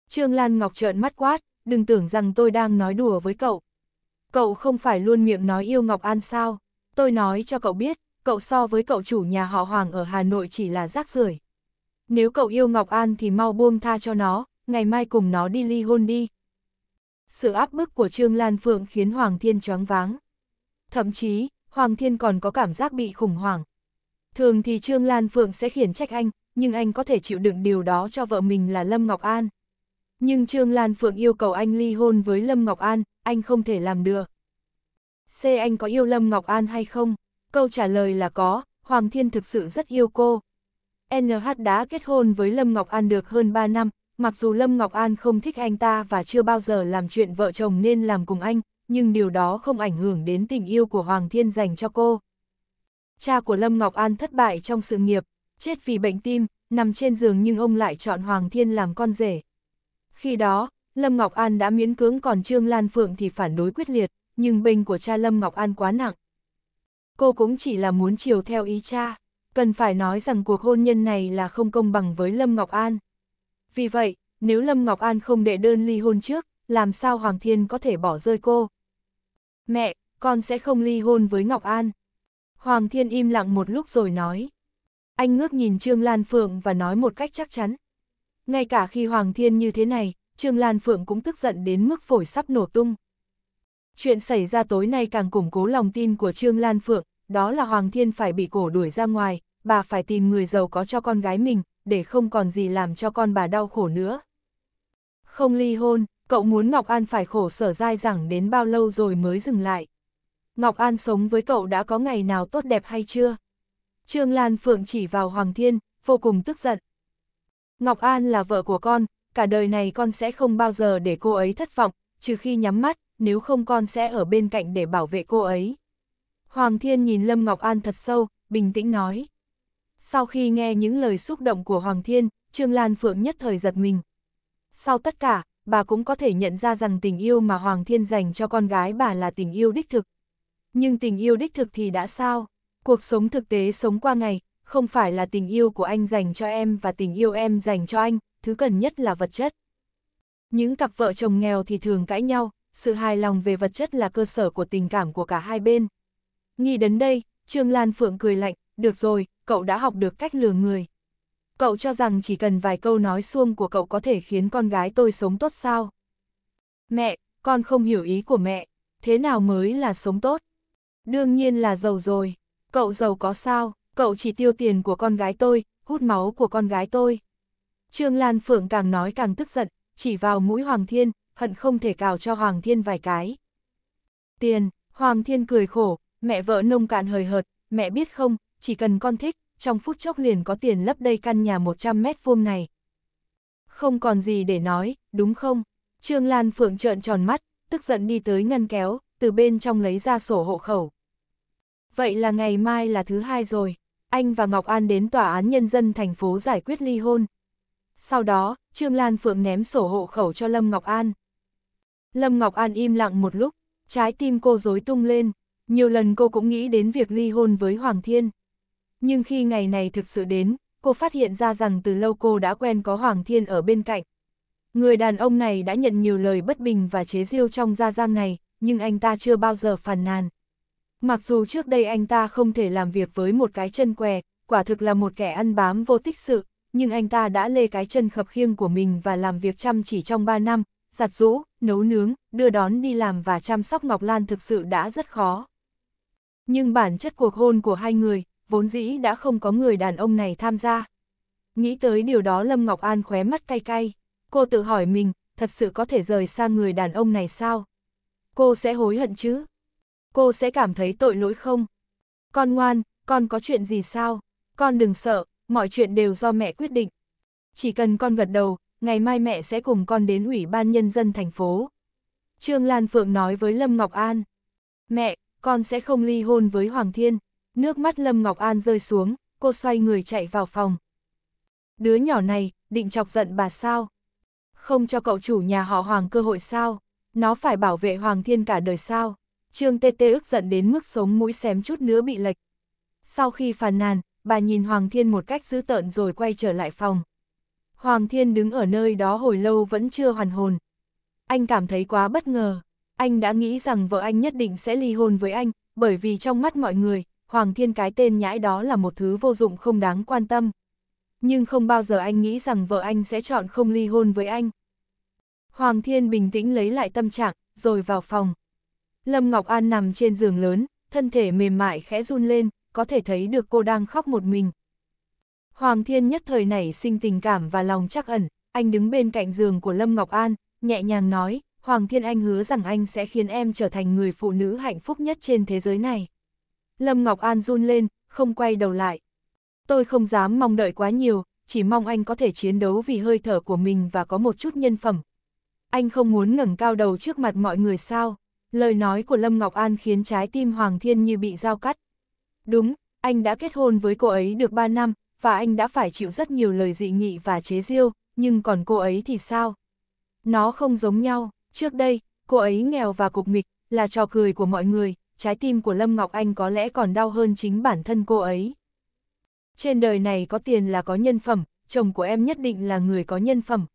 Trương Lan Ngọc trợn mắt quát, đừng tưởng rằng tôi đang nói đùa với cậu. Cậu không phải luôn miệng nói yêu Ngọc An sao? Tôi nói cho cậu biết, cậu so với cậu chủ nhà họ Hoàng ở Hà Nội chỉ là rác rưởi. Nếu cậu yêu Ngọc An thì mau buông tha cho nó, ngày mai cùng nó đi ly hôn đi. Sự áp bức của Trương Lan Phượng khiến Hoàng Thiên choáng váng. Thậm chí, Hoàng Thiên còn có cảm giác bị khủng hoảng. Thường thì Trương Lan Phượng sẽ khiển trách anh, nhưng anh có thể chịu đựng điều đó cho vợ mình là Lâm Ngọc An. Nhưng Trương Lan Phượng yêu cầu anh ly hôn với Lâm Ngọc An, anh không thể làm được. C. Anh có yêu Lâm Ngọc An hay không? Câu trả lời là có, Hoàng Thiên thực sự rất yêu cô. NH đã kết hôn với Lâm Ngọc An được hơn 3 năm, mặc dù Lâm Ngọc An không thích anh ta và chưa bao giờ làm chuyện vợ chồng nên làm cùng anh, nhưng điều đó không ảnh hưởng đến tình yêu của Hoàng Thiên dành cho cô. Cha của Lâm Ngọc An thất bại trong sự nghiệp, chết vì bệnh tim, nằm trên giường nhưng ông lại chọn Hoàng Thiên làm con rể. Khi đó, Lâm Ngọc An đã miễn cưỡng còn Trương Lan Phượng thì phản đối quyết liệt, nhưng bệnh của cha Lâm Ngọc An quá nặng. Cô cũng chỉ là muốn chiều theo ý cha. Cần phải nói rằng cuộc hôn nhân này là không công bằng với Lâm Ngọc An. Vì vậy, nếu Lâm Ngọc An không đệ đơn ly hôn trước, làm sao Hoàng Thiên có thể bỏ rơi cô? Mẹ, con sẽ không ly hôn với Ngọc An. Hoàng Thiên im lặng một lúc rồi nói. Anh ngước nhìn Trương Lan Phượng và nói một cách chắc chắn. Ngay cả khi Hoàng Thiên như thế này, Trương Lan Phượng cũng tức giận đến mức phổi sắp nổ tung. Chuyện xảy ra tối nay càng củng cố lòng tin của Trương Lan Phượng, đó là Hoàng Thiên phải bị cổ đuổi ra ngoài, bà phải tìm người giàu có cho con gái mình, để không còn gì làm cho con bà đau khổ nữa. Không ly hôn, cậu muốn Ngọc An phải khổ sở dai dẳng đến bao lâu rồi mới dừng lại. Ngọc An sống với cậu đã có ngày nào tốt đẹp hay chưa? Trương Lan Phượng chỉ vào Hoàng Thiên, vô cùng tức giận. Ngọc An là vợ của con, cả đời này con sẽ không bao giờ để cô ấy thất vọng, trừ khi nhắm mắt, nếu không con sẽ ở bên cạnh để bảo vệ cô ấy. Hoàng Thiên nhìn Lâm Ngọc An thật sâu, bình tĩnh nói. Sau khi nghe những lời xúc động của Hoàng Thiên, Trương Lan Phượng nhất thời giật mình. Sau tất cả, bà cũng có thể nhận ra rằng tình yêu mà Hoàng Thiên dành cho con gái bà là tình yêu đích thực. Nhưng tình yêu đích thực thì đã sao? Cuộc sống thực tế sống qua ngày, không phải là tình yêu của anh dành cho em và tình yêu em dành cho anh, thứ cần nhất là vật chất. Những cặp vợ chồng nghèo thì thường cãi nhau, sự hài lòng về vật chất là cơ sở của tình cảm của cả hai bên. Nghĩ đến đây, Trương Lan Phượng cười lạnh, được rồi, cậu đã học được cách lừa người. Cậu cho rằng chỉ cần vài câu nói xuông của cậu có thể khiến con gái tôi sống tốt sao? Mẹ, con không hiểu ý của mẹ, thế nào mới là sống tốt? Đương nhiên là giàu rồi, cậu giàu có sao, cậu chỉ tiêu tiền của con gái tôi, hút máu của con gái tôi. Trương Lan Phượng càng nói càng tức giận, chỉ vào mũi Hoàng Thiên, hận không thể cào cho Hoàng Thiên vài cái. Tiền, Hoàng Thiên cười khổ, mẹ vợ nông cạn hời hợt, mẹ biết không, chỉ cần con thích, trong phút chốc liền có tiền lấp đầy căn nhà 100 mét vuông này. Không còn gì để nói, đúng không? Trương Lan Phượng trợn tròn mắt, tức giận đi tới ngăn kéo, từ bên trong lấy ra sổ hộ khẩu. Vậy là ngày mai là thứ hai rồi, anh và Ngọc An đến Tòa án Nhân dân thành phố giải quyết ly hôn. Sau đó, Trương Lan Phượng ném sổ hộ khẩu cho Lâm Ngọc An. Lâm Ngọc An im lặng một lúc, trái tim cô rối tung lên, nhiều lần cô cũng nghĩ đến việc ly hôn với Hoàng Thiên nhưng khi ngày này thực sự đến, cô phát hiện ra rằng từ lâu cô đã quen có Hoàng Thiên ở bên cạnh. Người đàn ông này đã nhận nhiều lời bất bình và chế giễu trong gia giang này, nhưng anh ta chưa bao giờ phàn nàn. Mặc dù trước đây anh ta không thể làm việc với một cái chân què, quả thực là một kẻ ăn bám vô tích sự, nhưng anh ta đã lê cái chân khập khiêng của mình và làm việc chăm chỉ trong 3 năm, giặt rũ, nấu nướng, đưa đón đi làm và chăm sóc Ngọc Lan thực sự đã rất khó. Nhưng bản chất cuộc hôn của hai người, vốn dĩ đã không có người đàn ông này tham gia. Nghĩ tới điều đó Lâm Ngọc An khóe mắt cay cay, cô tự hỏi mình, thật sự có thể rời xa người đàn ông này sao? Cô sẽ hối hận chứ? Cô sẽ cảm thấy tội lỗi không? Con ngoan, con có chuyện gì sao? Con đừng sợ, mọi chuyện đều do mẹ quyết định. Chỉ cần con gật đầu, ngày mai mẹ sẽ cùng con đến Ủy ban Nhân dân thành phố. Trương Lan Phượng nói với Lâm Ngọc An. Mẹ, con sẽ không ly hôn với Hoàng Thiên. Nước mắt Lâm Ngọc An rơi xuống, cô xoay người chạy vào phòng. Đứa nhỏ này, định chọc giận bà sao? Không cho cậu chủ nhà họ Hoàng cơ hội sao? Nó phải bảo vệ Hoàng thiên cả đời sao? Trương Tê Tê ức giận đến mức sống mũi xém chút nữa bị lệch. Sau khi phàn nàn, bà nhìn Hoàng thiên một cách dữ tợn rồi quay trở lại phòng. Hoàng thiên đứng ở nơi đó hồi lâu vẫn chưa hoàn hồn. Anh cảm thấy quá bất ngờ. Anh đã nghĩ rằng vợ anh nhất định sẽ ly hôn với anh, bởi vì trong mắt mọi người, Hoàng Thiên cái tên nhãi đó là một thứ vô dụng không đáng quan tâm. Nhưng không bao giờ anh nghĩ rằng vợ anh sẽ chọn không ly hôn với anh. Hoàng Thiên bình tĩnh lấy lại tâm trạng, rồi vào phòng. Lâm Ngọc An nằm trên giường lớn, thân thể mềm mại khẽ run lên, có thể thấy được cô đang khóc một mình. Hoàng Thiên nhất thời nảy sinh tình cảm và lòng chắc ẩn, anh đứng bên cạnh giường của Lâm Ngọc An, nhẹ nhàng nói, Hoàng Thiên Anh hứa rằng anh sẽ khiến em trở thành người phụ nữ hạnh phúc nhất trên thế giới này. Lâm Ngọc An run lên, không quay đầu lại. Tôi không dám mong đợi quá nhiều, chỉ mong anh có thể chiến đấu vì hơi thở của mình và có một chút nhân phẩm. Anh không muốn ngẩng cao đầu trước mặt mọi người sao? Lời nói của Lâm Ngọc An khiến trái tim Hoàng Thiên như bị dao cắt. Đúng, anh đã kết hôn với cô ấy được 3 năm, và anh đã phải chịu rất nhiều lời dị nghị và chế giễu, nhưng còn cô ấy thì sao? Nó không giống nhau, trước đây, cô ấy nghèo và cục mịch, là trò cười của mọi người, trái tim của Lâm Ngọc Anh có lẽ còn đau hơn chính bản thân cô ấy. Trên đời này có tiền là có nhân phẩm, chồng của em nhất định là người có nhân phẩm.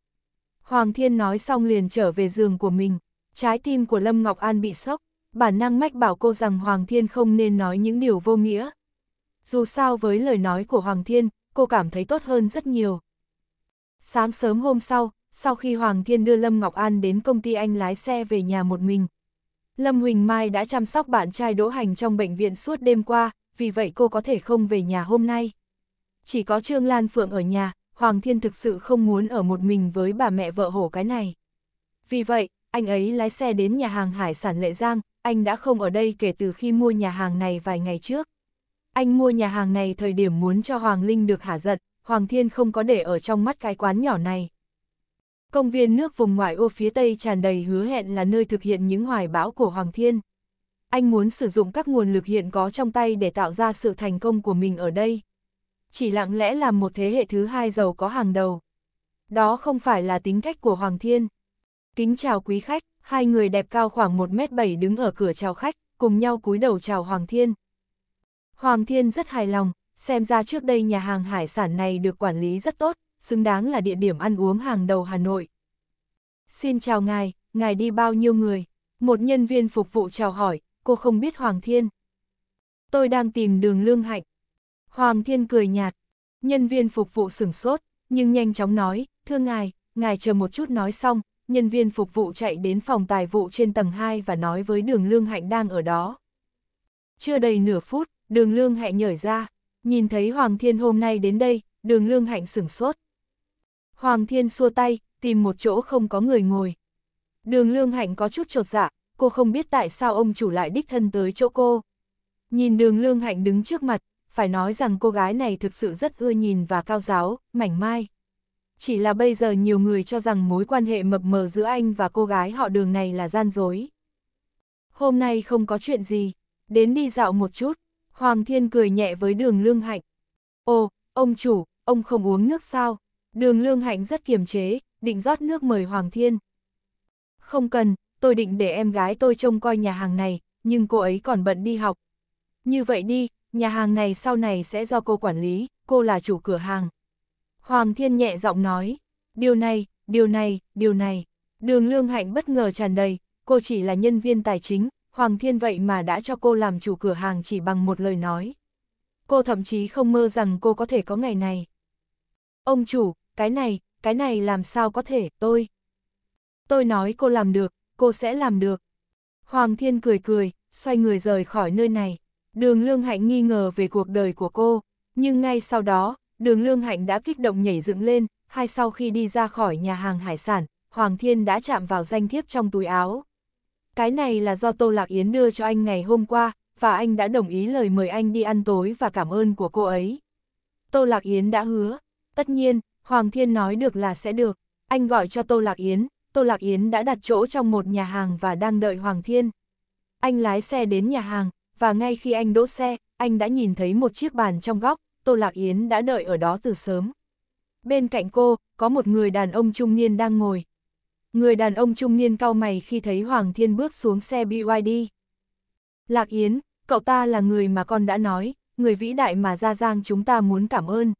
Hoàng Thiên nói xong liền trở về giường của mình, trái tim của Lâm Ngọc An bị sốc, bản năng mách bảo cô rằng Hoàng Thiên không nên nói những điều vô nghĩa. Dù sao với lời nói của Hoàng Thiên, cô cảm thấy tốt hơn rất nhiều. Sáng sớm hôm sau, sau khi Hoàng Thiên đưa Lâm Ngọc An đến công ty anh lái xe về nhà một mình, Lâm Huỳnh Mai đã chăm sóc bạn trai Đỗ Hành trong bệnh viện suốt đêm qua, vì vậy cô có thể không về nhà hôm nay. Chỉ có Trương Lan Phượng ở nhà, Hoàng Thiên thực sự không muốn ở một mình với bà mẹ vợ hổ cái này. Vì vậy, anh ấy lái xe đến nhà hàng hải sản Lệ Giang, anh đã không ở đây kể từ khi mua nhà hàng này vài ngày trước. Anh mua nhà hàng này thời điểm muốn cho Hoàng Linh được hả giận, Hoàng Thiên không có để ở trong mắt cái quán nhỏ này, Công viên nước vùng ngoại ô phía Tây tràn đầy hứa hẹn là nơi thực hiện những hoài bão của Hoàng Thiên. Anh muốn sử dụng các nguồn lực hiện có trong tay để tạo ra sự thành công của mình ở đây. Chỉ lặng lẽ làm một thế hệ thứ hai giàu có hàng đầu. Đó không phải là tính cách của Hoàng Thiên. Kính chào quý khách, hai người đẹp cao khoảng 1m7 đứng ở cửa chào khách, cùng nhau cúi đầu chào Hoàng Thiên. Hoàng Thiên rất hài lòng, xem ra trước đây nhà hàng hải sản này được quản lý rất tốt, xứng đáng là địa điểm ăn uống hàng đầu Hà Nội. Xin chào ngài, ngài đi bao nhiêu người? Một nhân viên phục vụ chào hỏi, cô không biết Hoàng Thiên. Tôi đang tìm đường lương hạnh. Hoàng Thiên cười nhạt, nhân viên phục vụ sửng sốt, nhưng nhanh chóng nói, thưa ngài, ngài chờ một chút nói xong, nhân viên phục vụ chạy đến phòng tài vụ trên tầng 2 và nói với đường lương hạnh đang ở đó. Chưa đầy nửa phút, đường lương hạnh nhởi ra, nhìn thấy Hoàng Thiên hôm nay đến đây, đường lương hạnh sửng sốt, Hoàng Thiên xua tay, tìm một chỗ không có người ngồi. Đường Lương Hạnh có chút trột dạ, cô không biết tại sao ông chủ lại đích thân tới chỗ cô. Nhìn đường Lương Hạnh đứng trước mặt, phải nói rằng cô gái này thực sự rất ưa nhìn và cao giáo, mảnh mai. Chỉ là bây giờ nhiều người cho rằng mối quan hệ mập mờ giữa anh và cô gái họ đường này là gian dối. Hôm nay không có chuyện gì, đến đi dạo một chút, Hoàng Thiên cười nhẹ với đường Lương Hạnh. Ồ, ông chủ, ông không uống nước sao? Đường Lương Hạnh rất kiềm chế, định rót nước mời Hoàng Thiên. Không cần, tôi định để em gái tôi trông coi nhà hàng này, nhưng cô ấy còn bận đi học. Như vậy đi, nhà hàng này sau này sẽ do cô quản lý, cô là chủ cửa hàng. Hoàng Thiên nhẹ giọng nói, điều này, điều này, điều này. Đường Lương Hạnh bất ngờ tràn đầy, cô chỉ là nhân viên tài chính, Hoàng Thiên vậy mà đã cho cô làm chủ cửa hàng chỉ bằng một lời nói. Cô thậm chí không mơ rằng cô có thể có ngày này. Ông chủ, cái này, cái này làm sao có thể, tôi. Tôi nói cô làm được, cô sẽ làm được. Hoàng Thiên cười cười, xoay người rời khỏi nơi này. Đường Lương Hạnh nghi ngờ về cuộc đời của cô, nhưng ngay sau đó, đường Lương Hạnh đã kích động nhảy dựng lên, hai sau khi đi ra khỏi nhà hàng hải sản, Hoàng Thiên đã chạm vào danh thiếp trong túi áo. Cái này là do Tô Lạc Yến đưa cho anh ngày hôm qua, và anh đã đồng ý lời mời anh đi ăn tối và cảm ơn của cô ấy. Tô Lạc Yến đã hứa, tất nhiên, Hoàng Thiên nói được là sẽ được, anh gọi cho Tô Lạc Yến, Tô Lạc Yến đã đặt chỗ trong một nhà hàng và đang đợi Hoàng Thiên. Anh lái xe đến nhà hàng, và ngay khi anh đỗ xe, anh đã nhìn thấy một chiếc bàn trong góc, Tô Lạc Yến đã đợi ở đó từ sớm. Bên cạnh cô, có một người đàn ông trung niên đang ngồi. Người đàn ông trung niên cau mày khi thấy Hoàng Thiên bước xuống xe BYD. Lạc Yến, cậu ta là người mà con đã nói, người vĩ đại mà Gia Giang chúng ta muốn cảm ơn.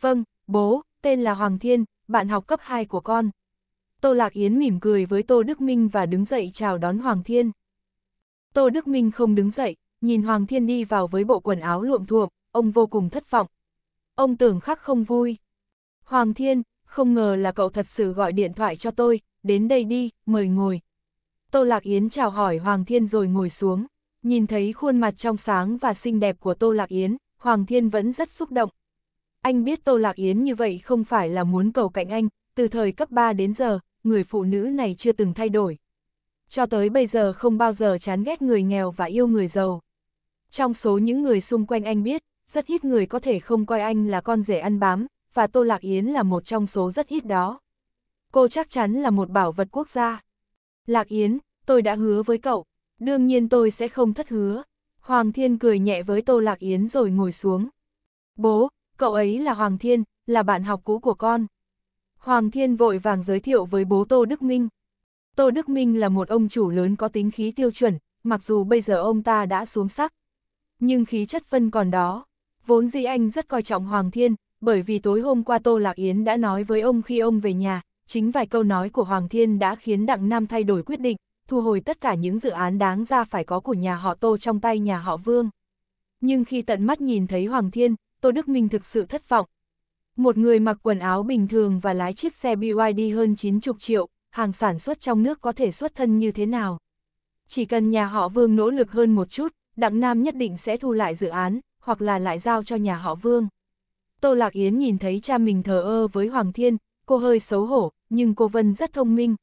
Vâng, bố, tên là Hoàng Thiên, bạn học cấp 2 của con. Tô Lạc Yến mỉm cười với Tô Đức Minh và đứng dậy chào đón Hoàng Thiên. Tô Đức Minh không đứng dậy, nhìn Hoàng Thiên đi vào với bộ quần áo luộm thuộm, ông vô cùng thất vọng. Ông tưởng khắc không vui. Hoàng Thiên, không ngờ là cậu thật sự gọi điện thoại cho tôi, đến đây đi, mời ngồi. Tô Lạc Yến chào hỏi Hoàng Thiên rồi ngồi xuống, nhìn thấy khuôn mặt trong sáng và xinh đẹp của Tô Lạc Yến, Hoàng Thiên vẫn rất xúc động, anh biết Tô Lạc Yến như vậy không phải là muốn cầu cạnh anh, từ thời cấp 3 đến giờ, người phụ nữ này chưa từng thay đổi. Cho tới bây giờ không bao giờ chán ghét người nghèo và yêu người giàu. Trong số những người xung quanh anh biết, rất ít người có thể không coi anh là con rể ăn bám, và Tô Lạc Yến là một trong số rất ít đó. Cô chắc chắn là một bảo vật quốc gia. Lạc Yến, tôi đã hứa với cậu, đương nhiên tôi sẽ không thất hứa. Hoàng Thiên cười nhẹ với Tô Lạc Yến rồi ngồi xuống. Bố, cậu ấy là Hoàng Thiên, là bạn học cũ của con. Hoàng Thiên vội vàng giới thiệu với bố Tô Đức Minh. Tô Đức Minh là một ông chủ lớn có tính khí tiêu chuẩn, mặc dù bây giờ ông ta đã xuống sắc. Nhưng khí chất phân còn đó. Vốn dĩ anh rất coi trọng Hoàng Thiên, bởi vì tối hôm qua Tô Lạc Yến đã nói với ông khi ông về nhà, chính vài câu nói của Hoàng Thiên đã khiến Đặng Nam thay đổi quyết định, thu hồi tất cả những dự án đáng ra phải có của nhà họ Tô trong tay nhà họ Vương. Nhưng khi tận mắt nhìn thấy Hoàng Thiên, Tô Đức Minh thực sự thất vọng. Một người mặc quần áo bình thường và lái chiếc xe BYD hơn 90 triệu, hàng sản xuất trong nước có thể xuất thân như thế nào? Chỉ cần nhà họ Vương nỗ lực hơn một chút, Đặng Nam nhất định sẽ thu lại dự án, hoặc là lại giao cho nhà họ Vương. Tô Lạc Yến nhìn thấy cha mình thờ ơ với Hoàng Thiên, cô hơi xấu hổ, nhưng cô Vân rất thông minh.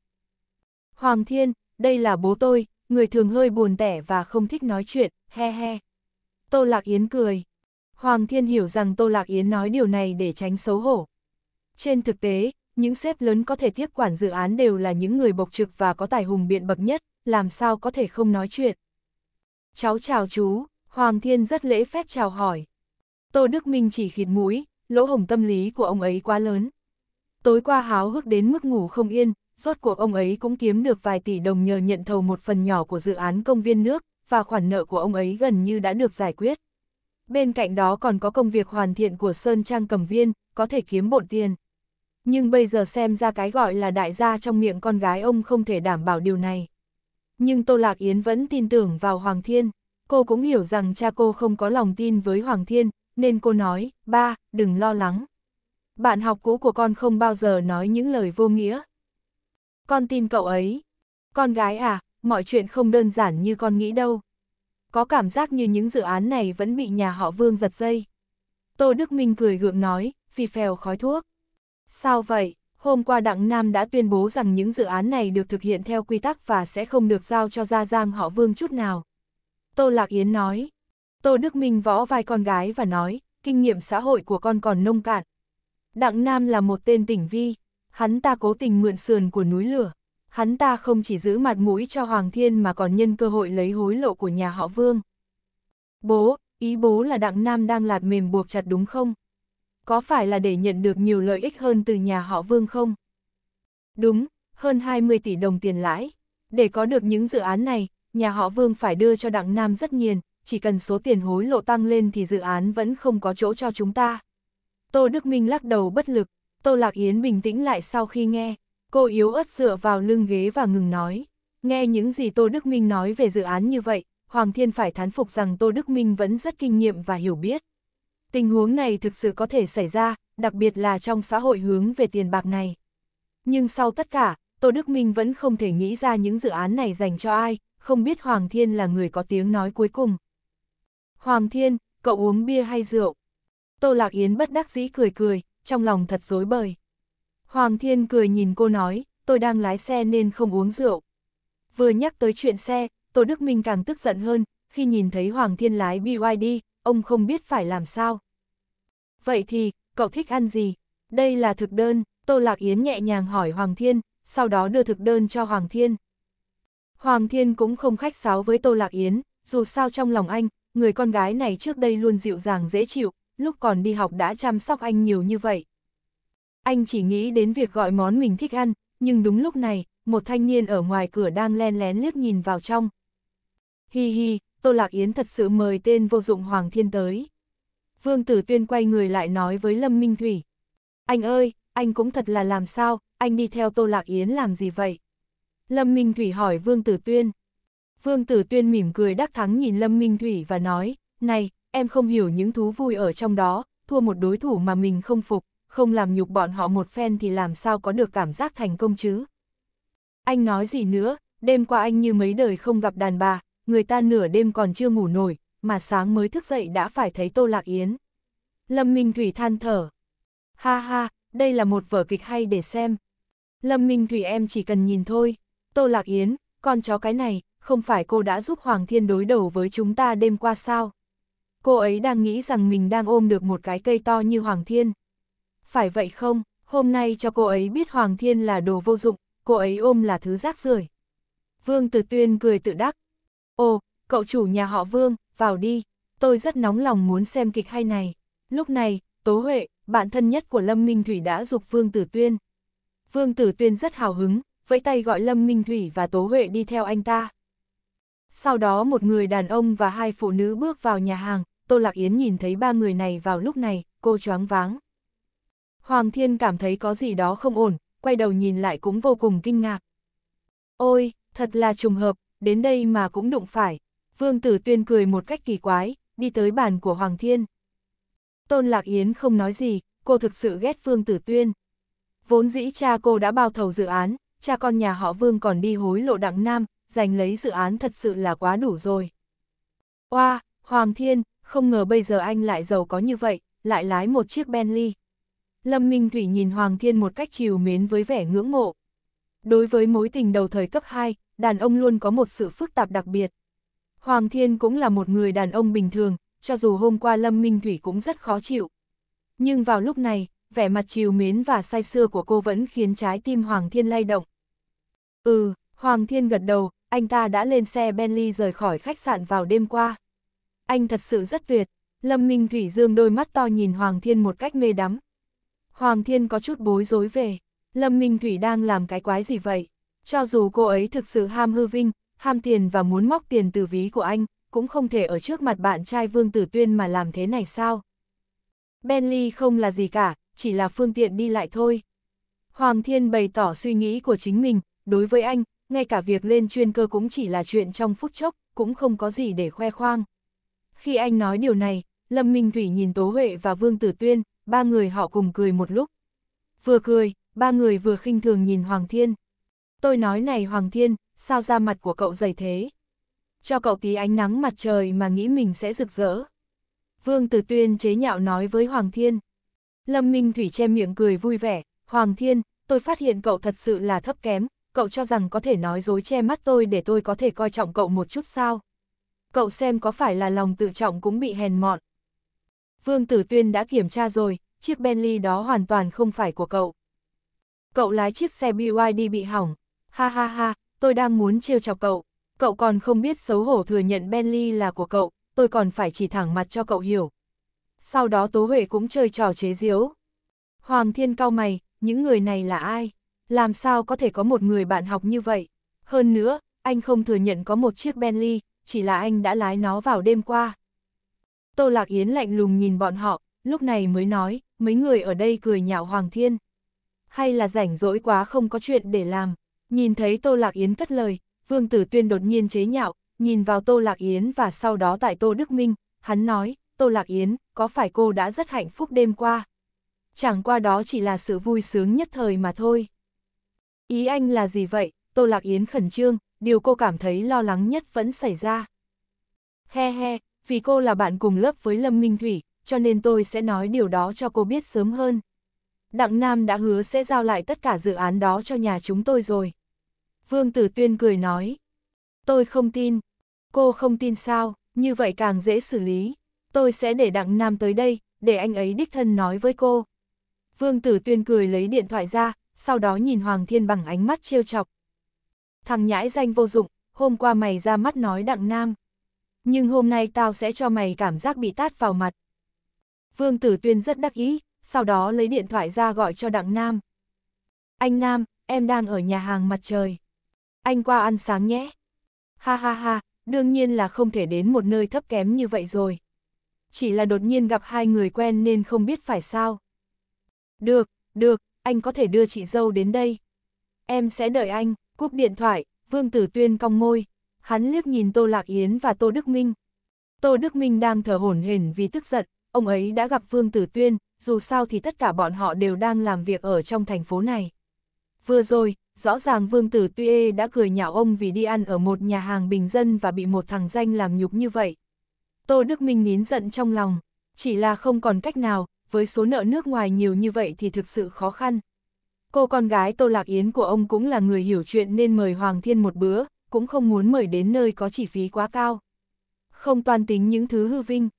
Hoàng Thiên, đây là bố tôi, người thường hơi buồn tẻ và không thích nói chuyện, he he. Tô Lạc Yến cười. Hoàng Thiên hiểu rằng Tô Lạc Yến nói điều này để tránh xấu hổ. Trên thực tế, những sếp lớn có thể tiếp quản dự án đều là những người bộc trực và có tài hùng biện bậc nhất, làm sao có thể không nói chuyện. Cháu chào chú, Hoàng Thiên rất lễ phép chào hỏi. Tô Đức Minh chỉ khịt mũi, lỗ hồng tâm lý của ông ấy quá lớn. Tối qua háo hức đến mức ngủ không yên, rốt cuộc ông ấy cũng kiếm được vài tỷ đồng nhờ nhận thầu một phần nhỏ của dự án công viên nước, và khoản nợ của ông ấy gần như đã được giải quyết bên cạnh đó còn có công việc hoàn thiện của Sơn Trang cầm viên, có thể kiếm bộn tiền. Nhưng bây giờ xem ra cái gọi là đại gia trong miệng con gái ông không thể đảm bảo điều này. Nhưng Tô Lạc Yến vẫn tin tưởng vào Hoàng Thiên, cô cũng hiểu rằng cha cô không có lòng tin với Hoàng Thiên, nên cô nói, ba, đừng lo lắng. Bạn học cũ của con không bao giờ nói những lời vô nghĩa. Con tin cậu ấy. Con gái à, mọi chuyện không đơn giản như con nghĩ đâu có cảm giác như những dự án này vẫn bị nhà họ Vương giật dây. Tô Đức Minh cười gượng nói, phì phèo khói thuốc. Sao vậy? Hôm qua Đặng Nam đã tuyên bố rằng những dự án này được thực hiện theo quy tắc và sẽ không được giao cho Gia Giang họ Vương chút nào. Tô Lạc Yến nói. Tô Đức Minh võ vai con gái và nói, kinh nghiệm xã hội của con còn nông cạn. Đặng Nam là một tên tỉnh vi, hắn ta cố tình mượn sườn của núi lửa hắn ta không chỉ giữ mặt mũi cho Hoàng Thiên mà còn nhân cơ hội lấy hối lộ của nhà họ Vương. Bố, ý bố là Đặng Nam đang lạt mềm buộc chặt đúng không? Có phải là để nhận được nhiều lợi ích hơn từ nhà họ Vương không? Đúng, hơn 20 tỷ đồng tiền lãi. Để có được những dự án này, nhà họ Vương phải đưa cho Đặng Nam rất nhiều, chỉ cần số tiền hối lộ tăng lên thì dự án vẫn không có chỗ cho chúng ta. Tô Đức Minh lắc đầu bất lực, Tô Lạc Yến bình tĩnh lại sau khi nghe, Cô yếu ớt dựa vào lưng ghế và ngừng nói. Nghe những gì Tô Đức Minh nói về dự án như vậy, Hoàng Thiên phải thán phục rằng Tô Đức Minh vẫn rất kinh nghiệm và hiểu biết. Tình huống này thực sự có thể xảy ra, đặc biệt là trong xã hội hướng về tiền bạc này. Nhưng sau tất cả, Tô Đức Minh vẫn không thể nghĩ ra những dự án này dành cho ai, không biết Hoàng Thiên là người có tiếng nói cuối cùng. Hoàng Thiên, cậu uống bia hay rượu? Tô Lạc Yến bất đắc dĩ cười cười, trong lòng thật dối bời. Hoàng Thiên cười nhìn cô nói, tôi đang lái xe nên không uống rượu. Vừa nhắc tới chuyện xe, Tô Đức Minh càng tức giận hơn, khi nhìn thấy Hoàng Thiên lái BYD, ông không biết phải làm sao. Vậy thì, cậu thích ăn gì? Đây là thực đơn, Tô Lạc Yến nhẹ nhàng hỏi Hoàng Thiên, sau đó đưa thực đơn cho Hoàng Thiên. Hoàng Thiên cũng không khách sáo với Tô Lạc Yến, dù sao trong lòng anh, người con gái này trước đây luôn dịu dàng dễ chịu, lúc còn đi học đã chăm sóc anh nhiều như vậy. Anh chỉ nghĩ đến việc gọi món mình thích ăn, nhưng đúng lúc này, một thanh niên ở ngoài cửa đang len lén liếc nhìn vào trong. Hi hi, Tô Lạc Yến thật sự mời tên vô dụng Hoàng Thiên tới. Vương Tử Tuyên quay người lại nói với Lâm Minh Thủy. Anh ơi, anh cũng thật là làm sao, anh đi theo Tô Lạc Yến làm gì vậy? Lâm Minh Thủy hỏi Vương Tử Tuyên. Vương Tử Tuyên mỉm cười đắc thắng nhìn Lâm Minh Thủy và nói, này, em không hiểu những thú vui ở trong đó, thua một đối thủ mà mình không phục không làm nhục bọn họ một phen thì làm sao có được cảm giác thành công chứ. Anh nói gì nữa, đêm qua anh như mấy đời không gặp đàn bà, người ta nửa đêm còn chưa ngủ nổi, mà sáng mới thức dậy đã phải thấy Tô Lạc Yến. Lâm Minh Thủy than thở. Ha ha, đây là một vở kịch hay để xem. Lâm Minh Thủy em chỉ cần nhìn thôi. Tô Lạc Yến, con chó cái này, không phải cô đã giúp Hoàng Thiên đối đầu với chúng ta đêm qua sao? Cô ấy đang nghĩ rằng mình đang ôm được một cái cây to như Hoàng Thiên phải vậy không, hôm nay cho cô ấy biết Hoàng Thiên là đồ vô dụng, cô ấy ôm là thứ rác rưởi. Vương Tử Tuyên cười tự đắc. Ồ, cậu chủ nhà họ Vương, vào đi, tôi rất nóng lòng muốn xem kịch hay này. Lúc này, Tố Huệ, bạn thân nhất của Lâm Minh Thủy đã dục Vương Tử Tuyên. Vương Tử Tuyên rất hào hứng, vẫy tay gọi Lâm Minh Thủy và Tố Huệ đi theo anh ta. Sau đó một người đàn ông và hai phụ nữ bước vào nhà hàng, Tô Lạc Yến nhìn thấy ba người này vào lúc này, cô choáng váng. Hoàng Thiên cảm thấy có gì đó không ổn, quay đầu nhìn lại cũng vô cùng kinh ngạc. Ôi, thật là trùng hợp, đến đây mà cũng đụng phải. Vương Tử Tuyên cười một cách kỳ quái, đi tới bàn của Hoàng Thiên. Tôn Lạc Yến không nói gì, cô thực sự ghét Vương Tử Tuyên. Vốn dĩ cha cô đã bao thầu dự án, cha con nhà họ Vương còn đi hối lộ đặng nam, giành lấy dự án thật sự là quá đủ rồi. Oa, wow, Hoàng Thiên, không ngờ bây giờ anh lại giàu có như vậy, lại lái một chiếc Bentley. Lâm Minh Thủy nhìn Hoàng Thiên một cách chiều mến với vẻ ngưỡng mộ. Đối với mối tình đầu thời cấp 2, đàn ông luôn có một sự phức tạp đặc biệt. Hoàng Thiên cũng là một người đàn ông bình thường, cho dù hôm qua Lâm Minh Thủy cũng rất khó chịu. Nhưng vào lúc này, vẻ mặt chiều mến và say sưa của cô vẫn khiến trái tim Hoàng Thiên lay động. Ừ, Hoàng Thiên gật đầu, anh ta đã lên xe Bentley rời khỏi khách sạn vào đêm qua. Anh thật sự rất tuyệt, Lâm Minh Thủy dương đôi mắt to nhìn Hoàng Thiên một cách mê đắm, Hoàng Thiên có chút bối rối về, Lâm Minh Thủy đang làm cái quái gì vậy? Cho dù cô ấy thực sự ham hư vinh, ham tiền và muốn móc tiền từ ví của anh, cũng không thể ở trước mặt bạn trai Vương Tử Tuyên mà làm thế này sao? Bentley không là gì cả, chỉ là phương tiện đi lại thôi. Hoàng Thiên bày tỏ suy nghĩ của chính mình, đối với anh, ngay cả việc lên chuyên cơ cũng chỉ là chuyện trong phút chốc, cũng không có gì để khoe khoang. Khi anh nói điều này, Lâm Minh Thủy nhìn Tố Huệ và Vương Tử Tuyên, ba người họ cùng cười một lúc. Vừa cười, ba người vừa khinh thường nhìn Hoàng Thiên. Tôi nói này Hoàng Thiên, sao da mặt của cậu dày thế? Cho cậu tí ánh nắng mặt trời mà nghĩ mình sẽ rực rỡ. Vương Tử Tuyên chế nhạo nói với Hoàng Thiên. Lâm Minh Thủy che miệng cười vui vẻ, Hoàng Thiên, tôi phát hiện cậu thật sự là thấp kém, cậu cho rằng có thể nói dối che mắt tôi để tôi có thể coi trọng cậu một chút sao? Cậu xem có phải là lòng tự trọng cũng bị hèn mọn. Vương Tử Tuyên đã kiểm tra rồi, chiếc Bentley đó hoàn toàn không phải của cậu. Cậu lái chiếc xe BYD bị hỏng. Ha ha ha, tôi đang muốn trêu chọc cậu. Cậu còn không biết xấu hổ thừa nhận Bentley là của cậu, tôi còn phải chỉ thẳng mặt cho cậu hiểu. Sau đó Tố Huệ cũng chơi trò chế giễu. Hoàng Thiên cao mày, những người này là ai? Làm sao có thể có một người bạn học như vậy? Hơn nữa, anh không thừa nhận có một chiếc Bentley, chỉ là anh đã lái nó vào đêm qua. Tô Lạc Yến lạnh lùng nhìn bọn họ, lúc này mới nói, mấy người ở đây cười nhạo Hoàng Thiên. Hay là rảnh rỗi quá không có chuyện để làm. Nhìn thấy Tô Lạc Yến cất lời, Vương Tử Tuyên đột nhiên chế nhạo, nhìn vào Tô Lạc Yến và sau đó tại Tô Đức Minh, hắn nói, Tô Lạc Yến, có phải cô đã rất hạnh phúc đêm qua? Chẳng qua đó chỉ là sự vui sướng nhất thời mà thôi. Ý anh là gì vậy? Tô Lạc Yến khẩn trương, điều cô cảm thấy lo lắng nhất vẫn xảy ra. He he, vì cô là bạn cùng lớp với Lâm Minh Thủy, cho nên tôi sẽ nói điều đó cho cô biết sớm hơn. Đặng Nam đã hứa sẽ giao lại tất cả dự án đó cho nhà chúng tôi rồi. Vương Tử Tuyên cười nói. Tôi không tin. Cô không tin sao, như vậy càng dễ xử lý. Tôi sẽ để Đặng Nam tới đây, để anh ấy đích thân nói với cô. Vương Tử Tuyên cười lấy điện thoại ra, sau đó nhìn Hoàng Thiên bằng ánh mắt trêu chọc. Thằng nhãi danh vô dụng, hôm qua mày ra mắt nói Đặng Nam nhưng hôm nay tao sẽ cho mày cảm giác bị tát vào mặt. Vương Tử Tuyên rất đắc ý, sau đó lấy điện thoại ra gọi cho Đặng Nam. Anh Nam, em đang ở nhà hàng mặt trời. Anh qua ăn sáng nhé. Ha ha ha, đương nhiên là không thể đến một nơi thấp kém như vậy rồi. Chỉ là đột nhiên gặp hai người quen nên không biết phải sao. Được, được, anh có thể đưa chị dâu đến đây. Em sẽ đợi anh, cúp điện thoại, Vương Tử Tuyên cong môi hắn liếc nhìn Tô Lạc Yến và Tô Đức Minh. Tô Đức Minh đang thở hổn hển vì tức giận, ông ấy đã gặp Vương Tử Tuyên, dù sao thì tất cả bọn họ đều đang làm việc ở trong thành phố này. Vừa rồi, rõ ràng Vương Tử Tuyê đã cười nhạo ông vì đi ăn ở một nhà hàng bình dân và bị một thằng danh làm nhục như vậy. Tô Đức Minh nín giận trong lòng, chỉ là không còn cách nào, với số nợ nước ngoài nhiều như vậy thì thực sự khó khăn. Cô con gái Tô Lạc Yến của ông cũng là người hiểu chuyện nên mời Hoàng Thiên một bữa, cũng không muốn mời đến nơi có chi phí quá cao. Không toàn tính những thứ hư vinh.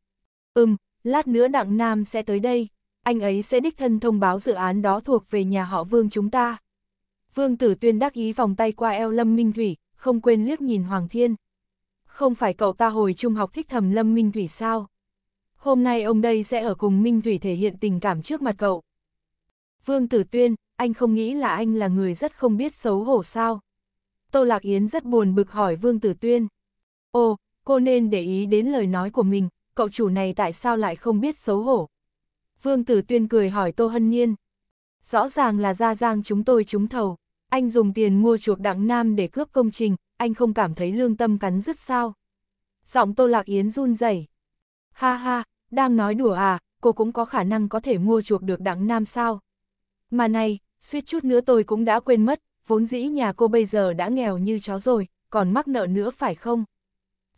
Ừm, lát nữa Đặng Nam sẽ tới đây, anh ấy sẽ đích thân thông báo dự án đó thuộc về nhà họ Vương chúng ta. Vương Tử Tuyên đắc ý vòng tay qua eo Lâm Minh Thủy, không quên liếc nhìn Hoàng Thiên. Không phải cậu ta hồi trung học thích thầm Lâm Minh Thủy sao? Hôm nay ông đây sẽ ở cùng Minh Thủy thể hiện tình cảm trước mặt cậu. Vương Tử Tuyên, anh không nghĩ là anh là người rất không biết xấu hổ sao? Tô Lạc Yến rất buồn bực hỏi Vương Tử Tuyên. Ô, cô nên để ý đến lời nói của mình, cậu chủ này tại sao lại không biết xấu hổ? Vương Tử Tuyên cười hỏi Tô Hân Niên. Rõ ràng là Gia Giang chúng tôi trúng thầu, anh dùng tiền mua chuộc đặng nam để cướp công trình, anh không cảm thấy lương tâm cắn rứt sao? Giọng Tô Lạc Yến run rẩy. Ha ha, đang nói đùa à, cô cũng có khả năng có thể mua chuộc được đặng nam sao? Mà này, suýt chút nữa tôi cũng đã quên mất, vốn dĩ nhà cô bây giờ đã nghèo như chó rồi, còn mắc nợ nữa phải không?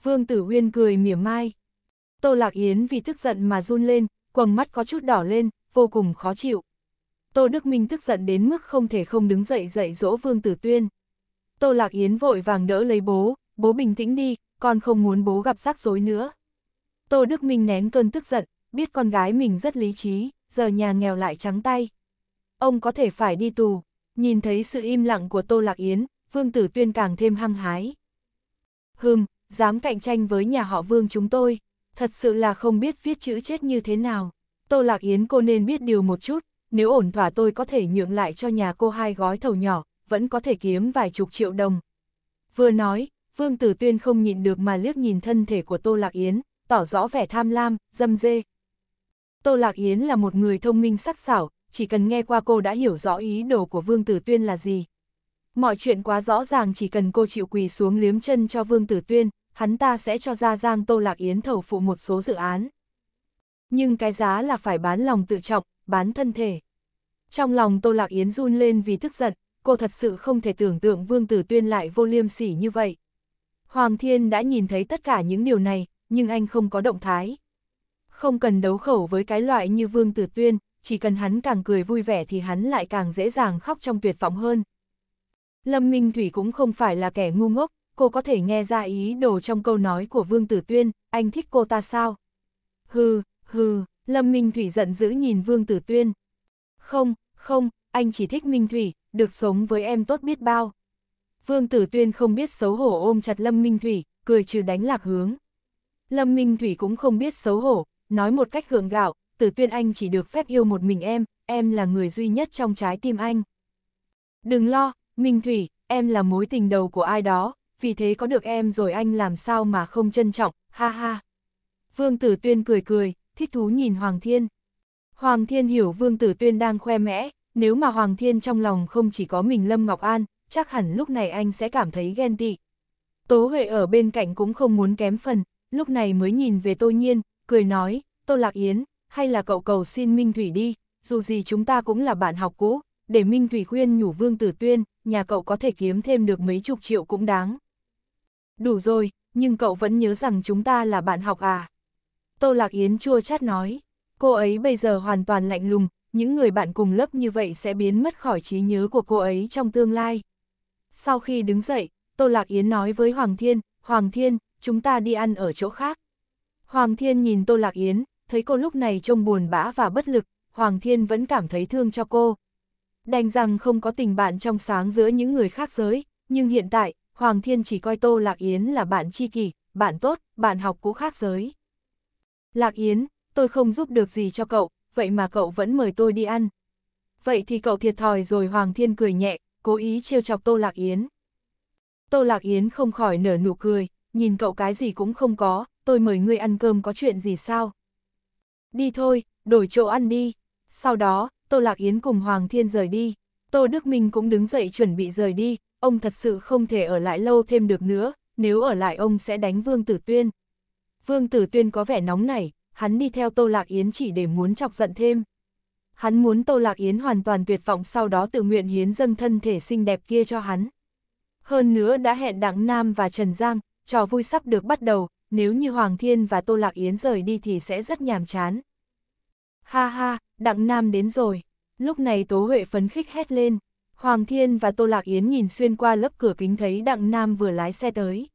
Vương Tử Uyên cười mỉa mai. Tô Lạc Yến vì tức giận mà run lên, quầng mắt có chút đỏ lên, vô cùng khó chịu. Tô Đức Minh tức giận đến mức không thể không đứng dậy dạy dỗ Vương Tử Tuyên. Tô Lạc Yến vội vàng đỡ lấy bố, bố bình tĩnh đi, con không muốn bố gặp rắc rối nữa. Tô Đức Minh nén cơn tức giận, biết con gái mình rất lý trí, giờ nhà nghèo lại trắng tay. Ông có thể phải đi tù, Nhìn thấy sự im lặng của Tô Lạc Yến, Vương Tử Tuyên càng thêm hăng hái. Hừm, dám cạnh tranh với nhà họ Vương chúng tôi, thật sự là không biết viết chữ chết như thế nào. Tô Lạc Yến cô nên biết điều một chút, nếu ổn thỏa tôi có thể nhượng lại cho nhà cô hai gói thầu nhỏ, vẫn có thể kiếm vài chục triệu đồng. Vừa nói, Vương Tử Tuyên không nhịn được mà liếc nhìn thân thể của Tô Lạc Yến, tỏ rõ vẻ tham lam, dâm dê. Tô Lạc Yến là một người thông minh sắc sảo, chỉ cần nghe qua cô đã hiểu rõ ý đồ của Vương Tử Tuyên là gì. Mọi chuyện quá rõ ràng chỉ cần cô chịu quỳ xuống liếm chân cho Vương Tử Tuyên, hắn ta sẽ cho ra Giang Tô Lạc Yến thầu phụ một số dự án. Nhưng cái giá là phải bán lòng tự trọng, bán thân thể. Trong lòng Tô Lạc Yến run lên vì tức giận, cô thật sự không thể tưởng tượng Vương Tử Tuyên lại vô liêm sỉ như vậy. Hoàng Thiên đã nhìn thấy tất cả những điều này, nhưng anh không có động thái. Không cần đấu khẩu với cái loại như Vương Tử Tuyên, chỉ cần hắn càng cười vui vẻ thì hắn lại càng dễ dàng khóc trong tuyệt vọng hơn. Lâm Minh Thủy cũng không phải là kẻ ngu ngốc, cô có thể nghe ra ý đồ trong câu nói của Vương Tử Tuyên, anh thích cô ta sao? Hừ, hừ, Lâm Minh Thủy giận dữ nhìn Vương Tử Tuyên. Không, không, anh chỉ thích Minh Thủy, được sống với em tốt biết bao. Vương Tử Tuyên không biết xấu hổ ôm chặt Lâm Minh Thủy, cười trừ đánh lạc hướng. Lâm Minh Thủy cũng không biết xấu hổ, nói một cách gượng gạo, Tử Tuyên Anh chỉ được phép yêu một mình em, em là người duy nhất trong trái tim anh. Đừng lo, Minh Thủy, em là mối tình đầu của ai đó, vì thế có được em rồi anh làm sao mà không trân trọng, ha ha. Vương Tử Tuyên cười cười, thích thú nhìn Hoàng Thiên. Hoàng Thiên hiểu Vương Tử Tuyên đang khoe mẽ, nếu mà Hoàng Thiên trong lòng không chỉ có mình Lâm Ngọc An, chắc hẳn lúc này anh sẽ cảm thấy ghen tị. Tố Huệ ở bên cạnh cũng không muốn kém phần, lúc này mới nhìn về Tô Nhiên, cười nói, Tô Lạc Yến, hay là cậu cầu xin Minh Thủy đi, dù gì chúng ta cũng là bạn học cũ, để Minh Thủy khuyên nhủ Vương Tử Tuyên, nhà cậu có thể kiếm thêm được mấy chục triệu cũng đáng. Đủ rồi, nhưng cậu vẫn nhớ rằng chúng ta là bạn học à. Tô Lạc Yến chua chát nói, cô ấy bây giờ hoàn toàn lạnh lùng, những người bạn cùng lớp như vậy sẽ biến mất khỏi trí nhớ của cô ấy trong tương lai. Sau khi đứng dậy, Tô Lạc Yến nói với Hoàng Thiên, Hoàng Thiên, chúng ta đi ăn ở chỗ khác. Hoàng Thiên nhìn Tô Lạc Yến, thấy cô lúc này trông buồn bã và bất lực, Hoàng Thiên vẫn cảm thấy thương cho cô. Đành rằng không có tình bạn trong sáng giữa những người khác giới, nhưng hiện tại, Hoàng Thiên chỉ coi Tô Lạc Yến là bạn tri kỷ, bạn tốt, bạn học cũ khác giới. Lạc Yến, tôi không giúp được gì cho cậu, vậy mà cậu vẫn mời tôi đi ăn. Vậy thì cậu thiệt thòi rồi Hoàng Thiên cười nhẹ, cố ý trêu chọc Tô Lạc Yến. Tô Lạc Yến không khỏi nở nụ cười, nhìn cậu cái gì cũng không có, tôi mời ngươi ăn cơm có chuyện gì sao? đi thôi, đổi chỗ ăn đi. Sau đó, Tô Lạc Yến cùng Hoàng Thiên rời đi. Tô Đức Minh cũng đứng dậy chuẩn bị rời đi, ông thật sự không thể ở lại lâu thêm được nữa, nếu ở lại ông sẽ đánh Vương Tử Tuyên. Vương Tử Tuyên có vẻ nóng nảy, hắn đi theo Tô Lạc Yến chỉ để muốn chọc giận thêm. Hắn muốn Tô Lạc Yến hoàn toàn tuyệt vọng sau đó tự nguyện hiến dâng thân thể xinh đẹp kia cho hắn. Hơn nữa đã hẹn Đặng Nam và Trần Giang, trò vui sắp được bắt đầu, nếu như Hoàng Thiên và Tô Lạc Yến rời đi thì sẽ rất nhàm chán. Ha ha, Đặng Nam đến rồi. Lúc này Tố Huệ phấn khích hét lên. Hoàng Thiên và Tô Lạc Yến nhìn xuyên qua lớp cửa kính thấy Đặng Nam vừa lái xe tới.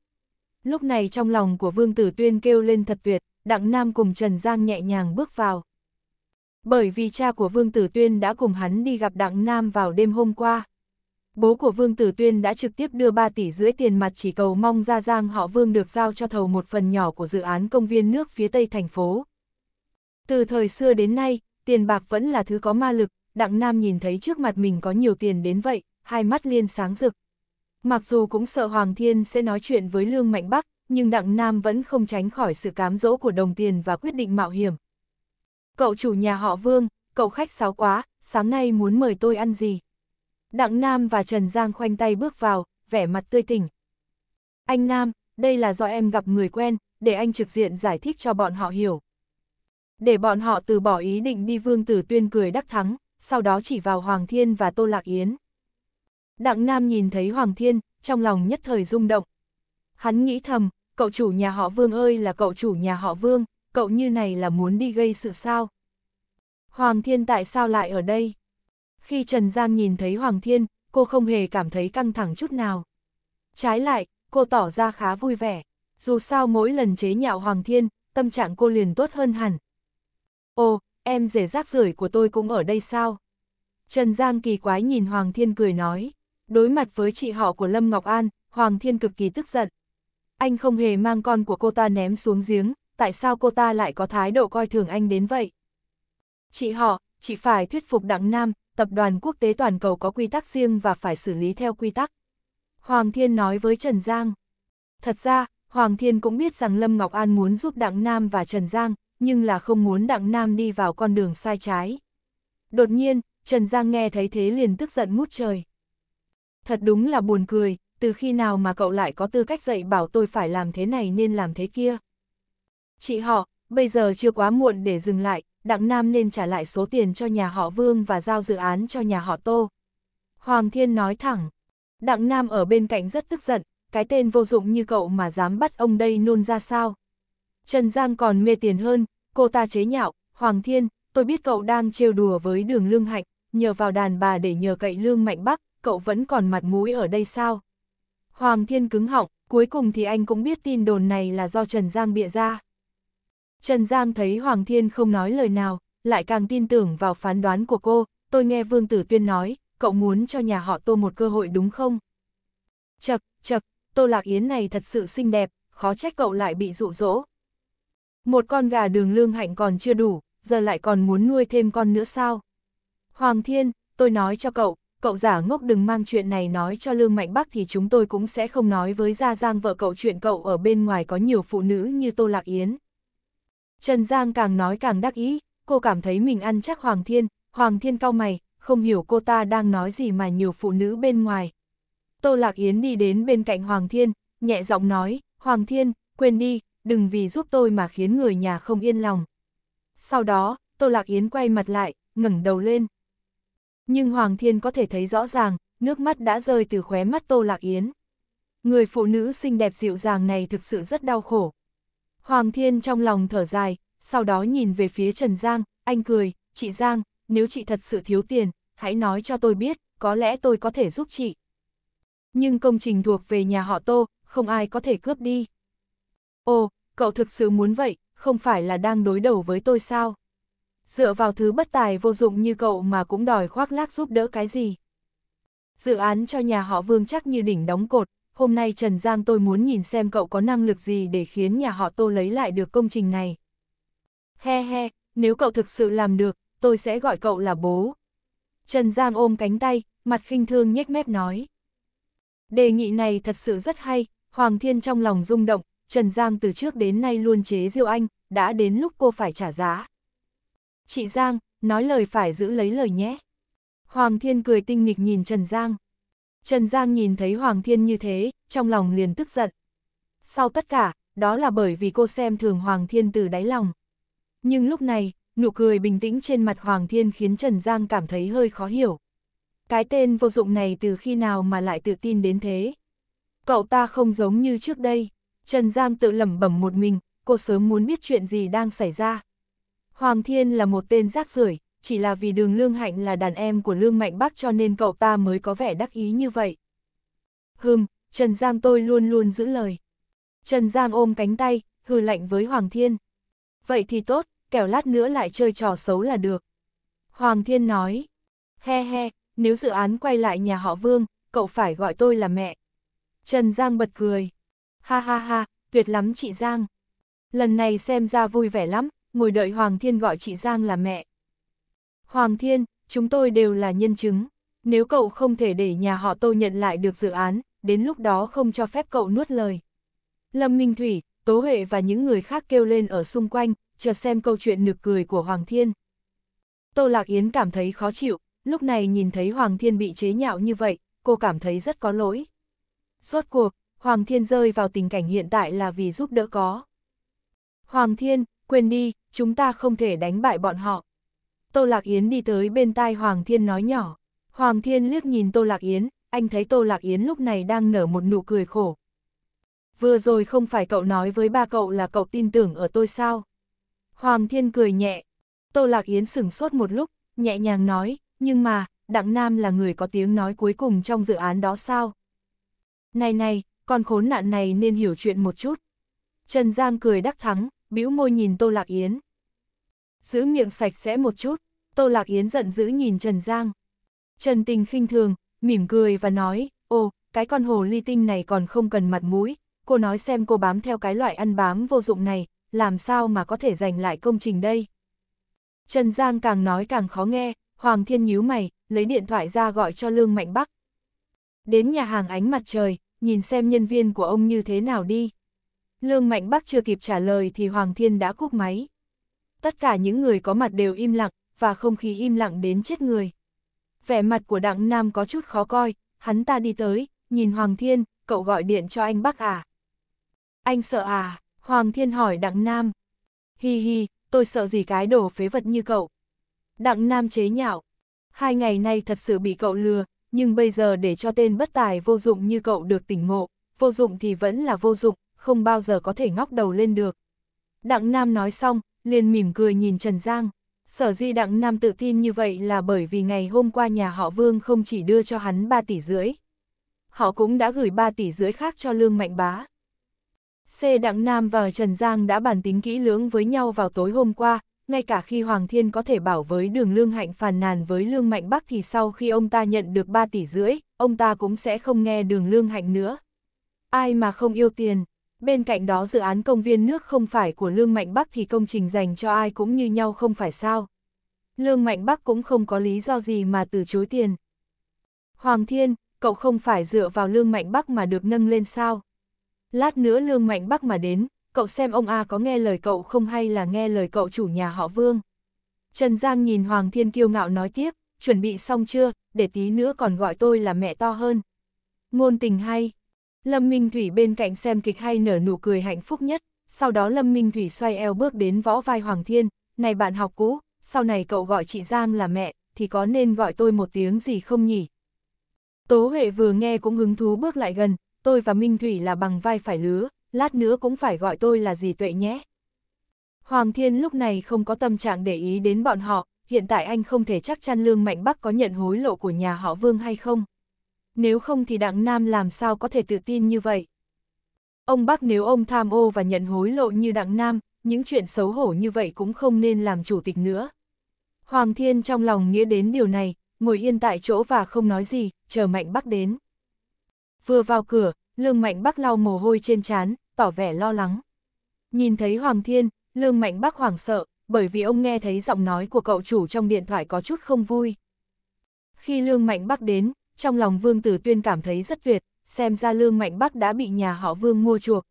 Lúc này trong lòng của Vương Tử Tuyên kêu lên thật tuyệt, Đặng Nam cùng Trần Giang nhẹ nhàng bước vào. Bởi vì cha của Vương Tử Tuyên đã cùng hắn đi gặp Đặng Nam vào đêm hôm qua bố của Vương Tử Tuyên đã trực tiếp đưa 3 tỷ rưỡi tiền mặt chỉ cầu mong Gia Giang họ Vương được giao cho thầu một phần nhỏ của dự án công viên nước phía tây thành phố. Từ thời xưa đến nay, tiền bạc vẫn là thứ có ma lực, Đặng Nam nhìn thấy trước mặt mình có nhiều tiền đến vậy, hai mắt liên sáng rực. Mặc dù cũng sợ Hoàng Thiên sẽ nói chuyện với Lương Mạnh Bắc, nhưng Đặng Nam vẫn không tránh khỏi sự cám dỗ của đồng tiền và quyết định mạo hiểm. Cậu chủ nhà họ Vương, cậu khách sáo quá, sáng nay muốn mời tôi ăn gì? Đặng Nam và Trần Giang khoanh tay bước vào, vẻ mặt tươi tỉnh. Anh Nam, đây là do em gặp người quen, để anh trực diện giải thích cho bọn họ hiểu. Để bọn họ từ bỏ ý định đi Vương Tử Tuyên cười đắc thắng, sau đó chỉ vào Hoàng Thiên và Tô Lạc Yến. Đặng Nam nhìn thấy Hoàng Thiên, trong lòng nhất thời rung động. Hắn nghĩ thầm, cậu chủ nhà họ Vương ơi là cậu chủ nhà họ Vương, cậu như này là muốn đi gây sự sao? Hoàng Thiên tại sao lại ở đây? Khi Trần Giang nhìn thấy Hoàng Thiên, cô không hề cảm thấy căng thẳng chút nào. Trái lại, cô tỏ ra khá vui vẻ. Dù sao mỗi lần chế nhạo Hoàng Thiên, tâm trạng cô liền tốt hơn hẳn. Ồ, em rể rác rưởi của tôi cũng ở đây sao? Trần Giang kỳ quái nhìn Hoàng Thiên cười nói. Đối mặt với chị họ của Lâm Ngọc An, Hoàng Thiên cực kỳ tức giận. Anh không hề mang con của cô ta ném xuống giếng, tại sao cô ta lại có thái độ coi thường anh đến vậy? Chị họ, chị phải thuyết phục Đặng Nam, tập đoàn quốc tế toàn cầu có quy tắc riêng và phải xử lý theo quy tắc. Hoàng Thiên nói với Trần Giang. Thật ra, Hoàng Thiên cũng biết rằng Lâm Ngọc An muốn giúp Đặng Nam và Trần Giang, nhưng là không muốn Đặng Nam đi vào con đường sai trái. Đột nhiên, Trần Giang nghe thấy thế liền tức giận ngút trời. Thật đúng là buồn cười, từ khi nào mà cậu lại có tư cách dạy bảo tôi phải làm thế này nên làm thế kia. Chị họ, bây giờ chưa quá muộn để dừng lại, Đặng Nam nên trả lại số tiền cho nhà họ Vương và giao dự án cho nhà họ Tô. Hoàng Thiên nói thẳng, Đặng Nam ở bên cạnh rất tức giận, cái tên vô dụng như cậu mà dám bắt ông đây nôn ra sao. Trần Giang còn mê tiền hơn, cô ta chế nhạo, Hoàng Thiên, tôi biết cậu đang trêu đùa với đường lương hạnh, nhờ vào đàn bà để nhờ cậy lương mạnh bắc, cậu vẫn còn mặt mũi ở đây sao. Hoàng Thiên cứng họng, cuối cùng thì anh cũng biết tin đồn này là do Trần Giang bịa ra. Trần Giang thấy Hoàng Thiên không nói lời nào, lại càng tin tưởng vào phán đoán của cô, tôi nghe Vương Tử Tuyên nói, cậu muốn cho nhà họ Tô một cơ hội đúng không? Chật, chật, Tô Lạc Yến này thật sự xinh đẹp, khó trách cậu lại bị dụ dỗ. Một con gà đường lương hạnh còn chưa đủ, giờ lại còn muốn nuôi thêm con nữa sao? Hoàng Thiên, tôi nói cho cậu, cậu giả ngốc đừng mang chuyện này nói cho Lương Mạnh Bắc thì chúng tôi cũng sẽ không nói với Gia Giang vợ cậu chuyện cậu ở bên ngoài có nhiều phụ nữ như Tô Lạc Yến. Trần Giang càng nói càng đắc ý, cô cảm thấy mình ăn chắc Hoàng Thiên, Hoàng Thiên cau mày, không hiểu cô ta đang nói gì mà nhiều phụ nữ bên ngoài. Tô Lạc Yến đi đến bên cạnh Hoàng Thiên, nhẹ giọng nói, Hoàng Thiên, quên đi, đừng vì giúp tôi mà khiến người nhà không yên lòng. Sau đó, Tô Lạc Yến quay mặt lại, ngẩng đầu lên. Nhưng Hoàng Thiên có thể thấy rõ ràng, nước mắt đã rơi từ khóe mắt Tô Lạc Yến. Người phụ nữ xinh đẹp dịu dàng này thực sự rất đau khổ, Hoàng Thiên trong lòng thở dài, sau đó nhìn về phía Trần Giang, anh cười, chị Giang, nếu chị thật sự thiếu tiền, hãy nói cho tôi biết, có lẽ tôi có thể giúp chị. Nhưng công trình thuộc về nhà họ Tô, không ai có thể cướp đi. Ồ, cậu thực sự muốn vậy, không phải là đang đối đầu với tôi sao? Dựa vào thứ bất tài vô dụng như cậu mà cũng đòi khoác lác giúp đỡ cái gì? Dự án cho nhà họ Vương chắc như đỉnh đóng cột, hôm nay Trần Giang tôi muốn nhìn xem cậu có năng lực gì để khiến nhà họ Tô lấy lại được công trình này. He he, nếu cậu thực sự làm được, tôi sẽ gọi cậu là bố. Trần Giang ôm cánh tay, mặt khinh thương nhếch mép nói. Đề nghị này thật sự rất hay, Hoàng Thiên trong lòng rung động, Trần Giang từ trước đến nay luôn chế diêu anh, đã đến lúc cô phải trả giá. Chị Giang, nói lời phải giữ lấy lời nhé. Hoàng Thiên cười tinh nghịch nhìn Trần Giang. Trần Giang nhìn thấy Hoàng Thiên như thế, trong lòng liền tức giận. Sau tất cả, đó là bởi vì cô xem thường Hoàng Thiên từ đáy lòng. Nhưng lúc này, nụ cười bình tĩnh trên mặt Hoàng Thiên khiến Trần Giang cảm thấy hơi khó hiểu. Cái tên vô dụng này từ khi nào mà lại tự tin đến thế? Cậu ta không giống như trước đây. Trần Giang tự lẩm bẩm một mình, cô sớm muốn biết chuyện gì đang xảy ra. Hoàng Thiên là một tên rác rưởi chỉ là vì đường Lương Hạnh là đàn em của Lương Mạnh Bắc cho nên cậu ta mới có vẻ đắc ý như vậy. Hừm, Trần Giang tôi luôn luôn giữ lời. Trần Giang ôm cánh tay, hừ lạnh với Hoàng Thiên. Vậy thì tốt, kẻo lát nữa lại chơi trò xấu là được. Hoàng Thiên nói, he he, nếu dự án quay lại nhà họ Vương, cậu phải gọi tôi là mẹ. Trần Giang bật cười. Ha ha ha, tuyệt lắm chị Giang. Lần này xem ra vui vẻ lắm, ngồi đợi Hoàng Thiên gọi chị Giang là mẹ. Hoàng Thiên, chúng tôi đều là nhân chứng. Nếu cậu không thể để nhà họ tô nhận lại được dự án, đến lúc đó không cho phép cậu nuốt lời. Lâm Minh Thủy, Tố Huệ và những người khác kêu lên ở xung quanh, chờ xem câu chuyện nực cười của Hoàng Thiên. Tô Lạc Yến cảm thấy khó chịu, lúc này nhìn thấy Hoàng Thiên bị chế nhạo như vậy, cô cảm thấy rất có lỗi. Rốt cuộc, Hoàng Thiên rơi vào tình cảnh hiện tại là vì giúp đỡ có. Hoàng Thiên, quên đi, chúng ta không thể đánh bại bọn họ. Tô Lạc Yến đi tới bên tai Hoàng Thiên nói nhỏ. Hoàng Thiên liếc nhìn Tô Lạc Yến, anh thấy Tô Lạc Yến lúc này đang nở một nụ cười khổ. Vừa rồi không phải cậu nói với ba cậu là cậu tin tưởng ở tôi sao? Hoàng Thiên cười nhẹ. Tô Lạc Yến sửng sốt một lúc, nhẹ nhàng nói, nhưng mà, Đặng Nam là người có tiếng nói cuối cùng trong dự án đó sao? Này này, con khốn nạn này nên hiểu chuyện một chút. Trần Giang cười đắc thắng, bĩu môi nhìn Tô Lạc Yến. Giữ miệng sạch sẽ một chút, Tô Lạc Yến giận dữ nhìn Trần Giang. Trần Tình khinh thường, mỉm cười và nói, ô, cái con hồ ly tinh này còn không cần mặt mũi, cô nói xem cô bám theo cái loại ăn bám vô dụng này, làm sao mà có thể giành lại công trình đây. Trần Giang càng nói càng khó nghe, Hoàng Thiên nhíu mày, lấy điện thoại ra gọi cho Lương Mạnh Bắc. Đến nhà hàng ánh mặt trời, nhìn xem nhân viên của ông như thế nào đi. Lương Mạnh Bắc chưa kịp trả lời thì Hoàng Thiên đã cúp máy tất cả những người có mặt đều im lặng, và không khí im lặng đến chết người. Vẻ mặt của Đặng Nam có chút khó coi, hắn ta đi tới, nhìn Hoàng Thiên, cậu gọi điện cho anh bác à. Anh sợ à, Hoàng Thiên hỏi Đặng Nam. Hi hi, tôi sợ gì cái đồ phế vật như cậu. Đặng Nam chế nhạo. Hai ngày nay thật sự bị cậu lừa, nhưng bây giờ để cho tên bất tài vô dụng như cậu được tỉnh ngộ, vô dụng thì vẫn là vô dụng, không bao giờ có thể ngóc đầu lên được. Đặng Nam nói xong, liền mỉm cười nhìn Trần Giang. Sở di đặng nam tự tin như vậy là bởi vì ngày hôm qua nhà họ Vương không chỉ đưa cho hắn 3 tỷ rưỡi. Họ cũng đã gửi 3 tỷ rưỡi khác cho Lương Mạnh Bá. C. Đặng Nam và Trần Giang đã bàn tính kỹ lưỡng với nhau vào tối hôm qua, ngay cả khi Hoàng Thiên có thể bảo với đường Lương Hạnh phàn nàn với Lương Mạnh Bắc thì sau khi ông ta nhận được 3 tỷ rưỡi, ông ta cũng sẽ không nghe đường Lương Hạnh nữa. Ai mà không yêu tiền, Bên cạnh đó dự án công viên nước không phải của Lương Mạnh Bắc thì công trình dành cho ai cũng như nhau không phải sao. Lương Mạnh Bắc cũng không có lý do gì mà từ chối tiền. Hoàng Thiên, cậu không phải dựa vào Lương Mạnh Bắc mà được nâng lên sao? Lát nữa Lương Mạnh Bắc mà đến, cậu xem ông A có nghe lời cậu không hay là nghe lời cậu chủ nhà họ Vương. Trần Giang nhìn Hoàng Thiên kiêu ngạo nói tiếp, chuẩn bị xong chưa, để tí nữa còn gọi tôi là mẹ to hơn. Ngôn tình hay. Lâm Minh Thủy bên cạnh xem kịch hay nở nụ cười hạnh phúc nhất, sau đó Lâm Minh Thủy xoay eo bước đến võ vai Hoàng Thiên, này bạn học cũ, sau này cậu gọi chị Giang là mẹ, thì có nên gọi tôi một tiếng gì không nhỉ? Tố Huệ vừa nghe cũng hứng thú bước lại gần, tôi và Minh Thủy là bằng vai phải lứa, lát nữa cũng phải gọi tôi là gì tuệ nhé. Hoàng Thiên lúc này không có tâm trạng để ý đến bọn họ, hiện tại anh không thể chắc chắn Lương Mạnh Bắc có nhận hối lộ của nhà họ Vương hay không nếu không thì Đặng Nam làm sao có thể tự tin như vậy. Ông bác nếu ông tham ô và nhận hối lộ như Đặng Nam, những chuyện xấu hổ như vậy cũng không nên làm chủ tịch nữa. Hoàng Thiên trong lòng nghĩa đến điều này, ngồi yên tại chỗ và không nói gì, chờ Mạnh Bắc đến. Vừa vào cửa, Lương Mạnh Bắc lau mồ hôi trên trán, tỏ vẻ lo lắng. Nhìn thấy Hoàng Thiên, Lương Mạnh Bắc hoảng sợ, bởi vì ông nghe thấy giọng nói của cậu chủ trong điện thoại có chút không vui. Khi Lương Mạnh Bắc đến, trong lòng Vương Tử Tuyên cảm thấy rất tuyệt, xem ra Lương Mạnh Bắc đã bị nhà họ Vương mua chuộc.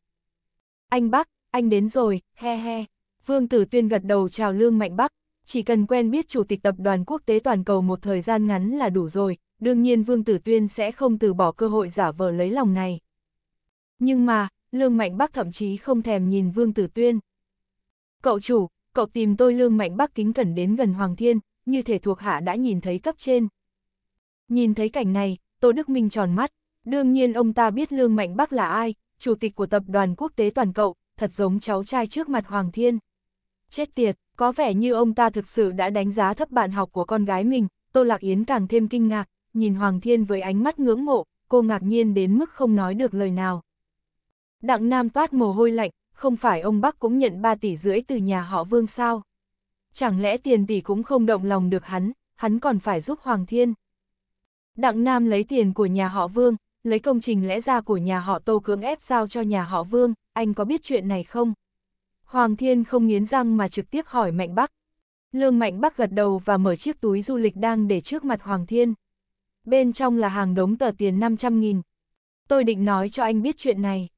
Anh Bắc, anh đến rồi, he he. Vương Tử Tuyên gật đầu chào Lương Mạnh Bắc, chỉ cần quen biết Chủ tịch Tập đoàn Quốc tế Toàn cầu một thời gian ngắn là đủ rồi, đương nhiên Vương Tử Tuyên sẽ không từ bỏ cơ hội giả vờ lấy lòng này. Nhưng mà, Lương Mạnh Bắc thậm chí không thèm nhìn Vương Tử Tuyên. Cậu chủ, cậu tìm tôi Lương Mạnh Bắc kính cẩn đến gần Hoàng Thiên, như thể thuộc hạ đã nhìn thấy cấp trên, Nhìn thấy cảnh này, Tô Đức Minh tròn mắt, đương nhiên ông ta biết Lương Mạnh Bắc là ai, chủ tịch của tập đoàn quốc tế toàn cầu, thật giống cháu trai trước mặt Hoàng Thiên. Chết tiệt, có vẻ như ông ta thực sự đã đánh giá thấp bạn học của con gái mình, Tô Lạc Yến càng thêm kinh ngạc, nhìn Hoàng Thiên với ánh mắt ngưỡng mộ, cô ngạc nhiên đến mức không nói được lời nào. Đặng Nam toát mồ hôi lạnh, không phải ông Bắc cũng nhận 3 tỷ rưỡi từ nhà họ Vương sao? Chẳng lẽ tiền tỷ cũng không động lòng được hắn, hắn còn phải giúp Hoàng Thiên? Đặng Nam lấy tiền của nhà họ Vương, lấy công trình lẽ ra của nhà họ Tô cưỡng ép giao cho nhà họ Vương, anh có biết chuyện này không? Hoàng Thiên không nghiến răng mà trực tiếp hỏi Mạnh Bắc. Lương Mạnh Bắc gật đầu và mở chiếc túi du lịch đang để trước mặt Hoàng Thiên. Bên trong là hàng đống tờ tiền 500.000. Tôi định nói cho anh biết chuyện này.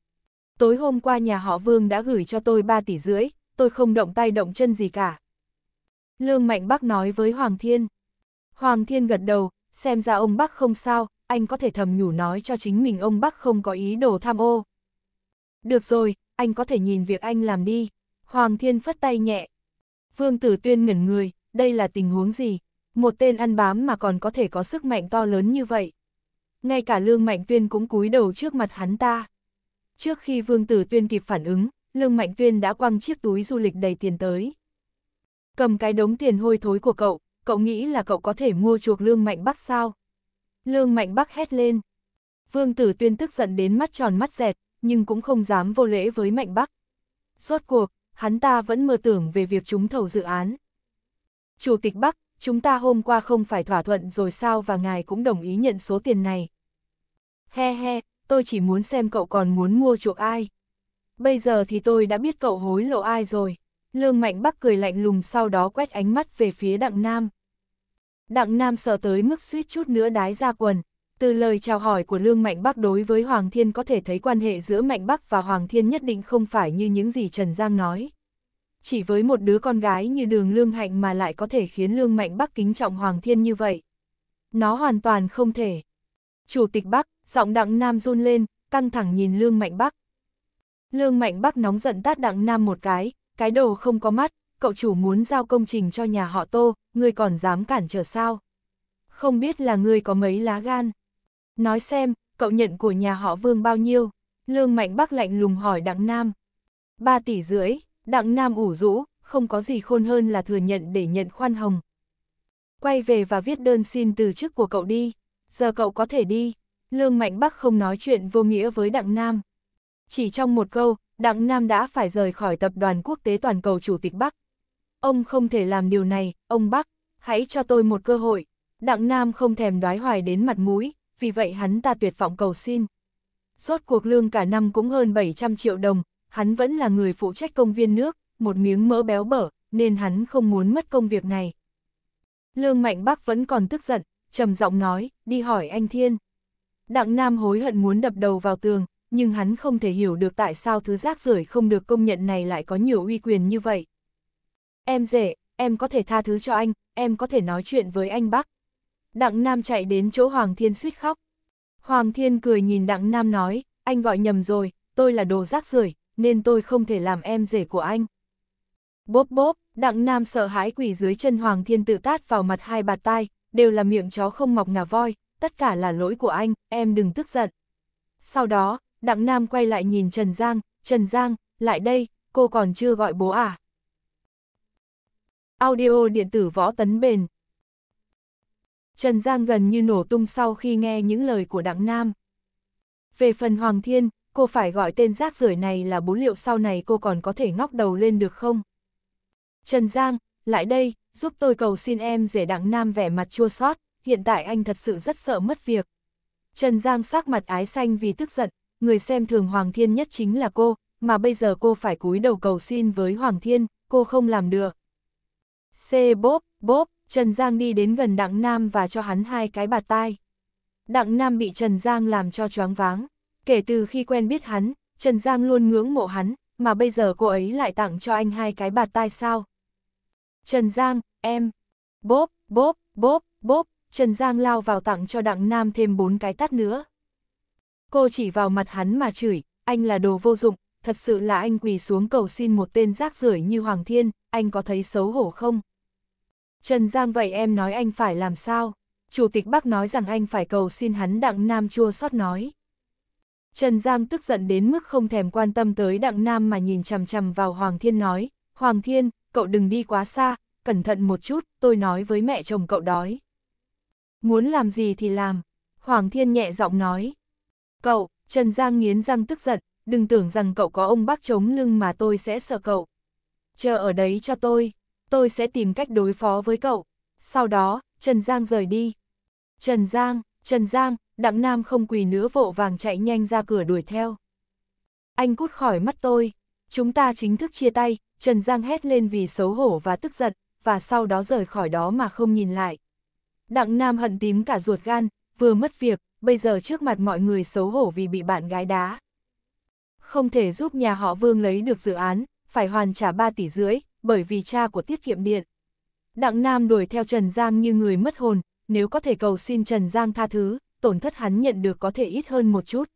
Tối hôm qua nhà họ Vương đã gửi cho tôi 3 tỷ rưỡi, tôi không động tay động chân gì cả. Lương Mạnh Bắc nói với Hoàng Thiên. Hoàng Thiên gật đầu, xem ra ông Bắc không sao, anh có thể thầm nhủ nói cho chính mình ông Bắc không có ý đồ tham ô. Được rồi, anh có thể nhìn việc anh làm đi. Hoàng Thiên phất tay nhẹ. Vương Tử Tuyên ngẩn người, đây là tình huống gì? Một tên ăn bám mà còn có thể có sức mạnh to lớn như vậy. Ngay cả Lương Mạnh Tuyên cũng cúi đầu trước mặt hắn ta. Trước khi Vương Tử Tuyên kịp phản ứng, Lương Mạnh Tuyên đã quăng chiếc túi du lịch đầy tiền tới. Cầm cái đống tiền hôi thối của cậu, cậu nghĩ là cậu có thể mua chuộc Lương Mạnh Bắc sao? Lương Mạnh Bắc hét lên. Vương Tử Tuyên tức giận đến mắt tròn mắt dẹt, nhưng cũng không dám vô lễ với Mạnh Bắc. Rốt cuộc, hắn ta vẫn mơ tưởng về việc trúng thầu dự án. Chủ tịch Bắc, chúng ta hôm qua không phải thỏa thuận rồi sao và ngài cũng đồng ý nhận số tiền này. He he, tôi chỉ muốn xem cậu còn muốn mua chuộc ai. Bây giờ thì tôi đã biết cậu hối lộ ai rồi. Lương Mạnh Bắc cười lạnh lùng sau đó quét ánh mắt về phía Đặng Nam. Đặng Nam sợ tới mức suýt chút nữa đái ra quần. Từ lời chào hỏi của Lương Mạnh Bắc đối với Hoàng Thiên có thể thấy quan hệ giữa Mạnh Bắc và Hoàng Thiên nhất định không phải như những gì Trần Giang nói. Chỉ với một đứa con gái như đường Lương Hạnh mà lại có thể khiến Lương Mạnh Bắc kính trọng Hoàng Thiên như vậy. Nó hoàn toàn không thể. Chủ tịch Bắc, giọng Đặng Nam run lên, căng thẳng nhìn Lương Mạnh Bắc. Lương Mạnh Bắc nóng giận tát Đặng Nam một cái, cái đồ không có mắt, cậu chủ muốn giao công trình cho nhà họ Tô, ngươi còn dám cản trở sao? Không biết là ngươi có mấy lá gan? Nói xem, cậu nhận của nhà họ Vương bao nhiêu? Lương Mạnh Bắc lạnh lùng hỏi Đặng Nam. Ba tỷ rưỡi, Đặng Nam ủ rũ, không có gì khôn hơn là thừa nhận để nhận khoan hồng. Quay về và viết đơn xin từ chức của cậu đi, giờ cậu có thể đi. Lương Mạnh Bắc không nói chuyện vô nghĩa với Đặng Nam. Chỉ trong một câu, Đặng Nam đã phải rời khỏi Tập đoàn Quốc tế Toàn cầu Chủ tịch Bắc. Ông không thể làm điều này, ông Bắc, hãy cho tôi một cơ hội. Đặng Nam không thèm đoái hoài đến mặt mũi, vì vậy hắn ta tuyệt vọng cầu xin. Rốt cuộc lương cả năm cũng hơn 700 triệu đồng, hắn vẫn là người phụ trách công viên nước, một miếng mỡ béo bở, nên hắn không muốn mất công việc này. Lương Mạnh Bắc vẫn còn tức giận, trầm giọng nói, đi hỏi anh Thiên. Đặng Nam hối hận muốn đập đầu vào tường, nhưng hắn không thể hiểu được tại sao thứ rác rưởi không được công nhận này lại có nhiều uy quyền như vậy. Em rể, em có thể tha thứ cho anh, em có thể nói chuyện với anh bắc Đặng Nam chạy đến chỗ Hoàng Thiên suýt khóc. Hoàng Thiên cười nhìn Đặng Nam nói, anh gọi nhầm rồi, tôi là đồ rác rưởi nên tôi không thể làm em rể của anh. Bốp bốp, Đặng Nam sợ hãi quỷ dưới chân Hoàng Thiên tự tát vào mặt hai bạt tai, đều là miệng chó không mọc ngà voi, tất cả là lỗi của anh, em đừng tức giận. Sau đó, Đặng Nam quay lại nhìn Trần Giang, Trần Giang, lại đây, cô còn chưa gọi bố à. Audio điện tử võ tấn bền. Trần Giang gần như nổ tung sau khi nghe những lời của Đặng Nam. Về phần Hoàng Thiên, cô phải gọi tên rác rưởi này là bố liệu sau này cô còn có thể ngóc đầu lên được không? Trần Giang, lại đây, giúp tôi cầu xin em rể Đặng Nam vẻ mặt chua xót hiện tại anh thật sự rất sợ mất việc. Trần Giang sắc mặt ái xanh vì tức giận, người xem thường Hoàng Thiên nhất chính là cô, mà bây giờ cô phải cúi đầu cầu xin với Hoàng Thiên, cô không làm được. C bốp, bốp, Trần Giang đi đến gần Đặng Nam và cho hắn hai cái bạt tai. Đặng Nam bị Trần Giang làm cho choáng váng. Kể từ khi quen biết hắn, Trần Giang luôn ngưỡng mộ hắn, mà bây giờ cô ấy lại tặng cho anh hai cái bạt tai sao. Trần Giang, em. Bốp, bốp, bốp, bốp, Trần Giang lao vào tặng cho Đặng Nam thêm bốn cái tát nữa cô chỉ vào mặt hắn mà chửi, anh là đồ vô dụng, thật sự là anh quỳ xuống cầu xin một tên rác rưởi như Hoàng Thiên, anh có thấy xấu hổ không? Trần Giang vậy em nói anh phải làm sao? Chủ tịch Bắc nói rằng anh phải cầu xin hắn Đặng Nam chua xót nói. Trần Giang tức giận đến mức không thèm quan tâm tới Đặng Nam mà nhìn chằm chằm vào Hoàng Thiên nói, Hoàng Thiên, cậu đừng đi quá xa, cẩn thận một chút, tôi nói với mẹ chồng cậu đói. Muốn làm gì thì làm, Hoàng Thiên nhẹ giọng nói, Cậu, Trần Giang nghiến răng tức giận, đừng tưởng rằng cậu có ông bác chống lưng mà tôi sẽ sợ cậu. Chờ ở đấy cho tôi, tôi sẽ tìm cách đối phó với cậu. Sau đó, Trần Giang rời đi. Trần Giang, Trần Giang, Đặng Nam không quỳ nữa vộ vàng chạy nhanh ra cửa đuổi theo. Anh cút khỏi mắt tôi, chúng ta chính thức chia tay, Trần Giang hét lên vì xấu hổ và tức giận, và sau đó rời khỏi đó mà không nhìn lại. Đặng Nam hận tím cả ruột gan, vừa mất việc, bây giờ trước mặt mọi người xấu hổ vì bị bạn gái đá. Không thể giúp nhà họ Vương lấy được dự án, phải hoàn trả 3 tỷ rưỡi, bởi vì cha của tiết kiệm điện. Đặng Nam đuổi theo Trần Giang như người mất hồn, nếu có thể cầu xin Trần Giang tha thứ, tổn thất hắn nhận được có thể ít hơn một chút.